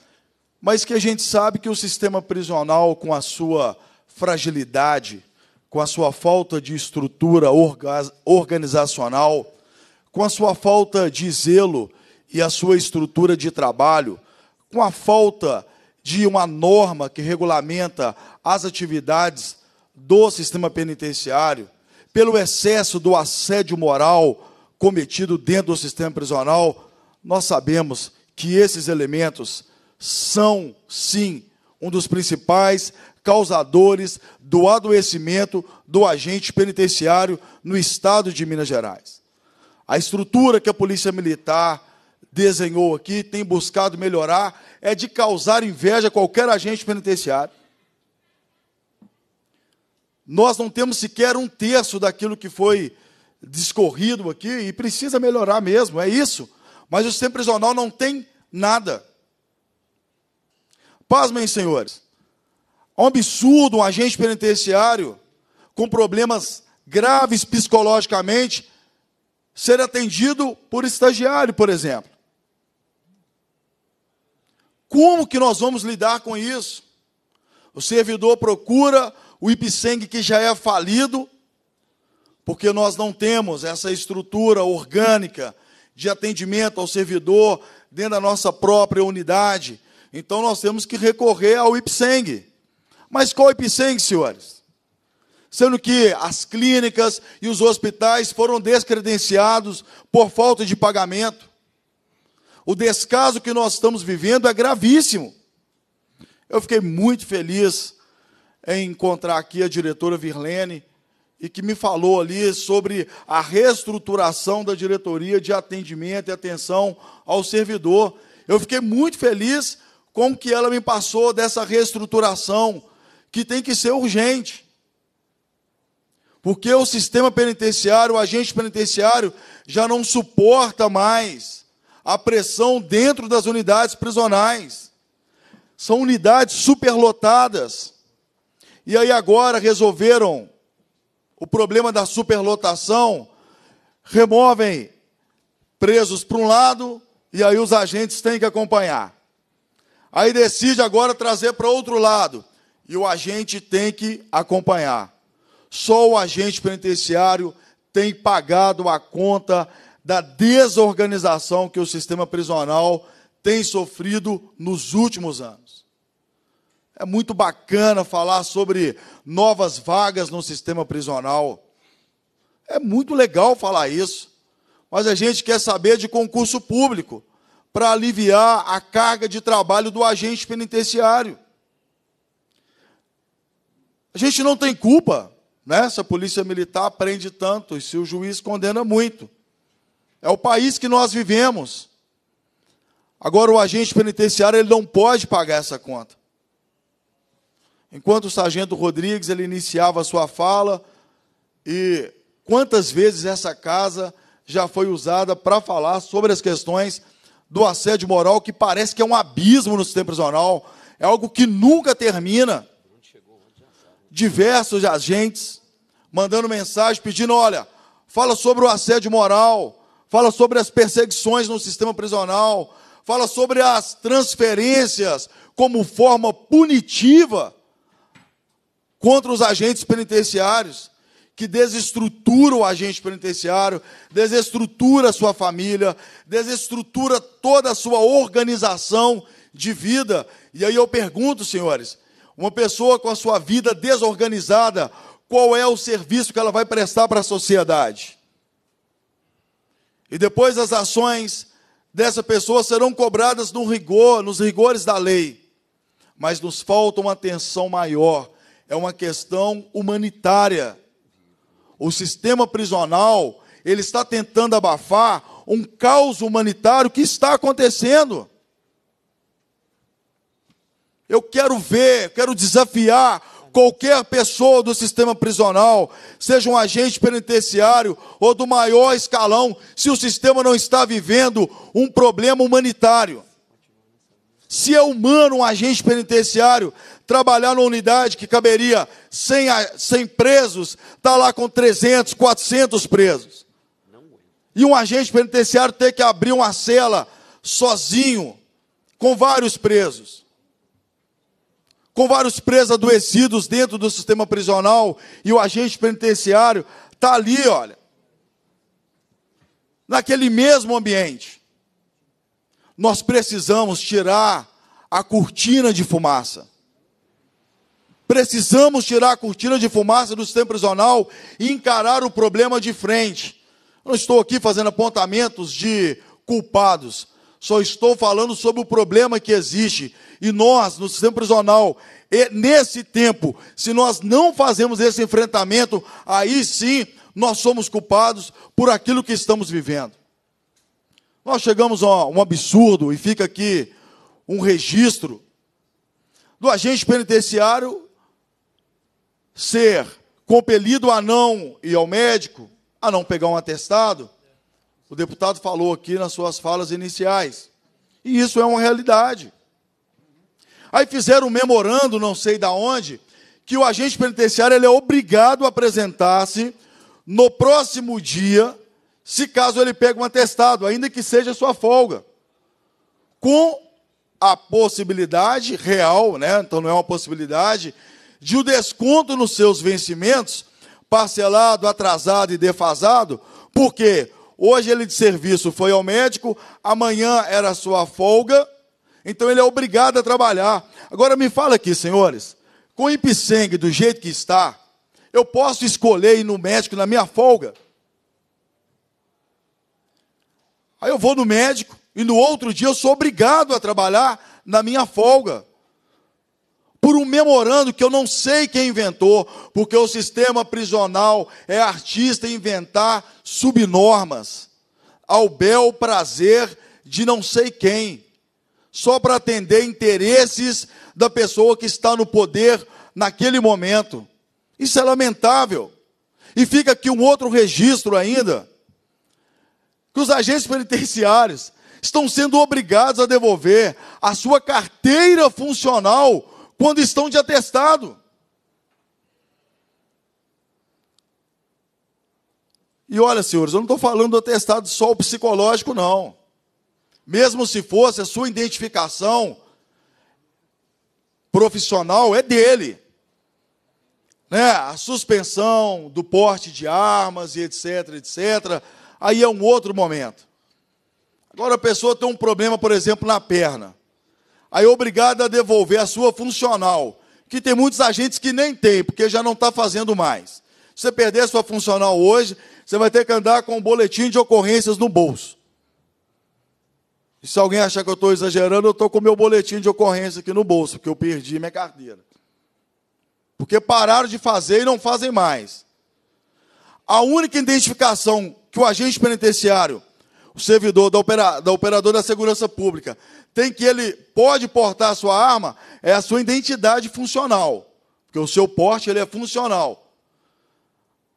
mas que a gente sabe que o sistema prisional, com a sua fragilidade, com a sua falta de estrutura organizacional, com a sua falta de zelo e a sua estrutura de trabalho, com a falta de uma norma que regulamenta as atividades do sistema penitenciário, pelo excesso do assédio moral cometido dentro do sistema prisional, nós sabemos que esses elementos são, sim, um dos principais causadores do adoecimento do agente penitenciário no estado de Minas Gerais. A estrutura que a Polícia Militar desenhou aqui, tem buscado melhorar, é de causar inveja a qualquer agente penitenciário. Nós não temos sequer um terço daquilo que foi discorrido aqui e precisa melhorar mesmo, é isso. Mas o sistema prisional não tem nada. Pasmem, senhores. É um absurdo um agente penitenciário com problemas graves psicologicamente ser atendido por estagiário, por exemplo. Como que nós vamos lidar com isso? O servidor procura o IPSENG que já é falido, porque nós não temos essa estrutura orgânica de atendimento ao servidor dentro da nossa própria unidade. Então nós temos que recorrer ao IPSENG. Mas qual IPSENG, senhores? Sendo que as clínicas e os hospitais foram descredenciados por falta de pagamento. O descaso que nós estamos vivendo é gravíssimo. Eu fiquei muito feliz em encontrar aqui a diretora Virlene, e que me falou ali sobre a reestruturação da diretoria de atendimento e atenção ao servidor. Eu fiquei muito feliz com o que ela me passou dessa reestruturação, que tem que ser urgente. Porque o sistema penitenciário, o agente penitenciário, já não suporta mais a pressão dentro das unidades prisionais. São unidades superlotadas. E aí agora resolveram o problema da superlotação, removem presos para um lado e aí os agentes têm que acompanhar. Aí decide agora trazer para outro lado e o agente tem que acompanhar. Só o agente penitenciário tem pagado a conta da desorganização que o sistema prisional tem sofrido nos últimos anos. É muito bacana falar sobre novas vagas no sistema prisional. É muito legal falar isso. Mas a gente quer saber de concurso público para aliviar a carga de trabalho do agente penitenciário. A gente não tem culpa, né? Se a polícia militar prende tanto e se o juiz condena muito. É o país que nós vivemos. Agora o agente penitenciário ele não pode pagar essa conta enquanto o sargento Rodrigues ele iniciava a sua fala e quantas vezes essa casa já foi usada para falar sobre as questões do assédio moral que parece que é um abismo no sistema prisional, é algo que nunca termina. Diversos agentes mandando mensagem pedindo, olha, fala sobre o assédio moral, fala sobre as perseguições no sistema prisional, fala sobre as transferências como forma punitiva contra os agentes penitenciários que desestrutura o agente penitenciário, desestrutura a sua família, desestrutura toda a sua organização de vida. E aí eu pergunto, senhores, uma pessoa com a sua vida desorganizada, qual é o serviço que ela vai prestar para a sociedade? E depois as ações dessa pessoa serão cobradas no rigor, nos rigores da lei. Mas nos falta uma atenção maior é uma questão humanitária. O sistema prisional, ele está tentando abafar um caos humanitário que está acontecendo. Eu quero ver, quero desafiar qualquer pessoa do sistema prisional, seja um agente penitenciário ou do maior escalão, se o sistema não está vivendo um problema humanitário. Se é humano um agente penitenciário trabalhar numa unidade que caberia 100, 100 presos, está lá com 300, 400 presos. E um agente penitenciário ter que abrir uma cela sozinho, com vários presos. Com vários presos adoecidos dentro do sistema prisional, e o agente penitenciário está ali, olha, naquele mesmo ambiente nós precisamos tirar a cortina de fumaça. Precisamos tirar a cortina de fumaça do sistema prisional e encarar o problema de frente. Eu não estou aqui fazendo apontamentos de culpados, só estou falando sobre o problema que existe. E nós, no sistema prisional, nesse tempo, se nós não fazemos esse enfrentamento, aí sim nós somos culpados por aquilo que estamos vivendo. Nós chegamos a um absurdo e fica aqui um registro do agente penitenciário ser compelido a não ir ao médico, a não pegar um atestado. O deputado falou aqui nas suas falas iniciais. E isso é uma realidade. Aí fizeram um memorando, não sei da onde, que o agente penitenciário ele é obrigado a apresentar-se no próximo dia se caso ele pega um atestado, ainda que seja sua folga, com a possibilidade real, né? Então não é uma possibilidade de o desconto nos seus vencimentos parcelado, atrasado e defasado, porque hoje ele de serviço foi ao médico, amanhã era sua folga, então ele é obrigado a trabalhar. Agora me fala aqui, senhores, com o Ipseng do jeito que está, eu posso escolher ir no médico na minha folga? Aí eu vou no médico e no outro dia eu sou obrigado a trabalhar na minha folga. Por um memorando que eu não sei quem inventou, porque o sistema prisional é artista inventar subnormas ao bel prazer de não sei quem, só para atender interesses da pessoa que está no poder naquele momento. Isso é lamentável. E fica aqui um outro registro ainda que os agentes penitenciários estão sendo obrigados a devolver a sua carteira funcional quando estão de atestado. E olha, senhores, eu não estou falando do atestado só psicológico, não. Mesmo se fosse, a sua identificação profissional é dele. Né? A suspensão do porte de armas e etc, etc aí é um outro momento. Agora a pessoa tem um problema, por exemplo, na perna. Aí é obrigada a devolver a sua funcional, que tem muitos agentes que nem tem, porque já não está fazendo mais. Se você perder a sua funcional hoje, você vai ter que andar com um boletim de ocorrências no bolso. E se alguém achar que eu estou exagerando, eu estou com meu boletim de ocorrência aqui no bolso, porque eu perdi minha carteira. Porque pararam de fazer e não fazem mais. A única identificação que o agente penitenciário, o servidor da, opera, da operadora da segurança pública, tem que ele pode portar a sua arma, é a sua identidade funcional. Porque o seu porte ele é funcional.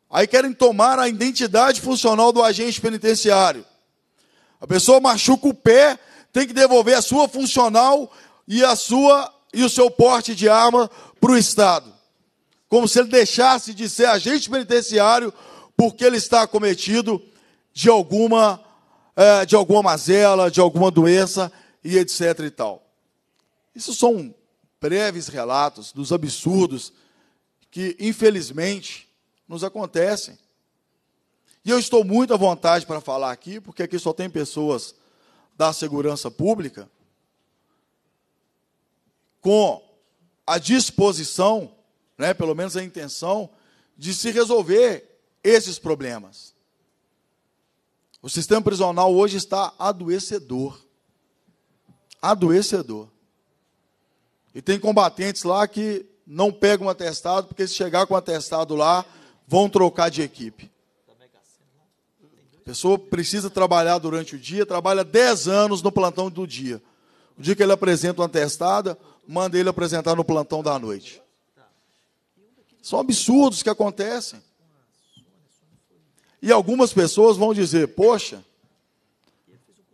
Aí querem tomar a identidade funcional do agente penitenciário. A pessoa machuca o pé, tem que devolver a sua funcional e a sua e o seu porte de arma para o Estado. Como se ele deixasse de ser agente penitenciário porque ele está acometido de alguma, é, de alguma mazela, de alguma doença e etc. e tal. Isso são breves relatos dos absurdos que, infelizmente, nos acontecem. E eu estou muito à vontade para falar aqui, porque aqui só tem pessoas da segurança pública com a disposição, né, pelo menos a intenção, de se resolver esses problemas. O sistema prisional hoje está adoecedor. Adoecedor. E tem combatentes lá que não pegam um atestado, porque se chegar com um atestado lá, vão trocar de equipe. A pessoa precisa trabalhar durante o dia, trabalha 10 anos no plantão do dia. O dia que ele apresenta uma testada, manda ele apresentar no plantão da noite. São absurdos que acontecem. E algumas pessoas vão dizer: Poxa,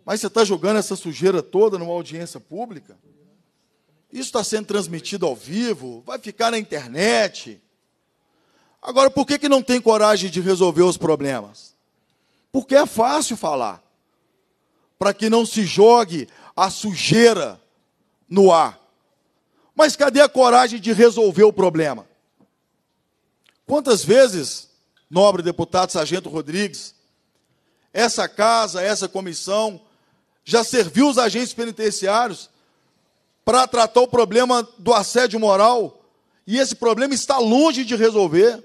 mas você está jogando essa sujeira toda numa audiência pública? Isso está sendo transmitido ao vivo, vai ficar na internet. Agora, por que, que não tem coragem de resolver os problemas? Porque é fácil falar. Para que não se jogue a sujeira no ar. Mas cadê a coragem de resolver o problema? Quantas vezes nobre deputado Sargento Rodrigues, essa casa, essa comissão, já serviu os agentes penitenciários para tratar o problema do assédio moral, e esse problema está longe de resolver.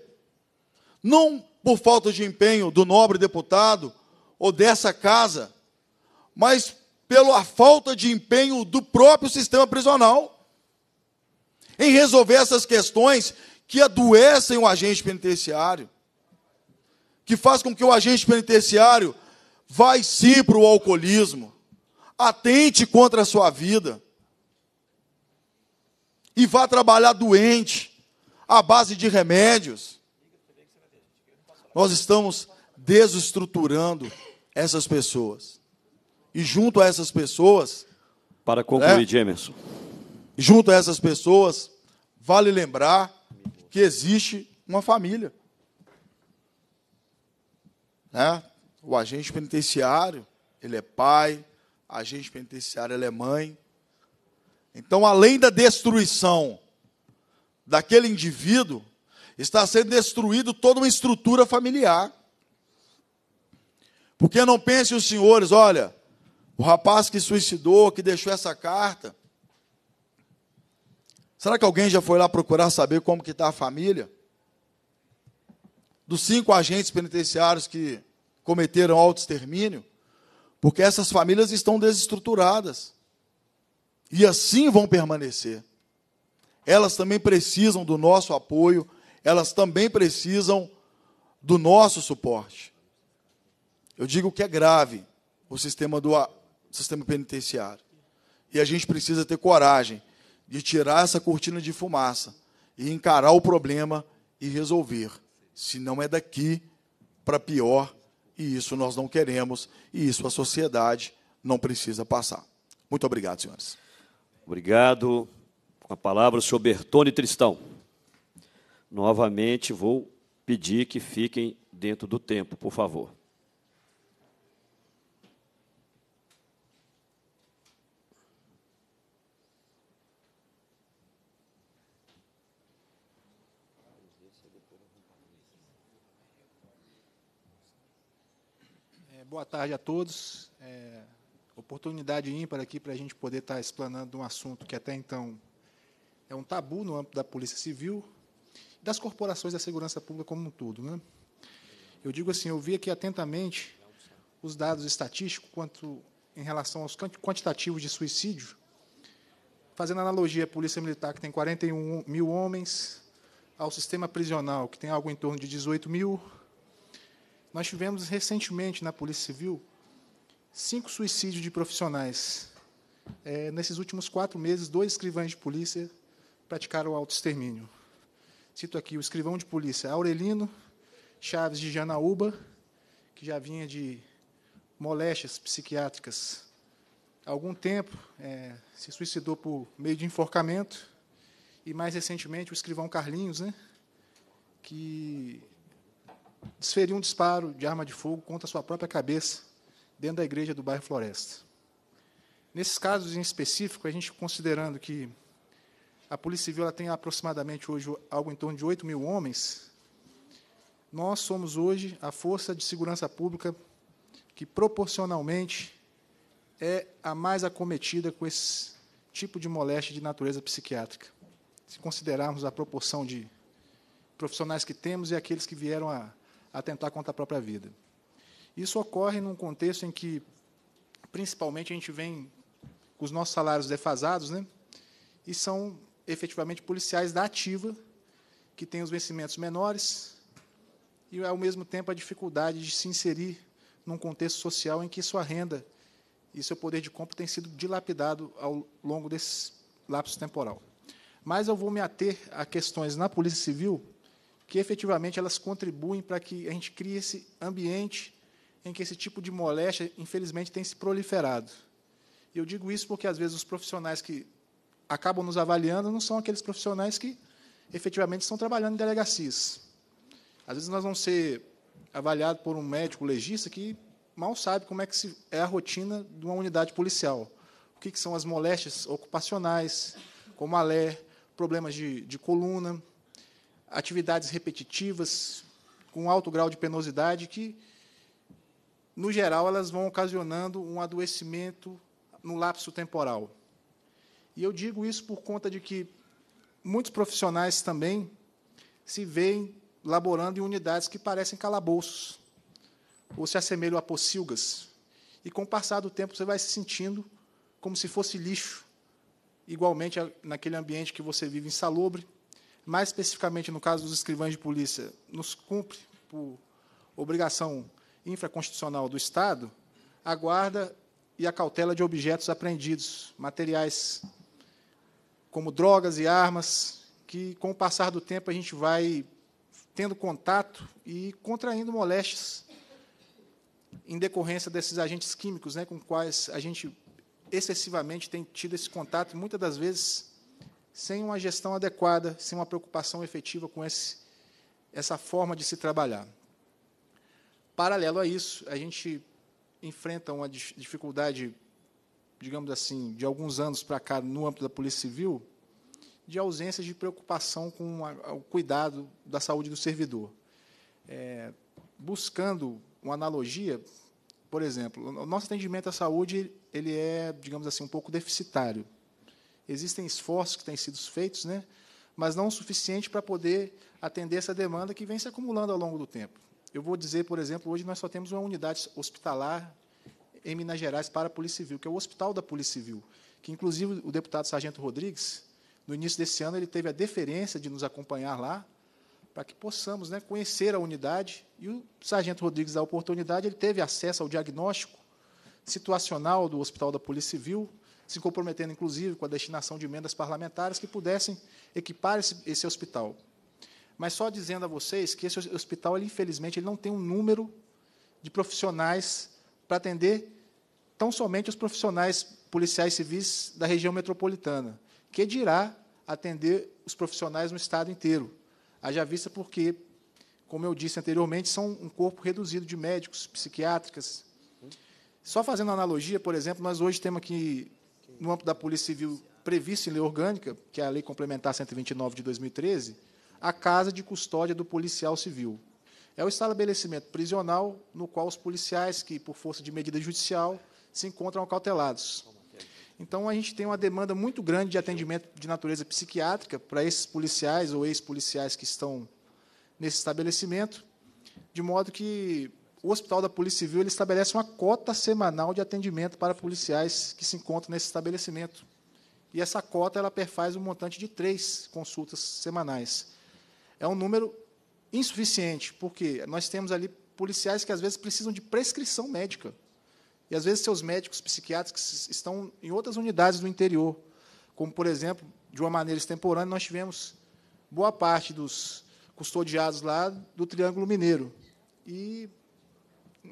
Não por falta de empenho do nobre deputado ou dessa casa, mas pela falta de empenho do próprio sistema prisional em resolver essas questões que adoecem o agente penitenciário que faz com que o agente penitenciário vai sim para o alcoolismo, atente contra a sua vida e vá trabalhar doente à base de remédios. Nós estamos desestruturando essas pessoas. E junto a essas pessoas, para concluir, né? Junto a essas pessoas, vale lembrar que existe uma família. Né? O agente penitenciário, ele é pai, a agente penitenciário, ele é mãe. Então, além da destruição daquele indivíduo, está sendo destruído toda uma estrutura familiar. Porque não pensem os senhores, olha, o rapaz que suicidou, que deixou essa carta, será que alguém já foi lá procurar saber como que está a família? dos cinco agentes penitenciários que cometeram auto-extermínio, porque essas famílias estão desestruturadas e assim vão permanecer. Elas também precisam do nosso apoio, elas também precisam do nosso suporte. Eu digo que é grave o sistema do sistema penitenciário. E a gente precisa ter coragem de tirar essa cortina de fumaça e encarar o problema e resolver se não é daqui para pior, e isso nós não queremos, e isso a sociedade não precisa passar. Muito obrigado, senhores. Obrigado. Com a palavra o senhor Bertone Tristão. Novamente vou pedir que fiquem dentro do tempo, por favor. boa tarde a todos. É, oportunidade ímpar aqui para a gente poder estar tá explanando um assunto que até então é um tabu no âmbito da Polícia Civil das corporações da segurança pública como um todo. Né? Eu digo assim, eu vi aqui atentamente os dados estatísticos quanto em relação aos quantitativos de suicídio, fazendo analogia à Polícia Militar, que tem 41 mil homens, ao sistema prisional, que tem algo em torno de 18 mil, nós tivemos recentemente na Polícia Civil cinco suicídios de profissionais. É, nesses últimos quatro meses, dois escrivães de polícia praticaram autoextermínio. Cito aqui o escrivão de polícia Aurelino Chaves de Janaúba, que já vinha de moléstias psiquiátricas há algum tempo, é, se suicidou por meio de enforcamento, e mais recentemente o escrivão Carlinhos, né, que desferiu um disparo de arma de fogo contra a sua própria cabeça dentro da igreja do bairro Floresta. Nesses casos em específico, a gente considerando que a Polícia Civil tem aproximadamente hoje algo em torno de 8 mil homens, nós somos hoje a força de segurança pública que proporcionalmente é a mais acometida com esse tipo de moléstia de natureza psiquiátrica. Se considerarmos a proporção de profissionais que temos e aqueles que vieram a atentar contra a própria vida. Isso ocorre num contexto em que, principalmente, a gente vem com os nossos salários defasados, né? e são efetivamente policiais da ativa, que têm os vencimentos menores, e, ao mesmo tempo, a dificuldade de se inserir num contexto social em que sua renda e seu poder de compra têm sido dilapidado ao longo desse lapso temporal. Mas eu vou me ater a questões na Polícia Civil que efetivamente elas contribuem para que a gente crie esse ambiente em que esse tipo de moléstia, infelizmente, tem se proliferado. E eu digo isso porque, às vezes, os profissionais que acabam nos avaliando não são aqueles profissionais que efetivamente estão trabalhando em delegacias. Às vezes, nós vamos ser avaliados por um médico legista que mal sabe como é que é a rotina de uma unidade policial. O que, são as moléstias ocupacionais, como a LER, problemas de, de coluna, atividades repetitivas, com alto grau de penosidade, que, no geral, elas vão ocasionando um adoecimento no lapso temporal. E eu digo isso por conta de que muitos profissionais também se veem laborando em unidades que parecem calabouços, ou se assemelham a pocilgas. E, com o passar do tempo, você vai se sentindo como se fosse lixo, igualmente naquele ambiente que você vive insalubre, mais especificamente no caso dos escrivães de polícia, nos cumpre por obrigação infraconstitucional do Estado, a guarda e a cautela de objetos apreendidos, materiais como drogas e armas, que com o passar do tempo a gente vai tendo contato e contraindo moléstias em decorrência desses agentes químicos, né, com quais a gente excessivamente tem tido esse contato, muitas das vezes sem uma gestão adequada, sem uma preocupação efetiva com esse, essa forma de se trabalhar. Paralelo a isso, a gente enfrenta uma dificuldade, digamos assim, de alguns anos para cá no âmbito da Polícia Civil, de ausência de preocupação com o cuidado da saúde do servidor. É, buscando uma analogia, por exemplo, o nosso atendimento à saúde ele é, digamos assim, um pouco deficitário. Existem esforços que têm sido feitos, né? mas não o suficiente para poder atender essa demanda que vem se acumulando ao longo do tempo. Eu vou dizer, por exemplo, hoje nós só temos uma unidade hospitalar em Minas Gerais para a Polícia Civil, que é o Hospital da Polícia Civil, que inclusive o deputado Sargento Rodrigues, no início desse ano, ele teve a deferência de nos acompanhar lá, para que possamos né, conhecer a unidade. E o Sargento Rodrigues, da oportunidade, ele teve acesso ao diagnóstico situacional do Hospital da Polícia Civil, se comprometendo, inclusive, com a destinação de emendas parlamentares que pudessem equipar esse, esse hospital. Mas só dizendo a vocês que esse hospital, ele, infelizmente, ele não tem um número de profissionais para atender tão somente os profissionais policiais civis da região metropolitana, que dirá atender os profissionais no Estado inteiro. Haja vista porque, como eu disse anteriormente, são um corpo reduzido de médicos, psiquiátricas. Só fazendo analogia, por exemplo, nós hoje temos aqui no âmbito da Polícia Civil previsto em lei orgânica, que é a Lei Complementar 129 de 2013, a casa de custódia do policial civil. É o estabelecimento prisional no qual os policiais que, por força de medida judicial, se encontram acautelados. Então, a gente tem uma demanda muito grande de atendimento de natureza psiquiátrica para esses policiais ou ex-policiais que estão nesse estabelecimento, de modo que o Hospital da Polícia Civil ele estabelece uma cota semanal de atendimento para policiais que se encontram nesse estabelecimento. E essa cota ela perfaz um montante de três consultas semanais. É um número insuficiente, porque nós temos ali policiais que às vezes precisam de prescrição médica. E às vezes seus médicos psiquiátricos estão em outras unidades do interior. Como, por exemplo, de uma maneira extemporânea, nós tivemos boa parte dos custodiados lá do Triângulo Mineiro. E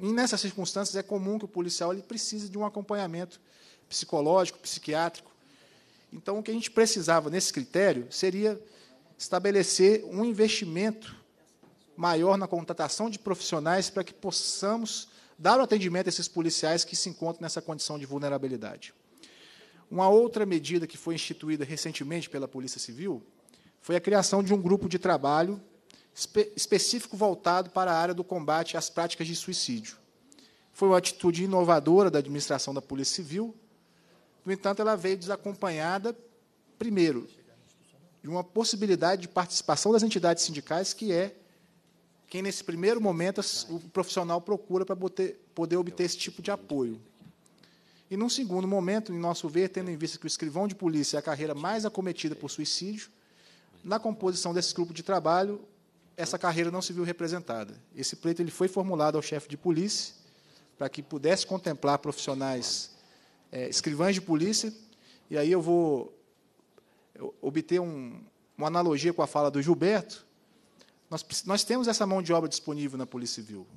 e nessas circunstâncias é comum que o policial ele precise de um acompanhamento psicológico, psiquiátrico. Então, o que a gente precisava nesse critério seria estabelecer um investimento maior na contratação de profissionais para que possamos dar o atendimento a esses policiais que se encontram nessa condição de vulnerabilidade. Uma outra medida que foi instituída recentemente pela Polícia Civil foi a criação de um grupo de trabalho espe específico voltado para a área do combate às práticas de suicídio. Foi uma atitude inovadora da administração da Polícia Civil, no entanto, ela veio desacompanhada, primeiro, de uma possibilidade de participação das entidades sindicais, que é quem, nesse primeiro momento, o profissional procura para poder obter esse tipo de apoio. E, num segundo momento, em nosso ver, tendo em vista que o escrivão de polícia é a carreira mais acometida por suicídio, na composição desse grupo de trabalho, essa carreira não se viu representada. Esse pleito ele foi formulado ao chefe de polícia para que pudesse contemplar profissionais é, escrivães de polícia. E aí eu vou obter um, uma analogia com a fala do Gilberto. Nós, nós temos essa mão de obra disponível na Polícia Civil.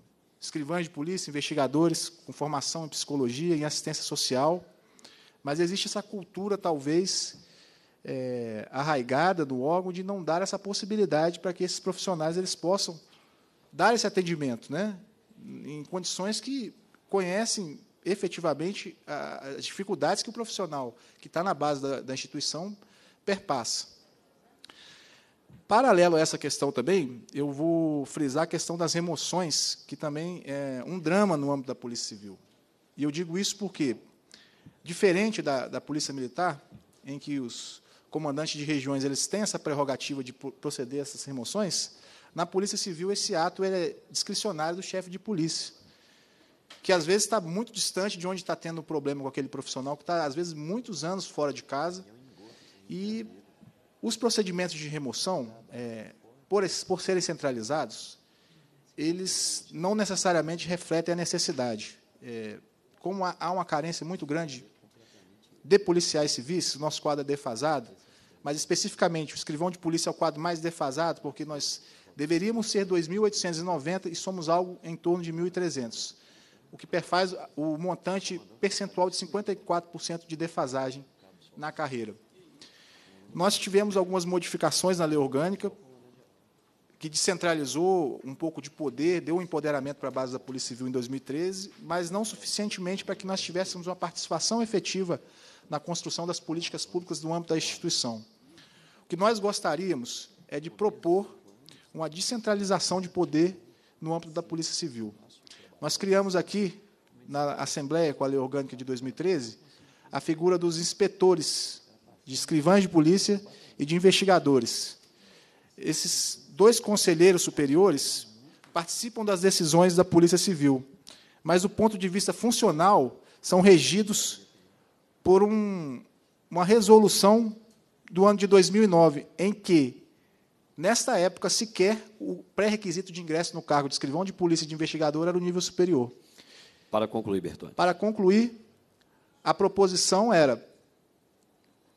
Escrivães de polícia, investigadores com formação em psicologia, em assistência social. Mas existe essa cultura, talvez, é, arraigada no órgão de não dar essa possibilidade para que esses profissionais eles possam dar esse atendimento, né? em condições que conhecem efetivamente as dificuldades que o profissional que está na base da, da instituição perpassa. Paralelo a essa questão também, eu vou frisar a questão das remoções, que também é um drama no âmbito da Polícia Civil. E eu digo isso porque, diferente da, da Polícia Militar, em que os, comandante de regiões, eles têm essa prerrogativa de proceder a essas remoções, na Polícia Civil esse ato é discricionário do chefe de polícia, que às vezes está muito distante de onde está tendo o um problema com aquele profissional, que está às vezes muitos anos fora de casa. E os procedimentos de remoção, é, por, esses, por serem centralizados, eles não necessariamente refletem a necessidade. É, como há uma carência muito grande de policiais civis, nosso quadro é defasado, mas especificamente o escrivão de polícia é o quadro mais defasado, porque nós deveríamos ser 2.890 e somos algo em torno de 1.300, o que perfaz o montante percentual de 54% de defasagem na carreira. Nós tivemos algumas modificações na lei orgânica, que descentralizou um pouco de poder, deu um empoderamento para a base da Polícia Civil em 2013, mas não suficientemente para que nós tivéssemos uma participação efetiva na construção das políticas públicas no âmbito da instituição. O que nós gostaríamos é de propor uma descentralização de poder no âmbito da Polícia Civil. Nós criamos aqui, na Assembleia, com a Lei Orgânica de 2013, a figura dos inspetores, de escrivães de polícia e de investigadores. Esses dois conselheiros superiores participam das decisões da Polícia Civil, mas, do ponto de vista funcional, são regidos por um, uma resolução do ano de 2009, em que, nesta época, sequer o pré-requisito de ingresso no cargo de escrivão de polícia e de investigador era o nível superior. Para concluir, Bertone. Para concluir, a proposição era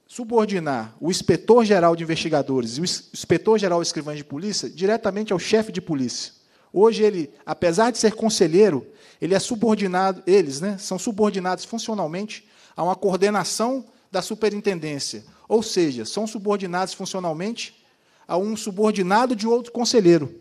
subordinar o inspetor-geral de investigadores e o inspetor-geral escrivães de polícia diretamente ao chefe de polícia. Hoje ele, apesar de ser conselheiro, ele é subordinado, eles, né, são subordinados funcionalmente a uma coordenação da superintendência ou seja, são subordinados funcionalmente a um subordinado de outro conselheiro.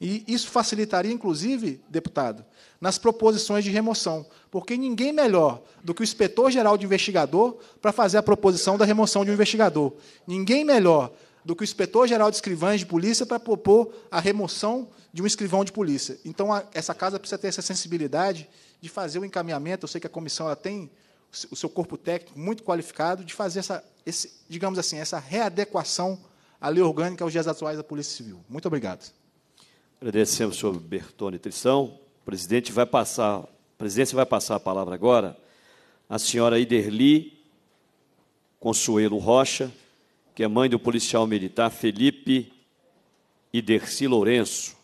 E isso facilitaria, inclusive, deputado, nas proposições de remoção, porque ninguém melhor do que o inspetor-geral de investigador para fazer a proposição da remoção de um investigador. Ninguém melhor do que o inspetor-geral de escrivães de polícia para propor a remoção de um escrivão de polícia. Então, a, essa casa precisa ter essa sensibilidade de fazer o encaminhamento. Eu sei que a comissão ela tem o seu corpo técnico muito qualificado de fazer essa, esse, digamos assim, essa readequação à lei orgânica aos dias atuais da Polícia Civil. Muito obrigado. Agradecemos, senhor Bertone Tristão. O presidente vai passar, a presidência vai passar a palavra agora à senhora Iderli Consuelo Rocha, que é mãe do policial militar Felipe Iderci Lourenço.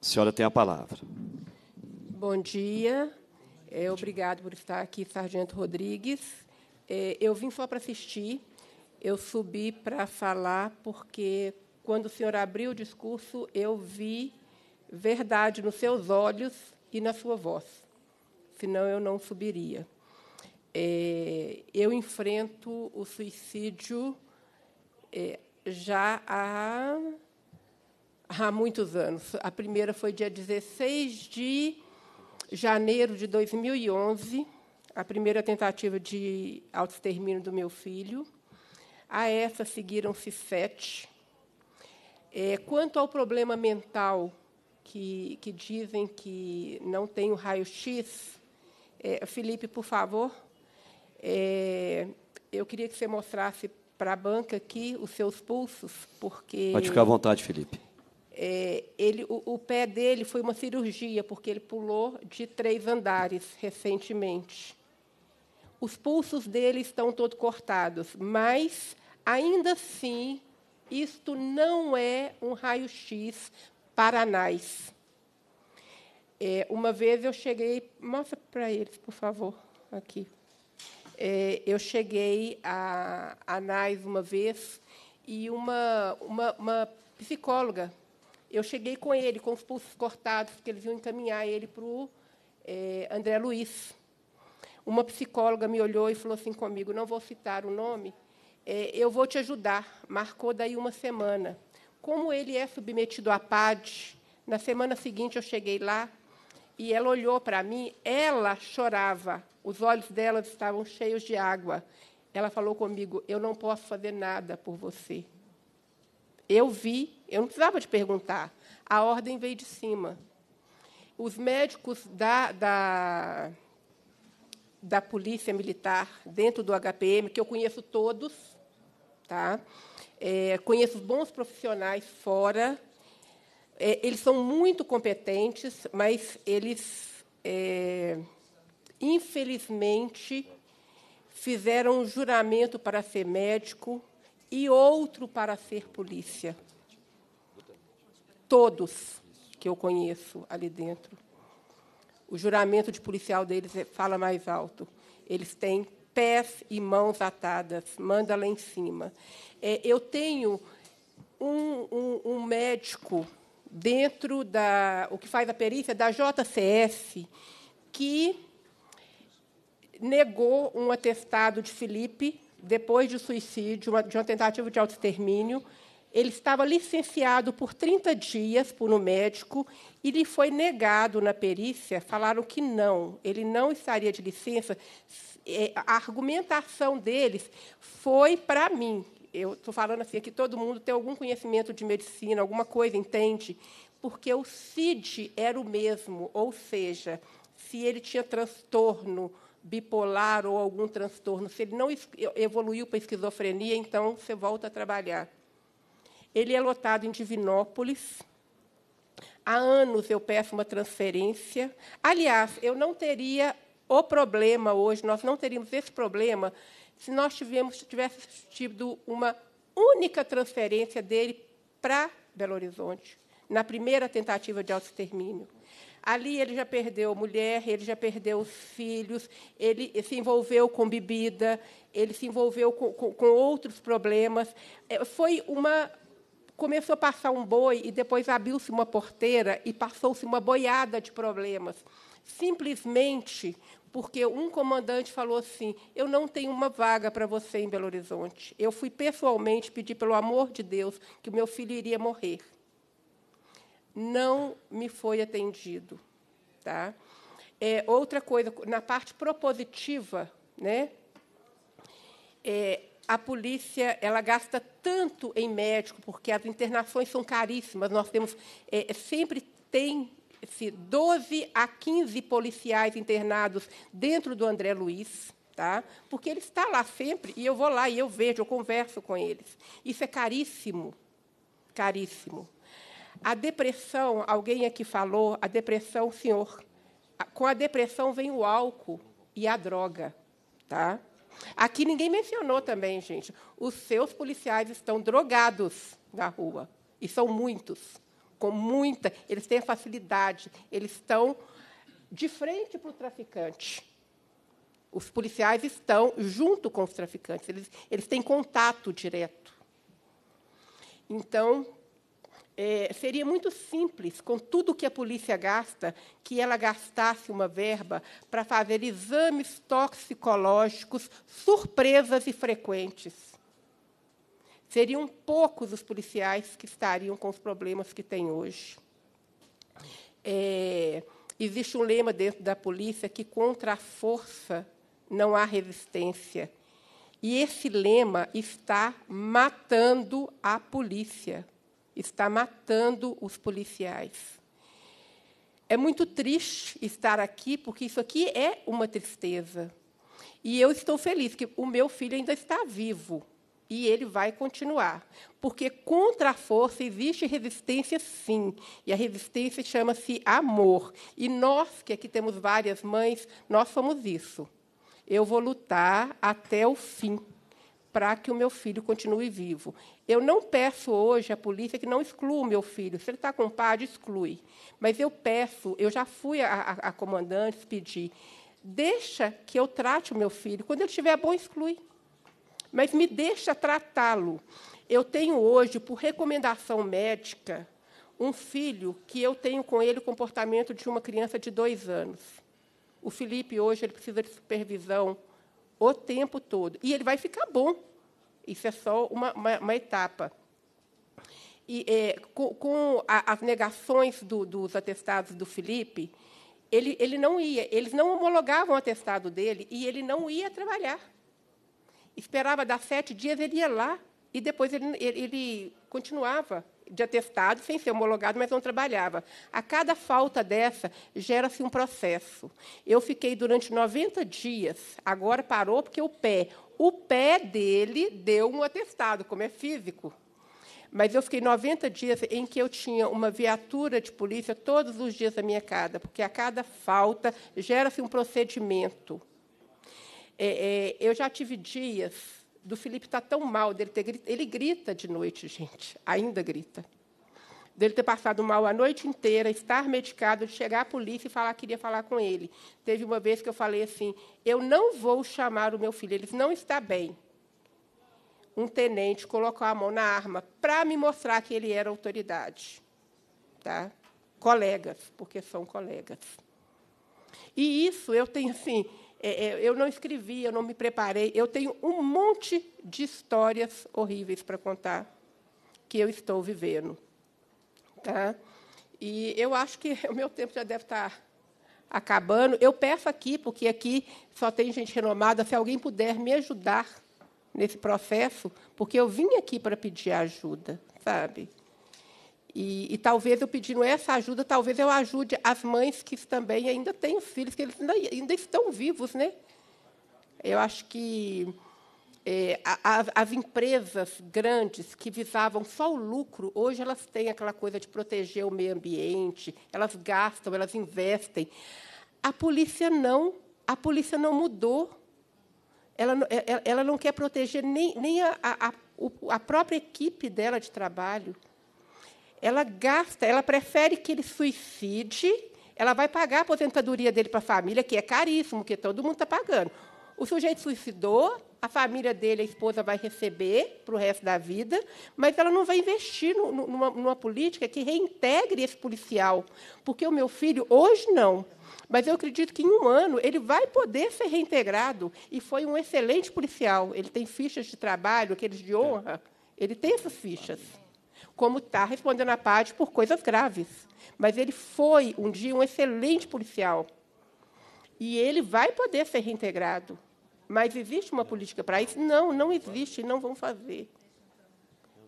A senhora tem a palavra. Bom dia, é, obrigado por estar aqui, Sargento Rodrigues. É, eu vim só para assistir. Eu subi para falar porque, quando o senhor abriu o discurso, eu vi verdade nos seus olhos e na sua voz. Senão, eu não subiria. É, eu enfrento o suicídio é, já há, há muitos anos. A primeira foi dia 16 de janeiro de 2011, a primeira tentativa de autoextermínio do meu filho. A essa seguiram-se sete. É, quanto ao problema mental, que, que dizem que não tem o raio-x, é, Felipe, por favor, é, eu queria que você mostrasse para a banca aqui os seus pulsos, porque... Pode ficar à vontade, Felipe. É, ele, o, o, pé dele foi uma cirurgia, porque ele pulou de três andares recentemente. Os pulsos dele estão todos cortados, mas, ainda assim, isto não é um raio-x para É, uma vez eu cheguei. Mostra para eles, por favor, aqui. É, eu cheguei a, a Anais uma vez e uma, uma, uma psicóloga eu cheguei com ele, com os pulsos cortados, que eles iam encaminhar ele para o é, André Luiz. Uma psicóloga me olhou e falou assim comigo: não vou citar o nome, é, eu vou te ajudar. Marcou daí uma semana. Como ele é submetido à PAD, na semana seguinte eu cheguei lá e ela olhou para mim, ela chorava, os olhos dela estavam cheios de água. Ela falou comigo: Eu não posso fazer nada por você. Eu vi, eu não precisava de perguntar. A ordem veio de cima. Os médicos da, da, da Polícia Militar, dentro do HPM, que eu conheço todos, tá? É, conheço bons profissionais fora, é, eles são muito competentes, mas eles, é, infelizmente, fizeram um juramento para ser médico e outro para ser polícia. Todos que eu conheço ali dentro. O juramento de policial deles é, fala mais alto. Eles têm pés e mãos atadas, manda lá em cima. É, eu tenho um, um, um médico dentro da o que faz a perícia da JCS que negou um atestado de Felipe depois de suicídio, de uma tentativa de autoextermínio. Ele estava licenciado por 30 dias por um médico e lhe foi negado na perícia. Falaram que não, ele não estaria de licença. É, a argumentação deles foi para mim. Eu estou falando assim, é que todo mundo tem algum conhecimento de medicina, alguma coisa, entende? Porque o CID era o mesmo, ou seja, se ele tinha transtorno bipolar ou algum transtorno, se ele não evoluiu para esquizofrenia, então você volta a trabalhar. Ele é lotado em Divinópolis. Há anos eu peço uma transferência. Aliás, eu não teria o problema hoje, nós não teríamos esse problema se nós tivéssemos tido uma única transferência dele para Belo Horizonte, na primeira tentativa de autoextermínio. Ali ele já perdeu mulher, ele já perdeu filhos, ele se envolveu com bebida, ele se envolveu com, com, com outros problemas. É, foi uma começou a passar um boi e depois abriu-se uma porteira e passou-se uma boiada de problemas. Simplesmente porque um comandante falou assim: Eu não tenho uma vaga para você em Belo Horizonte. Eu fui pessoalmente pedir, pelo amor de Deus, que o meu filho iria morrer não me foi atendido. Tá? É, outra coisa, na parte propositiva, né? É, a polícia ela gasta tanto em médico, porque as internações são caríssimas. Nós temos é, é sempre tem se 12 a 15 policiais internados dentro do André Luiz, tá? Porque ele está lá sempre e eu vou lá e eu vejo, eu converso com eles. Isso é caríssimo, caríssimo. A depressão, alguém aqui falou, a depressão, senhor, com a depressão vem o álcool e a droga, tá? Aqui ninguém mencionou também, gente. Os seus policiais estão drogados na rua e são muitos, com muita. Eles têm facilidade, eles estão de frente para o traficante. Os policiais estão junto com os traficantes, eles, eles têm contato direto. Então, é, seria muito simples, com tudo que a polícia gasta, que ela gastasse uma verba para fazer exames toxicológicos surpresas e frequentes. Seriam poucos os policiais que estariam com os problemas que têm hoje. É, existe um lema dentro da polícia que contra a força não há resistência. E esse lema está matando a polícia está matando os policiais. É muito triste estar aqui, porque isso aqui é uma tristeza. E eu estou feliz que o meu filho ainda está vivo e ele vai continuar. Porque contra a força existe resistência, sim. E a resistência chama-se amor. E nós, que aqui temos várias mães, nós somos isso. Eu vou lutar até o fim para que o meu filho continue vivo. Eu não peço hoje à polícia que não exclua o meu filho. Se ele está com padre, exclui. Mas eu peço, eu já fui a, a, a comandantes pedir, deixa que eu trate o meu filho. Quando ele estiver bom, exclui. Mas me deixa tratá-lo. Eu tenho hoje, por recomendação médica, um filho que eu tenho com ele o comportamento de uma criança de dois anos. O Felipe, hoje, ele precisa de supervisão o tempo todo. E ele vai ficar bom. Isso é só uma, uma, uma etapa. E, é, com, com a, as negações do, dos atestados do Felipe, ele, ele não ia. Eles não homologavam o atestado dele e ele não ia trabalhar. Esperava dar sete dias, ele ia lá e depois ele, ele, ele continuava de atestado sem ser homologado, mas não trabalhava. A cada falta dessa, gera-se um processo. Eu fiquei durante 90 dias, agora parou porque o pé. O pé dele deu um atestado, como é físico. Mas eu fiquei 90 dias em que eu tinha uma viatura de polícia todos os dias na minha casa, porque a cada falta gera-se um procedimento. É, é, eu já tive dias do Felipe está tão mal, dele ter grita, ele grita de noite, gente, ainda grita. Dele ter passado mal a noite inteira, estar medicado, chegar à polícia e falar que queria falar com ele. Teve uma vez que eu falei assim: eu não vou chamar o meu filho, ele não está bem. Um tenente colocou a mão na arma para me mostrar que ele era autoridade. Tá? Colegas, porque são colegas. E isso eu tenho assim é, é, eu não escrevi, eu não me preparei. Eu tenho um monte de histórias horríveis para contar que eu estou vivendo. Tá? E eu acho que [laughs] o meu tempo já deve estar tá acabando. Eu peço aqui, porque aqui só tem gente renomada, se alguém puder me ajudar nesse processo, porque eu vim aqui para pedir ajuda, sabe? E, e, talvez eu pedindo essa ajuda, talvez eu ajude as mães que também ainda têm os filhos, que eles ainda, ainda estão vivos, né? Eu acho que é, a, a, as empresas grandes que visavam só o lucro, hoje elas têm aquela coisa de proteger o meio ambiente, elas gastam, elas investem. A polícia não, a polícia não mudou. Ela, ela, é, é, ela não quer proteger nem, nem a, a, a própria equipe dela de trabalho ela gasta, ela prefere que ele suicide, ela vai pagar a aposentadoria dele para a família, que é caríssimo, que todo mundo está pagando. O sujeito suicidou, a família dele, a esposa, vai receber para o resto da vida, mas ela não vai investir no, numa, numa, política que reintegre esse policial. Porque o meu filho, hoje não, mas eu acredito que em um ano ele vai poder ser reintegrado. E foi um excelente policial. Ele tem fichas de trabalho, aqueles de honra. Ele tem essas fichas como está respondendo à PAD por coisas graves. Mas ele foi, um dia, um excelente policial. E ele vai poder ser reintegrado. Mas existe uma política para isso? Não, não existe, não vão fazer.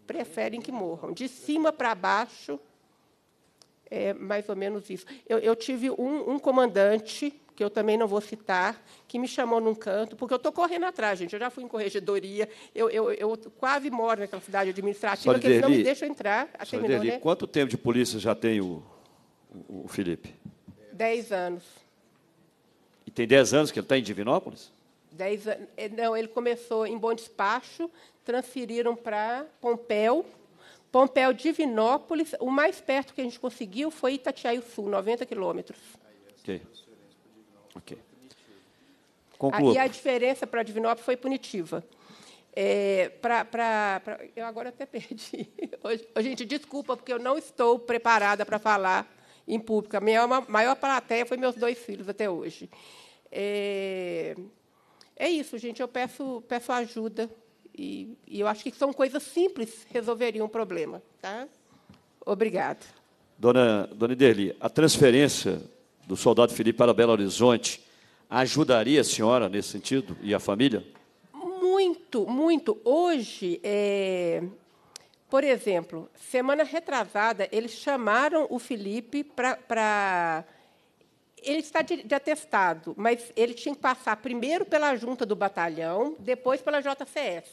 Preferem que morram. De cima para baixo, é mais ou menos isso. Eu, eu tive um, um comandante que eu também não vou citar, que me chamou num canto, porque eu estou correndo atrás, gente. Eu já fui em corregedoria, eu, eu, eu quase moro naquela cidade administrativa, porque eles não me deixam entrar. A ah, terminou, Derli, né? Quanto tempo de polícia já tem o, o, Felipe? Dez anos. E tem dez anos que ele está em Divinópolis? Dez anos. Eh, não, ele começou em Bom Despacho, transferiram para Pompéu, Pompéu Divinópolis, o mais perto que a gente conseguiu foi Itatiaia Sul, 90 quilômetros. Okay. Ok. Ah, Conclua. Aí a diferença para a Divinópolis foi punitiva. É, pra, pra, pra, eu agora até [laughs] perdi. Hoje, gente, desculpa, porque eu não estou preparada para falar em público. A minha maior plateia foi meus dois filhos até hoje. É, é isso, gente. Eu peço, peço ajuda. E, e, eu acho que são coisas simples resolveriam um problema. Tá? Obrigada. Dona, dona Iderli, a transferência do soldado Felipe para Belo Horizonte, ajudaria a senhora nesse sentido e a família? Muito, muito. Hoje, é... por exemplo, semana retrasada, eles chamaram o Felipe para. Pra... Ele está de, de atestado, mas ele tinha que passar primeiro pela junta do batalhão, depois pela JCS.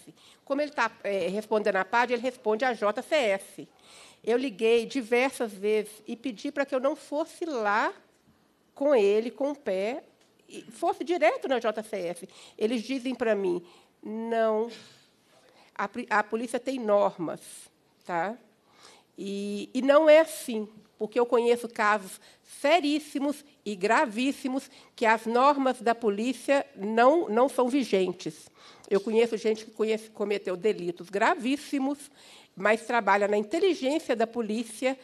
Como ele está é, respondendo a PAD, ele responde à JCS. Eu liguei diversas vezes e pedi para que eu não fosse lá com ele, com o pé, e fosse direto na JCF. Eles dizem para mim, não, a, a, polícia tem normas, tá? E, e não é assim, porque eu conheço casos seríssimos e gravíssimos que as normas da polícia não, não são vigentes. Eu conheço gente que conhece, cometeu delitos gravíssimos, mas trabalha na inteligência da polícia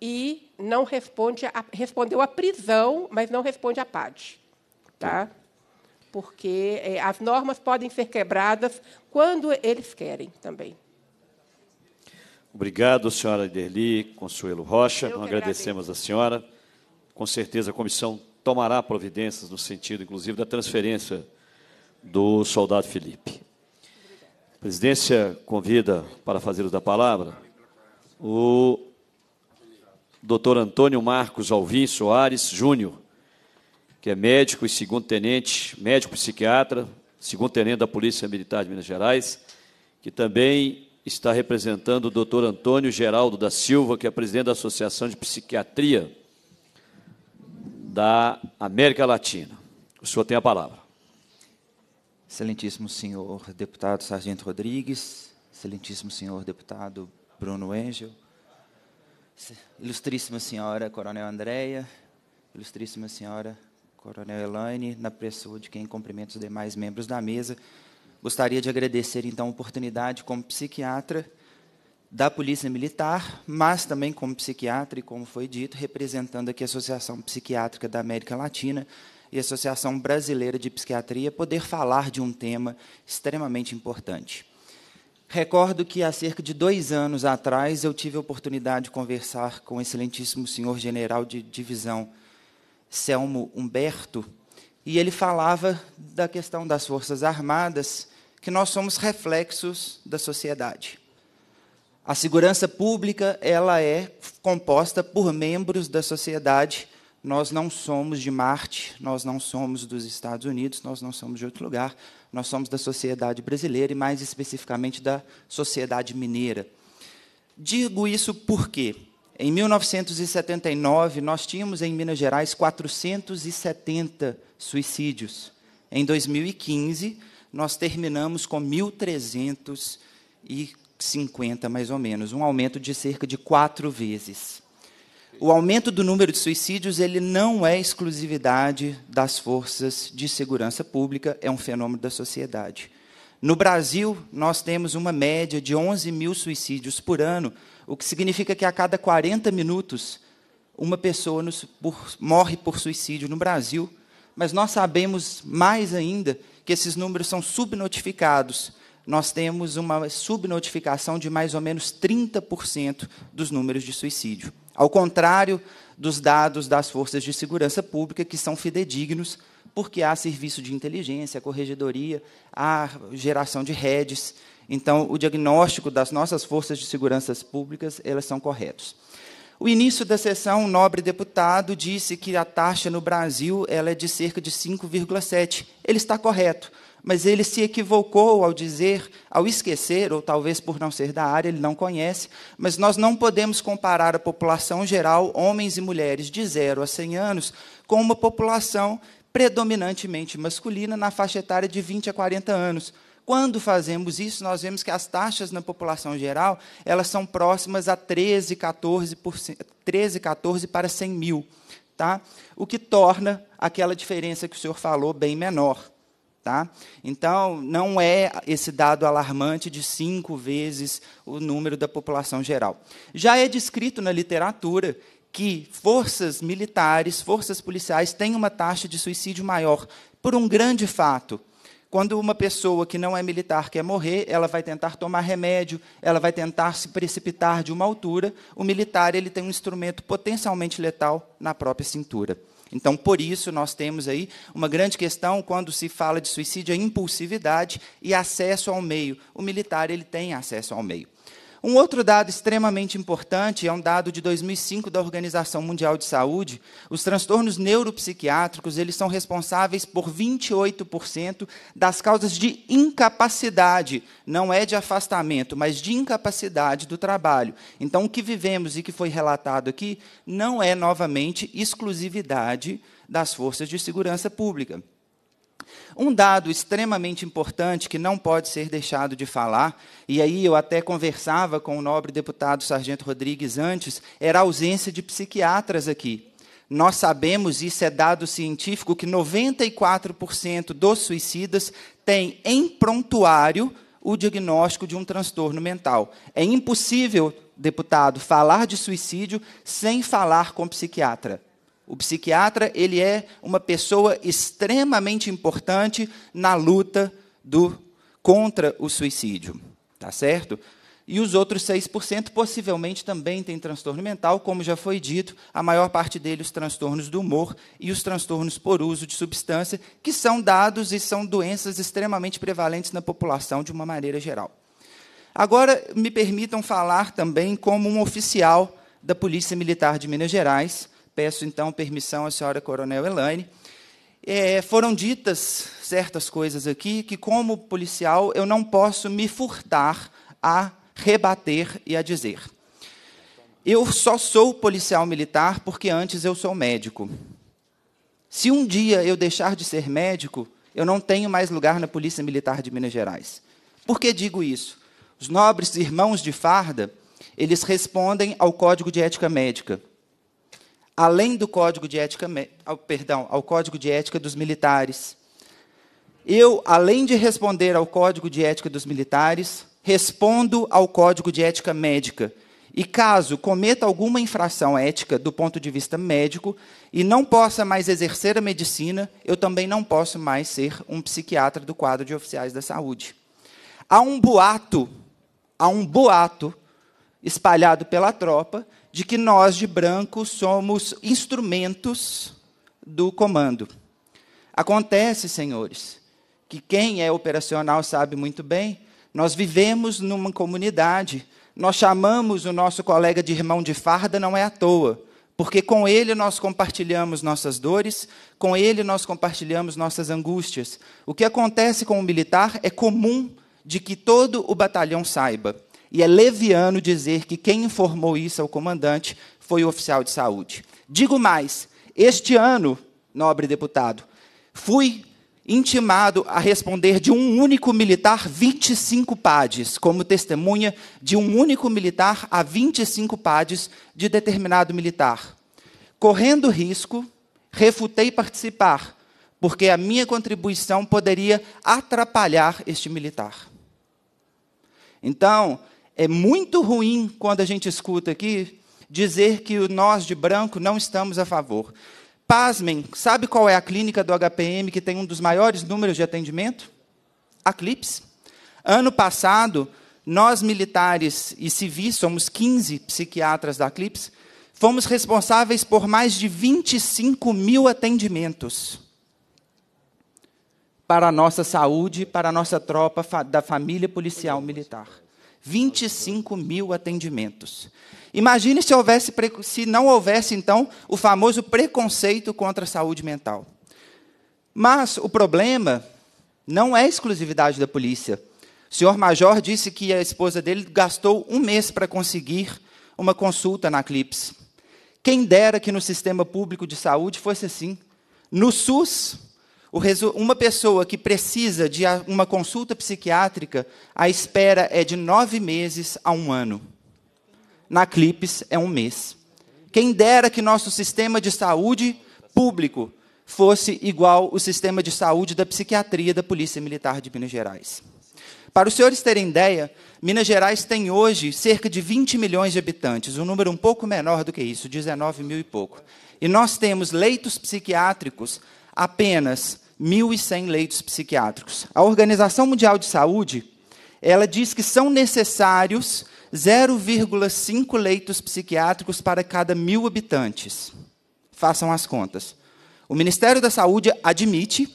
e não responde a, respondeu à prisão, mas não responde à PAD. Tá? Porque é, as normas podem ser quebradas quando eles querem também. Obrigado, senhora Iderli Consuelo Rocha. Eu agradecemos a senhora. Com certeza a comissão tomará providências no sentido, inclusive, da transferência do soldado Felipe. A presidência convida para fazer uso da palavra o Doutor Antônio Marcos Alvim Soares Júnior, que é médico e segundo tenente, médico psiquiatra, segundo tenente da Polícia Militar de Minas Gerais, que também está representando o doutor Antônio Geraldo da Silva, que é presidente da Associação de Psiquiatria da América Latina. O senhor tem a palavra. Excelentíssimo senhor deputado Sargento Rodrigues, excelentíssimo senhor deputado Bruno Engel, Ilustríssima Senhora Coronel Andréia, Ilustríssima Senhora Coronel Elaine, na pessoa de quem cumprimento os demais membros da mesa. Gostaria de agradecer, então, a oportunidade como psiquiatra da Polícia Militar, mas também como psiquiatra e, como foi dito, representando aqui a Associação Psiquiátrica da América Latina e a Associação Brasileira de Psiquiatria, poder falar de um tema extremamente importante. Recordo que há cerca de dois anos atrás eu tive a oportunidade de conversar com o excelentíssimo senhor general de divisão, Selmo Humberto, e ele falava da questão das Forças Armadas, que nós somos reflexos da sociedade. A segurança pública ela é composta por membros da sociedade. Nós não somos de Marte, nós não somos dos Estados Unidos, nós não somos de outro lugar nós somos da sociedade brasileira e, mais especificamente, da sociedade mineira. Digo isso porque, em 1979, nós tínhamos em Minas Gerais 470 suicídios. Em 2015, nós terminamos com 1.350, mais ou menos, um aumento de cerca de quatro vezes o aumento do número de suicídios ele não é exclusividade das forças de segurança pública, é um fenômeno da sociedade. No Brasil, nós temos uma média de 11 mil suicídios por ano, o que significa que a cada 40 minutos uma pessoa nos, por, morre por suicídio no Brasil. Mas nós sabemos mais ainda que esses números são subnotificados. Nós temos uma subnotificação de mais ou menos 30% dos números de suicídio. Ao contrário dos dados das forças de segurança pública, que são fidedignos, porque há serviço de inteligência, corregedoria, há geração de redes. Então, o diagnóstico das nossas forças de segurança públicas, elas são corretos. O início da sessão, um nobre deputado disse que a taxa no Brasil ela é de cerca de 5,7. Ele está correto mas ele se equivocou ao dizer, ao esquecer, ou talvez por não ser da área, ele não conhece, mas nós não podemos comparar a população geral, homens e mulheres de 0 a 100 anos, com uma população predominantemente masculina na faixa etária de 20 a 40 anos. Quando fazemos isso, nós vemos que as taxas na população geral, elas são próximas a 13, 14, por, 13, 14 para 100 mil, tá? o que torna aquela diferença que o senhor falou bem menor. Tá? Então, não é esse dado alarmante de cinco vezes o número da população geral. Já é descrito na literatura que forças militares, forças policiais têm uma taxa de suicídio maior por um grande fato. Quando uma pessoa que não é militar quer morrer, ela vai tentar tomar remédio, ela vai tentar se precipitar de uma altura. O militar ele tem um instrumento potencialmente letal na própria cintura. Então, por isso, nós temos aí uma grande questão quando se fala de suicídio, a é impulsividade e acesso ao meio. O militar ele tem acesso ao meio. Um outro dado extremamente importante é um dado de 2005 da Organização Mundial de Saúde. Os transtornos neuropsiquiátricos, eles são responsáveis por 28% das causas de incapacidade, não é de afastamento, mas de incapacidade do trabalho. Então o que vivemos e que foi relatado aqui não é novamente exclusividade das forças de segurança pública. Um dado extremamente importante que não pode ser deixado de falar, e aí eu até conversava com o nobre deputado Sargento Rodrigues antes, era a ausência de psiquiatras aqui. Nós sabemos, isso é dado científico, que 94% dos suicidas têm em prontuário o diagnóstico de um transtorno mental. É impossível, deputado, falar de suicídio sem falar com psiquiatra. O psiquiatra, ele é uma pessoa extremamente importante na luta do contra o suicídio, tá certo? E os outros 6% possivelmente também têm transtorno mental, como já foi dito, a maior parte deles os transtornos do humor e os transtornos por uso de substância, que são dados e são doenças extremamente prevalentes na população de uma maneira geral. Agora, me permitam falar também como um oficial da Polícia Militar de Minas Gerais, Peço então permissão à senhora Coronel Elaine. É, foram ditas certas coisas aqui que, como policial, eu não posso me furtar a rebater e a dizer. Eu só sou policial militar porque antes eu sou médico. Se um dia eu deixar de ser médico, eu não tenho mais lugar na Polícia Militar de Minas Gerais. Por que digo isso? Os nobres irmãos de farda, eles respondem ao Código de Ética Médica além do código de ética, ao, perdão, ao código de ética dos militares. Eu, além de responder ao código de ética dos militares, respondo ao código de ética médica. E caso cometa alguma infração ética do ponto de vista médico e não possa mais exercer a medicina, eu também não posso mais ser um psiquiatra do quadro de oficiais da saúde. Há um boato, há um boato espalhado pela tropa de que nós, de branco, somos instrumentos do comando. Acontece, senhores, que quem é operacional sabe muito bem, nós vivemos numa comunidade, nós chamamos o nosso colega de irmão de farda, não é à toa, porque com ele nós compartilhamos nossas dores, com ele nós compartilhamos nossas angústias. O que acontece com o militar é comum de que todo o batalhão saiba e é leviano dizer que quem informou isso ao comandante foi o oficial de saúde. Digo mais, este ano, nobre deputado, fui intimado a responder de um único militar 25 pades, como testemunha de um único militar a 25 pades de determinado militar. Correndo risco, refutei participar, porque a minha contribuição poderia atrapalhar este militar. Então, é muito ruim quando a gente escuta aqui dizer que nós de branco não estamos a favor. Pasmem, sabe qual é a clínica do HPM que tem um dos maiores números de atendimento? A CLIPS. Ano passado, nós militares e civis, somos 15 psiquiatras da CLIPS, fomos responsáveis por mais de 25 mil atendimentos para a nossa saúde, para a nossa tropa da família policial militar. 25 mil atendimentos. Imagine se, houvesse, se não houvesse, então, o famoso preconceito contra a saúde mental. Mas o problema não é exclusividade da polícia. O senhor Major disse que a esposa dele gastou um mês para conseguir uma consulta na Eclipse. Quem dera que no sistema público de saúde fosse assim. No SUS, uma pessoa que precisa de uma consulta psiquiátrica, a espera é de nove meses a um ano. Na Clipes, é um mês. Quem dera que nosso sistema de saúde público fosse igual o sistema de saúde da psiquiatria da Polícia Militar de Minas Gerais. Para os senhores terem ideia, Minas Gerais tem hoje cerca de 20 milhões de habitantes, um número um pouco menor do que isso, 19 mil e pouco. E nós temos leitos psiquiátricos apenas 1.100 leitos psiquiátricos. A Organização Mundial de Saúde, ela diz que são necessários 0,5 leitos psiquiátricos para cada mil habitantes. Façam as contas. O Ministério da Saúde admite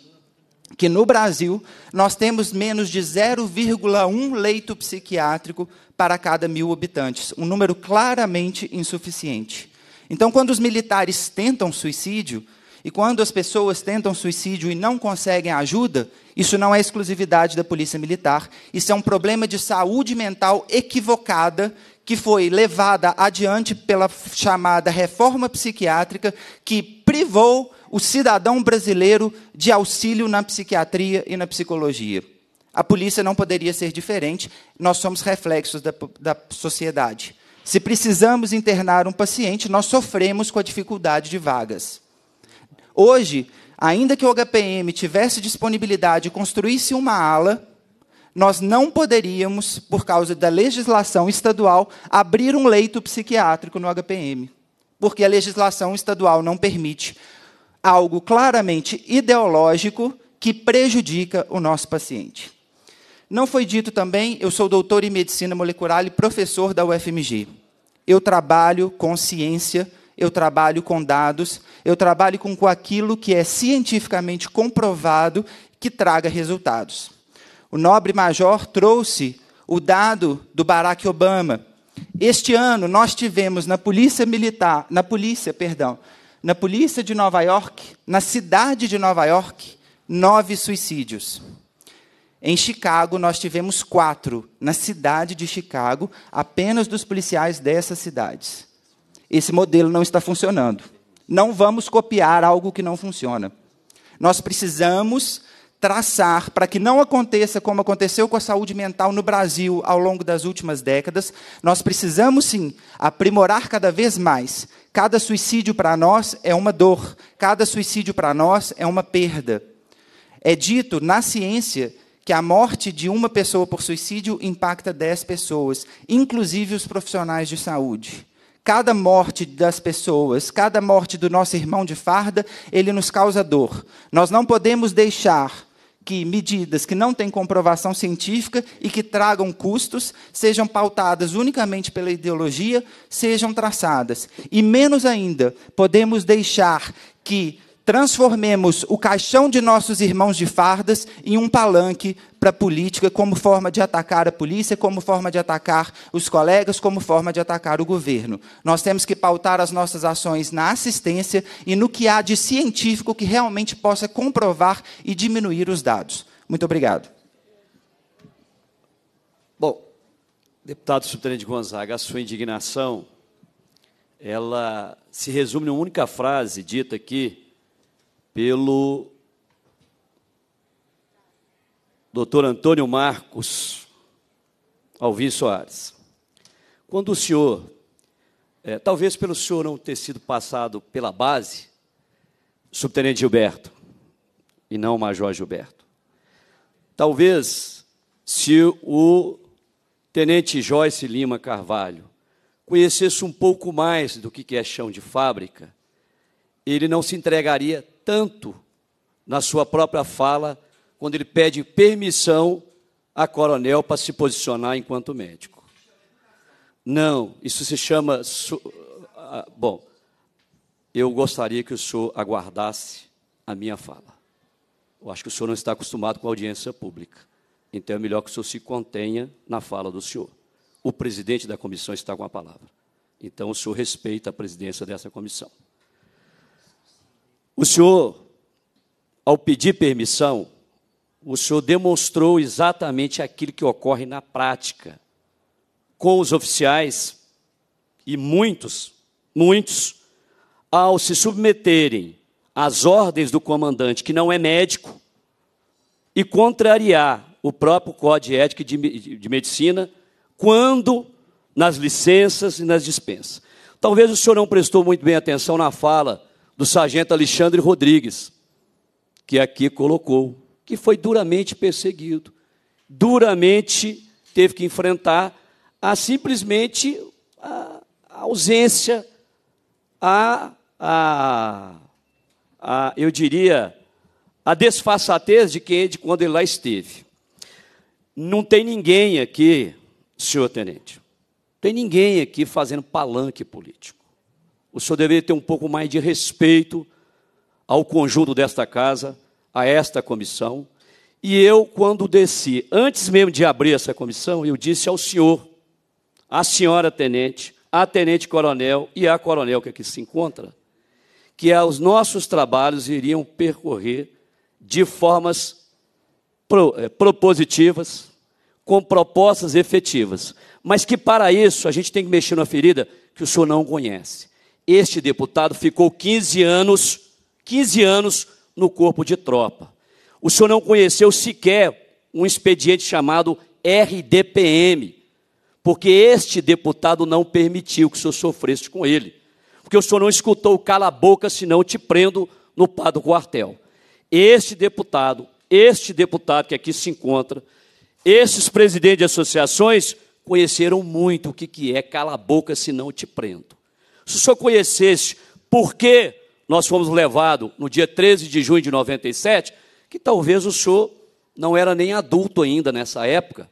que no Brasil nós temos menos de 0,1 leito psiquiátrico para cada mil habitantes, um número claramente insuficiente. Então, quando os militares tentam suicídio, e quando as pessoas tentam suicídio e não conseguem ajuda, isso não é exclusividade da polícia militar, isso é um problema de saúde mental equivocada que foi levada adiante pela chamada reforma psiquiátrica, que privou o cidadão brasileiro de auxílio na psiquiatria e na psicologia. A polícia não poderia ser diferente, nós somos reflexos da, da sociedade. Se precisamos internar um paciente, nós sofremos com a dificuldade de vagas. Hoje, ainda que o HPM tivesse disponibilidade e construísse uma ala, nós não poderíamos, por causa da legislação estadual, abrir um leito psiquiátrico no HPM, porque a legislação estadual não permite algo claramente ideológico que prejudica o nosso paciente. Não foi dito também, eu sou doutor em medicina molecular e professor da UFMG. Eu trabalho com ciência eu trabalho com dados, eu trabalho com aquilo que é cientificamente comprovado que traga resultados. O nobre major trouxe o dado do Barack Obama. Este ano nós tivemos na polícia militar, na polícia, perdão, na polícia de Nova York, na cidade de Nova York, nove suicídios. Em Chicago, nós tivemos quatro, na cidade de Chicago, apenas dos policiais dessas cidades esse modelo não está funcionando. Não vamos copiar algo que não funciona. Nós precisamos traçar para que não aconteça como aconteceu com a saúde mental no Brasil ao longo das últimas décadas. Nós precisamos sim aprimorar cada vez mais. Cada suicídio para nós é uma dor, cada suicídio para nós é uma perda. É dito na ciência que a morte de uma pessoa por suicídio impacta 10 pessoas, inclusive os profissionais de saúde. Cada morte das pessoas, cada morte do nosso irmão de farda, ele nos causa dor. Nós não podemos deixar que medidas que não têm comprovação científica e que tragam custos sejam pautadas unicamente pela ideologia, sejam traçadas. E menos ainda, podemos deixar que transformemos o caixão de nossos irmãos de fardas em um palanque para a política, como forma de atacar a polícia, como forma de atacar os colegas, como forma de atacar o governo. Nós temos que pautar as nossas ações na assistência e no que há de científico que realmente possa comprovar e diminuir os dados. Muito obrigado. Bom, deputado subtenente Gonzaga, a sua indignação ela se resume numa única frase dita aqui pelo Dr. Antônio Marcos Alvim Soares. Quando o senhor, é, talvez pelo senhor não ter sido passado pela base, Subtenente Gilberto, e não Major Gilberto, talvez se o Tenente Joyce Lima Carvalho conhecesse um pouco mais do que é chão de fábrica, ele não se entregaria tanto na sua própria fala quando ele pede permissão a coronel para se posicionar enquanto médico. Não, isso se chama. Ah, bom, eu gostaria que o senhor aguardasse a minha fala. Eu acho que o senhor não está acostumado com a audiência pública. Então é melhor que o senhor se contenha na fala do senhor. O presidente da comissão está com a palavra. Então o senhor respeita a presidência dessa comissão. O senhor, ao pedir permissão, o senhor demonstrou exatamente aquilo que ocorre na prática com os oficiais e muitos, muitos, ao se submeterem às ordens do comandante, que não é médico, e contrariar o próprio Código de de Medicina, quando nas licenças e nas dispensas. Talvez o senhor não prestou muito bem atenção na fala do sargento Alexandre Rodrigues, que aqui colocou, que foi duramente perseguido, duramente teve que enfrentar a simplesmente a, a ausência, a, a, a, eu diria, a desfaçatez de quem de quando ele lá esteve. Não tem ninguém aqui, senhor tenente, tem ninguém aqui fazendo palanque político o senhor deveria ter um pouco mais de respeito ao conjunto desta casa, a esta comissão. E eu, quando desci, antes mesmo de abrir essa comissão, eu disse ao senhor, à senhora tenente, à tenente coronel e à coronel que aqui se encontra, que os nossos trabalhos iriam percorrer de formas pro, é, propositivas, com propostas efetivas. Mas que para isso a gente tem que mexer na ferida que o senhor não conhece. Este deputado ficou 15 anos, 15 anos no corpo de tropa. O senhor não conheceu sequer um expediente chamado RDPM, porque este deputado não permitiu que o senhor sofresse com ele. Porque o senhor não escutou cala a boca, senão te prendo no pá do quartel. Este deputado, este deputado que aqui se encontra, esses presidentes de associações conheceram muito o que, que é cala a boca, senão te prendo. Se o senhor conhecesse por que nós fomos levados no dia 13 de junho de 97, que talvez o senhor não era nem adulto ainda nessa época,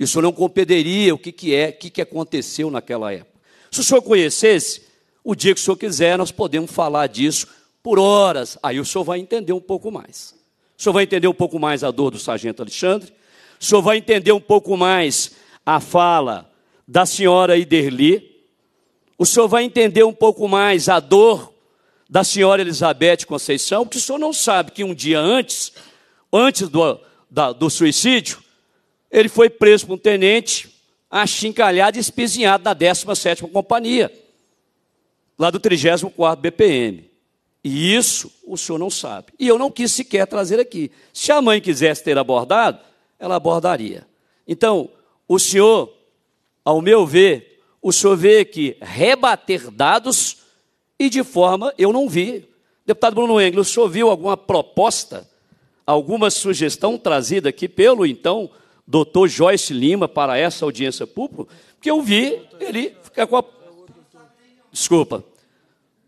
e o senhor não compreenderia o que, que é, o que, que aconteceu naquela época. Se o senhor conhecesse, o dia que o senhor quiser, nós podemos falar disso por horas, aí o senhor vai entender um pouco mais. O senhor vai entender um pouco mais a dor do sargento Alexandre, o senhor vai entender um pouco mais a fala da senhora Iderli, o senhor vai entender um pouco mais a dor da senhora Elizabeth Conceição, porque o senhor não sabe que um dia antes, antes do, da, do suicídio, ele foi preso por um tenente, achincalhado e espezinhado na 17ª Companhia, lá do 34º BPM. E isso o senhor não sabe. E eu não quis sequer trazer aqui. Se a mãe quisesse ter abordado, ela abordaria. Então, o senhor, ao meu ver, o senhor vê que rebater dados e de forma eu não vi. Deputado Bruno Engel, o senhor viu alguma proposta, alguma sugestão trazida aqui pelo então doutor Joyce Lima para essa audiência pública? Porque eu vi ele ficar com a. Desculpa,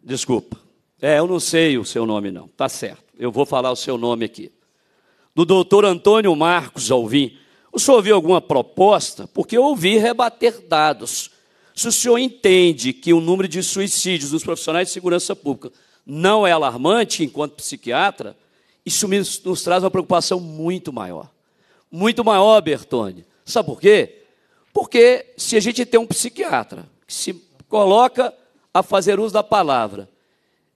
desculpa. É, eu não sei o seu nome, não. Tá certo. Eu vou falar o seu nome aqui. Do doutor Antônio Marcos Alvim. O senhor ouviu alguma proposta? Porque eu ouvi rebater dados. Se o senhor entende que o número de suicídios dos profissionais de segurança pública não é alarmante enquanto psiquiatra, isso nos traz uma preocupação muito maior. Muito maior, Bertone. Sabe por quê? Porque se a gente tem um psiquiatra que se coloca a fazer uso da palavra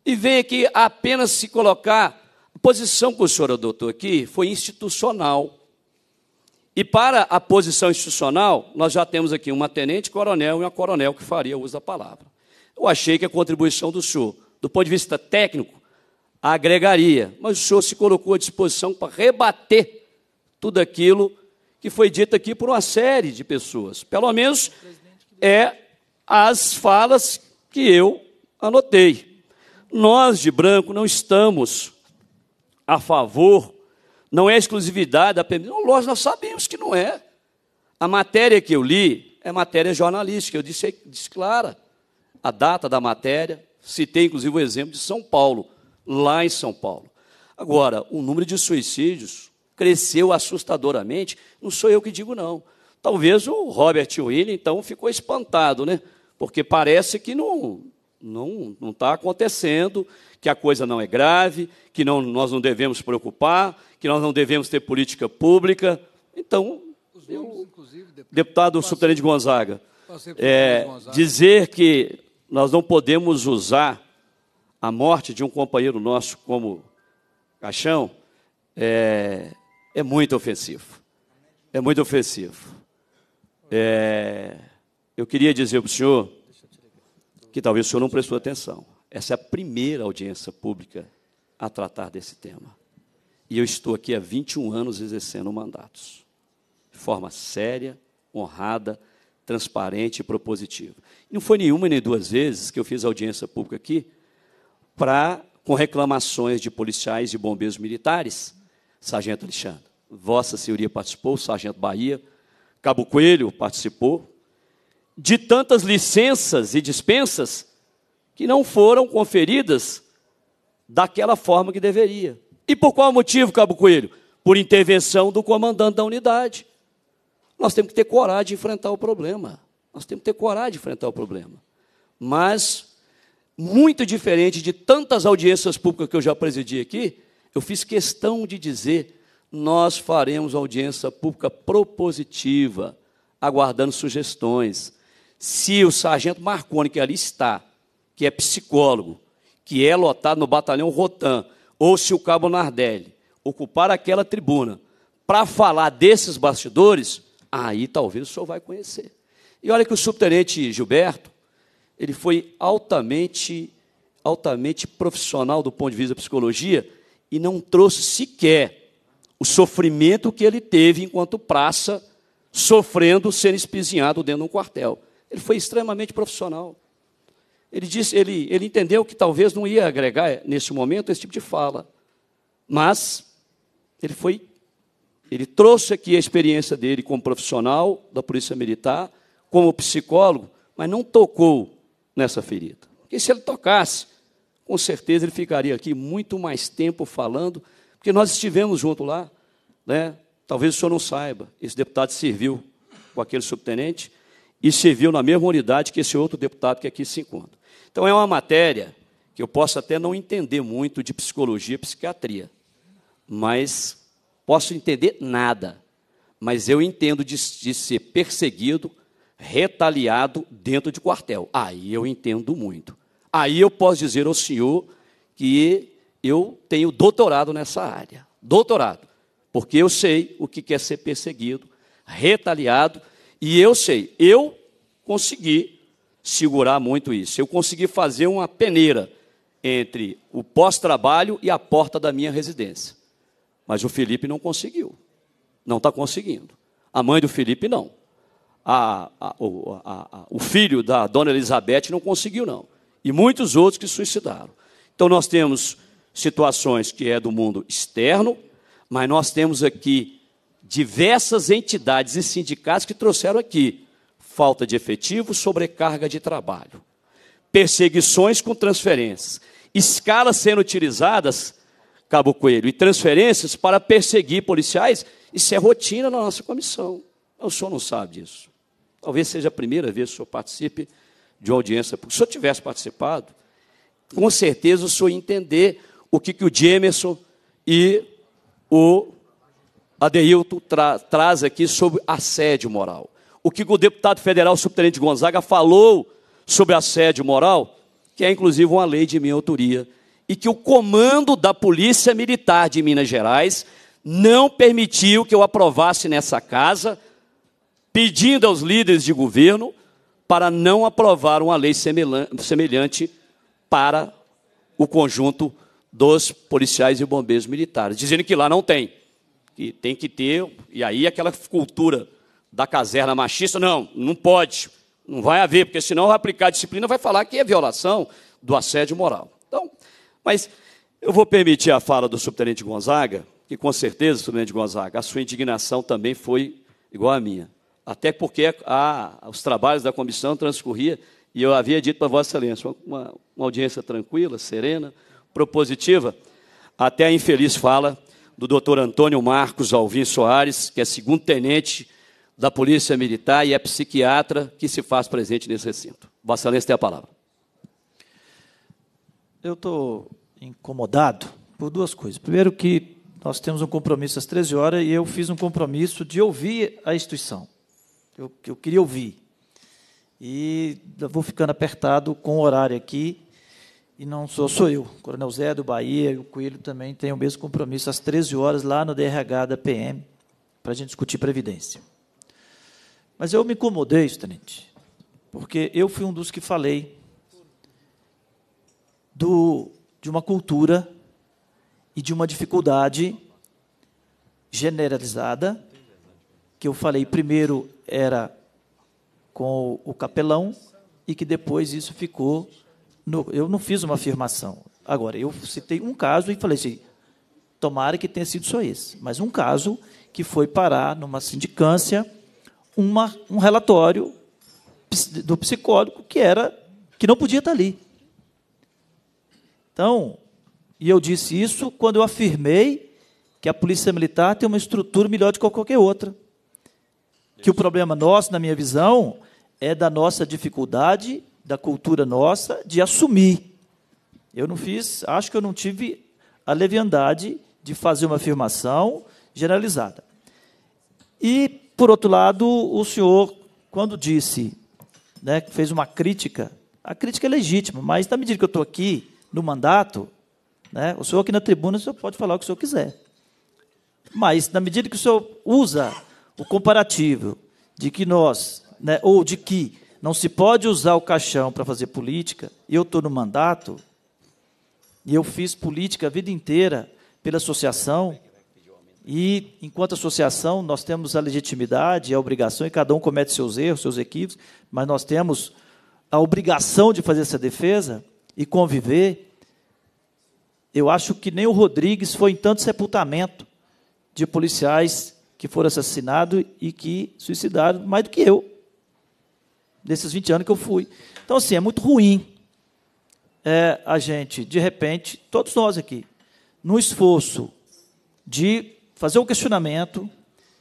e vem aqui apenas se colocar, a posição que o senhor adotou aqui foi institucional. E para a posição institucional, nós já temos aqui uma tenente-coronel e uma coronel que faria uso da palavra. Eu achei que a contribuição do senhor, do ponto de vista técnico, agregaria, mas o senhor se colocou à disposição para rebater tudo aquilo que foi dito aqui por uma série de pessoas. Pelo menos é as falas que eu anotei. Nós de branco não estamos a favor não é exclusividade não. Lógico, nós sabemos que não é. A matéria que eu li é matéria jornalística, eu disse, disse clara a data da matéria, citei inclusive o exemplo de São Paulo, lá em São Paulo. Agora, o número de suicídios cresceu assustadoramente, não sou eu que digo não. Talvez o Robert William, então, ficou espantado, né? porque parece que não, não está acontecendo, que a coisa não é grave, que não, nós não devemos preocupar, que nós não devemos ter política pública. Então, eu, deputado subtenente Gonzaga, é, dizer que nós não podemos usar a morte de um companheiro nosso como caixão é, é muito ofensivo. É muito ofensivo. É, eu queria dizer para o senhor que talvez o senhor não prestou atenção. Essa é a primeira audiência pública a tratar desse tema. E eu estou aqui há 21 anos exercendo mandatos, de forma séria, honrada, transparente e propositiva. Não foi nenhuma nem duas vezes que eu fiz audiência pública aqui para com reclamações de policiais e bombeiros militares, sargento Alexandre. Vossa Senhoria participou, sargento Bahia, Cabo Coelho participou, de tantas licenças e dispensas que não foram conferidas daquela forma que deveria. E por qual motivo, Cabo Coelho? Por intervenção do comandante da unidade. Nós temos que ter coragem de enfrentar o problema. Nós temos que ter coragem de enfrentar o problema. Mas, muito diferente de tantas audiências públicas que eu já presidi aqui, eu fiz questão de dizer: nós faremos audiência pública propositiva, aguardando sugestões se o sargento Marconi, que ali está, que é psicólogo, que é lotado no batalhão Rotan, ou se o cabo Nardelli ocupar aquela tribuna para falar desses bastidores, aí talvez o senhor vai conhecer. E olha que o subtenente Gilberto, ele foi altamente, altamente profissional do ponto de vista da psicologia e não trouxe sequer o sofrimento que ele teve enquanto praça, sofrendo ser espizinhado dentro de um quartel. Ele foi extremamente profissional. Ele disse, ele, ele entendeu que talvez não ia agregar eh, nesse momento esse tipo de fala, mas ele foi, ele trouxe aqui a experiência dele como profissional da Polícia Militar, como psicólogo, mas não tocou nessa ferida. Porque se ele tocasse, com certeza ele ficaria aqui muito mais tempo falando, porque nós estivemos junto lá, né? Talvez o senhor não saiba, esse deputado serviu com aquele subtenente e serviu na mesma unidade que esse outro deputado que aqui se encontra. Então, é uma matéria que eu posso até não entender muito de psicologia e psiquiatria, mas posso entender nada. Mas eu entendo de, de ser perseguido, retaliado dentro de quartel. Aí eu entendo muito. Aí eu posso dizer ao senhor que eu tenho doutorado nessa área. Doutorado. Porque eu sei o que é ser perseguido, retaliado e eu sei, eu consegui segurar muito isso. Eu consegui fazer uma peneira entre o pós-trabalho e a porta da minha residência. Mas o Felipe não conseguiu. Não está conseguindo. A mãe do Felipe não. A, a, a, o filho da dona Elizabeth não conseguiu, não. E muitos outros que suicidaram. Então nós temos situações que é do mundo externo, mas nós temos aqui diversas entidades e sindicatos que trouxeram aqui falta de efetivo, sobrecarga de trabalho, perseguições com transferências, escalas sendo utilizadas, Cabo Coelho, e transferências para perseguir policiais, isso é rotina na nossa comissão. O senhor não sabe disso. Talvez seja a primeira vez que o senhor participe de uma audiência. Porque se o senhor tivesse participado, com certeza o senhor ia entender o que, que o Jameson e o Adeilto tra traz aqui sobre assédio moral. O que o deputado federal subtenente Gonzaga falou sobre assédio moral, que é inclusive uma lei de minha autoria, e que o comando da Polícia Militar de Minas Gerais não permitiu que eu aprovasse nessa casa, pedindo aos líderes de governo para não aprovar uma lei semelhante para o conjunto dos policiais e bombeiros militares, dizendo que lá não tem que tem que ter, e aí aquela cultura da caserna machista, não, não pode, não vai haver, porque senão vai aplicar a disciplina, vai falar que é violação do assédio moral. Então, mas eu vou permitir a fala do subtenente Gonzaga, que com certeza, subtenente Gonzaga, a sua indignação também foi igual à minha. Até porque a, os trabalhos da comissão transcorria e eu havia dito para Vossa Excelência, uma, uma audiência tranquila, serena, propositiva, até a infeliz fala do Dr. Antônio Marcos Alvim Soares, que é segundo tenente da Polícia Militar e é psiquiatra que se faz presente nesse recinto. Vossa Excelência tem a palavra. Eu estou incomodado por duas coisas. Primeiro que nós temos um compromisso às 13 horas e eu fiz um compromisso de ouvir a instituição. Eu, eu queria ouvir. E vou ficando apertado com o horário aqui e não sou, sou eu. Coronel Zé do Bahia o Coelho também tem o mesmo compromisso às 13 horas lá no DRH da PM para a gente discutir previdência. Mas eu me incomodei, tenente, porque eu fui um dos que falei do, de uma cultura e de uma dificuldade generalizada, que eu falei primeiro era com o capelão e que depois isso ficou no, eu não fiz uma afirmação. Agora, eu citei um caso e falei assim: tomara que tenha sido só esse, mas um caso que foi parar numa sindicância uma, um relatório do psicólogo que era que não podia estar ali. Então, e eu disse isso quando eu afirmei que a polícia militar tem uma estrutura melhor do que qualquer outra. Que o problema nosso, na minha visão, é da nossa dificuldade da cultura nossa de assumir. Eu não fiz, acho que eu não tive a leviandade de fazer uma afirmação generalizada. E, por outro lado, o senhor, quando disse, né, fez uma crítica, a crítica é legítima, mas na medida que eu estou aqui no mandato, né, o senhor aqui na tribuna, o senhor pode falar o que o senhor quiser. Mas, na medida que o senhor usa o comparativo de que nós, né, ou de que não se pode usar o caixão para fazer política. Eu estou no mandato e eu fiz política a vida inteira pela associação. E, enquanto associação, nós temos a legitimidade, a obrigação, e cada um comete seus erros, seus equívocos, mas nós temos a obrigação de fazer essa defesa e conviver. Eu acho que nem o Rodrigues foi em tanto sepultamento de policiais que foram assassinados e que suicidaram mais do que eu desses 20 anos que eu fui. Então, assim, é muito ruim é, a gente, de repente, todos nós aqui, no esforço de fazer um questionamento,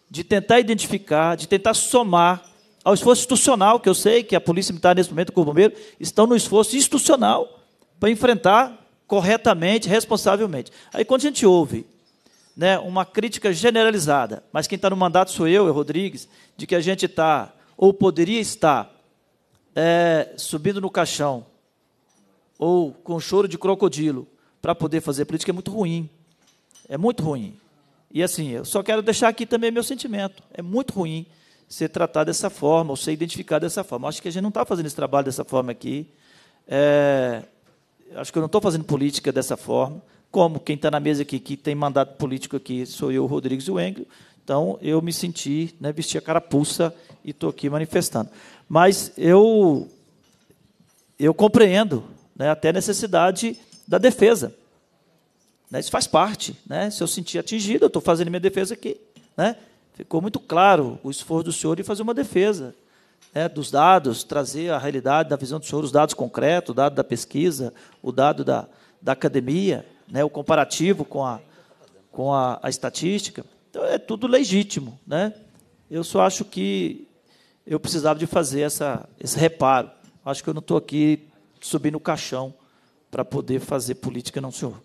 de tentar identificar, de tentar somar ao esforço institucional, que eu sei que a Polícia Militar, nesse momento, com o Bombeiro, estão no esforço institucional para enfrentar corretamente, responsavelmente. Aí, quando a gente ouve né, uma crítica generalizada, mas quem está no mandato sou eu, é Rodrigues, de que a gente está, ou poderia estar, é, subindo no caixão ou com choro de crocodilo para poder fazer política é muito ruim. É muito ruim. E assim, eu só quero deixar aqui também meu sentimento. É muito ruim ser tratado dessa forma, ou ser identificado dessa forma. Acho que a gente não está fazendo esse trabalho dessa forma aqui. É, acho que eu não estou fazendo política dessa forma. Como quem está na mesa aqui, que tem mandato político aqui, sou eu, Rodrigues e o Então, eu me senti, né, vesti a carapuça e estou aqui manifestando. Mas eu, eu compreendo né, até a necessidade da defesa. Né, isso faz parte. Né? Se eu sentir atingido, eu estou fazendo minha defesa aqui. Né? Ficou muito claro o esforço do senhor em fazer uma defesa né, dos dados, trazer a realidade da visão do senhor, os dados concretos, o dado da pesquisa, o dado da, da academia, né, o comparativo com a, com a, a estatística. Então, é tudo legítimo. Né? Eu só acho que eu precisava de fazer essa, esse reparo. Acho que eu não estou aqui subindo o caixão para poder fazer política, não, senhor.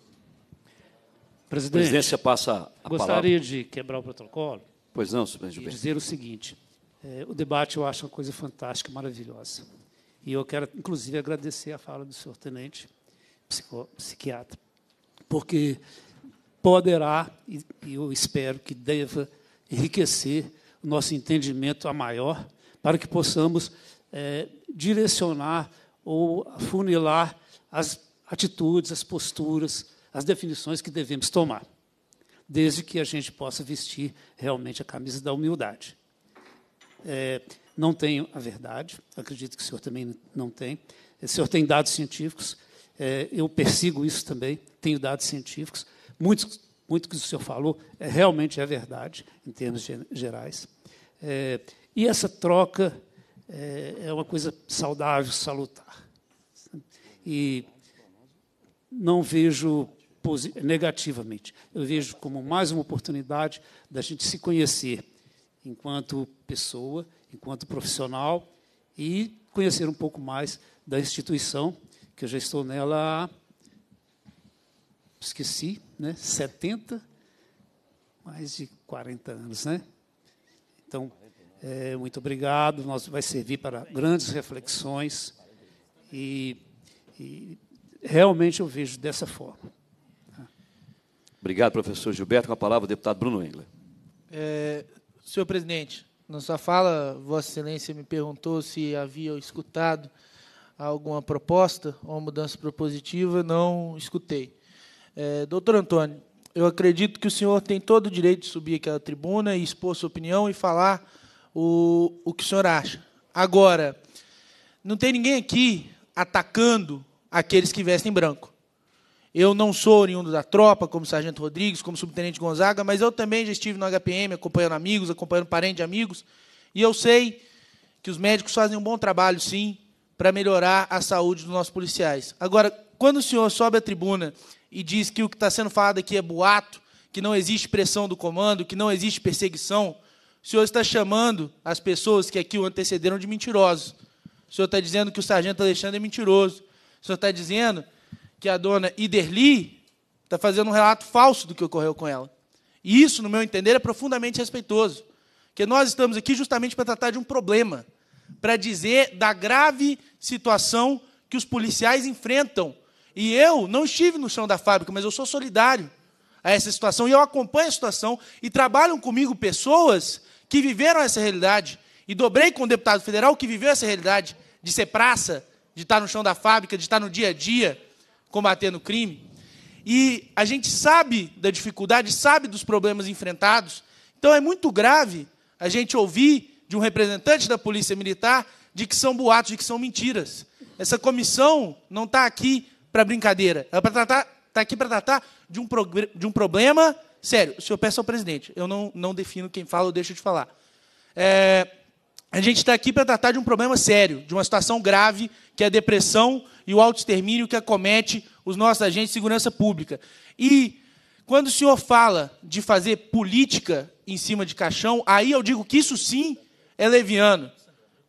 Presidente, Presidência passa a gostaria de quebrar o protocolo. Pois não, senhor presidente. E dizer o seguinte: é, o debate eu acho uma coisa fantástica, maravilhosa. E eu quero, inclusive, agradecer a fala do senhor tenente psico, psiquiatra, porque poderá, e eu espero que deva enriquecer o nosso entendimento a maior para que possamos é, direcionar ou funilar as atitudes, as posturas, as definições que devemos tomar, desde que a gente possa vestir realmente a camisa da humildade. É, não tenho a verdade, acredito que o senhor também não tem. O senhor tem dados científicos, é, eu persigo isso também, tenho dados científicos. Muito, muito que o senhor falou é, realmente é verdade, em termos gerais. É, e essa troca é, é uma coisa saudável, salutar. E não vejo negativamente. Eu vejo como mais uma oportunidade da gente se conhecer enquanto pessoa, enquanto profissional e conhecer um pouco mais da instituição, que eu já estou nela há, esqueci, né, 70, mais de 40 anos, né? Então, é, muito obrigado. Nós vai servir para grandes reflexões e, e realmente eu vejo dessa forma. Obrigado, professor Gilberto. Com a palavra, o deputado Bruno Engler. É, senhor presidente, na sua fala, Vossa Excelência me perguntou se havia escutado alguma proposta ou mudança propositiva. Não escutei. É, doutor Antônio, eu acredito que o senhor tem todo o direito de subir aquela tribuna e expor sua opinião e falar o, o que o senhor acha. Agora, não tem ninguém aqui atacando aqueles que vestem branco. Eu não sou oriundo da tropa, como Sargento Rodrigues, como Subtenente Gonzaga, mas eu também já estive no HPM acompanhando amigos, acompanhando parentes de amigos, e eu sei que os médicos fazem um bom trabalho, sim, para melhorar a saúde dos nossos policiais. Agora, quando o senhor sobe à tribuna e diz que o que está sendo falado aqui é boato, que não existe pressão do comando, que não existe perseguição, o Senhor está chamando as pessoas que aqui o antecederam de mentirosos. O Senhor está dizendo que o sargento Alexandre é mentiroso. O Senhor está dizendo que a dona Iderli está fazendo um relato falso do que ocorreu com ela. E isso, no meu entender, é profundamente respeitoso. Porque nós estamos aqui justamente para tratar de um problema, para dizer da grave situação que os policiais enfrentam. E eu não estive no chão da fábrica, mas eu sou solidário a essa situação e eu acompanho a situação e trabalham comigo pessoas que viveram essa realidade, e dobrei com o deputado federal que viveu essa realidade de ser praça, de estar no chão da fábrica, de estar no dia a dia combatendo o crime. E a gente sabe da dificuldade, sabe dos problemas enfrentados. Então é muito grave a gente ouvir de um representante da Polícia Militar de que são boatos, de que são mentiras. Essa comissão não está aqui para brincadeira, ela está tá aqui para tratar de um, de um problema Sério, o senhor peça ao presidente. Eu não, não defino quem fala ou deixo de falar. É, a gente está aqui para tratar de um problema sério, de uma situação grave, que é a depressão e o autoextermínio que acomete os nossos agentes de segurança pública. E quando o senhor fala de fazer política em cima de caixão, aí eu digo que isso sim é leviano.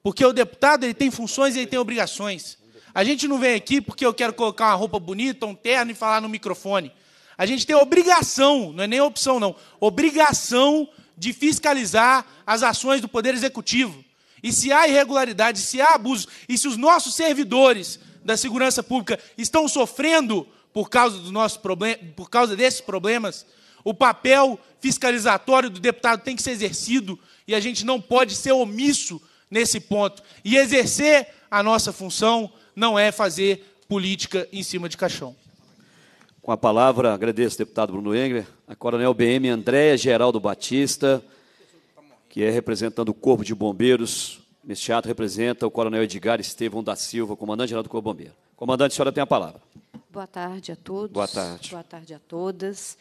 Porque o deputado ele tem funções e ele tem obrigações. A gente não vem aqui porque eu quero colocar uma roupa bonita, um terno e falar no microfone. A gente tem obrigação, não é nem opção, não, obrigação de fiscalizar as ações do Poder Executivo. E se há irregularidades, se há abusos, e se os nossos servidores da segurança pública estão sofrendo por causa, problem por causa desses problemas, o papel fiscalizatório do deputado tem que ser exercido e a gente não pode ser omisso nesse ponto. E exercer a nossa função não é fazer política em cima de caixão. Com a palavra, agradeço, deputado Bruno Engler, a Coronel BM Andréa Geraldo Batista, que é representando o Corpo de Bombeiros. Neste ato representa o Coronel Edgar Estevão da Silva, comandante-geral do Corpo Bombeiro. Comandante, a senhora tem a palavra. Boa tarde a todos. Boa tarde. Boa tarde a todas.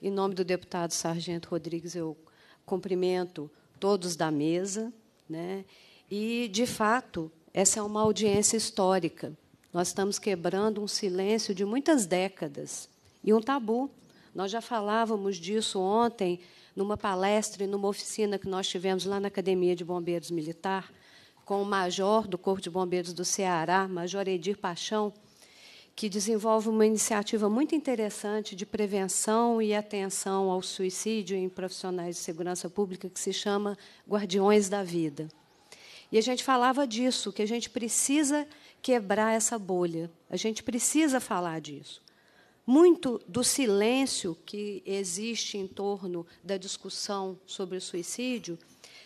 Em nome do deputado Sargento Rodrigues, eu cumprimento todos da mesa. Né? E, de fato, essa é uma audiência histórica. Nós estamos quebrando um silêncio de muitas décadas e um tabu. Nós já falávamos disso ontem numa palestra e numa oficina que nós tivemos lá na Academia de Bombeiros Militar com o major do Corpo de Bombeiros do Ceará, Major Edir Paixão, que desenvolve uma iniciativa muito interessante de prevenção e atenção ao suicídio em profissionais de segurança pública que se chama Guardiões da Vida. E a gente falava disso, que a gente precisa quebrar essa bolha. A gente precisa falar disso. Muito do silêncio que existe em torno da discussão sobre o suicídio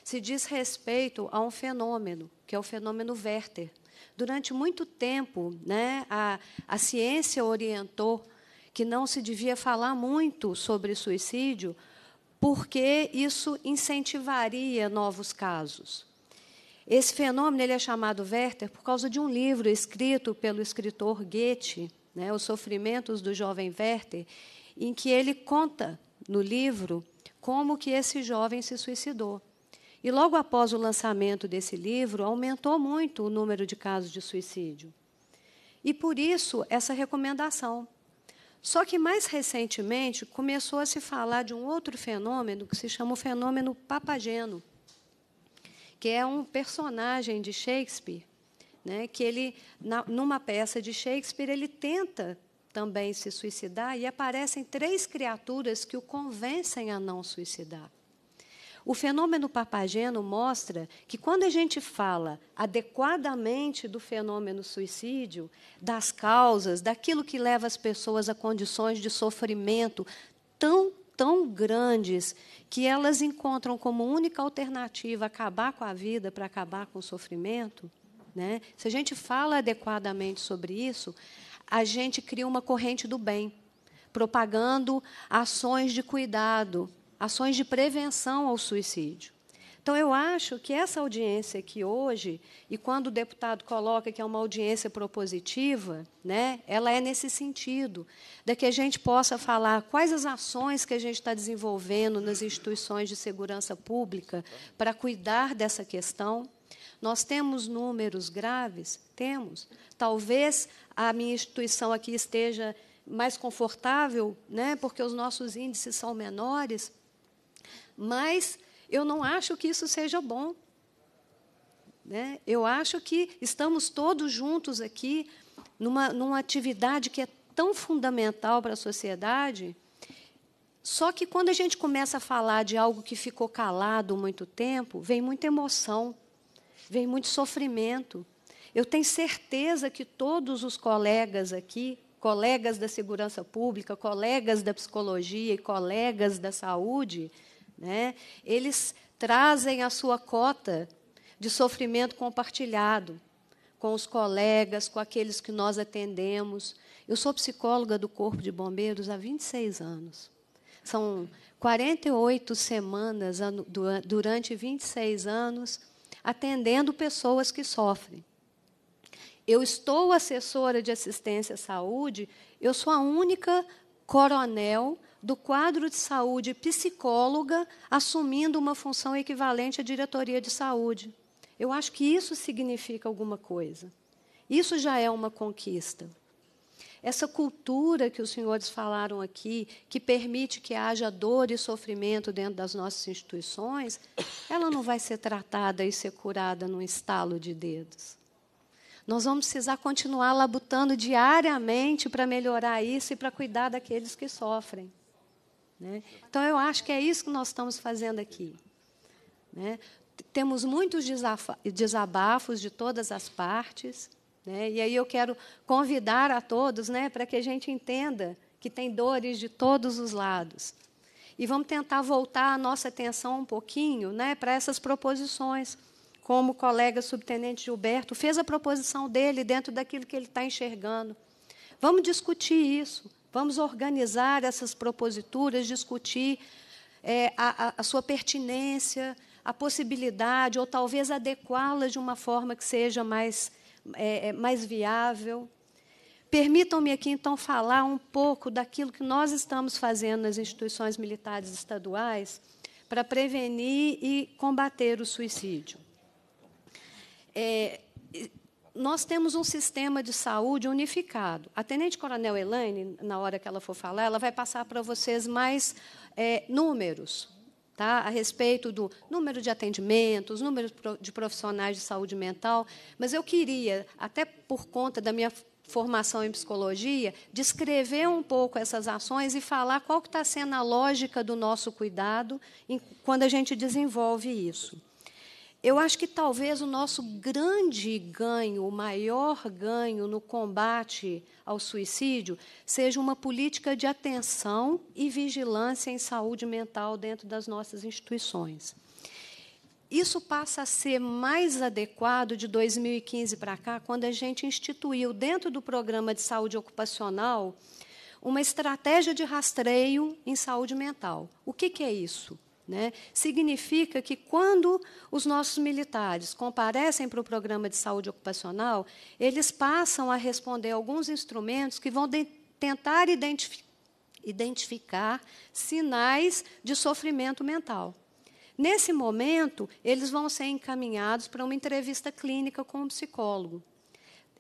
se diz respeito a um fenômeno, que é o fenômeno Werther. Durante muito tempo, né, a, a ciência orientou que não se devia falar muito sobre suicídio, porque isso incentivaria novos casos. Esse fenômeno ele é chamado Werther por causa de um livro escrito pelo escritor Goethe, né, Os Sofrimentos do Jovem Werther, em que ele conta no livro como que esse jovem se suicidou. E logo após o lançamento desse livro, aumentou muito o número de casos de suicídio. E por isso essa recomendação. Só que mais recentemente começou a se falar de um outro fenômeno que se chama o fenômeno papageno que é um personagem de Shakespeare, né, que ele, na, numa peça de Shakespeare, ele tenta também se suicidar e aparecem três criaturas que o convencem a não suicidar. O fenômeno papageno mostra que quando a gente fala adequadamente do fenômeno suicídio, das causas, daquilo que leva as pessoas a condições de sofrimento tão tão grandes que elas encontram como única alternativa acabar com a vida para acabar com o sofrimento, né? se a gente fala adequadamente sobre isso, a gente cria uma corrente do bem, propagando ações de cuidado, ações de prevenção ao suicídio. Então, eu acho que essa audiência aqui hoje, e quando o deputado coloca que é uma audiência propositiva, né, ela é nesse sentido, de que a gente possa falar quais as ações que a gente está desenvolvendo nas instituições de segurança pública para cuidar dessa questão. Nós temos números graves? Temos. Talvez a minha instituição aqui esteja mais confortável, né, porque os nossos índices são menores, mas eu não acho que isso seja bom. Né? Eu acho que estamos todos juntos aqui numa, numa atividade que é tão fundamental para a sociedade. Só que quando a gente começa a falar de algo que ficou calado muito tempo, vem muita emoção, vem muito sofrimento. Eu tenho certeza que todos os colegas aqui, colegas da segurança pública, colegas da psicologia e colegas da saúde, né? Eles trazem a sua cota de sofrimento compartilhado com os colegas, com aqueles que nós atendemos. Eu sou psicóloga do Corpo de Bombeiros há 26 anos. São 48 semanas durante 26 anos atendendo pessoas que sofrem. Eu estou assessora de assistência à saúde, eu sou a única coronel do quadro de saúde psicóloga assumindo uma função equivalente à diretoria de saúde. Eu acho que isso significa alguma coisa. Isso já é uma conquista. Essa cultura que os senhores falaram aqui, que permite que haja dor e sofrimento dentro das nossas instituições, ela não vai ser tratada e ser curada num estalo de dedos. Nós vamos precisar continuar labutando diariamente para melhorar isso e para cuidar daqueles que sofrem. Né? Então, eu acho que é isso que nós estamos fazendo aqui. Né? Temos muitos desabafos de todas as partes, né? e aí eu quero convidar a todos né, para que a gente entenda que tem dores de todos os lados. E vamos tentar voltar a nossa atenção um pouquinho né, para essas proposições, como o colega subtenente Gilberto fez a proposição dele dentro daquilo que ele está enxergando. Vamos discutir isso. Vamos organizar essas proposituras, discutir é, a, a sua pertinência, a possibilidade, ou talvez adequá-las de uma forma que seja mais, é, é, mais viável. Permitam-me aqui, então, falar um pouco daquilo que nós estamos fazendo nas instituições militares estaduais para prevenir e combater o suicídio. É, nós temos um sistema de saúde unificado. A tenente-coronel Elaine, na hora que ela for falar, ela vai passar para vocês mais é, números, Tá? a respeito do número de atendimentos, número de profissionais de saúde mental, mas eu queria, até por conta da minha formação em psicologia, descrever um pouco essas ações e falar qual que está sendo a lógica do nosso cuidado em, quando a gente desenvolve isso. Eu acho que talvez o nosso grande ganho, o maior ganho no combate ao suicídio, seja uma política de atenção e vigilância em saúde mental dentro das nossas instituições. Isso passa a ser mais adequado de 2015 para cá, quando a gente instituiu, dentro do programa de saúde ocupacional, uma estratégia de rastreio em saúde mental. O que, que é isso? Né? Significa que quando os nossos militares comparecem para o programa de saúde ocupacional, eles passam a responder alguns instrumentos que vão tentar identifi identificar sinais de sofrimento mental. Nesse momento, eles vão ser encaminhados para uma entrevista clínica com um psicólogo.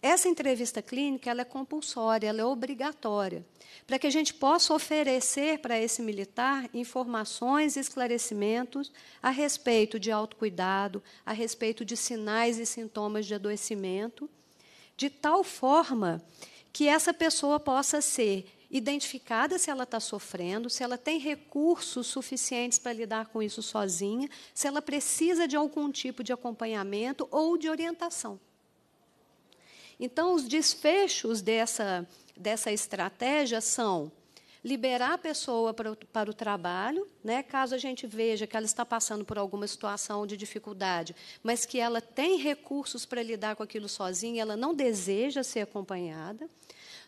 Essa entrevista clínica ela é compulsória, ela é obrigatória, para que a gente possa oferecer para esse militar informações e esclarecimentos a respeito de autocuidado, a respeito de sinais e sintomas de adoecimento, de tal forma que essa pessoa possa ser identificada se ela está sofrendo, se ela tem recursos suficientes para lidar com isso sozinha, se ela precisa de algum tipo de acompanhamento ou de orientação. Então, os desfechos dessa, dessa estratégia são liberar a pessoa para o, para o trabalho, né? caso a gente veja que ela está passando por alguma situação de dificuldade, mas que ela tem recursos para lidar com aquilo sozinha, ela não deseja ser acompanhada.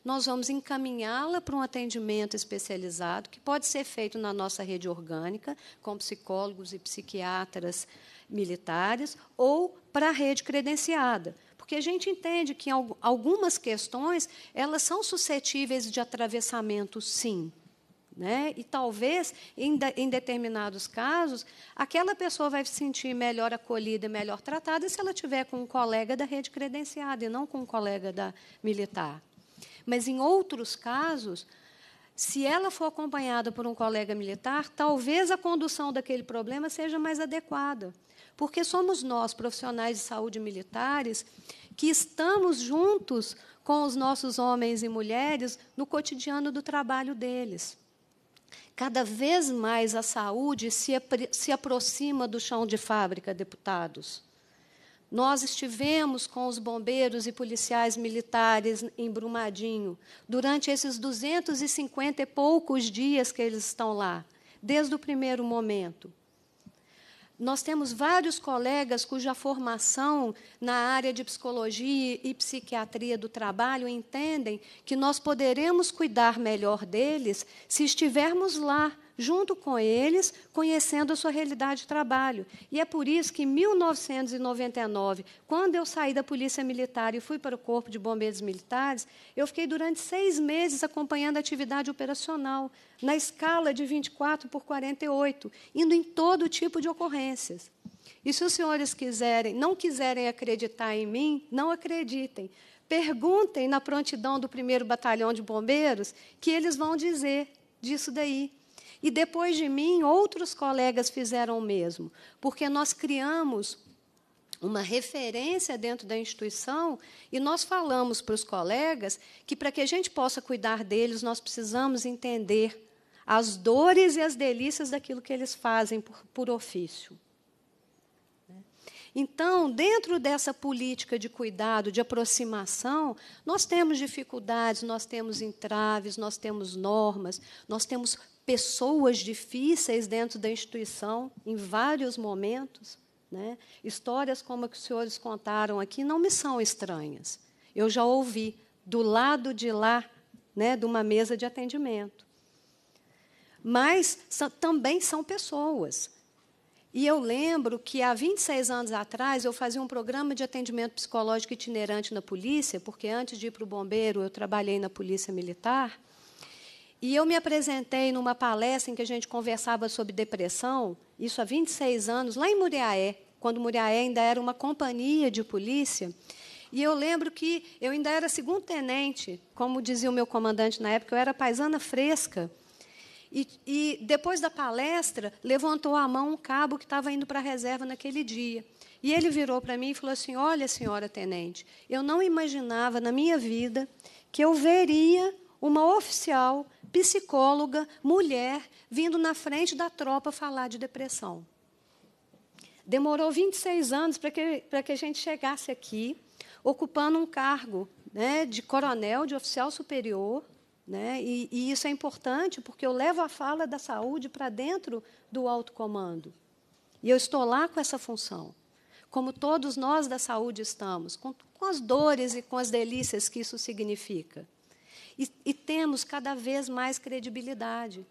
Nós vamos encaminhá-la para um atendimento especializado, que pode ser feito na nossa rede orgânica, com psicólogos e psiquiatras militares, ou para a rede credenciada porque a gente entende que algumas questões elas são suscetíveis de atravessamento, sim. Né? E talvez, em, de, em, determinados casos, aquela pessoa vai se sentir melhor acolhida, melhor tratada se ela tiver com um colega da rede credenciada e não com um colega da militar. Mas em outros casos, se ela for acompanhada por um colega militar, talvez a condução daquele problema seja mais adequada, porque somos nós, profissionais de saúde militares, que estamos juntos com os nossos homens e mulheres no cotidiano do trabalho deles. Cada vez mais a saúde se, se aproxima do chão de fábrica, deputados. Nós estivemos com os bombeiros e policiais militares em Brumadinho durante esses 250 e poucos dias que eles estão lá, desde o primeiro momento. Nós temos vários colegas cuja formação na área de psicologia e psiquiatria do trabalho entendem que nós poderemos cuidar melhor deles se estivermos lá junto com eles, conhecendo a sua realidade de trabalho. E é por isso que, em 1999, quando eu saí da Polícia Militar e fui para o Corpo de Bombeiros Militares, eu fiquei durante seis meses acompanhando a atividade operacional, na escala de 24 por 48, indo em todo tipo de ocorrências. E se os senhores quiserem, não quiserem acreditar em mim, não acreditem. Perguntem na prontidão do primeiro batalhão de bombeiros que eles vão dizer disso daí. E depois de mim, outros colegas fizeram o mesmo, porque nós criamos uma referência dentro da instituição e nós falamos para os colegas que para que a gente possa cuidar deles, nós precisamos entender as dores e as delícias daquilo que eles fazem por, por ofício. Então, dentro dessa política de cuidado, de aproximação, nós temos dificuldades, nós temos entraves, nós temos normas, nós temos pessoas difíceis dentro da instituição em vários momentos. Né? Histórias como a que os senhores contaram aqui não me são estranhas. Eu já ouvi do lado de lá né, de uma mesa de atendimento. Mas também são pessoas. E eu lembro que há 26 anos atrás eu fazia um programa de atendimento psicológico itinerante na polícia, porque antes de ir para o bombeiro eu trabalhei na polícia militar. E eu me apresentei numa palestra em que a gente conversava sobre depressão, isso há 26 anos, lá em Muriaé, quando Muriaé ainda era uma companhia de polícia. E eu lembro que eu ainda era segundo tenente, como dizia o meu comandante na época, eu era paisana fresca. E, e depois da palestra, levantou a mão um cabo que estava indo para a reserva naquele dia. E ele virou para mim e falou assim: Olha, senhora tenente, eu não imaginava na minha vida que eu veria uma oficial psicóloga, mulher, vindo na frente da tropa falar de depressão. Demorou 26 anos para que, para que a gente chegasse aqui, ocupando um cargo né, de coronel, de oficial superior. Né, e, e isso é importante, porque eu levo a fala da saúde para dentro do alto comando. E eu estou lá com essa função, como todos nós da saúde estamos, com, com as dores e com as delícias que isso significa. E, e temos cada vez mais credibilidade.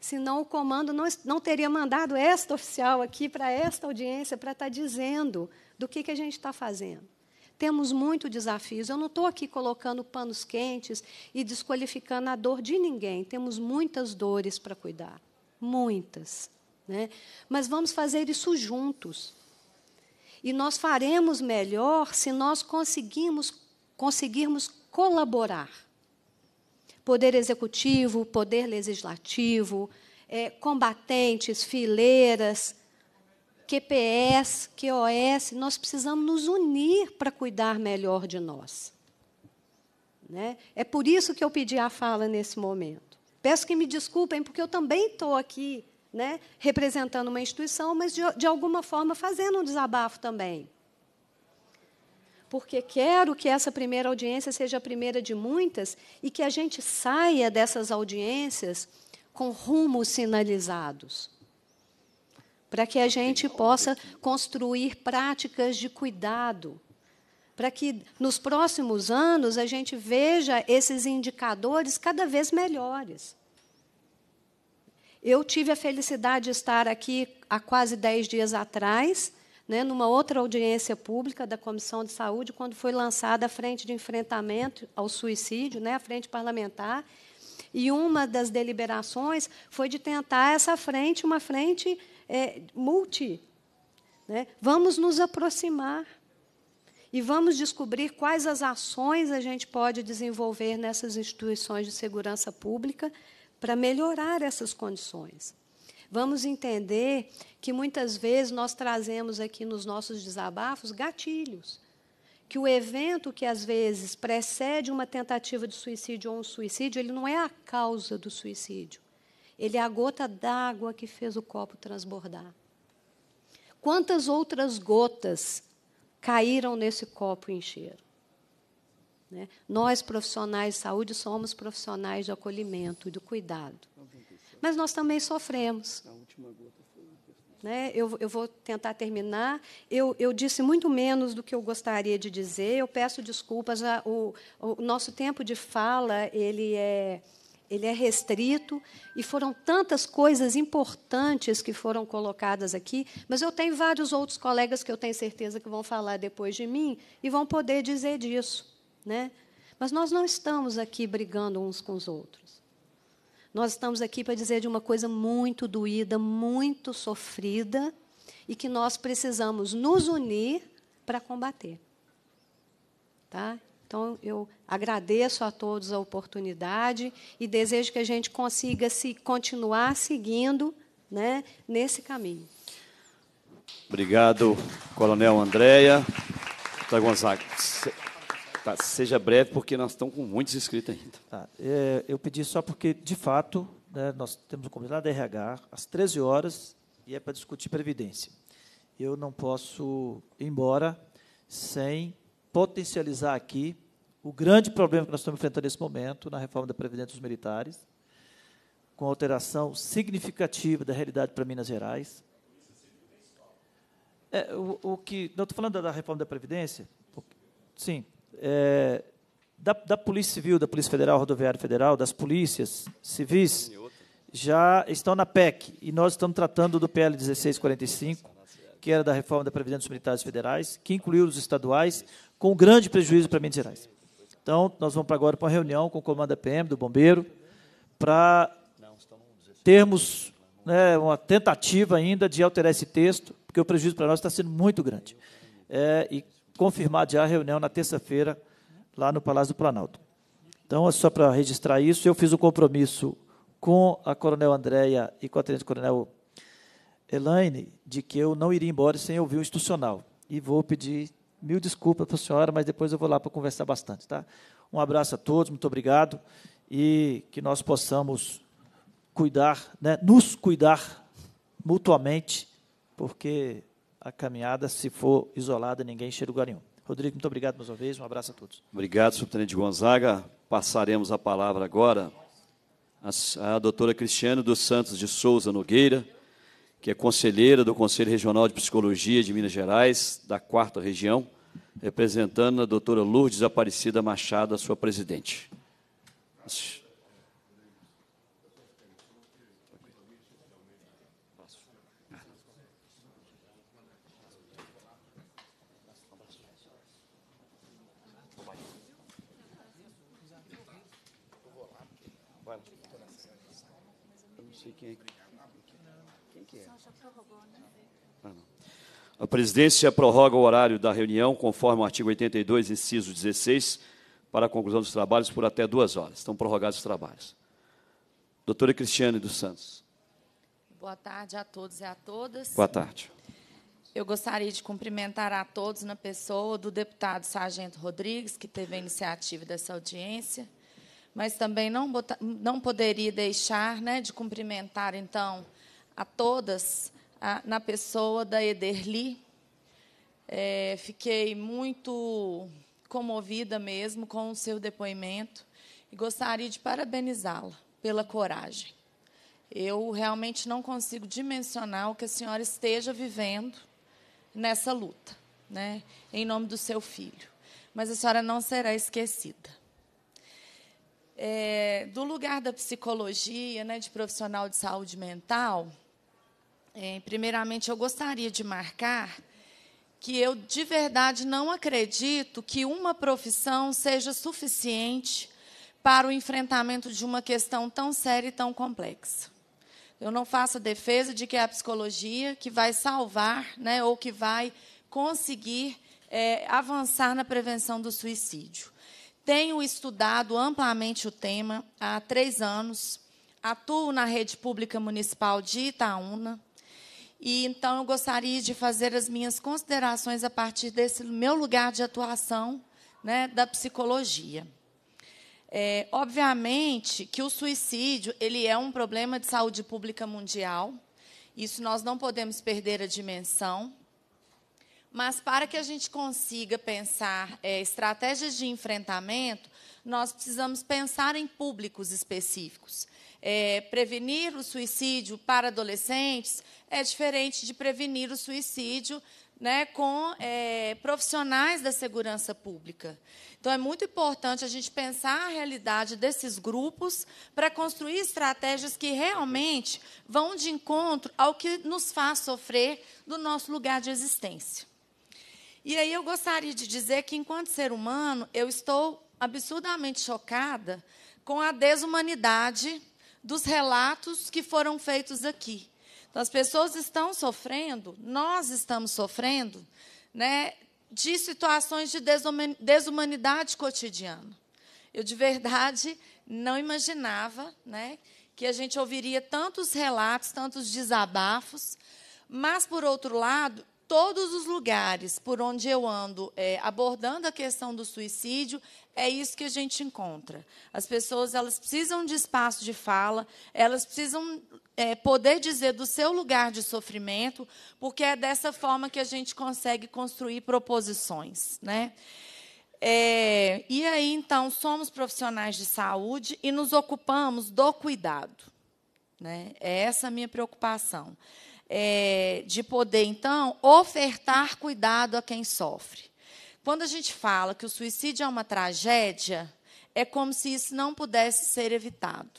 Senão o comando não, não teria mandado esta oficial aqui para esta audiência para estar tá dizendo do que, que a gente está fazendo. Temos muito desafios. Eu não estou aqui colocando panos quentes e desqualificando a dor de ninguém. Temos muitas dores para cuidar. Muitas. Né? Mas vamos fazer isso juntos. E nós faremos melhor se nós conseguirmos, conseguirmos colaborar poder executivo, poder legislativo, é, combatentes, fileiras, QPS, QOS, nós precisamos nos unir para cuidar melhor de nós. Né? É por isso que eu pedi a fala nesse momento. Peço que me desculpem, porque eu também estou aqui né, representando uma instituição, mas de, de alguma forma fazendo um desabafo também porque quero que essa primeira audiência seja a primeira de muitas e que a gente saia dessas audiências com rumos sinalizados. Para que a gente possa construir práticas de cuidado, para que nos próximos anos a gente veja esses indicadores cada vez melhores. Eu tive a felicidade de estar aqui há quase dez dias atrás né, numa outra audiência pública da Comissão de Saúde, quando foi lançada a Frente de Enfrentamento ao Suicídio, né, a Frente Parlamentar, e uma das deliberações foi de tentar essa frente, uma frente é, multi. Né? Vamos nos aproximar e vamos descobrir quais as ações a gente pode desenvolver nessas instituições de segurança pública para melhorar essas condições. Vamos entender que muitas vezes nós trazemos aqui nos nossos desabafos gatilhos. Que o evento que às vezes precede uma tentativa de suicídio ou um suicídio, ele não é a causa do suicídio. Ele é a gota d'água que fez o copo transbordar. Quantas outras gotas caíram nesse copo e encheram? Né? Nós, profissionais de saúde, somos profissionais de acolhimento e do cuidado mas nós também sofremos. A última gota foi... Né? Eu, eu vou tentar terminar. Eu, eu disse muito menos do que eu gostaria de dizer. Eu peço desculpas. A, o, o nosso tempo de fala ele é ele é restrito e foram tantas coisas importantes que foram colocadas aqui, mas eu tenho vários outros colegas que eu tenho certeza que vão falar depois de mim e vão poder dizer disso, né? Mas nós não estamos aqui brigando uns com os outros. Nós estamos aqui para dizer de uma coisa muito doída, muito sofrida, e que nós precisamos nos unir para combater. Tá? Então, eu agradeço a todos a oportunidade e desejo que a gente consiga se continuar seguindo né, nesse caminho. Obrigado, Coronel Andréia Gonzaga. Tá, seja breve, porque nós estamos com muitos inscritos ainda. Tá, é, eu pedi só porque, de fato, né, nós temos o um da RH às 13 horas e é para discutir previdência. Eu não posso ir embora sem potencializar aqui o grande problema que nós estamos enfrentando nesse momento na reforma da Previdência dos Militares, com alteração significativa da realidade para Minas Gerais. É, o, o que, não estou falando da reforma da Previdência, sim, é, da, da, Polícia Civil, da Polícia Federal, Rodoviária Federal, das polícias civis, já estão na PEC. E nós estamos tratando do PL 1645, que era da reforma da Previdência dos Militares Federais, que incluiu os estaduais, com grande prejuízo para Minas Gerais. Então, nós vamos agora para uma reunião com o comando da PM, do Bombeiro, para termos né, uma tentativa ainda de alterar esse texto, porque o prejuízo para nós está sendo muito grande. É, e confirmar já a reunião na terça-feira, lá no Palácio do Planalto. Então, é só para registrar isso. Eu fiz o um compromisso com a Coronel Andréia e com a Tenente Coronel Elaine de que eu não iria embora sem ouvir o institucional. E vou pedir mil desculpas para a senhora, mas depois eu vou lá para conversar bastante. Tá? Um abraço a todos, muito obrigado. E que nós possamos cuidar, né, nos cuidar mutuamente, porque a caminhada, se for isolada, ninguém chega o lugar nenhum. Rodrigo, muito obrigado mais uma vez, um abraço a todos. Obrigado, Subtenente Gonzaga. Passaremos a palavra agora à, à doutora Cristiane dos Santos de Souza Nogueira, que é conselheira do Conselho Regional de Psicologia de Minas Gerais, da 4 Região, representando a doutora Lourdes Aparecida Machado, a sua presidente. A presidência prorroga o horário da reunião, conforme o artigo 82, inciso 16, para a conclusão dos trabalhos por até duas horas. Estão prorrogados os trabalhos. Doutora Cristiane dos Santos. Boa tarde a todos e a todas. Boa tarde. Eu gostaria de cumprimentar a todos na pessoa do deputado Sargento Rodrigues, que teve a iniciativa dessa audiência, mas também não, não poderia deixar né, de cumprimentar, então, a todas na pessoa da Ederli. É, fiquei muito comovida mesmo com o seu depoimento e gostaria de parabenizá-la pela coragem. Eu realmente não consigo dimensionar o que a senhora esteja vivendo nessa luta, né, em nome do seu filho. Mas a senhora não será esquecida. É, do lugar da psicologia, né, de profissional de saúde mental, é, primeiramente, eu gostaria de marcar que eu de verdade não acredito que uma profissão seja suficiente para o enfrentamento de uma questão tão séria e tão complexa. Eu não faço a defesa de que é a psicologia que vai salvar, né, ou que vai conseguir é, avançar na prevenção do suicídio. Tenho estudado amplamente o tema há três anos, atuo na rede pública municipal de Itaúna, e então eu gostaria de fazer as minhas considerações a partir desse meu lugar de atuação, né, da psicologia. É, obviamente que o suicídio ele é um problema de saúde pública mundial. Isso nós não podemos perder a dimensão. Mas para que a gente consiga pensar é, estratégias de enfrentamento, nós precisamos pensar em públicos específicos é, prevenir o suicídio para adolescentes é diferente de prevenir o suicídio né, com é, profissionais da segurança pública. Então, é muito importante a gente pensar a realidade desses grupos para construir estratégias que realmente vão de encontro ao que nos faz sofrer do nosso lugar de existência. E aí eu gostaria de dizer que, enquanto ser humano, eu estou absurdamente chocada com a desumanidade dos relatos que foram feitos aqui. Então, as pessoas estão sofrendo, nós estamos sofrendo, né, de situações de desumanidade cotidiana. Eu de verdade não imaginava, né, que a gente ouviria tantos relatos, tantos desabafos, mas por outro lado, todos os lugares por onde eu ando é, abordando a questão do suicídio, é isso que a gente encontra. As pessoas elas precisam de espaço de fala, elas precisam é, poder dizer do seu lugar de sofrimento, porque é dessa forma que a gente consegue construir proposições, né? É, e aí então somos profissionais de saúde e nos ocupamos do cuidado, né? É essa a minha preocupação é, de poder, então, ofertar cuidado a quem sofre. Quando a gente fala que o suicídio é uma tragédia, é como se isso não pudesse ser evitado.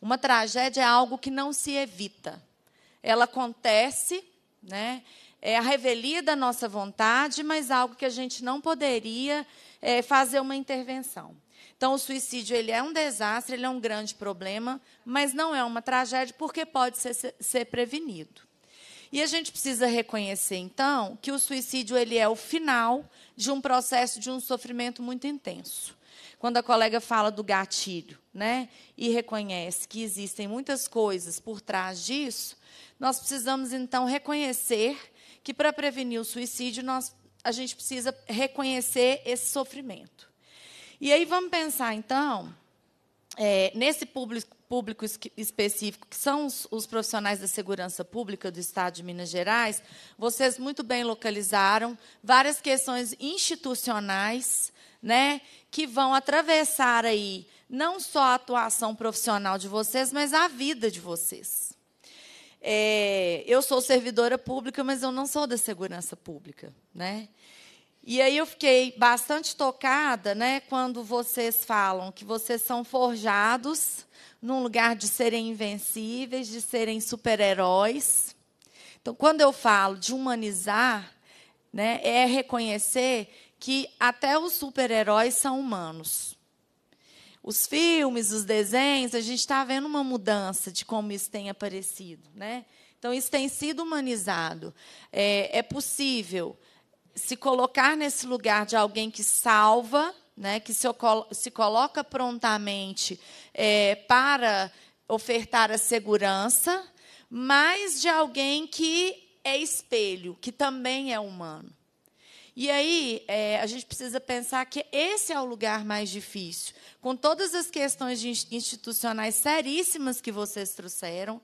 Uma tragédia é algo que não se evita. Ela acontece, né? é a revelia da nossa vontade, mas algo que a gente não poderia é, fazer uma intervenção. Então, o suicídio ele é um desastre, ele é um grande problema, mas não é uma tragédia porque pode ser, ser prevenido. E a gente precisa reconhecer, então, que o suicídio ele é o final de um processo de um sofrimento muito intenso. Quando a colega fala do gatilho, né, e reconhece que existem muitas coisas por trás disso, nós precisamos então reconhecer que para prevenir o suicídio nós a gente precisa reconhecer esse sofrimento. E aí vamos pensar então é, nesse público, público específico, que são os, os, profissionais da segurança pública do Estado de Minas Gerais, vocês muito bem localizaram várias questões institucionais, né, que vão atravessar aí não só a atuação profissional de vocês, mas a vida de vocês. É, eu sou servidora pública, mas eu não sou da segurança pública, né? E aí eu fiquei bastante tocada, né, quando vocês falam que vocês são forjados num lugar de serem invencíveis, de serem super-heróis. Então, quando eu falo de humanizar, né, é reconhecer que até os super-heróis são humanos. Os filmes, os desenhos, a gente está vendo uma mudança de como isso tem aparecido, né? Então, isso tem sido humanizado. é, é possível se colocar nesse lugar de alguém que salva, né, que se, se coloca prontamente é, para ofertar a segurança, mas de alguém que é espelho, que também é humano. E aí, é, a gente precisa pensar que esse é o lugar mais difícil. Com todas as questões institucionais seríssimas que vocês trouxeram,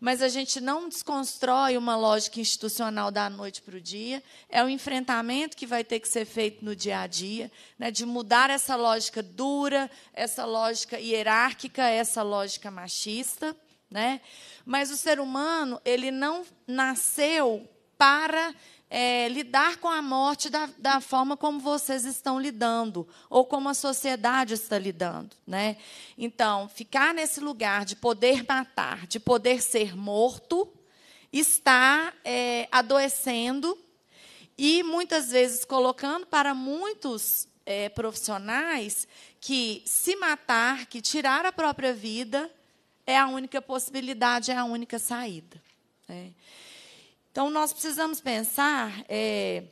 mas a gente não desconstrói uma lógica institucional da noite para o dia. É um enfrentamento que vai ter que ser feito no dia a dia, né, de mudar essa lógica dura, essa lógica hierárquica, essa lógica machista. Né? Mas o ser humano ele não nasceu para é, lidar com a morte da, da forma como vocês estão lidando ou como a sociedade está lidando, né? Então, ficar nesse lugar de poder matar, de poder ser morto, está é, adoecendo e muitas vezes colocando para muitos é, profissionais que se matar, que tirar a própria vida é a única possibilidade, é a única saída. Né? Então, nós precisamos pensar é,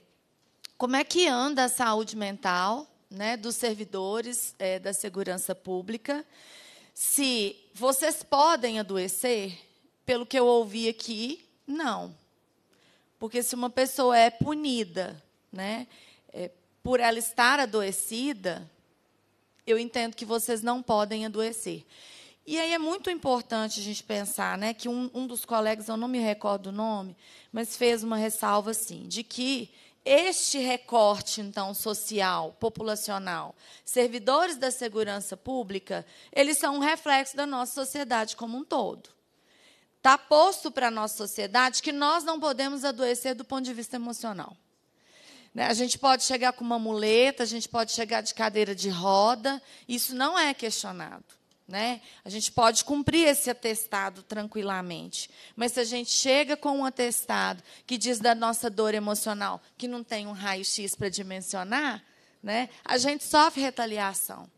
como é que anda a saúde mental né, dos servidores é, da segurança pública. Se vocês podem adoecer, pelo que eu ouvi aqui, não. Porque se uma pessoa é punida né, é, por ela estar adoecida, eu entendo que vocês não podem adoecer. E aí é muito importante a gente pensar né, que um, um dos colegas, eu não me recordo o nome, mas fez uma ressalva assim, de que este recorte então social, populacional, servidores da segurança pública, eles são um reflexo da nossa sociedade como um todo. Está posto para a nossa sociedade que nós não podemos adoecer do ponto de vista emocional. Né, a gente pode chegar com uma muleta, a gente pode chegar de cadeira de roda, isso não é questionado. Né? A gente pode cumprir esse atestado tranquilamente. Mas se a gente chega com um atestado que diz da nossa dor emocional que não tem um raio-x para dimensionar, né? a gente sofre retaliação.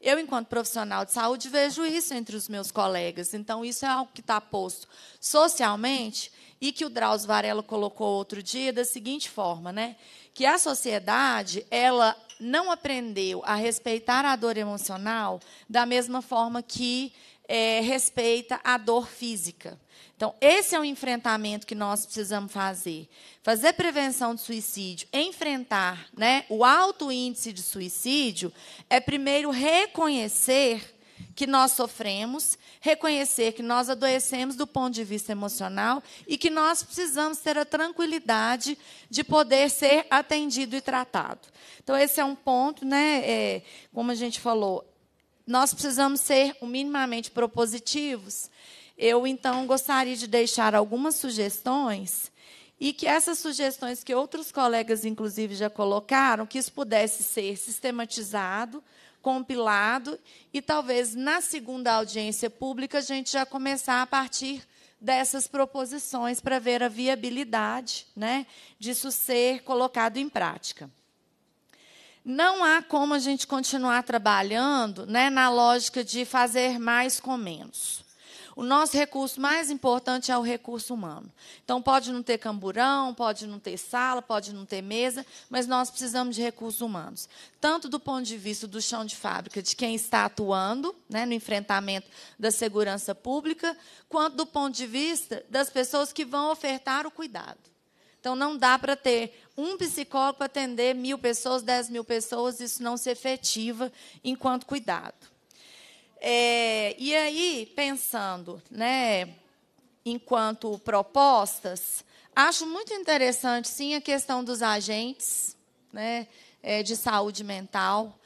Eu, enquanto profissional de saúde, vejo isso entre os meus colegas. Então, isso é algo que está posto socialmente e que o Drauzio Varela colocou outro dia da seguinte forma, né? que a sociedade ela não aprendeu a respeitar a dor emocional da mesma forma que é, respeita a dor física. Então, esse é o enfrentamento que nós precisamos fazer. Fazer prevenção de suicídio, enfrentar né, o alto índice de suicídio, é primeiro reconhecer que nós sofremos, reconhecer que nós adoecemos do ponto de vista emocional e que nós precisamos ter a tranquilidade de poder ser atendido e tratado. Então, esse é um ponto, né? É, como a gente falou, nós precisamos ser minimamente propositivos. Eu, então, gostaria de deixar algumas sugestões e que essas sugestões que outros colegas, inclusive, já colocaram, que isso pudesse ser sistematizado compilado e talvez na segunda audiência pública a gente já começar a partir dessas proposições para ver a viabilidade né, disso ser colocado em prática. Não há como a gente continuar trabalhando né, na lógica de fazer mais com menos. O nosso recurso mais importante é o recurso humano. Então, pode não ter camburão, pode não ter sala, pode não ter mesa, mas nós precisamos de recursos humanos. Tanto do ponto de vista do chão de fábrica, de quem está atuando né, no enfrentamento da segurança pública, quanto do ponto de vista das pessoas que vão ofertar o cuidado. Então, não dá para ter um psicólogo atender mil pessoas, dez mil pessoas, isso não se efetiva enquanto cuidado. É, e aí, pensando, né, enquanto propostas, acho muito interessante, sim, a questão dos agentes né, é, de saúde mental.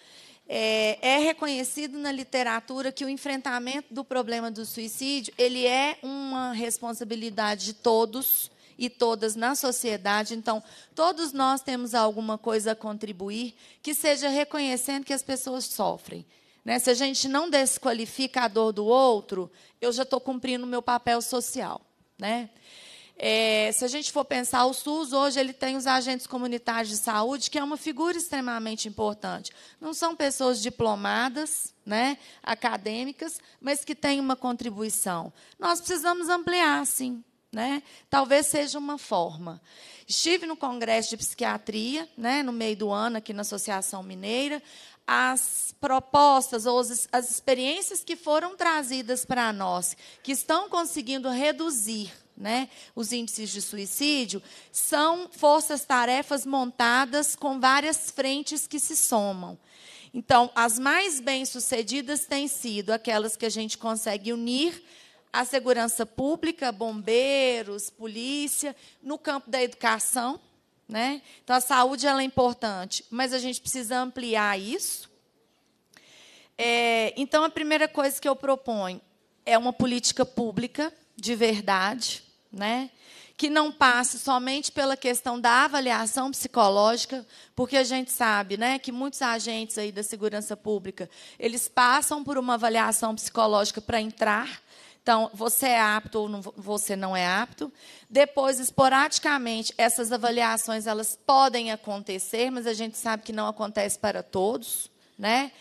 É, é, reconhecido na literatura que o enfrentamento do problema do suicídio ele é uma responsabilidade de todos e todas na sociedade. Então, todos nós temos alguma coisa a contribuir que seja reconhecendo que as pessoas sofrem, né? Se a gente não desqualifica a dor do outro, eu já estou cumprindo o meu papel social. Né? É, se a gente for pensar, o SUS hoje ele tem os agentes comunitários de saúde, que é uma figura extremamente importante. Não são pessoas diplomadas, né, acadêmicas, mas que têm uma contribuição. Nós precisamos ampliar, sim. Né? Talvez seja uma forma. Estive no Congresso de Psiquiatria, né, no meio do ano, aqui na Associação Mineira as propostas ou as, as experiências que foram trazidas para nós, que estão conseguindo reduzir né, os índices de suicídio, são forças-tarefas montadas com várias frentes que se somam. Então, as mais bem-sucedidas têm sido aquelas que a gente consegue unir a segurança pública, bombeiros, polícia, no campo da educação, né? Então, a saúde ela é importante, mas a gente precisa ampliar isso. É, então, a primeira coisa que eu proponho é uma política pública de verdade, né? que não passe somente pela questão da avaliação psicológica, porque a gente sabe, né, que muitos agentes aí da segurança pública, eles passam por uma avaliação psicológica para entrar então, você é apto ou não, você não é apto. Depois, esporadicamente, essas avaliações elas podem acontecer, mas a gente sabe que não acontece para todos, né?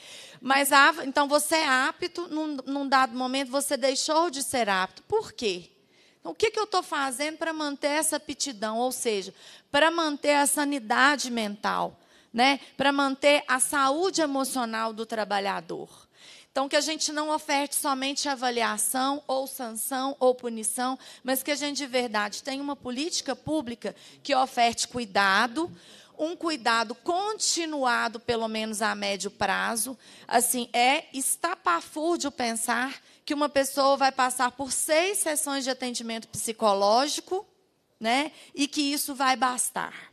Mas a, então você é apto, num, num, dado momento você deixou de ser apto. Por quê? o que, que eu estou fazendo para manter essa aptidão, ou seja, para manter a sanidade mental, né? para manter a saúde emocional do trabalhador? Então, que a gente não oferte somente avaliação ou sanção ou punição, mas que a gente de verdade tenha uma política pública que oferte cuidado, um cuidado continuado, pelo menos a médio prazo. Assim, é estapafúrdio pensar que uma pessoa vai passar por seis sessões de atendimento psicológico, né? E que isso vai bastar.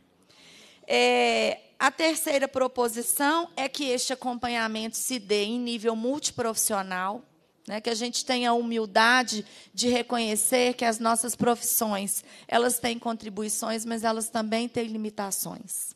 É, a terceira proposição é que este acompanhamento se dê em nível multiprofissional, né, que a gente tenha a humildade de reconhecer que as nossas profissões elas têm contribuições, mas elas também têm limitações.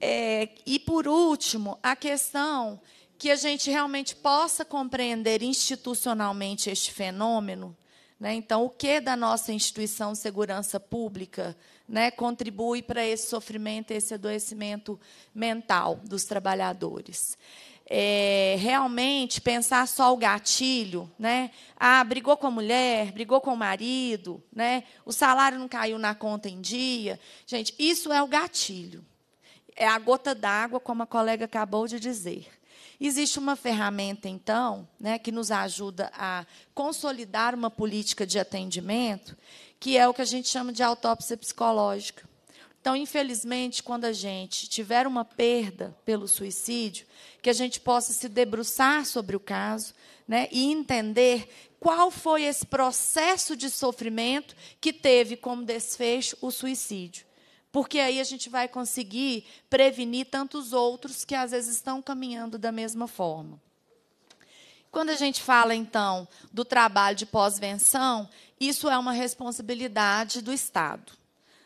É, e por último, a questão que a gente realmente possa compreender institucionalmente este fenômeno. Né, então, o que da nossa instituição segurança pública né, contribui para esse sofrimento, esse adoecimento mental dos trabalhadores. É, realmente pensar só o gatilho, né? Ah, brigou com a mulher, brigou com o marido, né? O salário não caiu na conta em dia. Gente, isso é o gatilho. É a gota d'água, como a colega acabou de dizer. Existe uma ferramenta, então, né, que nos ajuda a consolidar uma política de atendimento, que é o que a gente chama de autópsia psicológica. Então, infelizmente, quando a gente tiver uma perda pelo suicídio, que a gente possa se debruçar sobre o caso né, e entender qual foi esse processo de sofrimento que teve como desfecho o suicídio porque aí a gente vai conseguir prevenir tantos outros que às vezes estão caminhando da mesma forma. Quando a gente fala, então, do trabalho de pós-venção, isso é uma responsabilidade do Estado.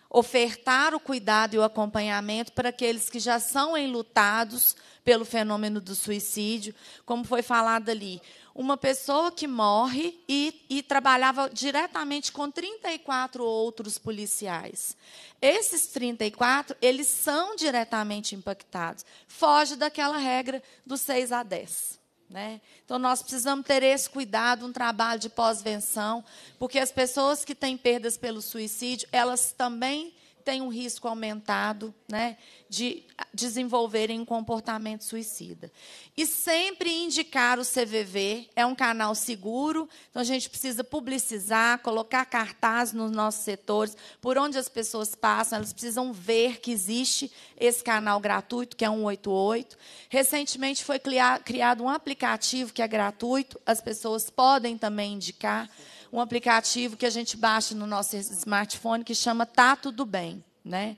Ofertar o cuidado e o acompanhamento para aqueles que já são enlutados pelo fenômeno do suicídio, como foi falado ali uma pessoa que morre e, e, trabalhava diretamente com 34 outros policiais. Esses 34, eles são diretamente impactados. Foge daquela regra dos 6 a 10. Né? Então, nós precisamos ter esse cuidado, um trabalho de pós-venção, porque as pessoas que têm perdas pelo suicídio, elas também tem um risco aumentado né, de desenvolverem um comportamento suicida. E sempre indicar o CVV, é um canal seguro, então a gente precisa publicizar, colocar cartaz nos nossos setores, por onde as pessoas passam, elas precisam ver que existe esse canal gratuito, que é 188. Recentemente foi criado um aplicativo que é gratuito, as pessoas podem também indicar. Sim um aplicativo que a gente baixa no nosso smartphone que chama tá tudo Bem, né?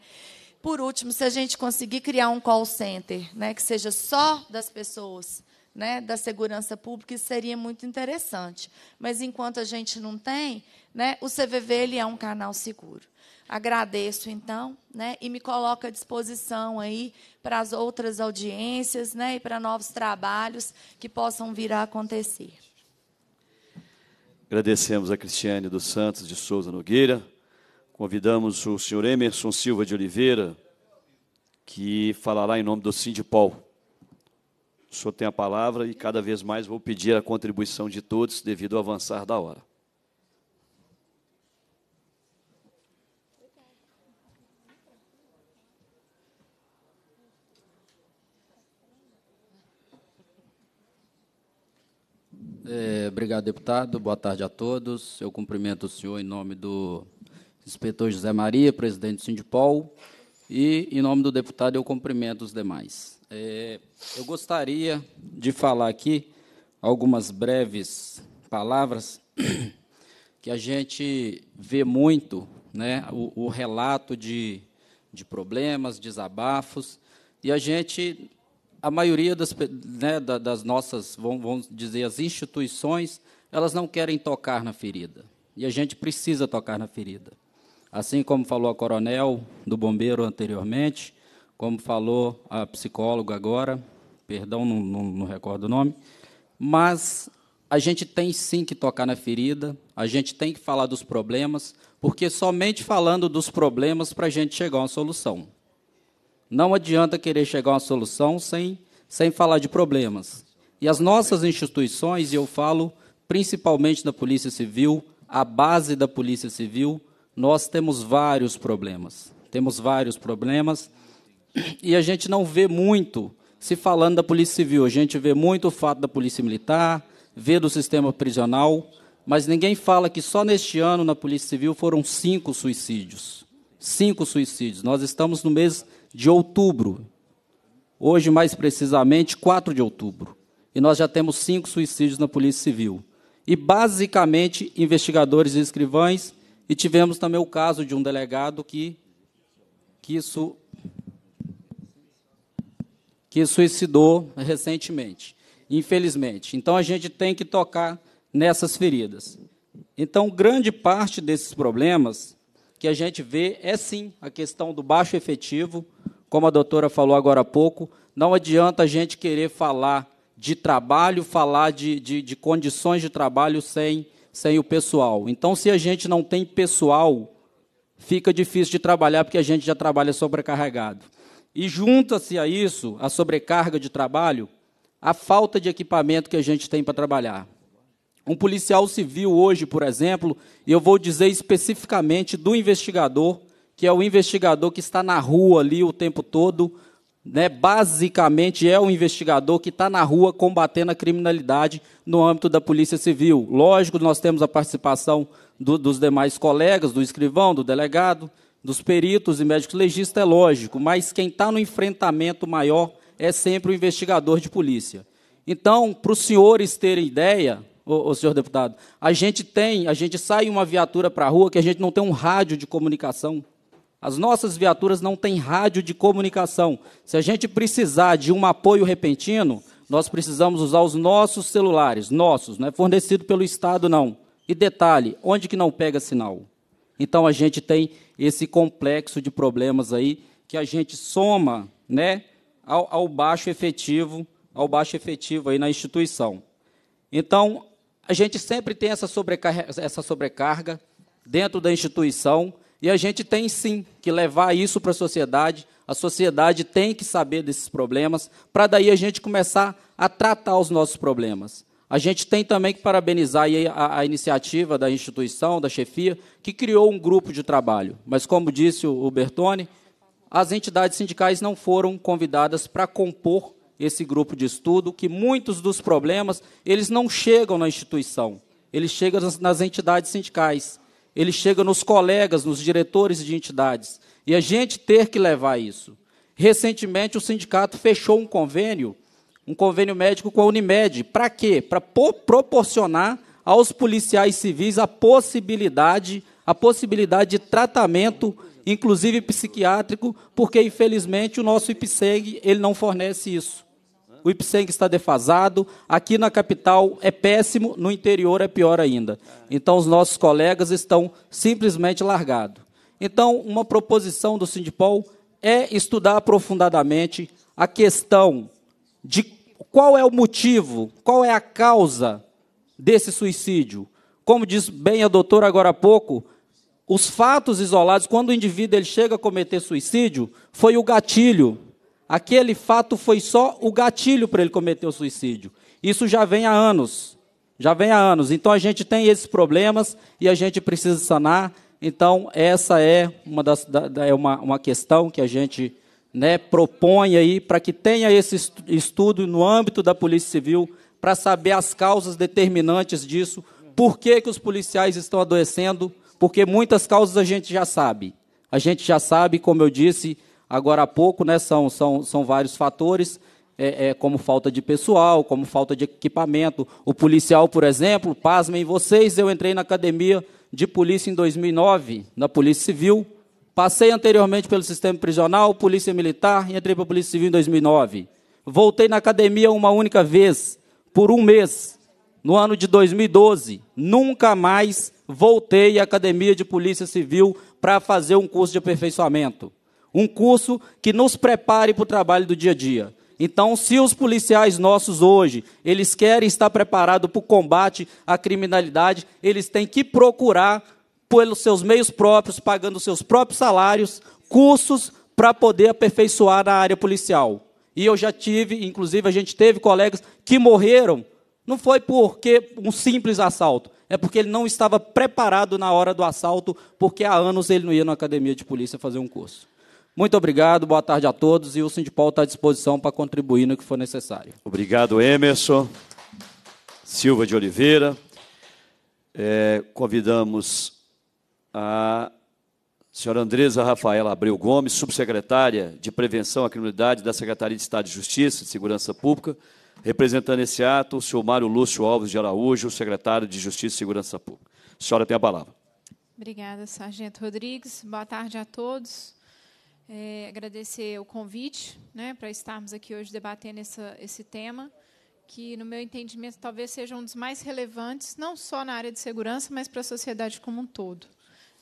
Por último, se a gente conseguir criar um call center, né, que seja só das pessoas, né, da segurança pública, isso seria muito interessante. Mas enquanto a gente não tem, né, o CVV ele é um canal seguro. Agradeço então, né, e me coloco à disposição aí para as outras audiências, né, e para novos trabalhos que possam vir a acontecer. Agradecemos a Cristiane dos Santos de Souza Nogueira. Convidamos o senhor Emerson Silva de Oliveira, que falará em nome do Sindipol. O senhor tem a palavra e cada vez mais vou pedir a contribuição de todos devido ao avançar da hora. É, obrigado, deputado. Boa tarde a todos. Eu cumprimento o senhor em nome do inspetor José Maria, presidente do Sindipol, e em nome do deputado eu cumprimento os demais. É, eu gostaria de falar aqui algumas breves palavras [clears throat] que a gente vê muito, né, o, o relato de, de problemas, desabafos, e a gente a maioria das, né, das nossas, vamos dizer, as instituições, elas não querem tocar na ferida. E a gente precisa tocar na ferida. Assim como falou a coronel do bombeiro anteriormente, como falou a psicóloga agora, perdão, não, não, não recordo o nome, mas a gente tem sim que tocar na ferida, a gente tem que falar dos problemas, porque somente falando dos problemas para a gente chegar a uma solução. Não adianta querer chegar a uma solução sem, sem falar de problemas. E as nossas instituições, e eu falo principalmente da Polícia Civil, a base da Polícia Civil, nós temos vários problemas. Temos vários problemas e a gente não vê muito se falando da Polícia Civil. A gente vê muito o fato da Polícia Militar, vê do sistema prisional, mas ninguém fala que só neste ano na Polícia Civil foram cinco suicídios. Cinco suicídios. Nós estamos no mês de outubro. Hoje, mais precisamente, 4 de outubro. E nós já temos cinco suicídios na Polícia Civil. E, basicamente, investigadores e escrivães. E tivemos também o caso de um delegado que, que, isso, que suicidou recentemente, infelizmente. Então, a gente tem que tocar nessas feridas. Então, grande parte desses problemas que a gente vê é sim a questão do baixo efetivo como a doutora falou agora há pouco, não adianta a gente querer falar de trabalho, falar de, de, de condições de trabalho sem, sem o pessoal. Então, se a gente não tem pessoal, fica difícil de trabalhar, porque a gente já trabalha sobrecarregado. E junta-se a isso a sobrecarga de trabalho, a falta de equipamento que a gente tem para trabalhar. Um policial civil hoje, por exemplo, e eu vou dizer especificamente do investigador que é o investigador que está na rua ali o tempo todo, né? basicamente é o investigador que está na rua combatendo a criminalidade no âmbito da Polícia Civil. Lógico, nós temos a participação do, dos demais colegas, do escrivão, do delegado, dos peritos e médicos legistas, é lógico, mas quem está no enfrentamento maior é sempre o investigador de polícia. Então, para os senhores terem ideia, ô, ô, senhor deputado, a gente tem, a gente sai uma viatura para a rua que a gente não tem um rádio de comunicação as nossas viaturas não têm rádio de comunicação. Se a gente precisar de um apoio repentino, nós precisamos usar os nossos celulares, nossos, não é fornecido pelo Estado, não. E detalhe, onde que não pega sinal? Então a gente tem esse complexo de problemas aí que a gente soma, né, ao, ao baixo efetivo, ao baixo efetivo aí na instituição. Então a gente sempre tem essa sobrecarga, essa sobrecarga dentro da instituição e a gente tem sim que levar isso para a sociedade, a sociedade tem que saber desses problemas, para daí a gente começar a tratar os nossos problemas. A gente tem também que parabenizar a, a, iniciativa da instituição, da chefia, que criou um grupo de trabalho. Mas, como disse o Bertone, as entidades sindicais não foram convidadas para compor esse grupo de estudo, que muitos dos problemas eles não chegam na instituição, eles chegam nas entidades sindicais ele chega nos colegas, nos diretores de entidades, e a gente ter que levar isso. Recentemente, o sindicato fechou um convênio, um convênio médico com a Unimed. Para quê? Para proporcionar aos policiais civis a possibilidade, a possibilidade de tratamento, inclusive psiquiátrico, porque infelizmente o nosso IPSEG ele não fornece isso o Ipseng está defasado, aqui na capital é péssimo, no interior é pior ainda. É. Então, os nossos colegas estão simplesmente largados. Então, uma proposição do Sindipol é estudar aprofundadamente a questão de qual é o motivo, qual é a causa desse suicídio. Como diz bem a doutora agora há pouco, os fatos isolados, quando o indivíduo ele chega a cometer suicídio, foi o gatilho Aquele fato foi só o gatilho para ele cometer o suicídio. Isso já vem há anos. Já vem há anos. Então a gente tem esses problemas e a gente precisa sanar. Então, essa é uma, das, da, é uma, uma questão que a gente né, propõe aí para que tenha esse estudo no âmbito da Polícia Civil para saber as causas determinantes disso, por que, que os policiais estão adoecendo, porque muitas causas a gente já sabe. A gente já sabe, como eu disse, agora há pouco, né, são, são, são vários fatores, é, é, como falta de pessoal, como falta de equipamento. O policial, por exemplo, pasmem vocês, eu entrei na academia de polícia em 2009, na Polícia Civil, passei anteriormente pelo sistema prisional, Polícia Militar e entrei para a Polícia Civil em 2009. Voltei na academia uma única vez, por um mês, no ano de 2012. Nunca mais voltei à academia de Polícia Civil para fazer um curso de aperfeiçoamento. Um curso que nos prepare para o trabalho do dia a dia. Então, se os policiais nossos hoje, eles querem estar preparados para o combate à criminalidade, eles têm que procurar, pelos seus meios próprios, pagando seus próprios salários, cursos para poder aperfeiçoar na área policial. E eu já tive, inclusive a gente teve colegas que morreram, não foi porque um simples assalto, é porque ele não estava preparado na hora do assalto, porque há anos ele não ia na academia de polícia fazer um curso. Muito obrigado, boa tarde a todos e o Sindipol está à disposição para contribuir no que for necessário. Obrigado, Emerson Silva de Oliveira. É, convidamos a senhora Andresa Rafaela Abreu Gomes, subsecretária de Prevenção à Criminalidade da Secretaria de Estado de Justiça e Segurança Pública, representando esse ato, o senhor Mário Lúcio Alves de Araújo, secretário de Justiça e Segurança Pública. A senhora tem a palavra. Obrigada, Sargento Rodrigues. Boa tarde a todos é, agradecer o convite né, para estarmos aqui hoje debatendo essa, esse tema, que, no meu entendimento, talvez seja um dos mais relevantes, não só na área de segurança, mas para a sociedade como um todo.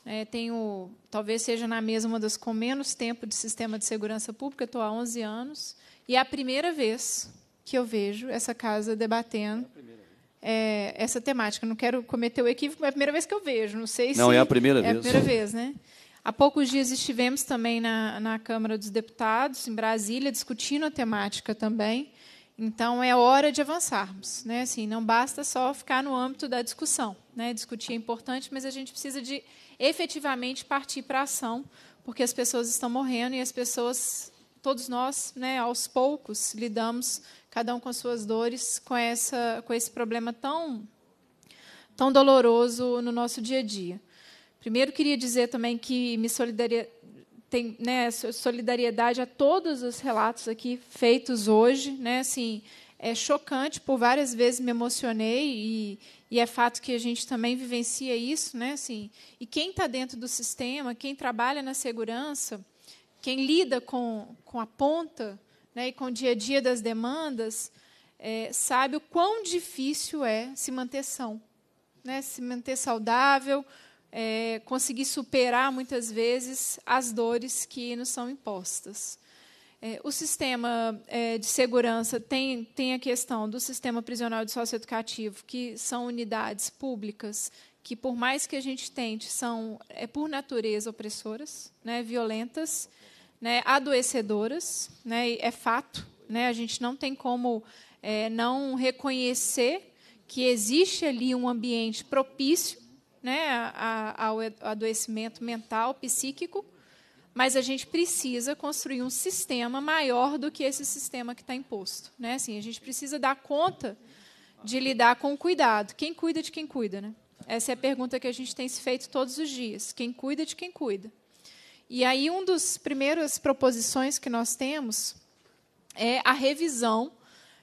É, tenho, talvez seja na mesa uma das com menos tempo de sistema de segurança pública, estou há 11 anos, e é a primeira vez que eu vejo essa casa debatendo é, é, essa temática. Não quero cometer o equívoco, mas é a primeira vez que eu vejo. Não sei não, é se. Não, é a primeira é vez. É a primeira vez, né? Há poucos dias estivemos também na, na Câmara dos Deputados, em Brasília, discutindo a temática também. Então, é hora de avançarmos. Né? Assim, não basta só ficar no âmbito da discussão. Né? Discutir é importante, mas a gente precisa de efetivamente partir para a ação, porque as pessoas estão morrendo e as pessoas, todos nós, né, aos poucos, lidamos, cada um com as suas dores, com, essa, com esse problema tão, tão doloroso no nosso dia a dia. Primeiro, queria dizer também que me solidaria, tem, né, solidariedade a todos os relatos aqui feitos hoje. Né, assim, é chocante, por várias vezes me emocionei, e, e é fato que a gente também vivencia isso. Né, assim, e quem está dentro do sistema, quem trabalha na segurança, quem lida com, com a ponta né, e com o dia a dia das demandas, é, sabe o quão difícil é se manter são, né, se manter saudável, é, conseguir superar muitas vezes as dores que nos são impostas. É, o sistema é, de segurança tem, tem a questão do sistema prisional de socioeducativo, que são unidades públicas que, por mais que a gente tente, são, é, por natureza, opressoras, né, violentas, né, adoecedoras, né, é fato. Né, a gente não tem como é, não reconhecer que existe ali um ambiente propício né, ao adoecimento mental, psíquico, mas a gente precisa construir um sistema maior do que esse sistema que está imposto. Né? Assim, a gente precisa dar conta de lidar com o cuidado. Quem cuida de quem cuida? Né? Essa é a pergunta que a gente tem se feito todos os dias. Quem cuida de quem cuida? E aí, um dos primeiras proposições que nós temos é a revisão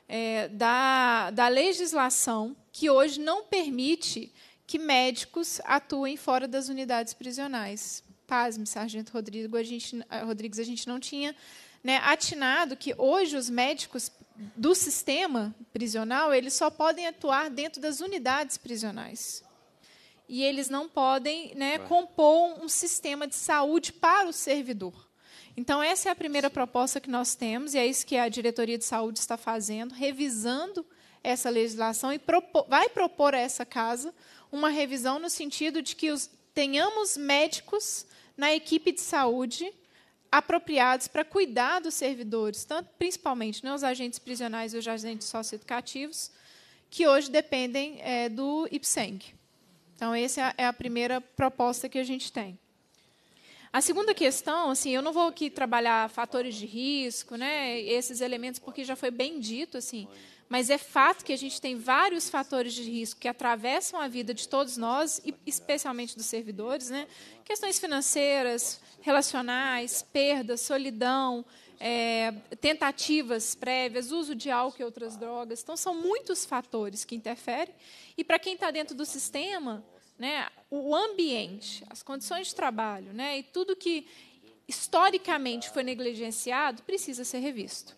é, da, da legislação que hoje não permite que médicos atuem fora das unidades prisionais. Pasme, Sargento Rodrigo, a gente, Rodrigues, a gente não tinha né, atinado que hoje os médicos do sistema prisional eles só podem atuar dentro das unidades prisionais. E eles não podem né, compor um sistema de saúde para o servidor. Então, essa é a primeira proposta que nós temos, e é isso que a Diretoria de Saúde está fazendo, revisando essa legislação e vai propor a essa casa uma revisão no sentido de que os, tenhamos médicos na equipe de saúde apropriados para cuidar dos servidores, tanto principalmente né, os agentes prisionais e os agentes socioeducativos, que hoje dependem é, do IPSENG. Então, essa é, é a primeira proposta que a gente tem. A segunda questão, assim, eu não vou aqui trabalhar fatores de risco, né, esses elementos, porque já foi bem dito, assim, mas é fato que a gente tem vários fatores de risco que atravessam a vida de todos nós, e especialmente dos servidores, né? Questões financeiras, relacionais, perdas, solidão, é, tentativas prévias, uso de álcool e outras drogas. Então, são muitos fatores que interferem. E para quem está dentro do sistema, né, o ambiente, as condições de trabalho né, e tudo que historicamente foi negligenciado precisa ser revisto.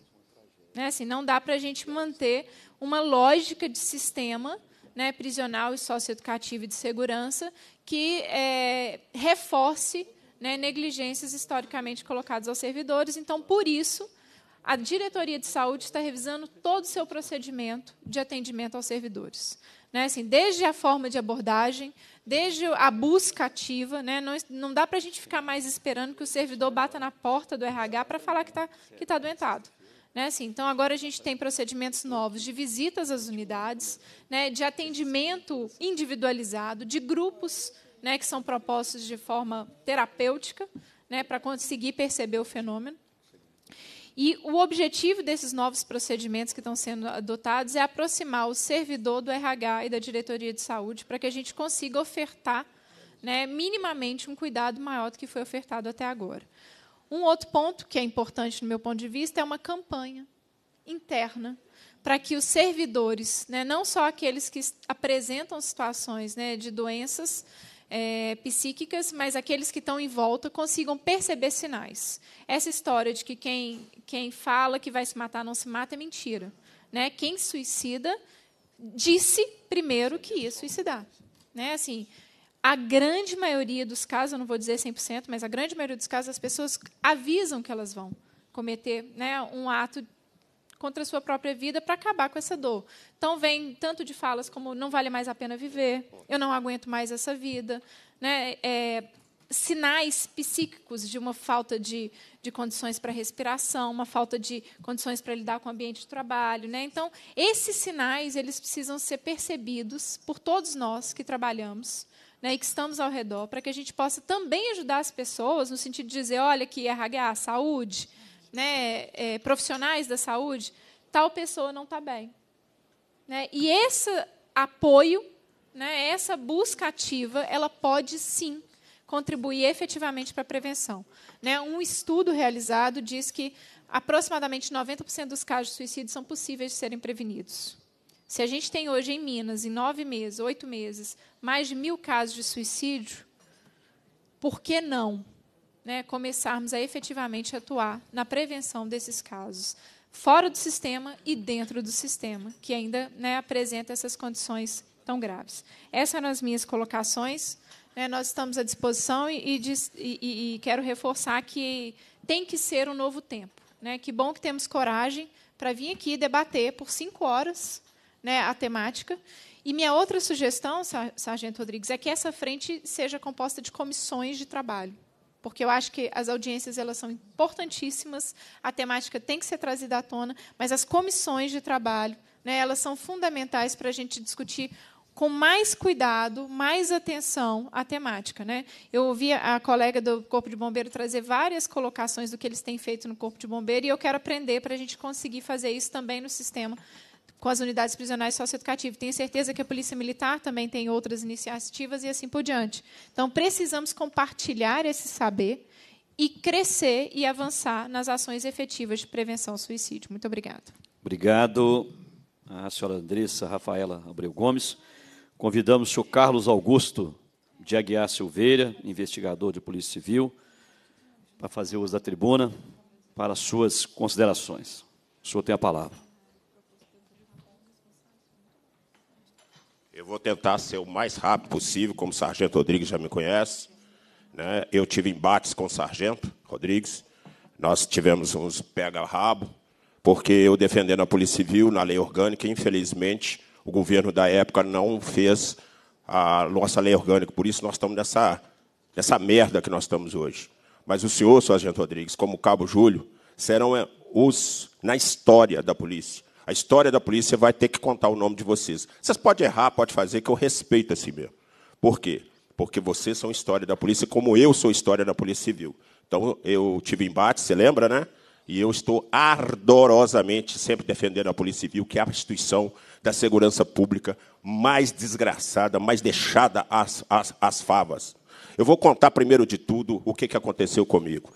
Né? Assim, não dá para a gente manter uma lógica de sistema né, prisional e socioeducativo e de segurança que é, reforce né, negligências historicamente colocadas aos servidores. Então, por isso, a diretoria de saúde está revisando todo o seu procedimento de atendimento aos servidores. Né, assim, desde a forma de abordagem, desde a busca ativa, né, não, não dá para a gente ficar mais esperando que o servidor bata na porta do RH para falar que está que tá doentado. Né, assim, então, agora a gente tem procedimentos novos de visitas às unidades, né, de atendimento individualizado, de grupos né, que são propostos de forma terapêutica né, para conseguir perceber o fenômeno. E o objetivo desses novos procedimentos que estão sendo adotados é aproximar o servidor do RH e da diretoria de saúde para que a gente consiga ofertar né, minimamente um cuidado maior do que foi ofertado até agora. Um outro ponto que é importante no meu ponto de vista é uma campanha interna para que os servidores, né, não só aqueles que apresentam situações né, de doenças é, psíquicas, mas aqueles que estão em volta consigam perceber sinais. Essa história de que quem, quem fala que vai se matar não se mata é mentira. Né? Quem suicida disse primeiro que ia suicidar. Né? Assim, a grande maioria dos casos, eu não vou dizer 100%, mas a grande maioria dos casos, as pessoas avisam que elas vão cometer né, um ato contra a sua própria vida para acabar com essa dor. Então, vem tanto de falas como não vale mais a pena viver, eu não aguento mais essa vida, né, é, sinais psíquicos de uma falta de, de condições para respiração, uma falta de condições para lidar com o ambiente de trabalho. Né? Então, esses sinais eles precisam ser percebidos por todos nós que trabalhamos, né, e que estamos ao redor, para que a gente possa também ajudar as pessoas no sentido de dizer, olha que RH, é saúde, né, é, profissionais da saúde, tal pessoa não está bem. Né? E esse apoio, né, essa busca ativa, ela pode sim contribuir efetivamente para a prevenção. Né? Um estudo realizado diz que aproximadamente 90% dos casos de suicídio são possíveis de serem prevenidos. Se a gente tem hoje em Minas, em nove meses, oito meses, mais de mil casos de suicídio, por que não né, começarmos a efetivamente atuar na prevenção desses casos, fora do sistema e dentro do sistema, que ainda né, apresenta essas condições tão graves? Essas eram as minhas colocações. Né, nós estamos à disposição e, e, e, e, quero reforçar que tem que ser um novo tempo. Né? Que bom que temos coragem para vir aqui debater por cinco horas né, a temática. E minha outra sugestão, Sargento Rodrigues, é que essa frente seja composta de comissões de trabalho, porque eu acho que as audiências elas são importantíssimas, a temática tem que ser trazida à tona, mas as comissões de trabalho, né, elas são fundamentais para a gente discutir com mais cuidado, mais atenção à temática. Né? Eu ouvi a colega do Corpo de Bombeiro trazer várias colocações do que eles têm feito no Corpo de Bombeiro, e eu quero aprender para a gente conseguir fazer isso também no sistema com as unidades prisionais socioeducativas. Tenho certeza que a Polícia Militar também tem outras iniciativas e assim por diante. Então, precisamos compartilhar esse saber e crescer e avançar nas ações efetivas de prevenção ao suicídio. Muito obrigada. Obrigado, a senhora Andressa Rafaela Abreu Gomes. Convidamos o senhor Carlos Augusto de Aguiar Silveira, investigador de Polícia Civil, para fazer uso da tribuna para suas considerações. O senhor tem a palavra. Eu vou tentar ser o mais rápido possível, como o Sargento Rodrigues já me conhece. Né? Eu tive embates com o Sargento Rodrigues. Nós tivemos uns pega-rabo, porque eu defendendo a Polícia Civil na lei orgânica, infelizmente, o governo da época não fez a nossa lei orgânica. Por isso, nós estamos nessa, nessa merda que nós estamos hoje. Mas o senhor, Sargento Rodrigues, como Cabo Júlio, serão eh, os na história da polícia a história da polícia vai ter que contar o nome de vocês. Vocês podem errar, podem fazer, que eu respeito assim mesmo. Por quê? Porque vocês são história da polícia, como eu sou história da Polícia Civil. Então, eu tive embate, você lembra, né? E eu estou ardorosamente sempre defendendo a Polícia Civil, que é a instituição da segurança pública mais desgraçada, mais deixada às, às, às favas. Eu vou contar primeiro de tudo o que, que aconteceu comigo.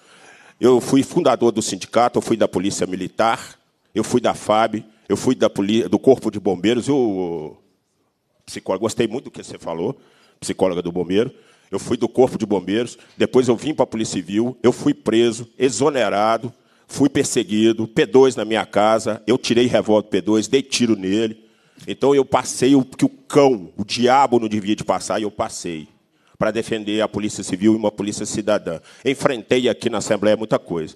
Eu fui fundador do sindicato, eu fui da Polícia Militar, eu fui da FAB, eu fui da polícia, do Corpo de Bombeiros, eu psicólogo, gostei muito do que você falou, psicóloga do bombeiro. Eu fui do Corpo de Bombeiros, depois eu vim para a Polícia Civil, eu fui preso, exonerado, fui perseguido, P2 na minha casa, eu tirei revólver P2, dei tiro nele. Então eu passei o que o cão, o diabo não devia de passar, e eu passei para defender a Polícia Civil e uma Polícia Cidadã. Enfrentei aqui na Assembleia muita coisa.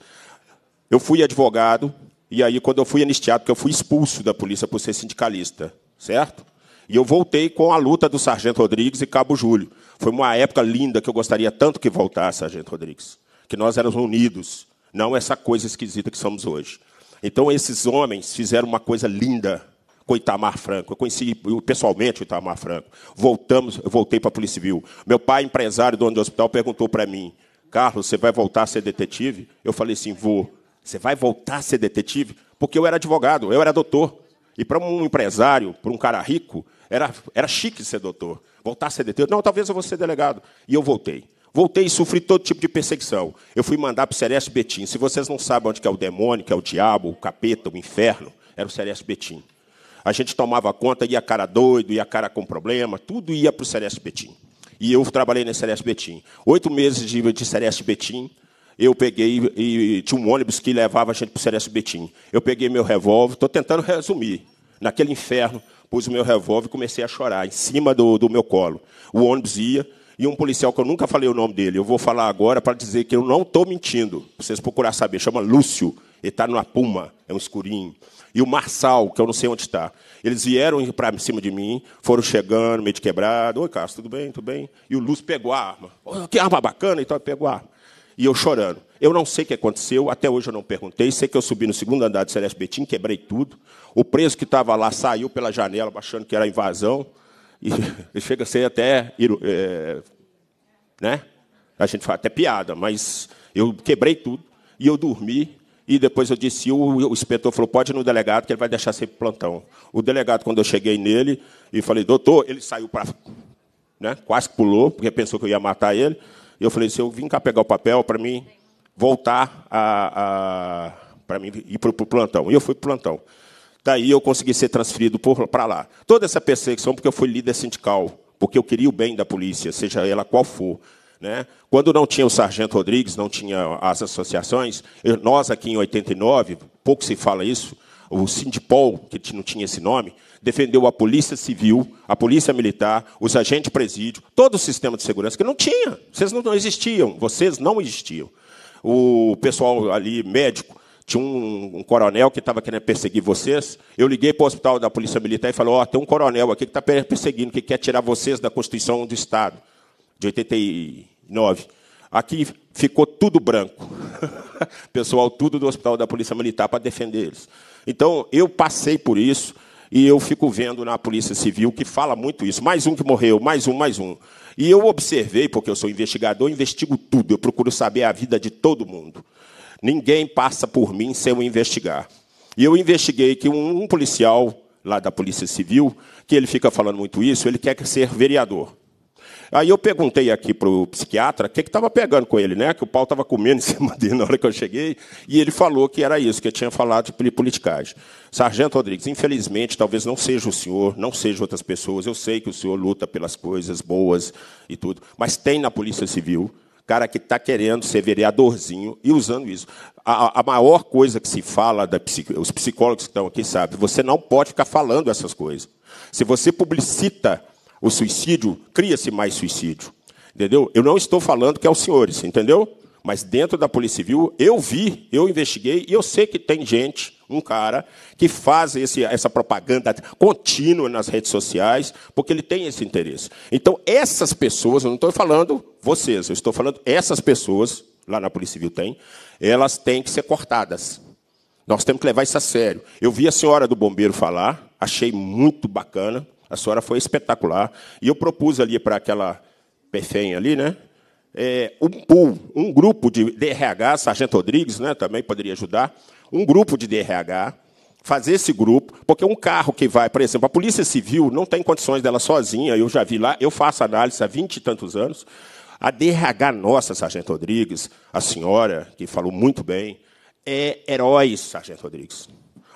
Eu fui advogado, e aí, quando eu fui anistiado, porque eu fui expulso da polícia por ser sindicalista, certo? E eu voltei com a luta do Sargento Rodrigues e Cabo Júlio. Foi uma época linda que eu gostaria tanto que voltasse, Sargento Rodrigues. Que nós éramos unidos, não essa coisa esquisita que somos hoje. Então, esses homens fizeram uma coisa linda com Itamar Franco. Eu conheci pessoalmente o Itamar Franco. Voltamos, eu voltei para a Polícia Civil. Meu pai, empresário, dono do hospital, perguntou para mim: Carlos, você vai voltar a ser detetive? Eu falei assim: vou. Você vai voltar a ser detetive? Porque eu era advogado, eu era doutor. E para um empresário, para um cara rico, era, era chique ser doutor. Voltar a ser detetive. Não, talvez eu vou ser delegado. E eu voltei. Voltei e sofri todo tipo de perseguição. Eu fui mandar para o Celeste Betim. Se vocês não sabem onde é o demônio, que é o diabo, o capeta, o inferno, era o Celeste Betim. A gente tomava conta, ia cara doido, ia cara com problema, tudo ia para o Celeste Betim. E eu trabalhei nesse Celeste Betim. Oito meses de, de Celeste Betim, eu peguei e, tinha um ônibus que levava a gente para o Betim. Eu peguei meu revólver, estou tentando resumir. Naquele inferno, pus o meu revólver e comecei a chorar em cima do, do meu colo. O ônibus ia e um policial que eu nunca falei o nome dele, eu vou falar agora para dizer que eu não estou mentindo. Vocês procurar saber, chama Lúcio, ele está numa puma, é um escurinho. E o Marçal, que eu não sei onde está. Eles vieram para cima de mim, foram chegando, meio de quebrado. Oi, Cássio, tudo bem? Tudo bem? E o Lúcio pegou a arma. que arma bacana e então, tal, pegou a arma e eu chorando. Eu não sei o que aconteceu, até hoje eu não perguntei. Sei que eu subi no segundo andar do Celeste Betim, quebrei tudo. O preso que estava lá saiu pela janela, achando que era invasão. E [laughs] chega a ser até. É, né? A gente fala até piada, mas eu quebrei tudo e eu dormi. E depois eu disse, o, o inspetor falou, pode ir no delegado, que ele vai deixar ser plantão. O delegado, quando eu cheguei nele e falei, doutor, ele saiu para. Né, quase pulou, porque pensou que eu ia matar ele. Eu falei assim, eu vim cá pegar o papel para mim voltar a, a para mim ir para o plantão. E eu fui para o plantão. Daí eu consegui ser transferido para lá. Toda essa perseguição porque eu fui líder sindical, porque eu queria o bem da polícia, seja ela qual for. Né? Quando não tinha o Sargento Rodrigues, não tinha as associações, eu, nós aqui em 89, pouco se fala isso, o Sindipol, que não tinha esse nome, defendeu a polícia civil, a polícia militar, os agentes de presídio, todo o sistema de segurança, que não tinha. Vocês não existiam, vocês não existiam. O pessoal ali, médico, tinha um, um, coronel que estava querendo perseguir vocês. Eu liguei para o hospital da Polícia Militar e falei: Ó, oh, tem um coronel aqui que está perseguindo, que quer tirar vocês da Constituição do Estado, de 89. Aqui ficou tudo branco. [laughs] Pessoal, tudo do hospital da Polícia Militar para defender eles. Então, eu passei por isso. E eu fico vendo na Polícia Civil que fala muito isso. Mais um que morreu, mais um, mais um. E eu observei, porque eu sou investigador, eu investigo tudo, eu procuro saber a vida de todo mundo. Ninguém passa por mim sem eu investigar. E eu investiguei que um, um policial lá da Polícia Civil, que ele fica falando muito isso, ele quer ser vereador. Aí eu perguntei aqui para o psiquiatra o que estava pegando com ele, né? Que o pau estava comendo [laughs] em cima dele na hora que eu cheguei, e ele falou que era isso, que eu tinha falado de politicagem. Sargento Rodrigues, infelizmente, talvez não seja o senhor, não seja outras pessoas. Eu sei que o senhor luta pelas coisas boas e tudo, mas tem na Polícia Civil cara que está querendo ser vereadorzinho e usando isso. A, a maior coisa que se fala, da, os psicólogos que estão aqui sabem, você não pode ficar falando essas coisas. Se você publicita o suicídio, cria-se mais suicídio. Entendeu? Eu não estou falando que é os senhores, entendeu? Mas dentro da Polícia Civil, eu vi, eu investiguei, e eu sei que tem gente, um cara, que faz esse, essa propaganda contínua nas redes sociais, porque ele tem esse interesse. Então, essas pessoas, eu não estou falando vocês, eu estou falando essas pessoas, lá na Polícia Civil tem, elas têm que ser cortadas. Nós temos que levar isso a sério. Eu vi a senhora do bombeiro falar, achei muito bacana. A senhora foi espetacular. E eu propus ali para aquela perfém ali, né? É, um pool, um grupo de DRH, Sargento Rodrigues, né, também poderia ajudar, um grupo de DRH, fazer esse grupo, porque um carro que vai, por exemplo, a Polícia Civil não tem condições dela sozinha, eu já vi lá, eu faço análise há vinte e tantos anos. A DRH nossa, Sargento Rodrigues, a senhora, que falou muito bem, é heróis, Sargento Rodrigues.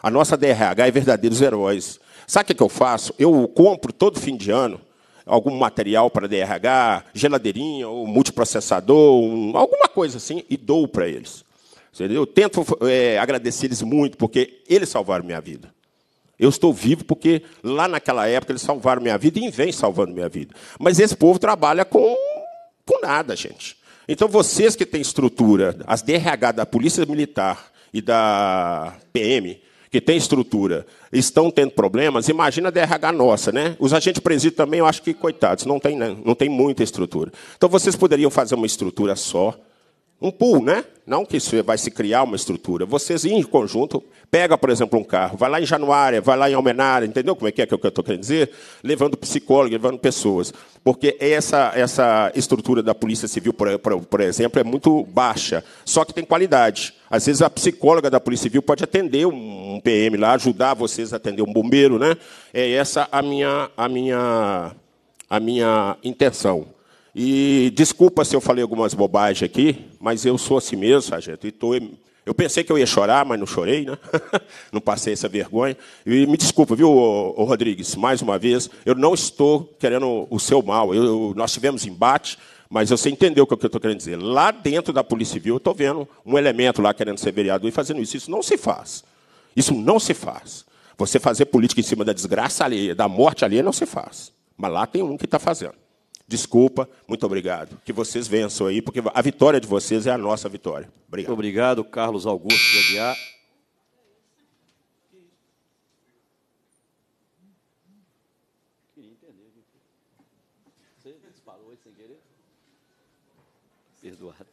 A nossa DRH é verdadeiros heróis. Sabe o é que eu faço? Eu compro todo fim de ano algum material para DRH, geladeirinha, ou multiprocessador, um, alguma coisa assim, e dou para eles. Eu tento é, agradecer eles muito, porque eles salvaram minha vida. Eu estou vivo porque lá naquela época eles salvaram minha vida e vem salvando minha vida. Mas esse povo trabalha com, com nada, gente. Então vocês que têm estrutura, as DRH da Polícia Militar e da PM, que tem estrutura, estão tendo problemas, imagina a DRH nossa, né? Os agentes presídios também, eu acho que, coitados, não tem, né? não tem muita estrutura. Então, vocês poderiam fazer uma estrutura só, um pool, né? Não que isso vai se criar uma estrutura. Vocês, em conjunto, pega, por exemplo, um carro, vai lá em Januária, vai lá em Almenara, entendeu como é que é que é eu estou querendo dizer? Levando psicólogos, levando pessoas. Porque essa, essa estrutura da Polícia Civil, por, por, por exemplo, é muito baixa, só que tem qualidade. Às vezes a psicóloga da Polícia Civil pode atender um PM lá, ajudar vocês a atender um bombeiro, né? É essa a minha, a minha, a minha intenção. E desculpa se eu falei algumas bobagens aqui, mas eu sou assim mesmo, sargento. E tô, eu pensei que eu ia chorar, mas não chorei, né? [laughs] não passei essa vergonha. E me desculpa, viu, ô, ô Rodrigues, mais uma vez, eu não estou querendo o seu mal. Eu, nós tivemos embate, mas você entendeu o que eu estou querendo dizer. Lá dentro da Polícia Civil, eu estou vendo um elemento lá querendo ser vereador e fazendo isso. Isso não se faz. Isso não se faz. Você fazer política em cima da desgraça alheia, da morte alheia, não se faz. Mas lá tem um que está fazendo desculpa, muito obrigado. Que vocês vençam aí, porque a vitória de vocês é a nossa vitória. Obrigado. Muito obrigado, Carlos Augusto de Aguiar. Perdoado.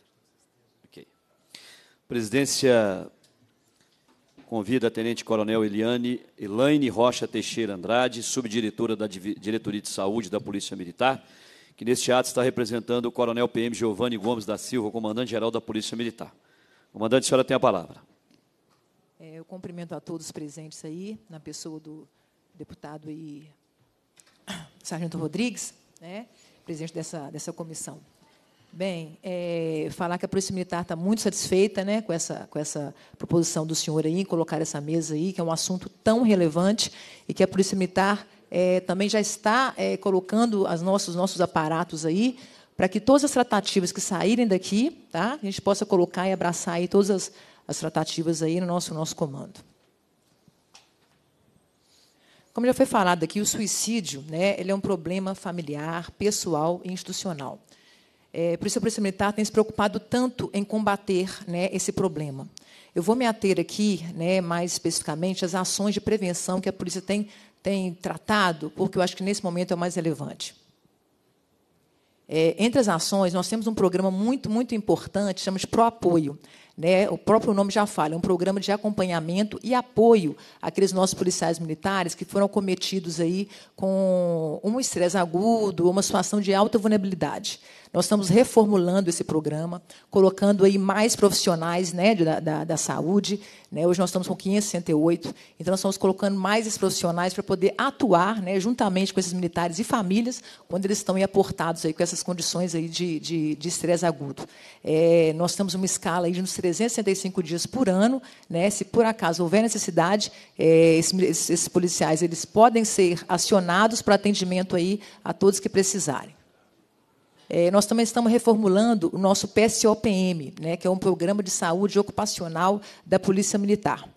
Ok. Presidência convida a Tenente Coronel Eliane, Elaine Rocha Teixeira Andrade, subdiretora da Diretoria de Saúde da Polícia Militar, que neste ato está representando o Coronel PM Giovanni Gomes da Silva, comandante-geral da Polícia Militar. Comandante, a senhora tem a palavra. É, eu cumprimento a todos presentes aí, na pessoa do deputado e [coughs] Sargento Rodrigues, né, presidente dessa, dessa comissão. Bem, é, falar que a Polícia Militar está muito satisfeita né, com, essa, com essa proposição do senhor aí, colocar essa mesa aí, que é um assunto tão relevante e que a Polícia Militar é, também já está é, colocando as nossos, nossos aparatos aí para que todas as tratativas que saírem daqui, tá, a gente possa colocar e abraçar aí todas as, as tratativas aí no nosso, nosso comando. Como já foi falado aqui, o suicídio né, ele é um problema familiar, pessoal e institucional. É, por isso, a Polícia Militar tem se preocupado tanto em combater né, esse problema. Eu vou me ater aqui, né, mais especificamente, às ações de prevenção que a polícia tem tem tratado, porque eu acho que nesse momento é o mais relevante. É, entre as ações, nós temos um programa muito, muito importante, chamamos Pro-Apoio. Né? O próprio nome já fala, é um programa de acompanhamento e apoio àqueles nossos policiais militares que foram cometidos aí com um estresse agudo, uma situação de alta vulnerabilidade. Nós estamos reformulando esse programa, colocando aí mais profissionais né, da, da, da saúde. Né? Hoje nós estamos com 568, então nós estamos colocando mais esses profissionais para poder atuar né, juntamente com esses militares e famílias quando eles estão aí aportados aí com essas condições aí de, de, de estresse agudo. É, nós temos uma escala aí de uns 365 dias por ano. Né? Se por acaso houver necessidade, é, esses, esses policiais eles podem ser acionados para atendimento aí a todos que precisarem. É, nós também estamos reformulando o nosso PSOPM, né, que é um programa de saúde ocupacional da Polícia Militar.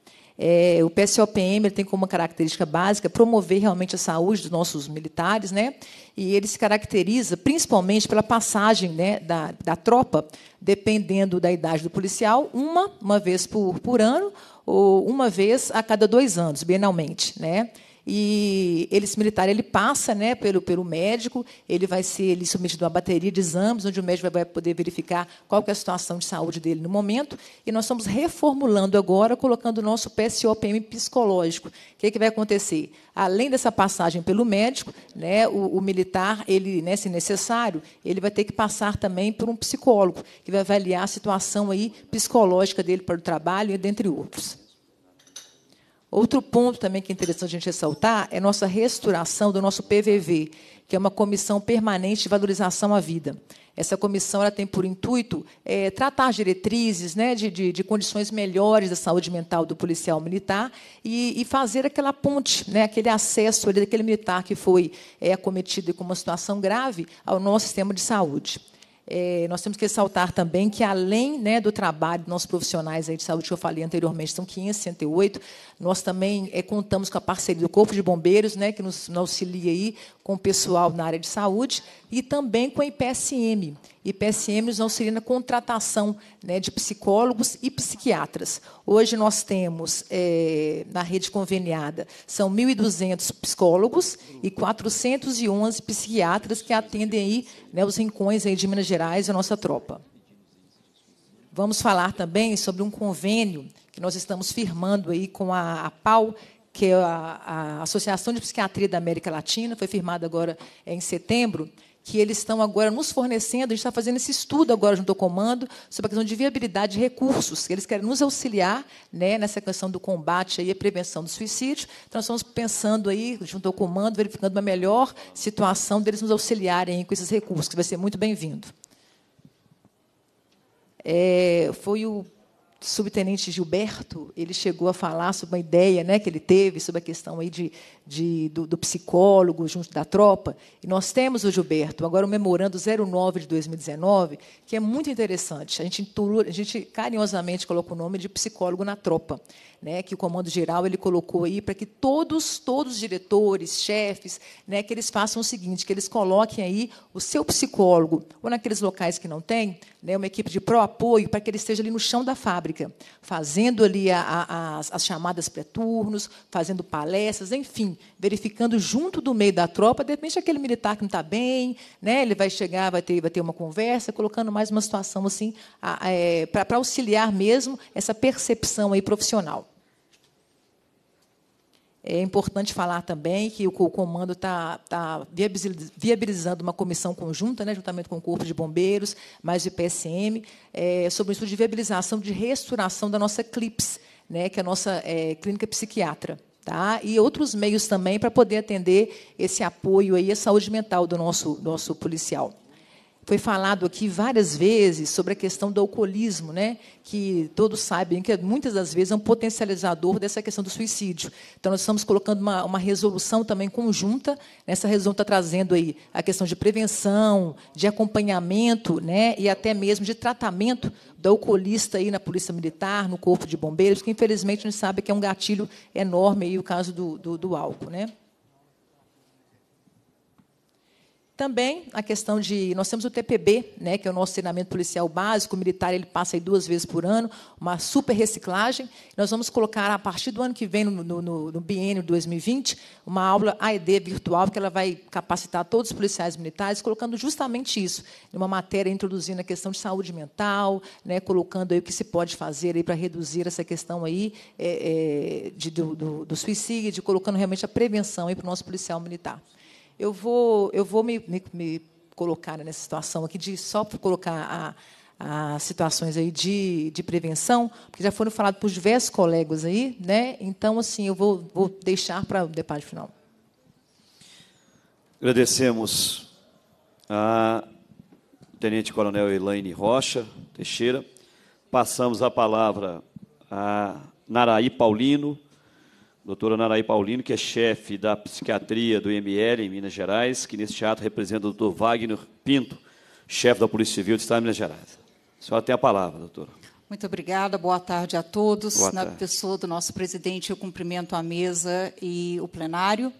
É, o PSOPM tem como característica básica promover realmente a saúde dos nossos militares, né? E ele se caracteriza principalmente pela passagem né, da, da tropa, dependendo da idade do policial, uma, uma vez por, por ano ou uma vez a cada dois anos, bienalmente, né? E ele, esse militar ele passa né, pelo, pelo médico, ele vai ser ele submetido a uma bateria de exames, onde o médico vai poder verificar qual é a situação de saúde dele no momento. E nós estamos reformulando agora, colocando o nosso PSOPM psicológico. O que, é que vai acontecer? Além dessa passagem pelo médico, né, o, o militar, ele, né, se necessário, ele vai ter que passar também por um psicólogo, que vai avaliar a situação aí psicológica dele para o trabalho, dentre outros. Outro ponto também que é interessante a gente ressaltar é a nossa restauração do nosso PVV, que é uma comissão permanente de valorização à vida. Essa comissão ela tem por intuito é, tratar diretrizes né, de, de, de, condições melhores da saúde mental do policial militar e, e fazer aquela ponte, né, aquele acesso ali daquele militar que foi é, acometido com uma situação grave ao nosso sistema de saúde. É, nós temos que ressaltar também que, além né, do trabalho dos nossos profissionais aí de saúde, que eu falei anteriormente, são 568, nós também é, contamos com a parceria do Corpo de Bombeiros, né, que nos, nos auxilia aí com o pessoal na área de saúde, e também com a IPSM. IPSM nos auxilia na contratação né, de psicólogos e psiquiatras. Hoje nós temos, é, na rede conveniada, são 1.200 psicólogos e 411 psiquiatras que atendem aí, né, os rincões aí de Minas Gerais e a nossa tropa. Vamos falar também sobre um convênio que nós estamos firmando aí com a PAU, que é a, Associação de Psiquiatria da América Latina, foi firmada agora eh, em setembro, que eles estão agora nos fornecendo, a gente está fazendo esse estudo agora junto ao comando sobre a questão de viabilidade de recursos, que eles querem nos auxiliar né, nessa questão do combate e prevenção do suicídio. Então, nós estamos pensando aí, junto ao comando, verificando uma melhor situação deles nos auxiliarem com esses recursos, que vai ser muito bem-vindo. É, foi o subtenente Gilberto, ele chegou a falar sobre uma ideia né, que ele teve sobre a questão aí de, de do, do, psicólogo junto da tropa. E nós temos o Gilberto, agora o memorando 09 de 2019, que é muito interessante. A gente, a gente carinhosamente coloca o nome de psicólogo na tropa né, que o comando geral ele colocou aí para que todos, todos os diretores, chefes, né, que eles façam o seguinte, que eles coloquem aí o seu psicólogo ou naqueles locais que não tem, né, uma equipe de pró apoio para que ele esteja ali no chão da fábrica, fazendo ali a, a, as, as chamadas pré-turnos, fazendo palestras, enfim, verificando junto do meio da tropa, de repente aquele militar que não está bem, né, ele vai chegar, vai ter, vai ter uma conversa, colocando mais uma situação assim é, para auxiliar mesmo essa percepção aí profissional. É importante falar também que o comando está tá, tá viabilizando uma comissão conjunta, né, juntamente com o Corpo de Bombeiros, mais de PSM, é, sobre o estudo de viabilização de reestruturação da nossa CLIPS, né, que é a nossa é, clínica psiquiatra. Tá? E outros meios também para poder atender esse apoio aí à saúde mental do nosso, nosso policial. Foi falado aqui várias vezes sobre a questão do alcoolismo, né? que todos sabem que muitas das vezes é um potencializador dessa questão do suicídio. Então, nós estamos colocando uma, uma resolução também conjunta. Essa resolução está trazendo aí a questão de prevenção, de acompanhamento né? e até mesmo de tratamento do alcoolista aí na Polícia Militar, no Corpo de Bombeiros, que infelizmente a gente sabe que é um gatilho enorme aí o caso do, do, do álcool. Né? Também a questão de. Nós temos o TPB, né, que é o nosso treinamento policial básico, o militar ele passa aí duas vezes por ano, uma super reciclagem. Nós vamos colocar, a partir do ano que vem, no, no, no biênio 2020, uma aula AED virtual, que ela vai capacitar todos os policiais militares, colocando justamente isso, uma matéria introduzindo a questão de saúde mental, né, colocando aí o que se pode fazer aí para reduzir essa questão aí é, é, de, do, do, do suicídio, colocando realmente a prevenção aí para o nosso policial militar. Eu vou, eu vou me, me, me colocar nessa situação aqui, de só para colocar a, a situações aí de, de prevenção, porque já foram falados por diversos colegas aí, né? Então, assim, eu vou, vou deixar para o debate final. Agradecemos a Tenente Coronel Elaine Rocha Teixeira. Passamos a palavra a Naraí Paulino, doutora Naraí Paulino, que é chefe da psiquiatria do IML em Minas Gerais, que nesse teatro representa o doutor Wagner Pinto, chefe da Polícia Civil do Estado de Minas Gerais. A senhora tem a palavra, doutora. Muito obrigada, boa tarde a todos. Boa Na tarde. pessoa do nosso presidente, eu cumprimento a mesa e o plenário.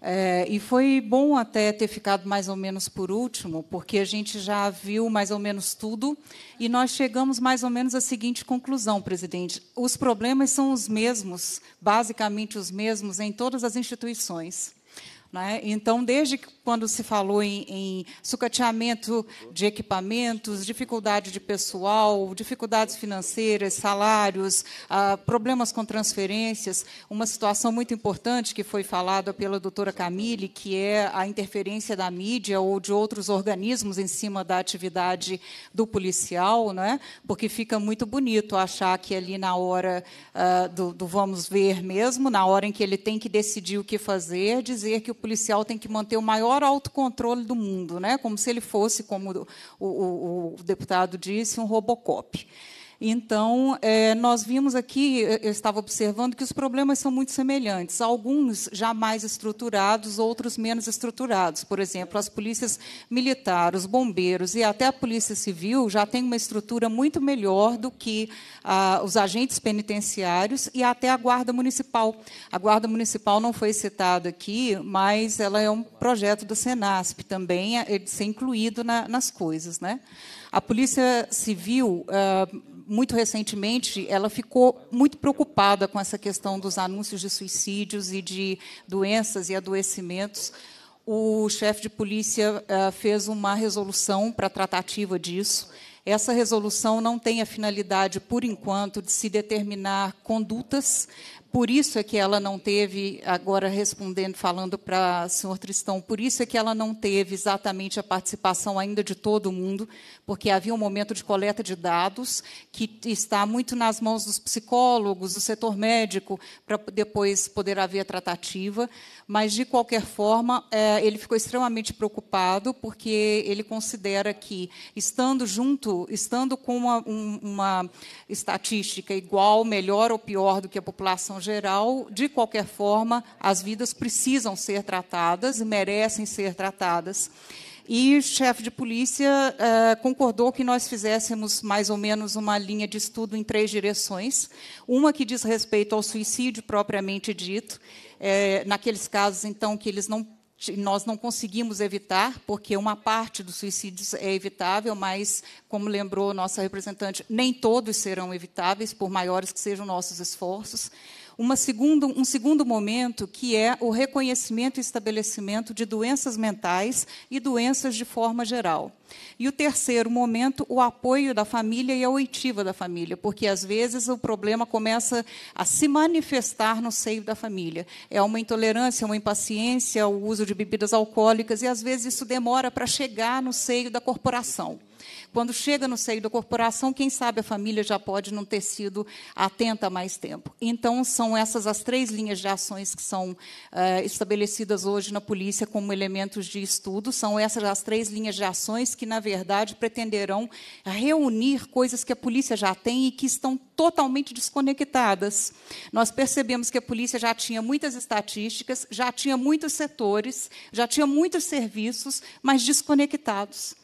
É, e foi bom até ter ficado mais ou menos por último, porque a gente já viu mais ou menos tudo e nós chegamos mais ou menos à seguinte conclusão, presidente: os problemas são os mesmos, basicamente os mesmos, em todas as instituições. Né? Então, desde quando se falou em, em, sucateamento de equipamentos, dificuldade de pessoal, dificuldades financeiras, salários, ah, problemas com transferências, uma situação muito importante que foi falada pela doutora Camille, que é a interferência da mídia ou de outros organismos em cima da atividade do policial, né? porque fica muito bonito achar que ali na hora ah, do, do vamos ver mesmo, na hora em que ele tem que decidir o que fazer, dizer que o policial tem que manter o maior autocontrole do mundo, né? como se ele fosse, como o, o, o deputado disse, um robocop. Então, é, nós vimos aqui, eu estava observando, que os problemas são muito semelhantes, alguns já mais estruturados, outros menos estruturados. Por exemplo, as polícias militares, os bombeiros e até a polícia civil já têm uma estrutura muito melhor do que ah, os agentes penitenciários e até a guarda municipal. A guarda municipal não foi citada aqui, mas ela é um projeto do Senasp também, é de ser incluído na, nas coisas. Né? A polícia civil... Ah, muito recentemente, ela ficou muito preocupada com essa questão dos anúncios de suicídios e de doenças e adoecimentos. O chefe de polícia eh, fez uma resolução para tratativa disso. Essa resolução não tem a finalidade, por enquanto, de se determinar condutas por isso é que ela não teve, agora respondendo, falando para o senhor Tristão, por isso é que ela não teve exatamente a participação ainda de todo mundo, porque havia um momento de coleta de dados que está muito nas mãos dos psicólogos, do setor médico, para depois poder haver a tratativa. Mas, de qualquer forma, é, ele ficou extremamente preocupado, porque ele considera que, estando junto, estando com uma, uma estatística igual, melhor ou pior do que a população geral, de qualquer forma, as vidas precisam ser tratadas e merecem ser tratadas. E o chefe de polícia é, concordou que nós fizéssemos mais ou menos uma linha de estudo em três direções. Uma que diz respeito ao suicídio propriamente dito, é, naqueles casos, então, que eles não nós não conseguimos evitar, porque uma parte dos suicídios é evitável, mas, como lembrou nossa representante, nem todos serão evitáveis, por maiores que sejam nossos esforços. Uma segundo um segundo momento, que é o reconhecimento e estabelecimento de doenças mentais e doenças de forma geral. E o terceiro momento, o apoio da família e a oitiva da família, porque às vezes o problema começa a se manifestar no seio da família. É uma intolerância, uma impaciência, o uso de bebidas alcoólicas, e às vezes isso demora para chegar no seio da corporação. Quando chega no seio da corporação, quem sabe a família já pode não ter sido atenta há mais tempo. Então, são essas as três linhas de ações que são uh, estabelecidas hoje na polícia como elementos de estudo. São essas as três linhas de ações que, na verdade, pretenderão reunir coisas que a polícia já tem e que estão totalmente desconectadas. Nós percebemos que a polícia já tinha muitas estatísticas, já tinha muitos setores, já tinha muitos serviços, mas desconectados.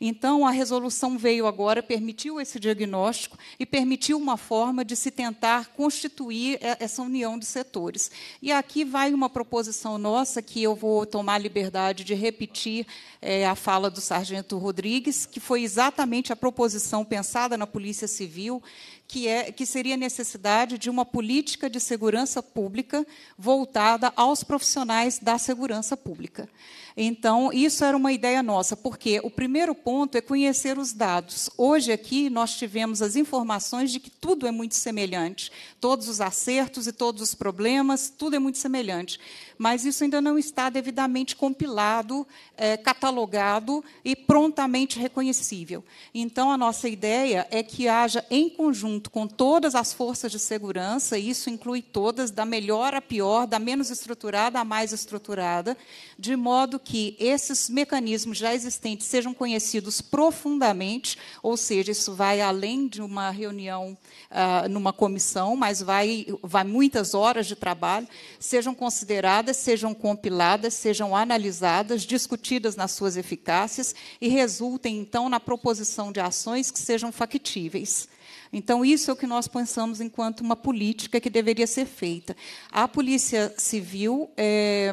Então, a resolução veio agora, permitiu esse diagnóstico e permitiu uma forma de se tentar constituir essa união de setores. E aqui vai uma proposição nossa, que eu vou tomar a liberdade de repetir é, a fala do sargento Rodrigues, que foi exatamente a proposição pensada na Polícia Civil, que, é, que seria a necessidade de uma política de segurança pública voltada aos profissionais da segurança pública. Então, isso era uma ideia nossa, porque o primeiro ponto é conhecer os dados. Hoje aqui nós tivemos as informações de que tudo é muito semelhante, todos os acertos e todos os problemas, tudo é muito semelhante mas isso ainda não está devidamente compilado, é, catalogado e prontamente reconhecível. Então, a nossa ideia é que haja, em conjunto com todas as forças de segurança, e isso inclui todas, da melhor à pior, da menos estruturada à mais estruturada, de modo que esses mecanismos já existentes sejam conhecidos profundamente, ou seja, isso vai além de uma reunião ah, numa comissão, mas vai, vai muitas horas de trabalho, sejam consideradas sejam compiladas, sejam analisadas, discutidas nas suas eficácias e resultem, então, na proposição de ações que sejam factíveis. Então, isso é o que nós pensamos enquanto uma política que deveria ser feita. A Polícia Civil é,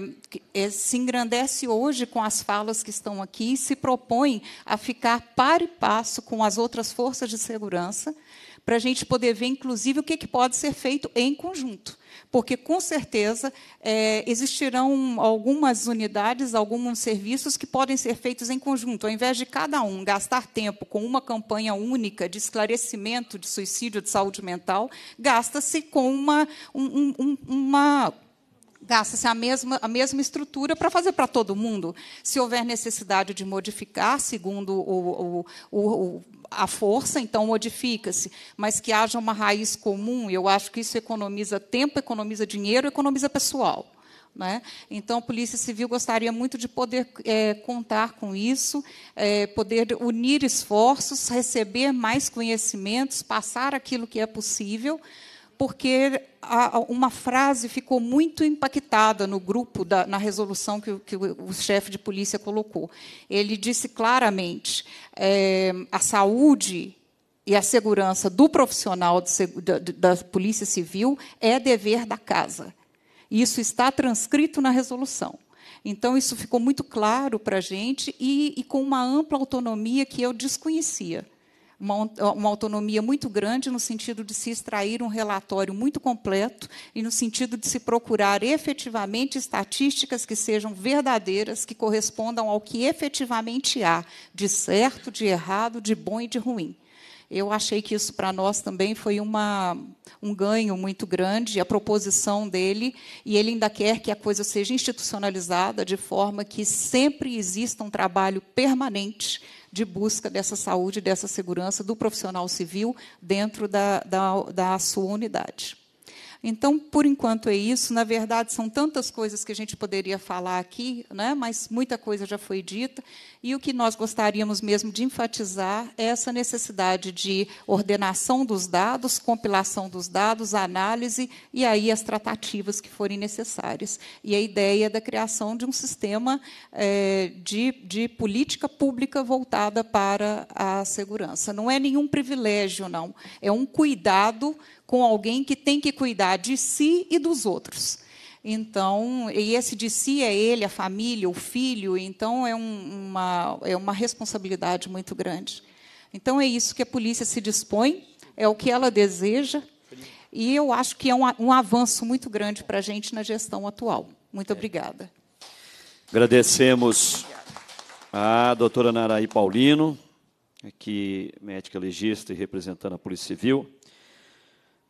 é, se engrandece hoje com as falas que estão aqui e se propõe a ficar par e passo com as outras forças de segurança, para a gente poder ver, inclusive, o que, que pode ser feito em conjunto porque com certeza é, existirão algumas unidades, alguns serviços que podem ser feitos em conjunto. Ao invés de cada um gastar tempo com uma campanha única de esclarecimento de suicídio de saúde mental, gasta-se com uma, um, um, uma gasta-se a mesma, a mesma estrutura para fazer para todo mundo. Se houver necessidade de modificar, segundo o, o, o, a força, então modifica-se, mas que haja uma raiz comum, eu acho que isso economiza tempo, economiza dinheiro, economiza pessoal. Né? Então, a Polícia Civil gostaria muito de poder é, contar com isso, é, poder unir esforços, receber mais conhecimentos, passar aquilo que é possível, porque uma frase ficou muito impactada no grupo, da, na resolução que, que o chefe de polícia colocou. Ele disse claramente: é, a saúde e a segurança do profissional de, da, da Polícia Civil é dever da casa. Isso está transcrito na resolução. Então, isso ficou muito claro para a gente e, e com uma ampla autonomia que eu desconhecia uma, uma, autonomia muito grande no sentido de se extrair um relatório muito completo e no sentido de se procurar efetivamente estatísticas que sejam verdadeiras, que correspondam ao que efetivamente há de certo, de errado, de bom e de ruim. Eu achei que isso para nós também foi uma, um ganho muito grande, a proposição dele, e ele ainda quer que a coisa seja institucionalizada de forma que sempre exista um trabalho permanente de busca dessa saúde, dessa segurança do profissional civil dentro da, da, da sua unidade. Então, por enquanto é isso. Na verdade, são tantas coisas que a gente poderia falar aqui, né? mas muita coisa já foi dita. E o que nós gostaríamos mesmo de enfatizar é essa necessidade de ordenação dos dados, compilação dos dados, análise e aí as tratativas que forem necessárias. E a ideia é da criação de um sistema é, de, de política pública voltada para a segurança. Não é nenhum privilégio, não. É um cuidado com alguém que tem que cuidar de si e dos outros. Então, e esse de si é ele, a família, o filho, então é, um, uma, é uma responsabilidade muito grande. Então, é isso que a polícia se dispõe, é o que ela deseja, e eu acho que é um, um avanço muito grande para a gente na gestão atual. Muito obrigada. Agradecemos a doutora Naraí Paulino, que médica legista e representando a Polícia Civil.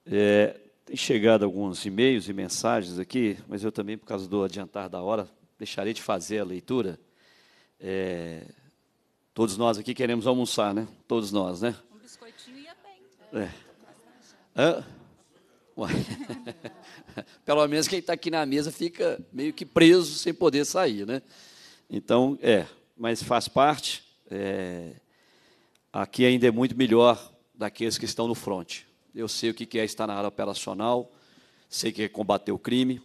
É, tem chegado alguns e-mails e mensagens aqui, mas eu também, por causa do adiantar da hora, deixarei de fazer a leitura. É, todos nós aqui queremos almoçar, né? Todos nós, né? Um biscoitinho ia bem. Então. É. [laughs] Pelo menos quem está aqui na mesa fica meio que preso sem poder sair, né? Então, é, mas faz parte. É, aqui ainda é muito melhor daqueles que estão no fronte eu sei o que é estar na área operacional, sei que é combater o crime.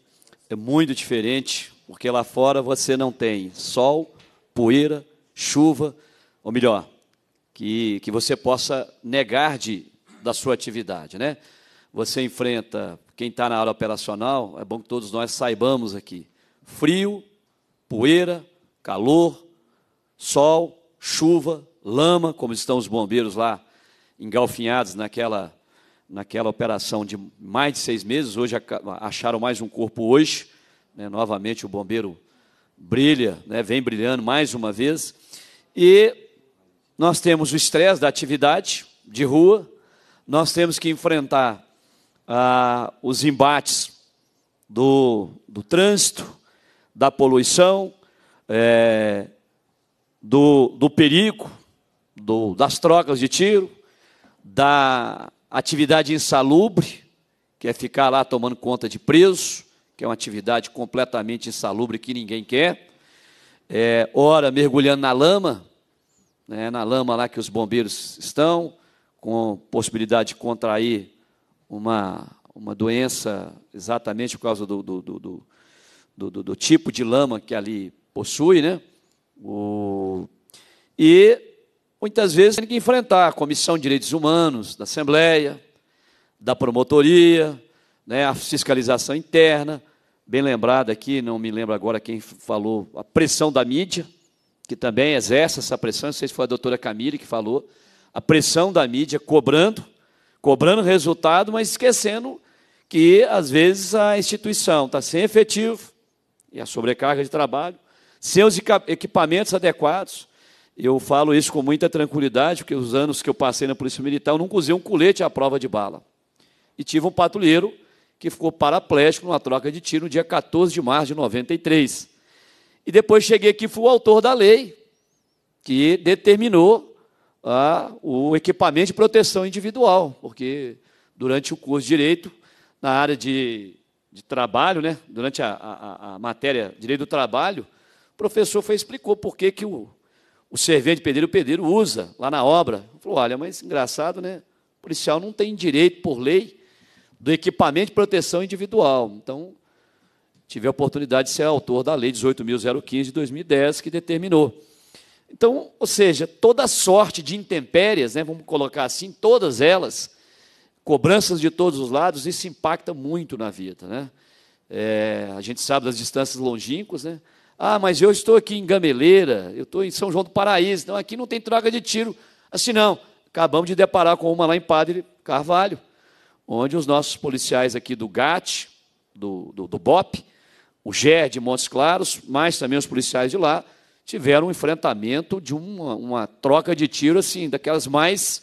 É muito diferente, porque lá fora você não tem sol, poeira, chuva, ou melhor, que, que você possa negar de, da sua atividade. Né? Você enfrenta, quem está na área operacional, é bom que todos nós saibamos aqui, frio, poeira, calor, sol, chuva, lama, como estão os bombeiros lá engalfinhados naquela naquela operação de mais de seis meses, hoje acharam mais um corpo hoje, né, novamente o bombeiro brilha, né, vem brilhando mais uma vez, e nós temos o estresse da atividade de rua, nós temos que enfrentar ah, os embates do, do trânsito, da poluição, é, do, do perigo, do, das trocas de tiro, da atividade insalubre, que é ficar lá tomando conta de preso, que é uma atividade completamente insalubre que ninguém quer. É, ora, mergulhando na lama, né, na lama lá que os bombeiros estão, com possibilidade de contrair uma, uma doença exatamente por causa do, do, do, do, do tipo de lama que ali possui, né? O, e muitas vezes tem que enfrentar a Comissão de Direitos Humanos da Assembleia, da Promotoria, né, a fiscalização interna, bem lembrado aqui, não me lembro agora quem falou, a pressão da mídia, que também exerce essa pressão, não sei se foi a doutora Camille que falou, a pressão da mídia cobrando, cobrando resultado, mas esquecendo que, às vezes, a instituição está sem efetivo, e a sobrecarga de trabalho, sem os equipamentos adequados, eu falo isso com muita tranquilidade, porque os anos que eu passei na Polícia Militar, eu nunca usei um colete à prova de bala. E tive um patrulheiro que ficou paraplégico numa troca de tiro no dia 14 de março de 93. E depois cheguei aqui, fui o autor da lei que determinou ah, o equipamento de proteção individual, porque durante o curso de Direito, na área de, de trabalho, né, durante a, a, a matéria Direito do Trabalho, o professor foi, explicou por que, que o o servente pedreiro, o pedreiro usa lá na obra. Falou, olha, mas engraçado, né? O policial não tem direito, por lei, do equipamento de proteção individual. Então, tive a oportunidade de ser autor da Lei 18.015 de 2010, que determinou. Então, ou seja, toda sorte de intempéries, né, vamos colocar assim, todas elas, cobranças de todos os lados, isso impacta muito na vida. Né? É, a gente sabe das distâncias longínquas, né? Ah, mas eu estou aqui em Gameleira, eu estou em São João do Paraíso, então aqui não tem troca de tiro. Assim não, acabamos de deparar com uma lá em Padre Carvalho, onde os nossos policiais aqui do GAT, do, do, do BOP, o GER de Montes Claros, mais também os policiais de lá, tiveram um enfrentamento de uma, uma troca de tiro, assim, daquelas mais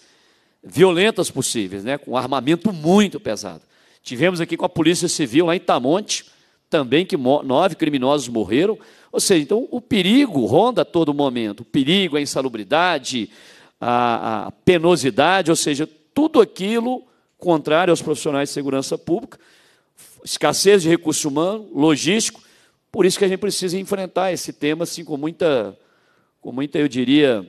violentas possíveis, né, com armamento muito pesado. Tivemos aqui com a Polícia Civil lá em Tamonte, também que nove criminosos morreram, ou seja, então o perigo ronda a todo momento. O perigo, a insalubridade, a, a penosidade, ou seja, tudo aquilo contrário aos profissionais de segurança pública, escassez de recurso humano, logístico. Por isso que a gente precisa enfrentar esse tema assim com muita, com muita, eu diria,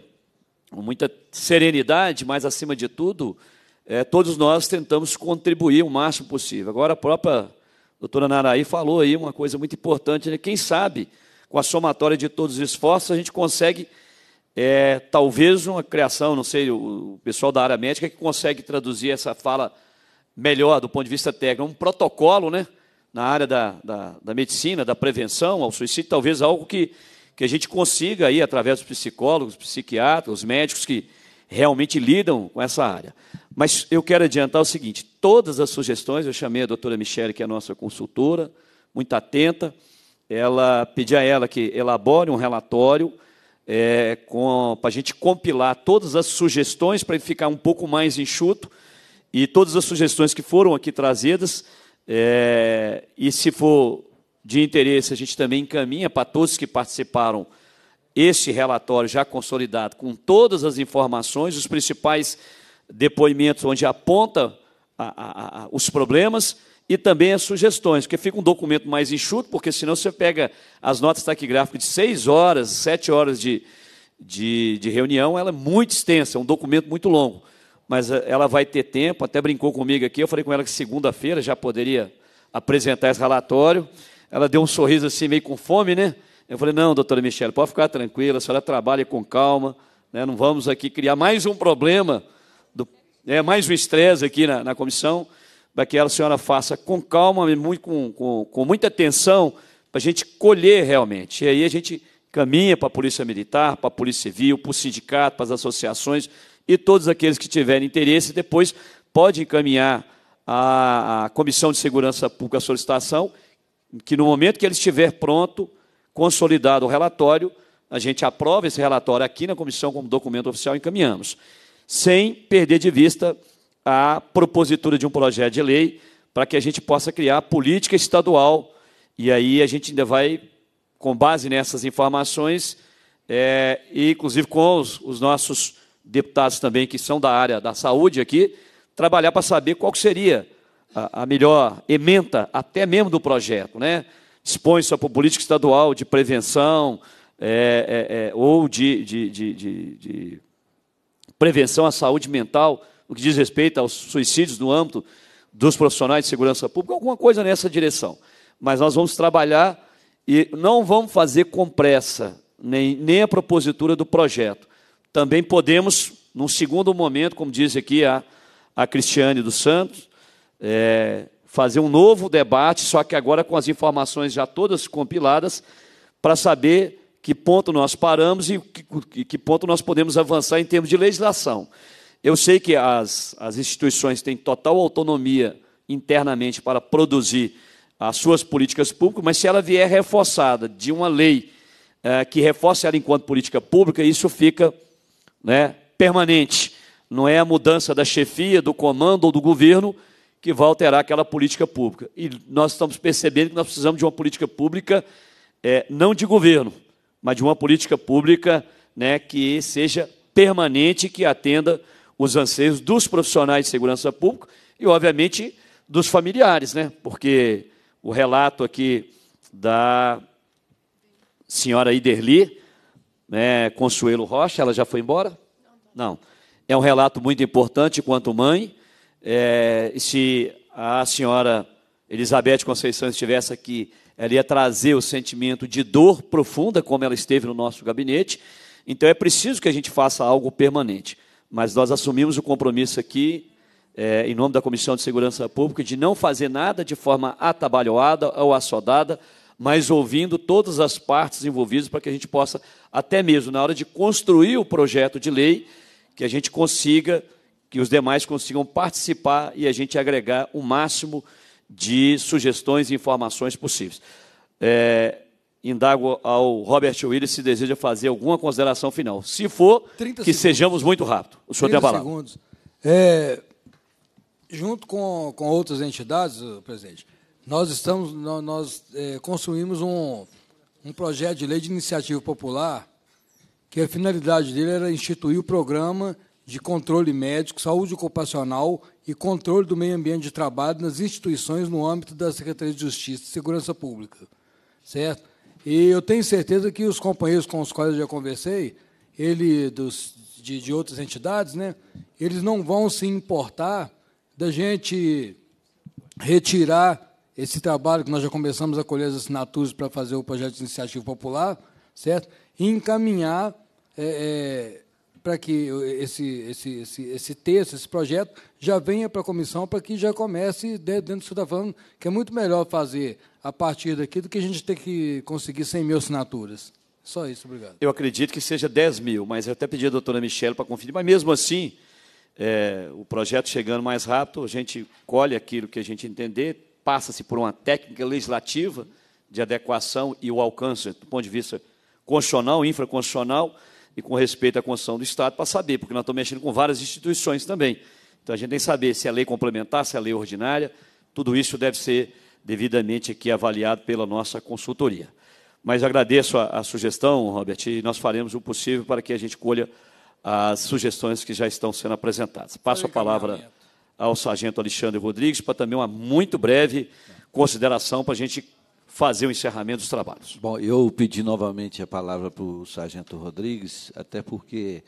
com muita serenidade, mas acima de tudo, é, todos nós tentamos contribuir o máximo possível. Agora a própria doutora Naraí falou aí uma coisa muito importante, né? quem sabe com a somatória de todos os esforços, a gente consegue, é, talvez, uma criação, não sei, o pessoal da área médica que consegue traduzir essa fala melhor do ponto de vista técnico, é um protocolo né, na área da, da, da medicina, da prevenção ao suicídio, talvez algo que, que a gente consiga, aí, através dos psicólogos, psiquiatras, os médicos que realmente lidam com essa área. Mas eu quero adiantar o seguinte: todas as sugestões, eu chamei a doutora Michele, que é a nossa consultora, muito atenta ela pedi a ela que elabore um relatório é, para a gente compilar todas as sugestões para ficar um pouco mais enxuto e todas as sugestões que foram aqui trazidas é, e se for de interesse a gente também encaminha para todos que participaram este relatório já consolidado com todas as informações os principais depoimentos onde aponta a, a, a, os problemas e também as sugestões, porque fica um documento mais enxuto, porque senão você pega as notas taquigráficas de seis horas, sete horas de, de, de reunião, ela é muito extensa, é um documento muito longo. Mas eh, ela vai ter tempo, até brincou comigo aqui, eu falei com ela que segunda-feira já poderia apresentar esse relatório. Ela deu um sorriso assim, meio com fome, né? Eu falei, não, doutora Michelle, pode ficar tranquila, a senhora trabalha com calma, né? não vamos aqui criar mais um problema, do, é, mais um estresse aqui na, na comissão para que a senhora faça com calma, com, com, com muita atenção, para a gente colher realmente. E aí a gente caminha para a Polícia Militar, para a Polícia Civil, para o sindicato, para as associações e todos aqueles que tiverem interesse, depois pode encaminhar à Comissão de Segurança Pública a solicitação, que no momento que ele estiver pronto, consolidado o relatório, a gente aprova esse relatório aqui na comissão como documento oficial e encaminhamos, sem perder de vista a propositura de um projeto de lei para que a gente possa criar política estadual. E aí a gente ainda vai, com base nessas informações, é, e inclusive com os, os nossos deputados também que são da área da saúde aqui, trabalhar para saber qual seria a, a, melhor ementa até mesmo do projeto. Né? Dispõe-se para política estadual de prevenção é, é, é ou de, de, de, de prevenção à saúde mental no que diz respeito aos suicídios no âmbito dos profissionais de segurança pública, alguma coisa nessa direção. Mas nós vamos trabalhar e não vamos fazer com pressa, nem, nem a propositura do projeto. Também podemos, num segundo momento, como diz aqui a, a Cristiane dos Santos, é, fazer um novo debate, só que agora com as informações já todas compiladas, para saber que ponto nós paramos e que, que ponto nós podemos avançar em termos de legislação. Eu sei que as, as instituições têm total autonomia internamente para produzir as suas políticas públicas, mas se ela vier reforçada de uma lei é, que reforce ela enquanto política pública, isso fica né, permanente. Não é a mudança da chefia, do comando ou do governo que vai alterar aquela política pública. E nós estamos percebendo que nós precisamos de uma política pública, é, não de governo, mas de uma política pública né, que seja permanente e que atenda os anseios dos profissionais de segurança pública e, obviamente, dos familiares, né? Porque o relato aqui da senhora Iderli, né, Consuelo Rocha, ela já foi embora? Não. É um relato muito importante quanto mãe. É, se a senhora Elizabeth Conceição estivesse aqui, ela ia trazer o sentimento de dor profunda, como ela esteve no nosso gabinete. Então é preciso que a gente faça algo permanente mas nós assumimos o compromisso aqui, é, em nome da Comissão de Segurança Pública, de não fazer nada de forma atabalhoada ou assodada, mas ouvindo todas as partes envolvidas para que a gente possa, até mesmo na hora de construir o projeto de lei, que a gente consiga, que os demais consigam participar e a gente agregar o máximo de sugestões e informações possíveis. É, indago ao Robert Willis se deseja fazer alguma consideração final. Se for, que segundos. sejamos muito rápido. O senhor tem a palavra. Segundos. É, junto com, com outras entidades, presidente, nós estamos nós, é, construímos um, um projeto de lei de iniciativa popular que a finalidade dele era instituir o programa de controle médico, saúde ocupacional e controle do meio ambiente de trabalho nas instituições no âmbito da Secretaria de Justiça e Segurança Pública. Certo? E eu tenho certeza que os companheiros com os quais eu já conversei, ele dos, de, de outras entidades, né, eles não vão se importar da gente retirar esse trabalho que nós já começamos a colher as assinaturas para fazer o projeto de iniciativa popular, certo? E encaminhar é, é, para que esse, esse, esse, esse texto, esse projeto, já venha para a comissão, para que já comece dentro do que você está falando, que é muito melhor fazer a partir daqui do que a gente ter que conseguir 100 mil assinaturas. Só isso, obrigado. Eu acredito que seja 10 mil, mas eu até pedi à doutora Michelle para conferir. Mas, mesmo assim, é, o projeto chegando mais rápido, a gente colhe aquilo que a gente entender, passa-se por uma técnica legislativa de adequação e o alcance do ponto de vista constitucional, infraconstitucional, e com respeito à Constituição do Estado para saber, porque nós estamos mexendo com várias instituições também. Então a gente tem que saber se é lei complementar, se é lei ordinária, tudo isso deve ser devidamente aqui avaliado pela nossa consultoria. Mas agradeço a, a sugestão, Robert, e nós faremos o possível para que a gente colha as sugestões que já estão sendo apresentadas. Passo a palavra ao sargento Alexandre Rodrigues para também uma muito breve consideração para a gente fazer o encerramento dos trabalhos. Bom, eu pedi novamente a palavra para o Sargento Rodrigues, até porque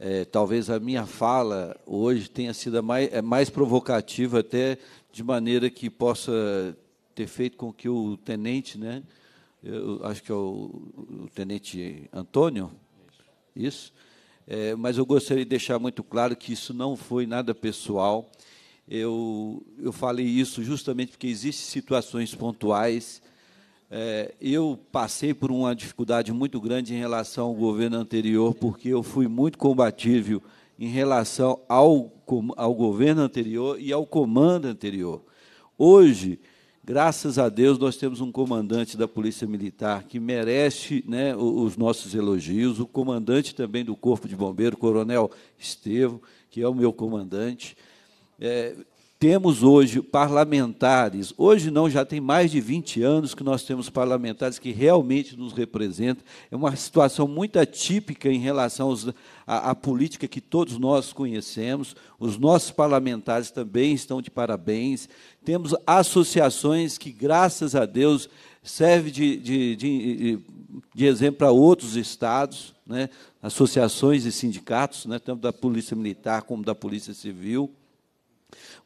é, talvez a minha fala hoje tenha sido mais, é mais provocativa, até de maneira que possa ter feito com que o tenente, né, eu acho que é o, o tenente Antônio, isso, é, mas eu gostaria de deixar muito claro que isso não foi nada pessoal. Eu, eu falei isso justamente porque existem situações pontuais é, eu passei por uma dificuldade muito grande em relação ao governo anterior, porque eu fui muito combatível em relação ao, ao governo anterior e ao comando anterior. Hoje, graças a Deus, nós temos um comandante da Polícia Militar que merece né, os nossos elogios, o comandante também do Corpo de Bombeiro, Coronel Estevo, que é o meu comandante. É, temos hoje parlamentares, hoje não, já tem mais de 20 anos que nós temos parlamentares que realmente nos representam. É uma situação muito atípica em relação à política que todos nós conhecemos. Os nossos parlamentares também estão de parabéns. Temos associações que, graças a Deus, servem de, de, de, de exemplo para outros estados, né? associações e sindicatos, né? tanto da Polícia Militar como da Polícia Civil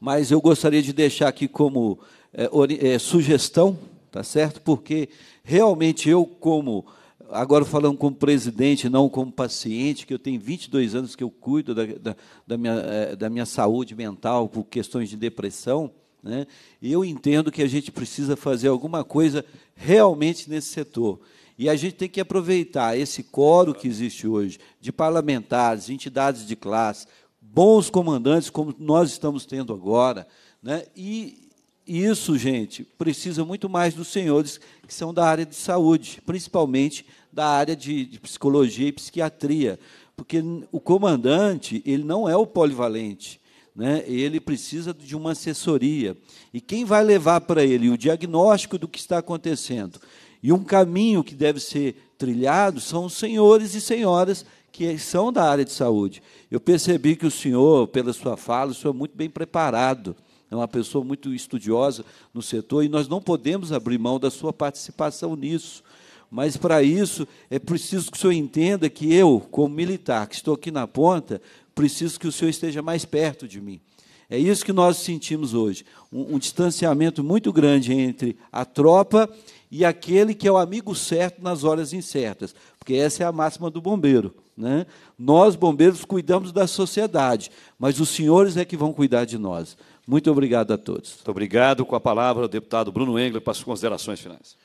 mas eu gostaria de deixar aqui como é, é, sugestão, tá certo? Porque realmente eu, como, agora falando como presidente, não como paciente, que eu tenho 22 anos que eu cuido da, da, da minha, é, da minha saúde mental por questões de depressão, né? E eu entendo que a gente precisa fazer alguma coisa realmente nesse setor. E a gente tem que aproveitar esse coro que existe hoje, de parlamentares, entidades de classe, bons comandantes como nós estamos tendo agora, né? E isso, gente, precisa muito mais dos senhores que são da área de saúde, principalmente da área de, de psicologia e psiquiatria, porque o comandante ele não é o polivalente, né? Ele precisa de uma assessoria e quem vai levar para ele o diagnóstico do que está acontecendo e um caminho que deve ser trilhado são os senhores e senhoras que são da área de saúde. Eu percebi que o senhor, pela sua fala, o senhor é muito bem preparado, é uma pessoa muito estudiosa no setor, e nós não podemos abrir mão da sua participação nisso. Mas, para isso, é preciso que o senhor entenda que eu, como militar, que estou aqui na ponta, preciso que o senhor esteja mais perto de mim. É isso que nós sentimos hoje: um, um, distanciamento muito grande entre a tropa e aquele que é o amigo certo nas horas incertas, porque essa é a máxima do bombeiro. Né? Nós, bombeiros, cuidamos da sociedade, mas os senhores é que vão cuidar de nós. Muito obrigado a todos. Muito obrigado. Com a palavra, o deputado Bruno Engler, para as considerações finais.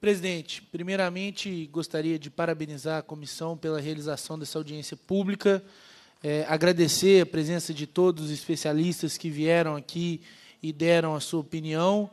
Presidente, primeiramente gostaria de parabenizar a comissão pela realização dessa audiência pública, é, agradecer a presença de todos os especialistas que vieram aqui e deram a sua opinião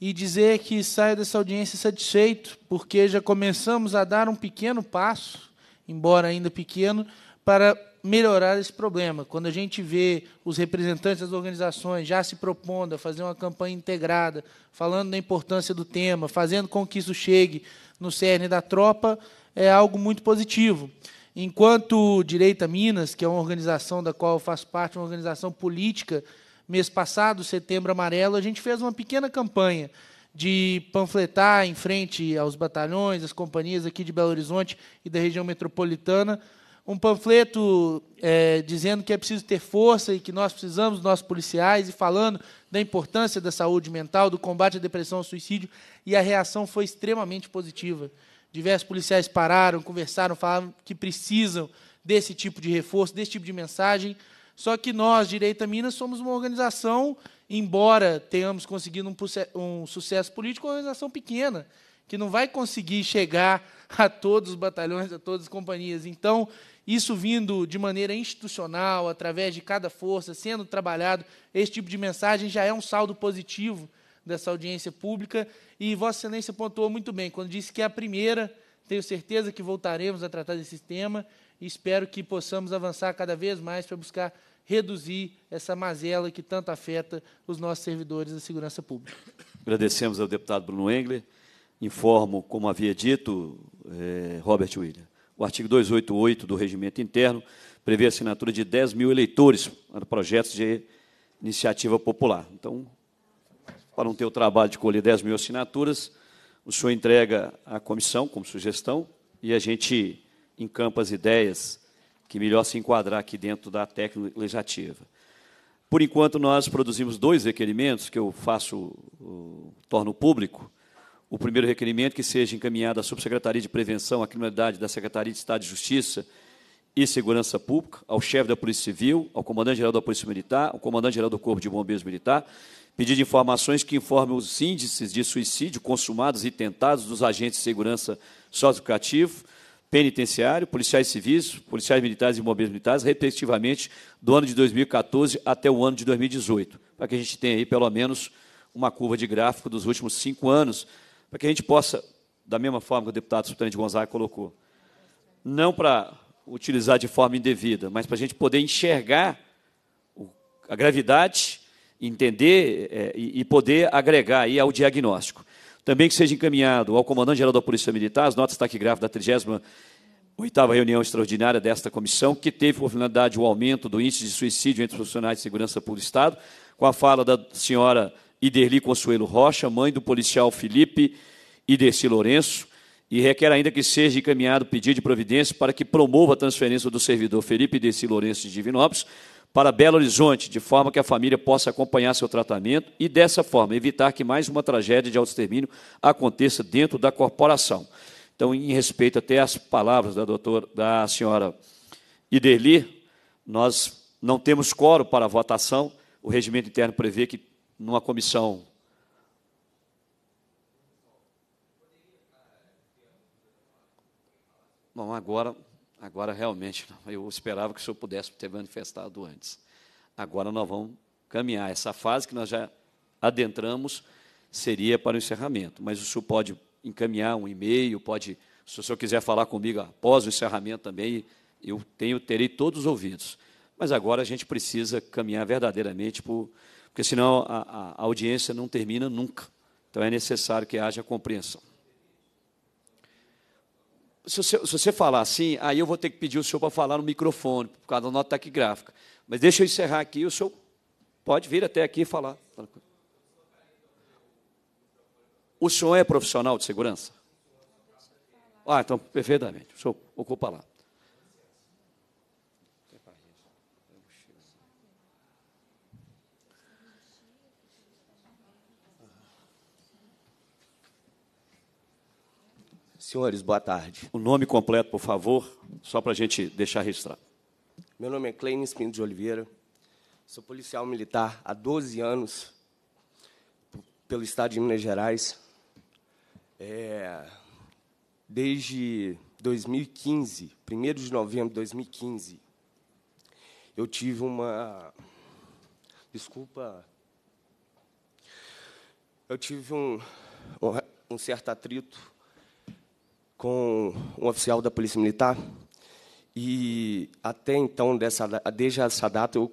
e dizer que saio dessa audiência satisfeito, porque já começamos a dar um pequeno passo embora ainda pequeno, para melhorar esse problema. Quando a gente vê os representantes das organizações já se propondo a fazer uma campanha integrada, falando da importância do tema, fazendo com que isso chegue no cerne da tropa, é algo muito positivo. Enquanto Direita Minas, que é uma organização da qual eu faço parte, uma organização política, mês passado, Setembro Amarelo, a gente fez uma pequena campanha de panfletar em frente aos batalhões, às companhias aqui de Belo Horizonte e da região metropolitana, um panfleto é, dizendo que é preciso ter força e que nós precisamos dos nossos policiais, e falando da importância da saúde mental, do combate à depressão ao suicídio, e a reação foi extremamente positiva. Diversos policiais pararam, conversaram, falaram que precisam desse tipo de reforço, desse tipo de mensagem. Só que nós, Direita Minas, somos uma organização embora tenhamos conseguido um, um sucesso político, é uma organização pequena, que não vai conseguir chegar a todos os batalhões, a todas as companhias. Então, isso vindo de maneira institucional, através de cada força, sendo trabalhado, esse tipo de mensagem já é um saldo positivo dessa audiência pública. E Vossa Excelência pontuou muito bem quando disse que é a primeira. Tenho certeza que voltaremos a tratar desse tema e espero que possamos avançar cada vez mais para buscar reduzir essa mazela que tanto afeta os nossos servidores da segurança pública. Agradecemos ao deputado Bruno Engler. Informo, como havia dito, é, Robert William, o artigo 288 do Regimento Interno prevê a assinatura de 10 mil eleitores para projetos de iniciativa popular. Então, para não ter o trabalho de colher 10 mil assinaturas, o senhor entrega à comissão como sugestão e a gente encampa as ideias que melhor se enquadrar aqui dentro da técnica legislativa. Por enquanto, nós produzimos dois requerimentos que eu faço, torno público. O primeiro requerimento que seja encaminhado à Subsecretaria de Prevenção à Criminalidade da Secretaria de Estado de Justiça e Segurança Pública, ao chefe da Polícia Civil, ao comandante-geral da Polícia Militar, ao comandante-geral do Corpo de Bombeiros Militar, pedindo informações que informem os índices de suicídio consumados e tentados dos agentes de segurança socioeducativo, penitenciário, policiais civis, policiais militares e bombeiros militares, respectivamente, do ano de 2014 até o ano de 2018, para que a gente tenha aí pelo menos uma curva de gráfico dos últimos cinco anos, para que a gente possa, da mesma forma que o deputado de Gonzaga colocou, não para utilizar de forma indevida, mas para a gente poder enxergar a gravidade, entender é, e, e poder agregar aí ao diagnóstico. Também que seja encaminhado ao comandante-geral da Polícia Militar as notas taquigráficas da 38 reunião extraordinária desta comissão, que teve por finalidade o aumento do índice de suicídio entre profissionais de segurança pública do Estado, com a fala da senhora Iderli Consuelo Rocha, mãe do policial Felipe Iderci Lourenço, e requer ainda que seja encaminhado pedido de providência para que promova a transferência do servidor Felipe Iderci Lourenço de Divinópolis para Belo Horizonte, de forma que a família possa acompanhar seu tratamento e, dessa forma, evitar que mais uma tragédia de autoextermínio aconteça dentro da corporação. Então, em respeito até às palavras da, doutora, da senhora Iderli, nós não temos coro para votação, o regimento interno prevê que numa comissão Bom, agora Agora realmente, [laughs] eu esperava que o senhor pudesse ter manifestado antes. Agora nós vamos caminhar. Essa fase que nós já adentramos seria para o encerramento, mas o senhor pode encaminhar um e-mail, pode, se o senhor quiser falar comigo após o encerramento também, eu tenho, terei todos os ouvidos. Mas agora a gente precisa caminhar verdadeiramente, por, porque senão a, a audiência não termina nunca. Então é necessário que haja compreensão se, você, se você falar assim, aí eu vou ter que pedir o senhor para falar no microfone, por causa da nota taquigráfica. Mas deixa eu encerrar aqui, o senhor pode vir até aqui e falar. O senhor é profissional de segurança? Ah, então, perfeitamente. O senhor ocupa lá. Senhores, boa tarde. O nome completo, por favor, só para a gente deixar registrado. Meu nome é Cleine Espinho de Oliveira, sou policial militar há 12 anos pelo Estado de Minas Gerais. É, desde 2015, 1 de novembro de 2015, eu tive uma. Desculpa. Eu tive um, um certo atrito com um oficial da Polícia Militar. E até então, dessa, desde essa data, eu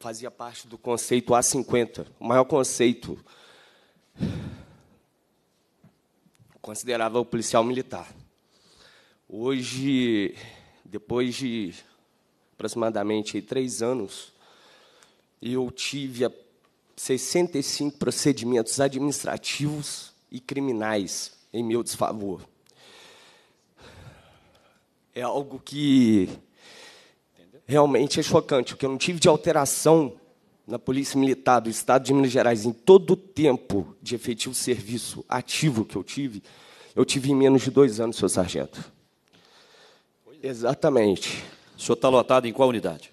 fazia parte do conceito A50, o maior conceito considerava o policial militar. Hoje, depois de aproximadamente três anos, eu tive 65 procedimentos administrativos e criminais em meu desfavor é algo que realmente é chocante. porque eu não tive de alteração na Polícia Militar do Estado de Minas Gerais em todo o tempo de efetivo serviço ativo que eu tive, eu tive em menos de dois anos, seu sargento. Exatamente. O senhor está lotado em qual unidade?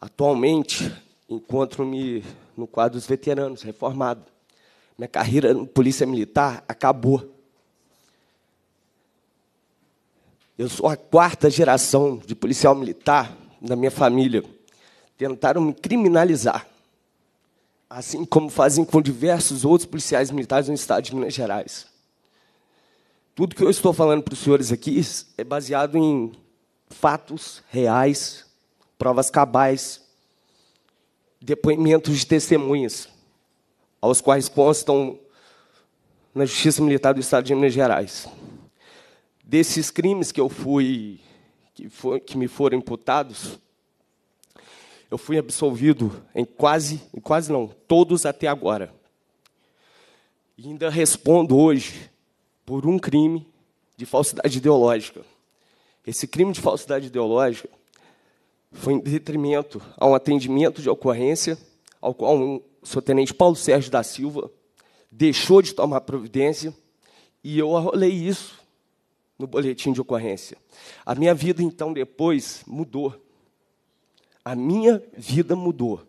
Atualmente, encontro-me no quadro dos veteranos, reformado. Minha carreira na Polícia Militar acabou. Eu sou a quarta geração de policial militar da minha família. Tentaram me criminalizar, assim como fazem com diversos outros policiais militares no estado de Minas Gerais. Tudo que eu estou falando para os senhores aqui é baseado em fatos reais, provas cabais, depoimentos de testemunhas, aos quais constam na Justiça Militar do Estado de Minas Gerais desses crimes que eu fui que, que me foram imputados, eu fui absolvido em quase, em quase não, todos até agora. E ainda respondo hoje por um crime de falsidade ideológica. Esse crime de falsidade ideológica foi em detrimento a um atendimento de ocorrência, ao qual o seu tenente Paulo Sérgio da Silva deixou de tomar providência, e eu arrolei isso no boletim de ocorrência. A minha vida, então, depois mudou. A minha vida mudou,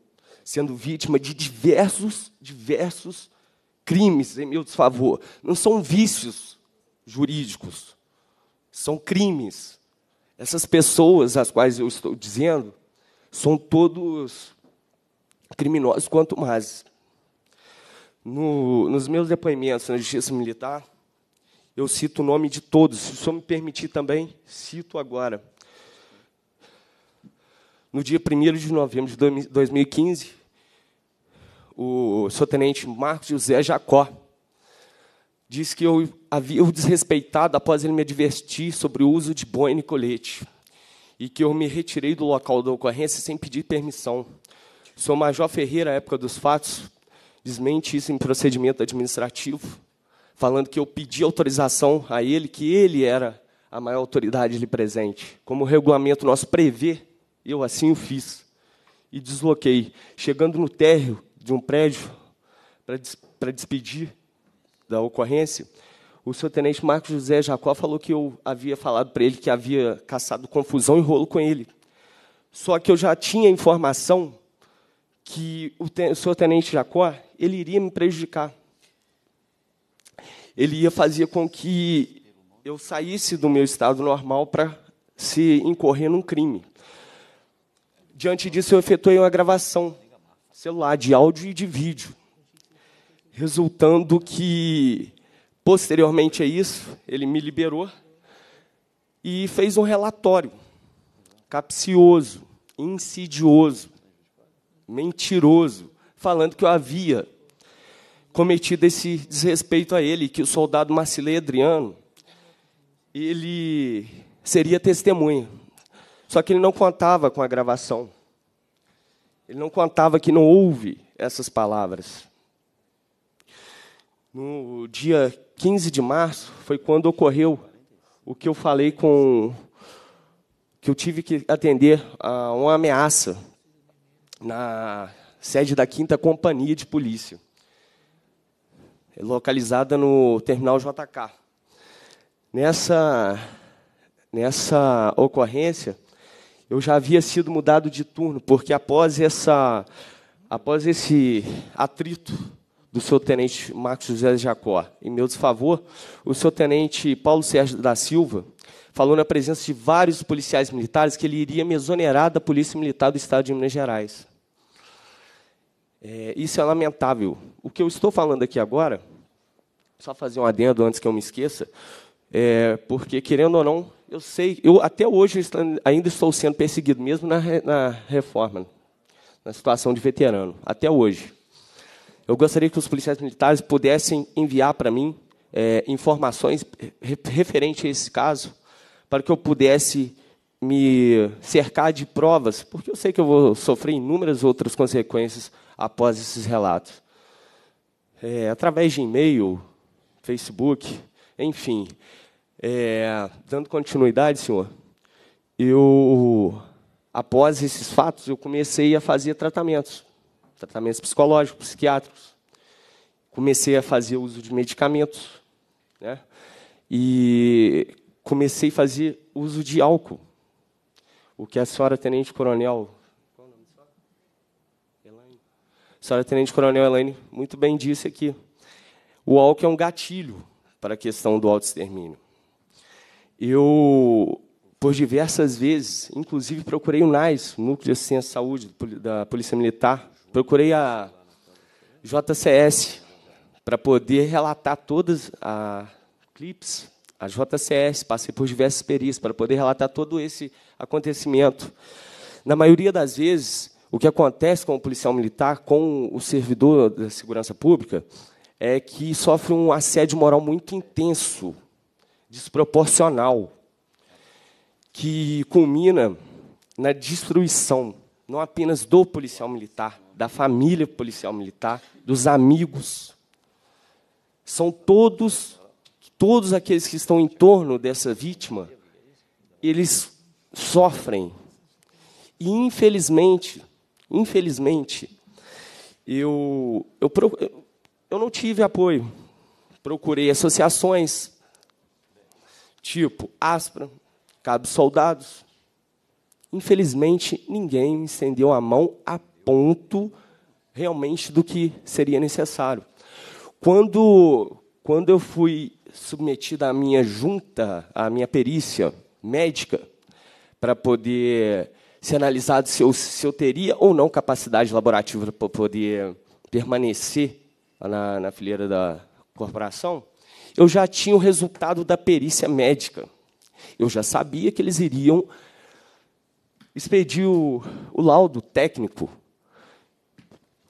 sendo vítima de diversos, diversos crimes em meu desfavor. Não são vícios jurídicos, são crimes. Essas pessoas às quais eu estou dizendo são todos criminosos quanto mais. No, nos meus depoimentos na Justiça Militar, eu cito o nome de todos. Se o senhor me permitir também, cito agora. No dia 1 de novembro de 2015, o seu tenente Marcos José Jacó disse que eu havia o desrespeitado após ele me advertir sobre o uso de boina e colete e que eu me retirei do local da ocorrência sem pedir permissão. O senhor Major Ferreira, à época dos fatos, desmente isso em procedimento administrativo falando que eu pedi autorização a ele, que ele era a maior autoridade ali presente. Como o regulamento nosso prevê, eu assim o fiz. E desloquei. Chegando no térreo de um prédio, para des despedir da ocorrência, o seu tenente Marcos José Jacó falou que eu havia falado para ele que havia caçado confusão e rolo com ele. Só que eu já tinha informação que o, ten o seu tenente Jacó ele iria me prejudicar ele ia fazer com que eu saísse do meu estado normal para se incorrer num crime. Diante disso, eu efetuei uma gravação celular de áudio e de vídeo, resultando que, posteriormente a isso, ele me liberou e fez um relatório capcioso, insidioso, mentiroso, falando que eu havia cometido esse desrespeito a ele, que o soldado Marcilei Adriano, ele seria testemunha. Só que ele não contava com a gravação. Ele não contava que não houve essas palavras. No dia 15 de março foi quando ocorreu o que eu falei com que eu tive que atender a uma ameaça na sede da Quinta Companhia de Polícia localizada no terminal JK. Nessa, nessa ocorrência, eu já havia sido mudado de turno, porque após, essa, após esse atrito do seu tenente Marcos José Jacó em meu desfavor, o seu tenente Paulo Sérgio da Silva falou na presença de vários policiais militares que ele iria me exonerar da Polícia Militar do Estado de Minas Gerais. É, isso é lamentável. O que eu estou falando aqui agora só fazer um adendo antes que eu me esqueça, é, porque, querendo ou não, eu sei, eu até hoje ainda estou sendo perseguido, mesmo na, na reforma, na situação de veterano, até hoje. Eu gostaria que os policiais militares pudessem enviar para mim é, informações referentes a esse caso, para que eu pudesse me cercar de provas, porque eu sei que eu vou sofrer inúmeras outras consequências após esses relatos. É, através de e-mail, Facebook, enfim. É, dando continuidade, senhor, eu, após esses fatos, eu comecei a fazer tratamentos, tratamentos psicológicos, psiquiátricos. Comecei a fazer uso de medicamentos, né? E comecei a fazer uso de álcool. O que a senhora Tenente Coronel a senhora Tenente Coronel Elaine muito bem disse aqui. O álcool é um gatilho para a questão do autoextermínio. Eu, por diversas vezes, inclusive procurei o NAIS, Núcleo de Assistência à Saúde da Polícia Militar, procurei a JCS para poder relatar todas as clips, a JCS, passei por diversas perícias para poder relatar todo esse acontecimento. Na maioria das vezes, o que acontece com o policial militar, com o servidor da segurança pública, é que sofre um assédio moral muito intenso, desproporcional, que culmina na destruição não apenas do policial militar, da família policial militar, dos amigos. São todos todos aqueles que estão em torno dessa vítima, eles sofrem. E infelizmente, infelizmente, eu eu, eu eu não tive apoio. Procurei associações, tipo Aspra, Cabo Soldados. Infelizmente, ninguém me estendeu a mão a ponto realmente do que seria necessário. Quando, quando eu fui submetido à minha junta, à minha perícia médica, para poder ser analisado se eu, se eu teria ou não capacidade laborativa para poder permanecer na, na fileira da corporação, eu já tinha o resultado da perícia médica. Eu já sabia que eles iriam expedir o, o laudo técnico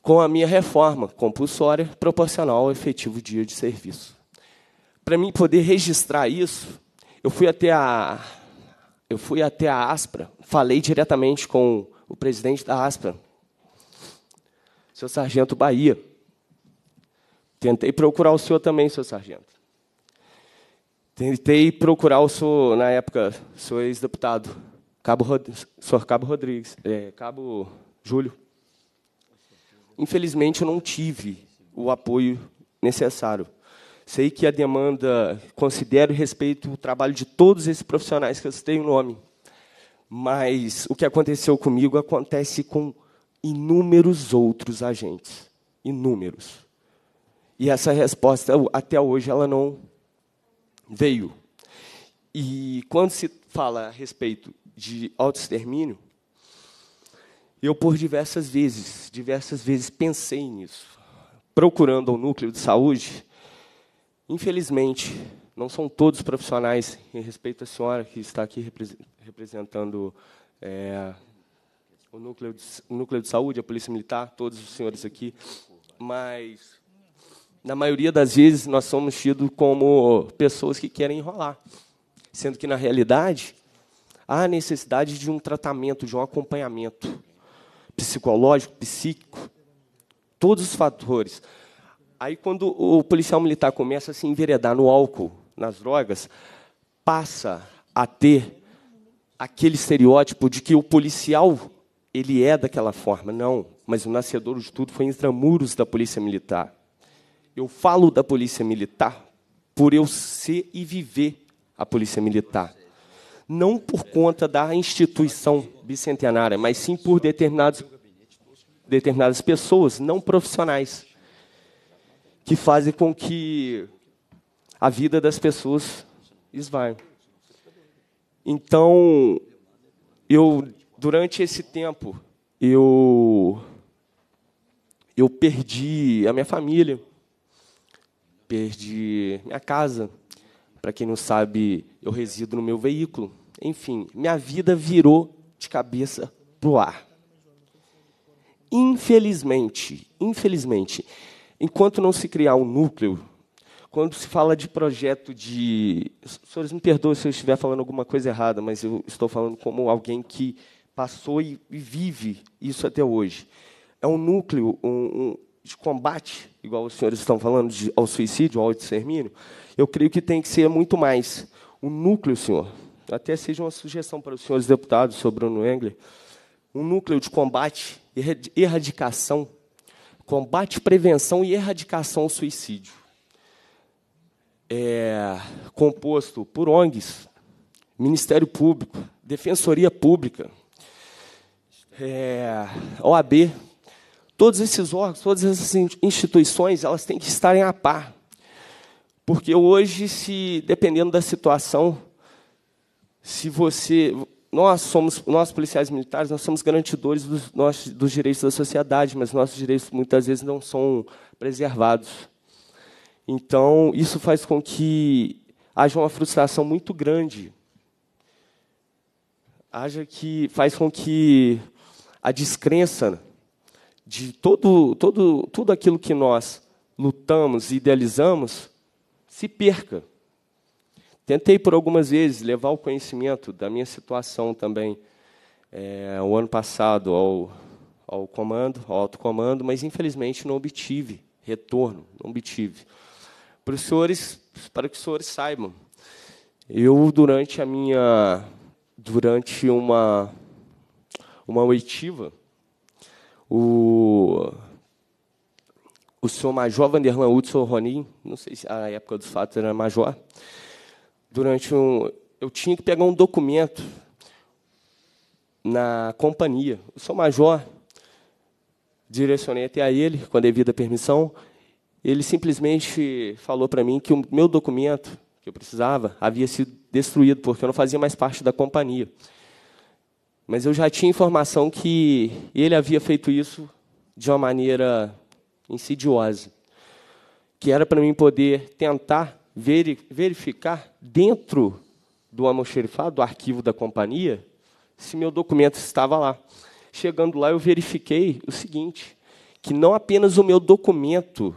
com a minha reforma compulsória proporcional ao efetivo dia de serviço. Para mim poder registrar isso, eu fui até a eu fui até a Aspra, falei diretamente com o presidente da Aspra, seu sargento Bahia. Tentei procurar o senhor também, seu sargento. Tentei procurar o senhor, na época, seu ex-deputado, Cabo, Rod... senhor Cabo Rodrigues, é, Cabo Júlio. Infelizmente, eu não tive o apoio necessário. Sei que a demanda, considero e respeito o trabalho de todos esses profissionais que eu citei o nome, mas o que aconteceu comigo acontece com inúmeros outros agentes. Inúmeros. E essa resposta, até hoje, ela não veio. E quando se fala a respeito de autoextermínio, eu, por diversas vezes, diversas vezes pensei nisso, procurando o um núcleo de saúde. Infelizmente, não são todos profissionais, em respeito à senhora que está aqui representando é, o, núcleo de, o núcleo de saúde, a Polícia Militar, todos os senhores aqui, mas na maioria das vezes, nós somos tidos como pessoas que querem enrolar. Sendo que, na realidade, há necessidade de um tratamento, de um acompanhamento psicológico, psíquico, todos os fatores. Aí, quando o policial militar começa a se enveredar no álcool, nas drogas, passa a ter aquele estereótipo de que o policial ele é daquela forma. Não, mas o nascedor de tudo foi muros da polícia militar. Eu falo da polícia militar por eu ser e viver a polícia militar. Não por conta da instituição bicentenária, mas sim por determinados, determinadas pessoas não profissionais que fazem com que a vida das pessoas esvai. Então, eu durante esse tempo eu eu perdi a minha família, perdi minha casa. Para quem não sabe, eu resido no meu veículo. Enfim, minha vida virou de cabeça pro ar. Infelizmente, infelizmente, enquanto não se criar um núcleo, quando se fala de projeto de, senhores me perdoem se eu estiver falando alguma coisa errada, mas eu estou falando como alguém que passou e, vive isso até hoje. É um núcleo, um, um de combate, igual os senhores estão falando, de, ao suicídio, ao extermínio, eu creio que tem que ser muito mais. O núcleo, senhor, até seja uma sugestão para os senhores deputados, sobre Bruno Engler, um núcleo de combate, e erradicação, combate, prevenção e erradicação ao suicídio. É, composto por ONGs, Ministério Público, Defensoria Pública, é, OAB, Todos esses órgãos, todas essas instituições, elas têm que estarem a par. Porque hoje, se dependendo da situação, se você, nós somos, nós policiais militares, nós somos garantidores dos, nossos, dos direitos da sociedade, mas nossos direitos muitas vezes não são preservados. Então, isso faz com que haja uma frustração muito grande. Haja que faz com que a descrença de todo, todo, tudo aquilo que nós lutamos e idealizamos se perca. Tentei por algumas vezes levar o conhecimento da minha situação também, é, o ano passado, ao, ao comando, ao alto comando, mas infelizmente não obtive retorno, não obtive. Para os senhores, para que os senhores saibam, eu durante a minha, durante uma uma oitiva, o, o senhor Major Vanderlan Hudson Ronin, não sei se a época dos fatos era major, durante um. Eu tinha que pegar um documento na companhia. O senhor Major, direcionei até a ele, com a devida permissão, ele simplesmente falou para mim que o meu documento que eu precisava havia sido destruído, porque eu não fazia mais parte da companhia. Mas eu já tinha informação que ele havia feito isso de uma maneira insidiosa, que era para mim poder tentar verificar dentro do almoxerifado, do arquivo da companhia, se meu documento estava lá. Chegando lá, eu verifiquei o seguinte, que não apenas o meu documento,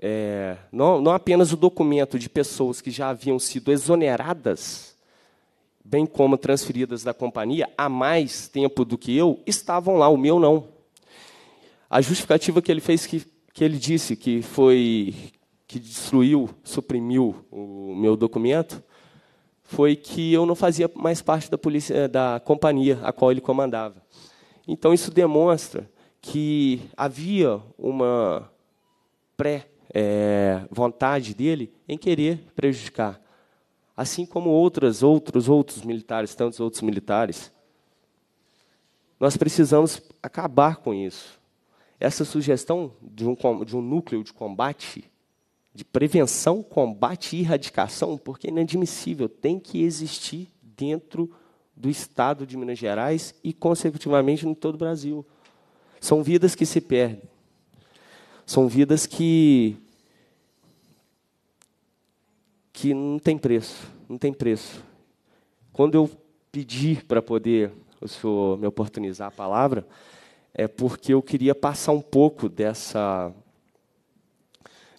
é, não, não apenas o documento de pessoas que já haviam sido exoneradas bem como transferidas da companhia há mais tempo do que eu, estavam lá, o meu não. A justificativa que ele fez, que, que ele disse que foi que destruiu, suprimiu o meu documento, foi que eu não fazia mais parte da polícia, da companhia a qual ele comandava. Então isso demonstra que havia uma pré é, vontade dele em querer prejudicar assim como outras, outros, outros militares, tantos outros militares. Nós precisamos acabar com isso. Essa sugestão de um, de um núcleo de combate, de prevenção, combate e erradicação, porque é inadmissível, tem que existir dentro do Estado de Minas Gerais e, consecutivamente, em todo o Brasil. São vidas que se perdem. São vidas que que não tem preço, não tem preço. Quando eu pedi para poder o senhor me oportunizar a palavra, é porque eu queria passar um pouco dessa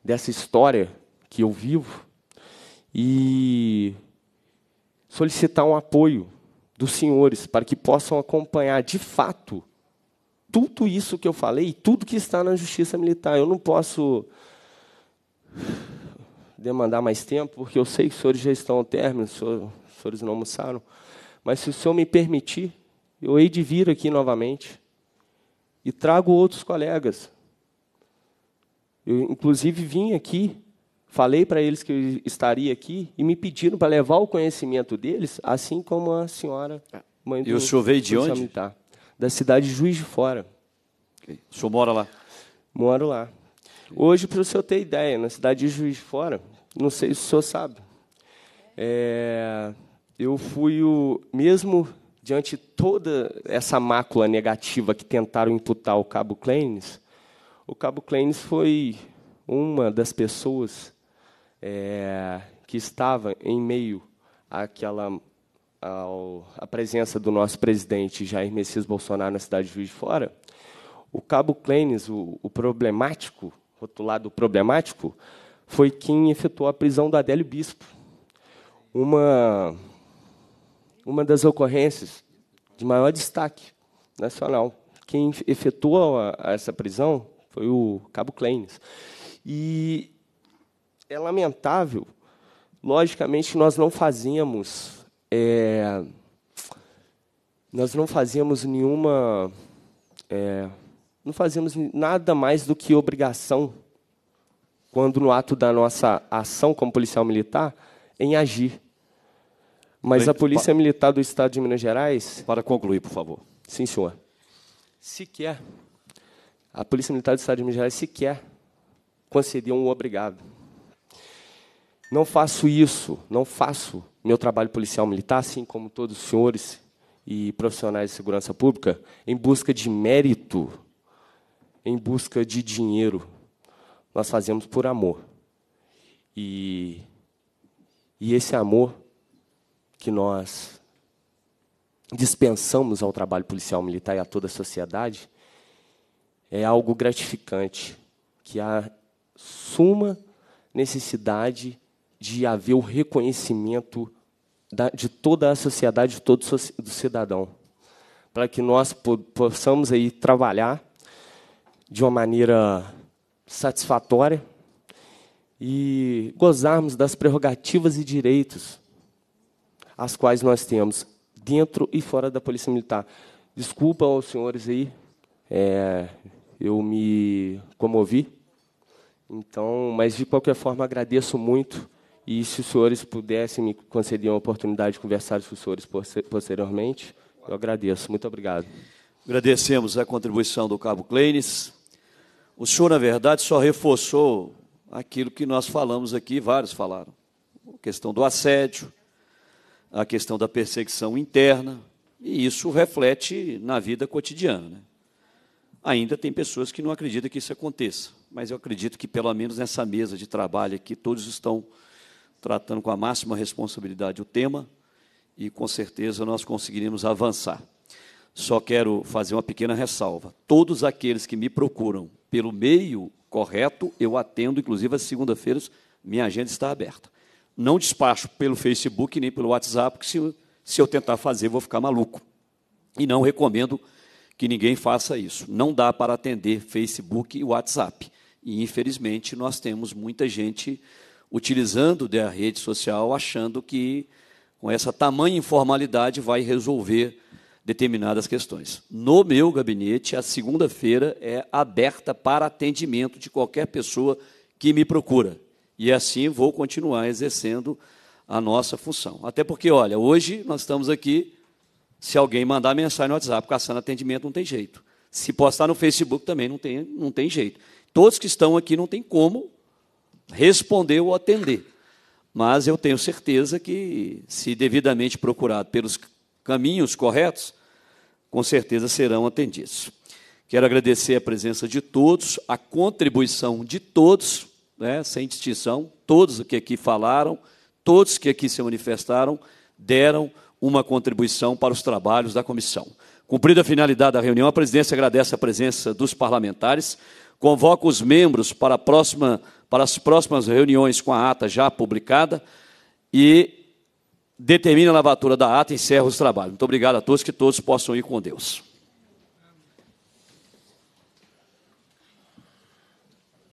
dessa história que eu vivo e solicitar um apoio dos senhores para que possam acompanhar de fato tudo isso que eu falei, tudo que está na justiça militar. Eu não posso demandar mais tempo, porque eu sei que os senhores já estão ao término, os senhores, os senhores não almoçaram. Mas se o senhor me permitir, eu hei de vir aqui novamente e trago outros colegas. Eu, inclusive, vim aqui, falei para eles que eu estaria aqui e me pediram para levar o conhecimento deles, assim como a senhora, é. mãe do E o senhor veio de onde? da cidade de Juiz de Fora. Okay. O senhor mora lá? Moro lá. Hoje, para o senhor ter ideia, na cidade de Juiz de Fora, não sei se o senhor sabe. É, eu fui o mesmo diante de toda essa mácula negativa que tentaram imputar ao Cabo Clenes, o Cabo Clenes foi uma das pessoas é, que estava em meio àquela ao, à presença do nosso presidente Jair Messias Bolsonaro na cidade de Juiz de Fora. O Cabo Clenes, o, o problemático, rotulado problemático, foi quem efetuou a prisão do Adélio Bispo. Uma, uma das ocorrências de maior destaque nacional. Quem efetuou a, a essa prisão foi o Cabo Kleines. E é lamentável, logicamente, nós não fazíamos. É, nós não fazíamos nenhuma. É, não fazíamos nada mais do que obrigação quando no ato da nossa ação como policial militar, em agir. Mas a Polícia Militar do Estado de Minas Gerais. Para concluir, por favor. Sim, senhor. Sequer. A Polícia Militar do Estado de Minas Gerais sequer concedeu um obrigado. Não faço isso, não faço meu trabalho policial militar, assim como todos os senhores e profissionais de segurança pública, em busca de mérito, em busca de dinheiro, nós fazemos por amor. E, e esse amor que nós dispensamos ao trabalho policial militar e a toda a sociedade é algo gratificante, que há suma necessidade de haver o reconhecimento da, de toda a sociedade, de todo o cidadão, para que nós possamos aí trabalhar de uma maneira satisfatória e gozarmos das prerrogativas e direitos as quais nós temos dentro e fora da Polícia Militar. Desculpa aos senhores aí, é, eu me comovi. Então, mas de qualquer forma agradeço muito e se os senhores pudessem me conceder uma oportunidade de conversar com os senhores posteriormente, eu agradeço. Muito obrigado. Agradecemos a contribuição do Cabo Cleines. O senhor, na verdade, só reforçou aquilo que nós falamos aqui, vários falaram. A questão do assédio, a questão da perseguição interna, e isso reflete na vida cotidiana. Né? Ainda tem pessoas que não acreditam que isso aconteça, mas eu acredito que, pelo menos nessa mesa de trabalho aqui, todos estão tratando com a máxima responsabilidade o tema e, com certeza, nós conseguiremos avançar. Só quero fazer uma pequena ressalva: todos aqueles que me procuram pelo meio correto, eu atendo, inclusive, às segundas-feiras, minha agenda está aberta. Não despacho pelo Facebook nem pelo WhatsApp, porque se, se eu tentar fazer, vou ficar maluco. E não recomendo que ninguém faça isso. Não dá para atender Facebook e WhatsApp. E, infelizmente, nós temos muita gente utilizando da rede social achando que com essa tamanha informalidade vai resolver determinadas questões. No meu gabinete, a segunda-feira é aberta para atendimento de qualquer pessoa que me procura. E assim vou continuar exercendo a nossa função. Até porque, olha, hoje nós estamos aqui, se alguém mandar mensagem no WhatsApp caçando atendimento, não tem jeito. Se postar no Facebook também não tem, não tem jeito. Todos que estão aqui não tem como responder ou atender. Mas eu tenho certeza que, se devidamente procurado pelos caminhos corretos, com certeza serão atendidos. Quero agradecer a presença de todos, a contribuição de todos, né, sem distinção, todos que aqui falaram, todos que aqui se manifestaram, deram uma contribuição para os trabalhos da comissão. Cumprida a finalidade da reunião, a presidência agradece a presença dos parlamentares, convoca os membros para, próxima, para as próximas reuniões com a ata já publicada e determine a lavatura da ata e encerra os trabalhos. Muito obrigado a todos, que todos possam ir com Deus.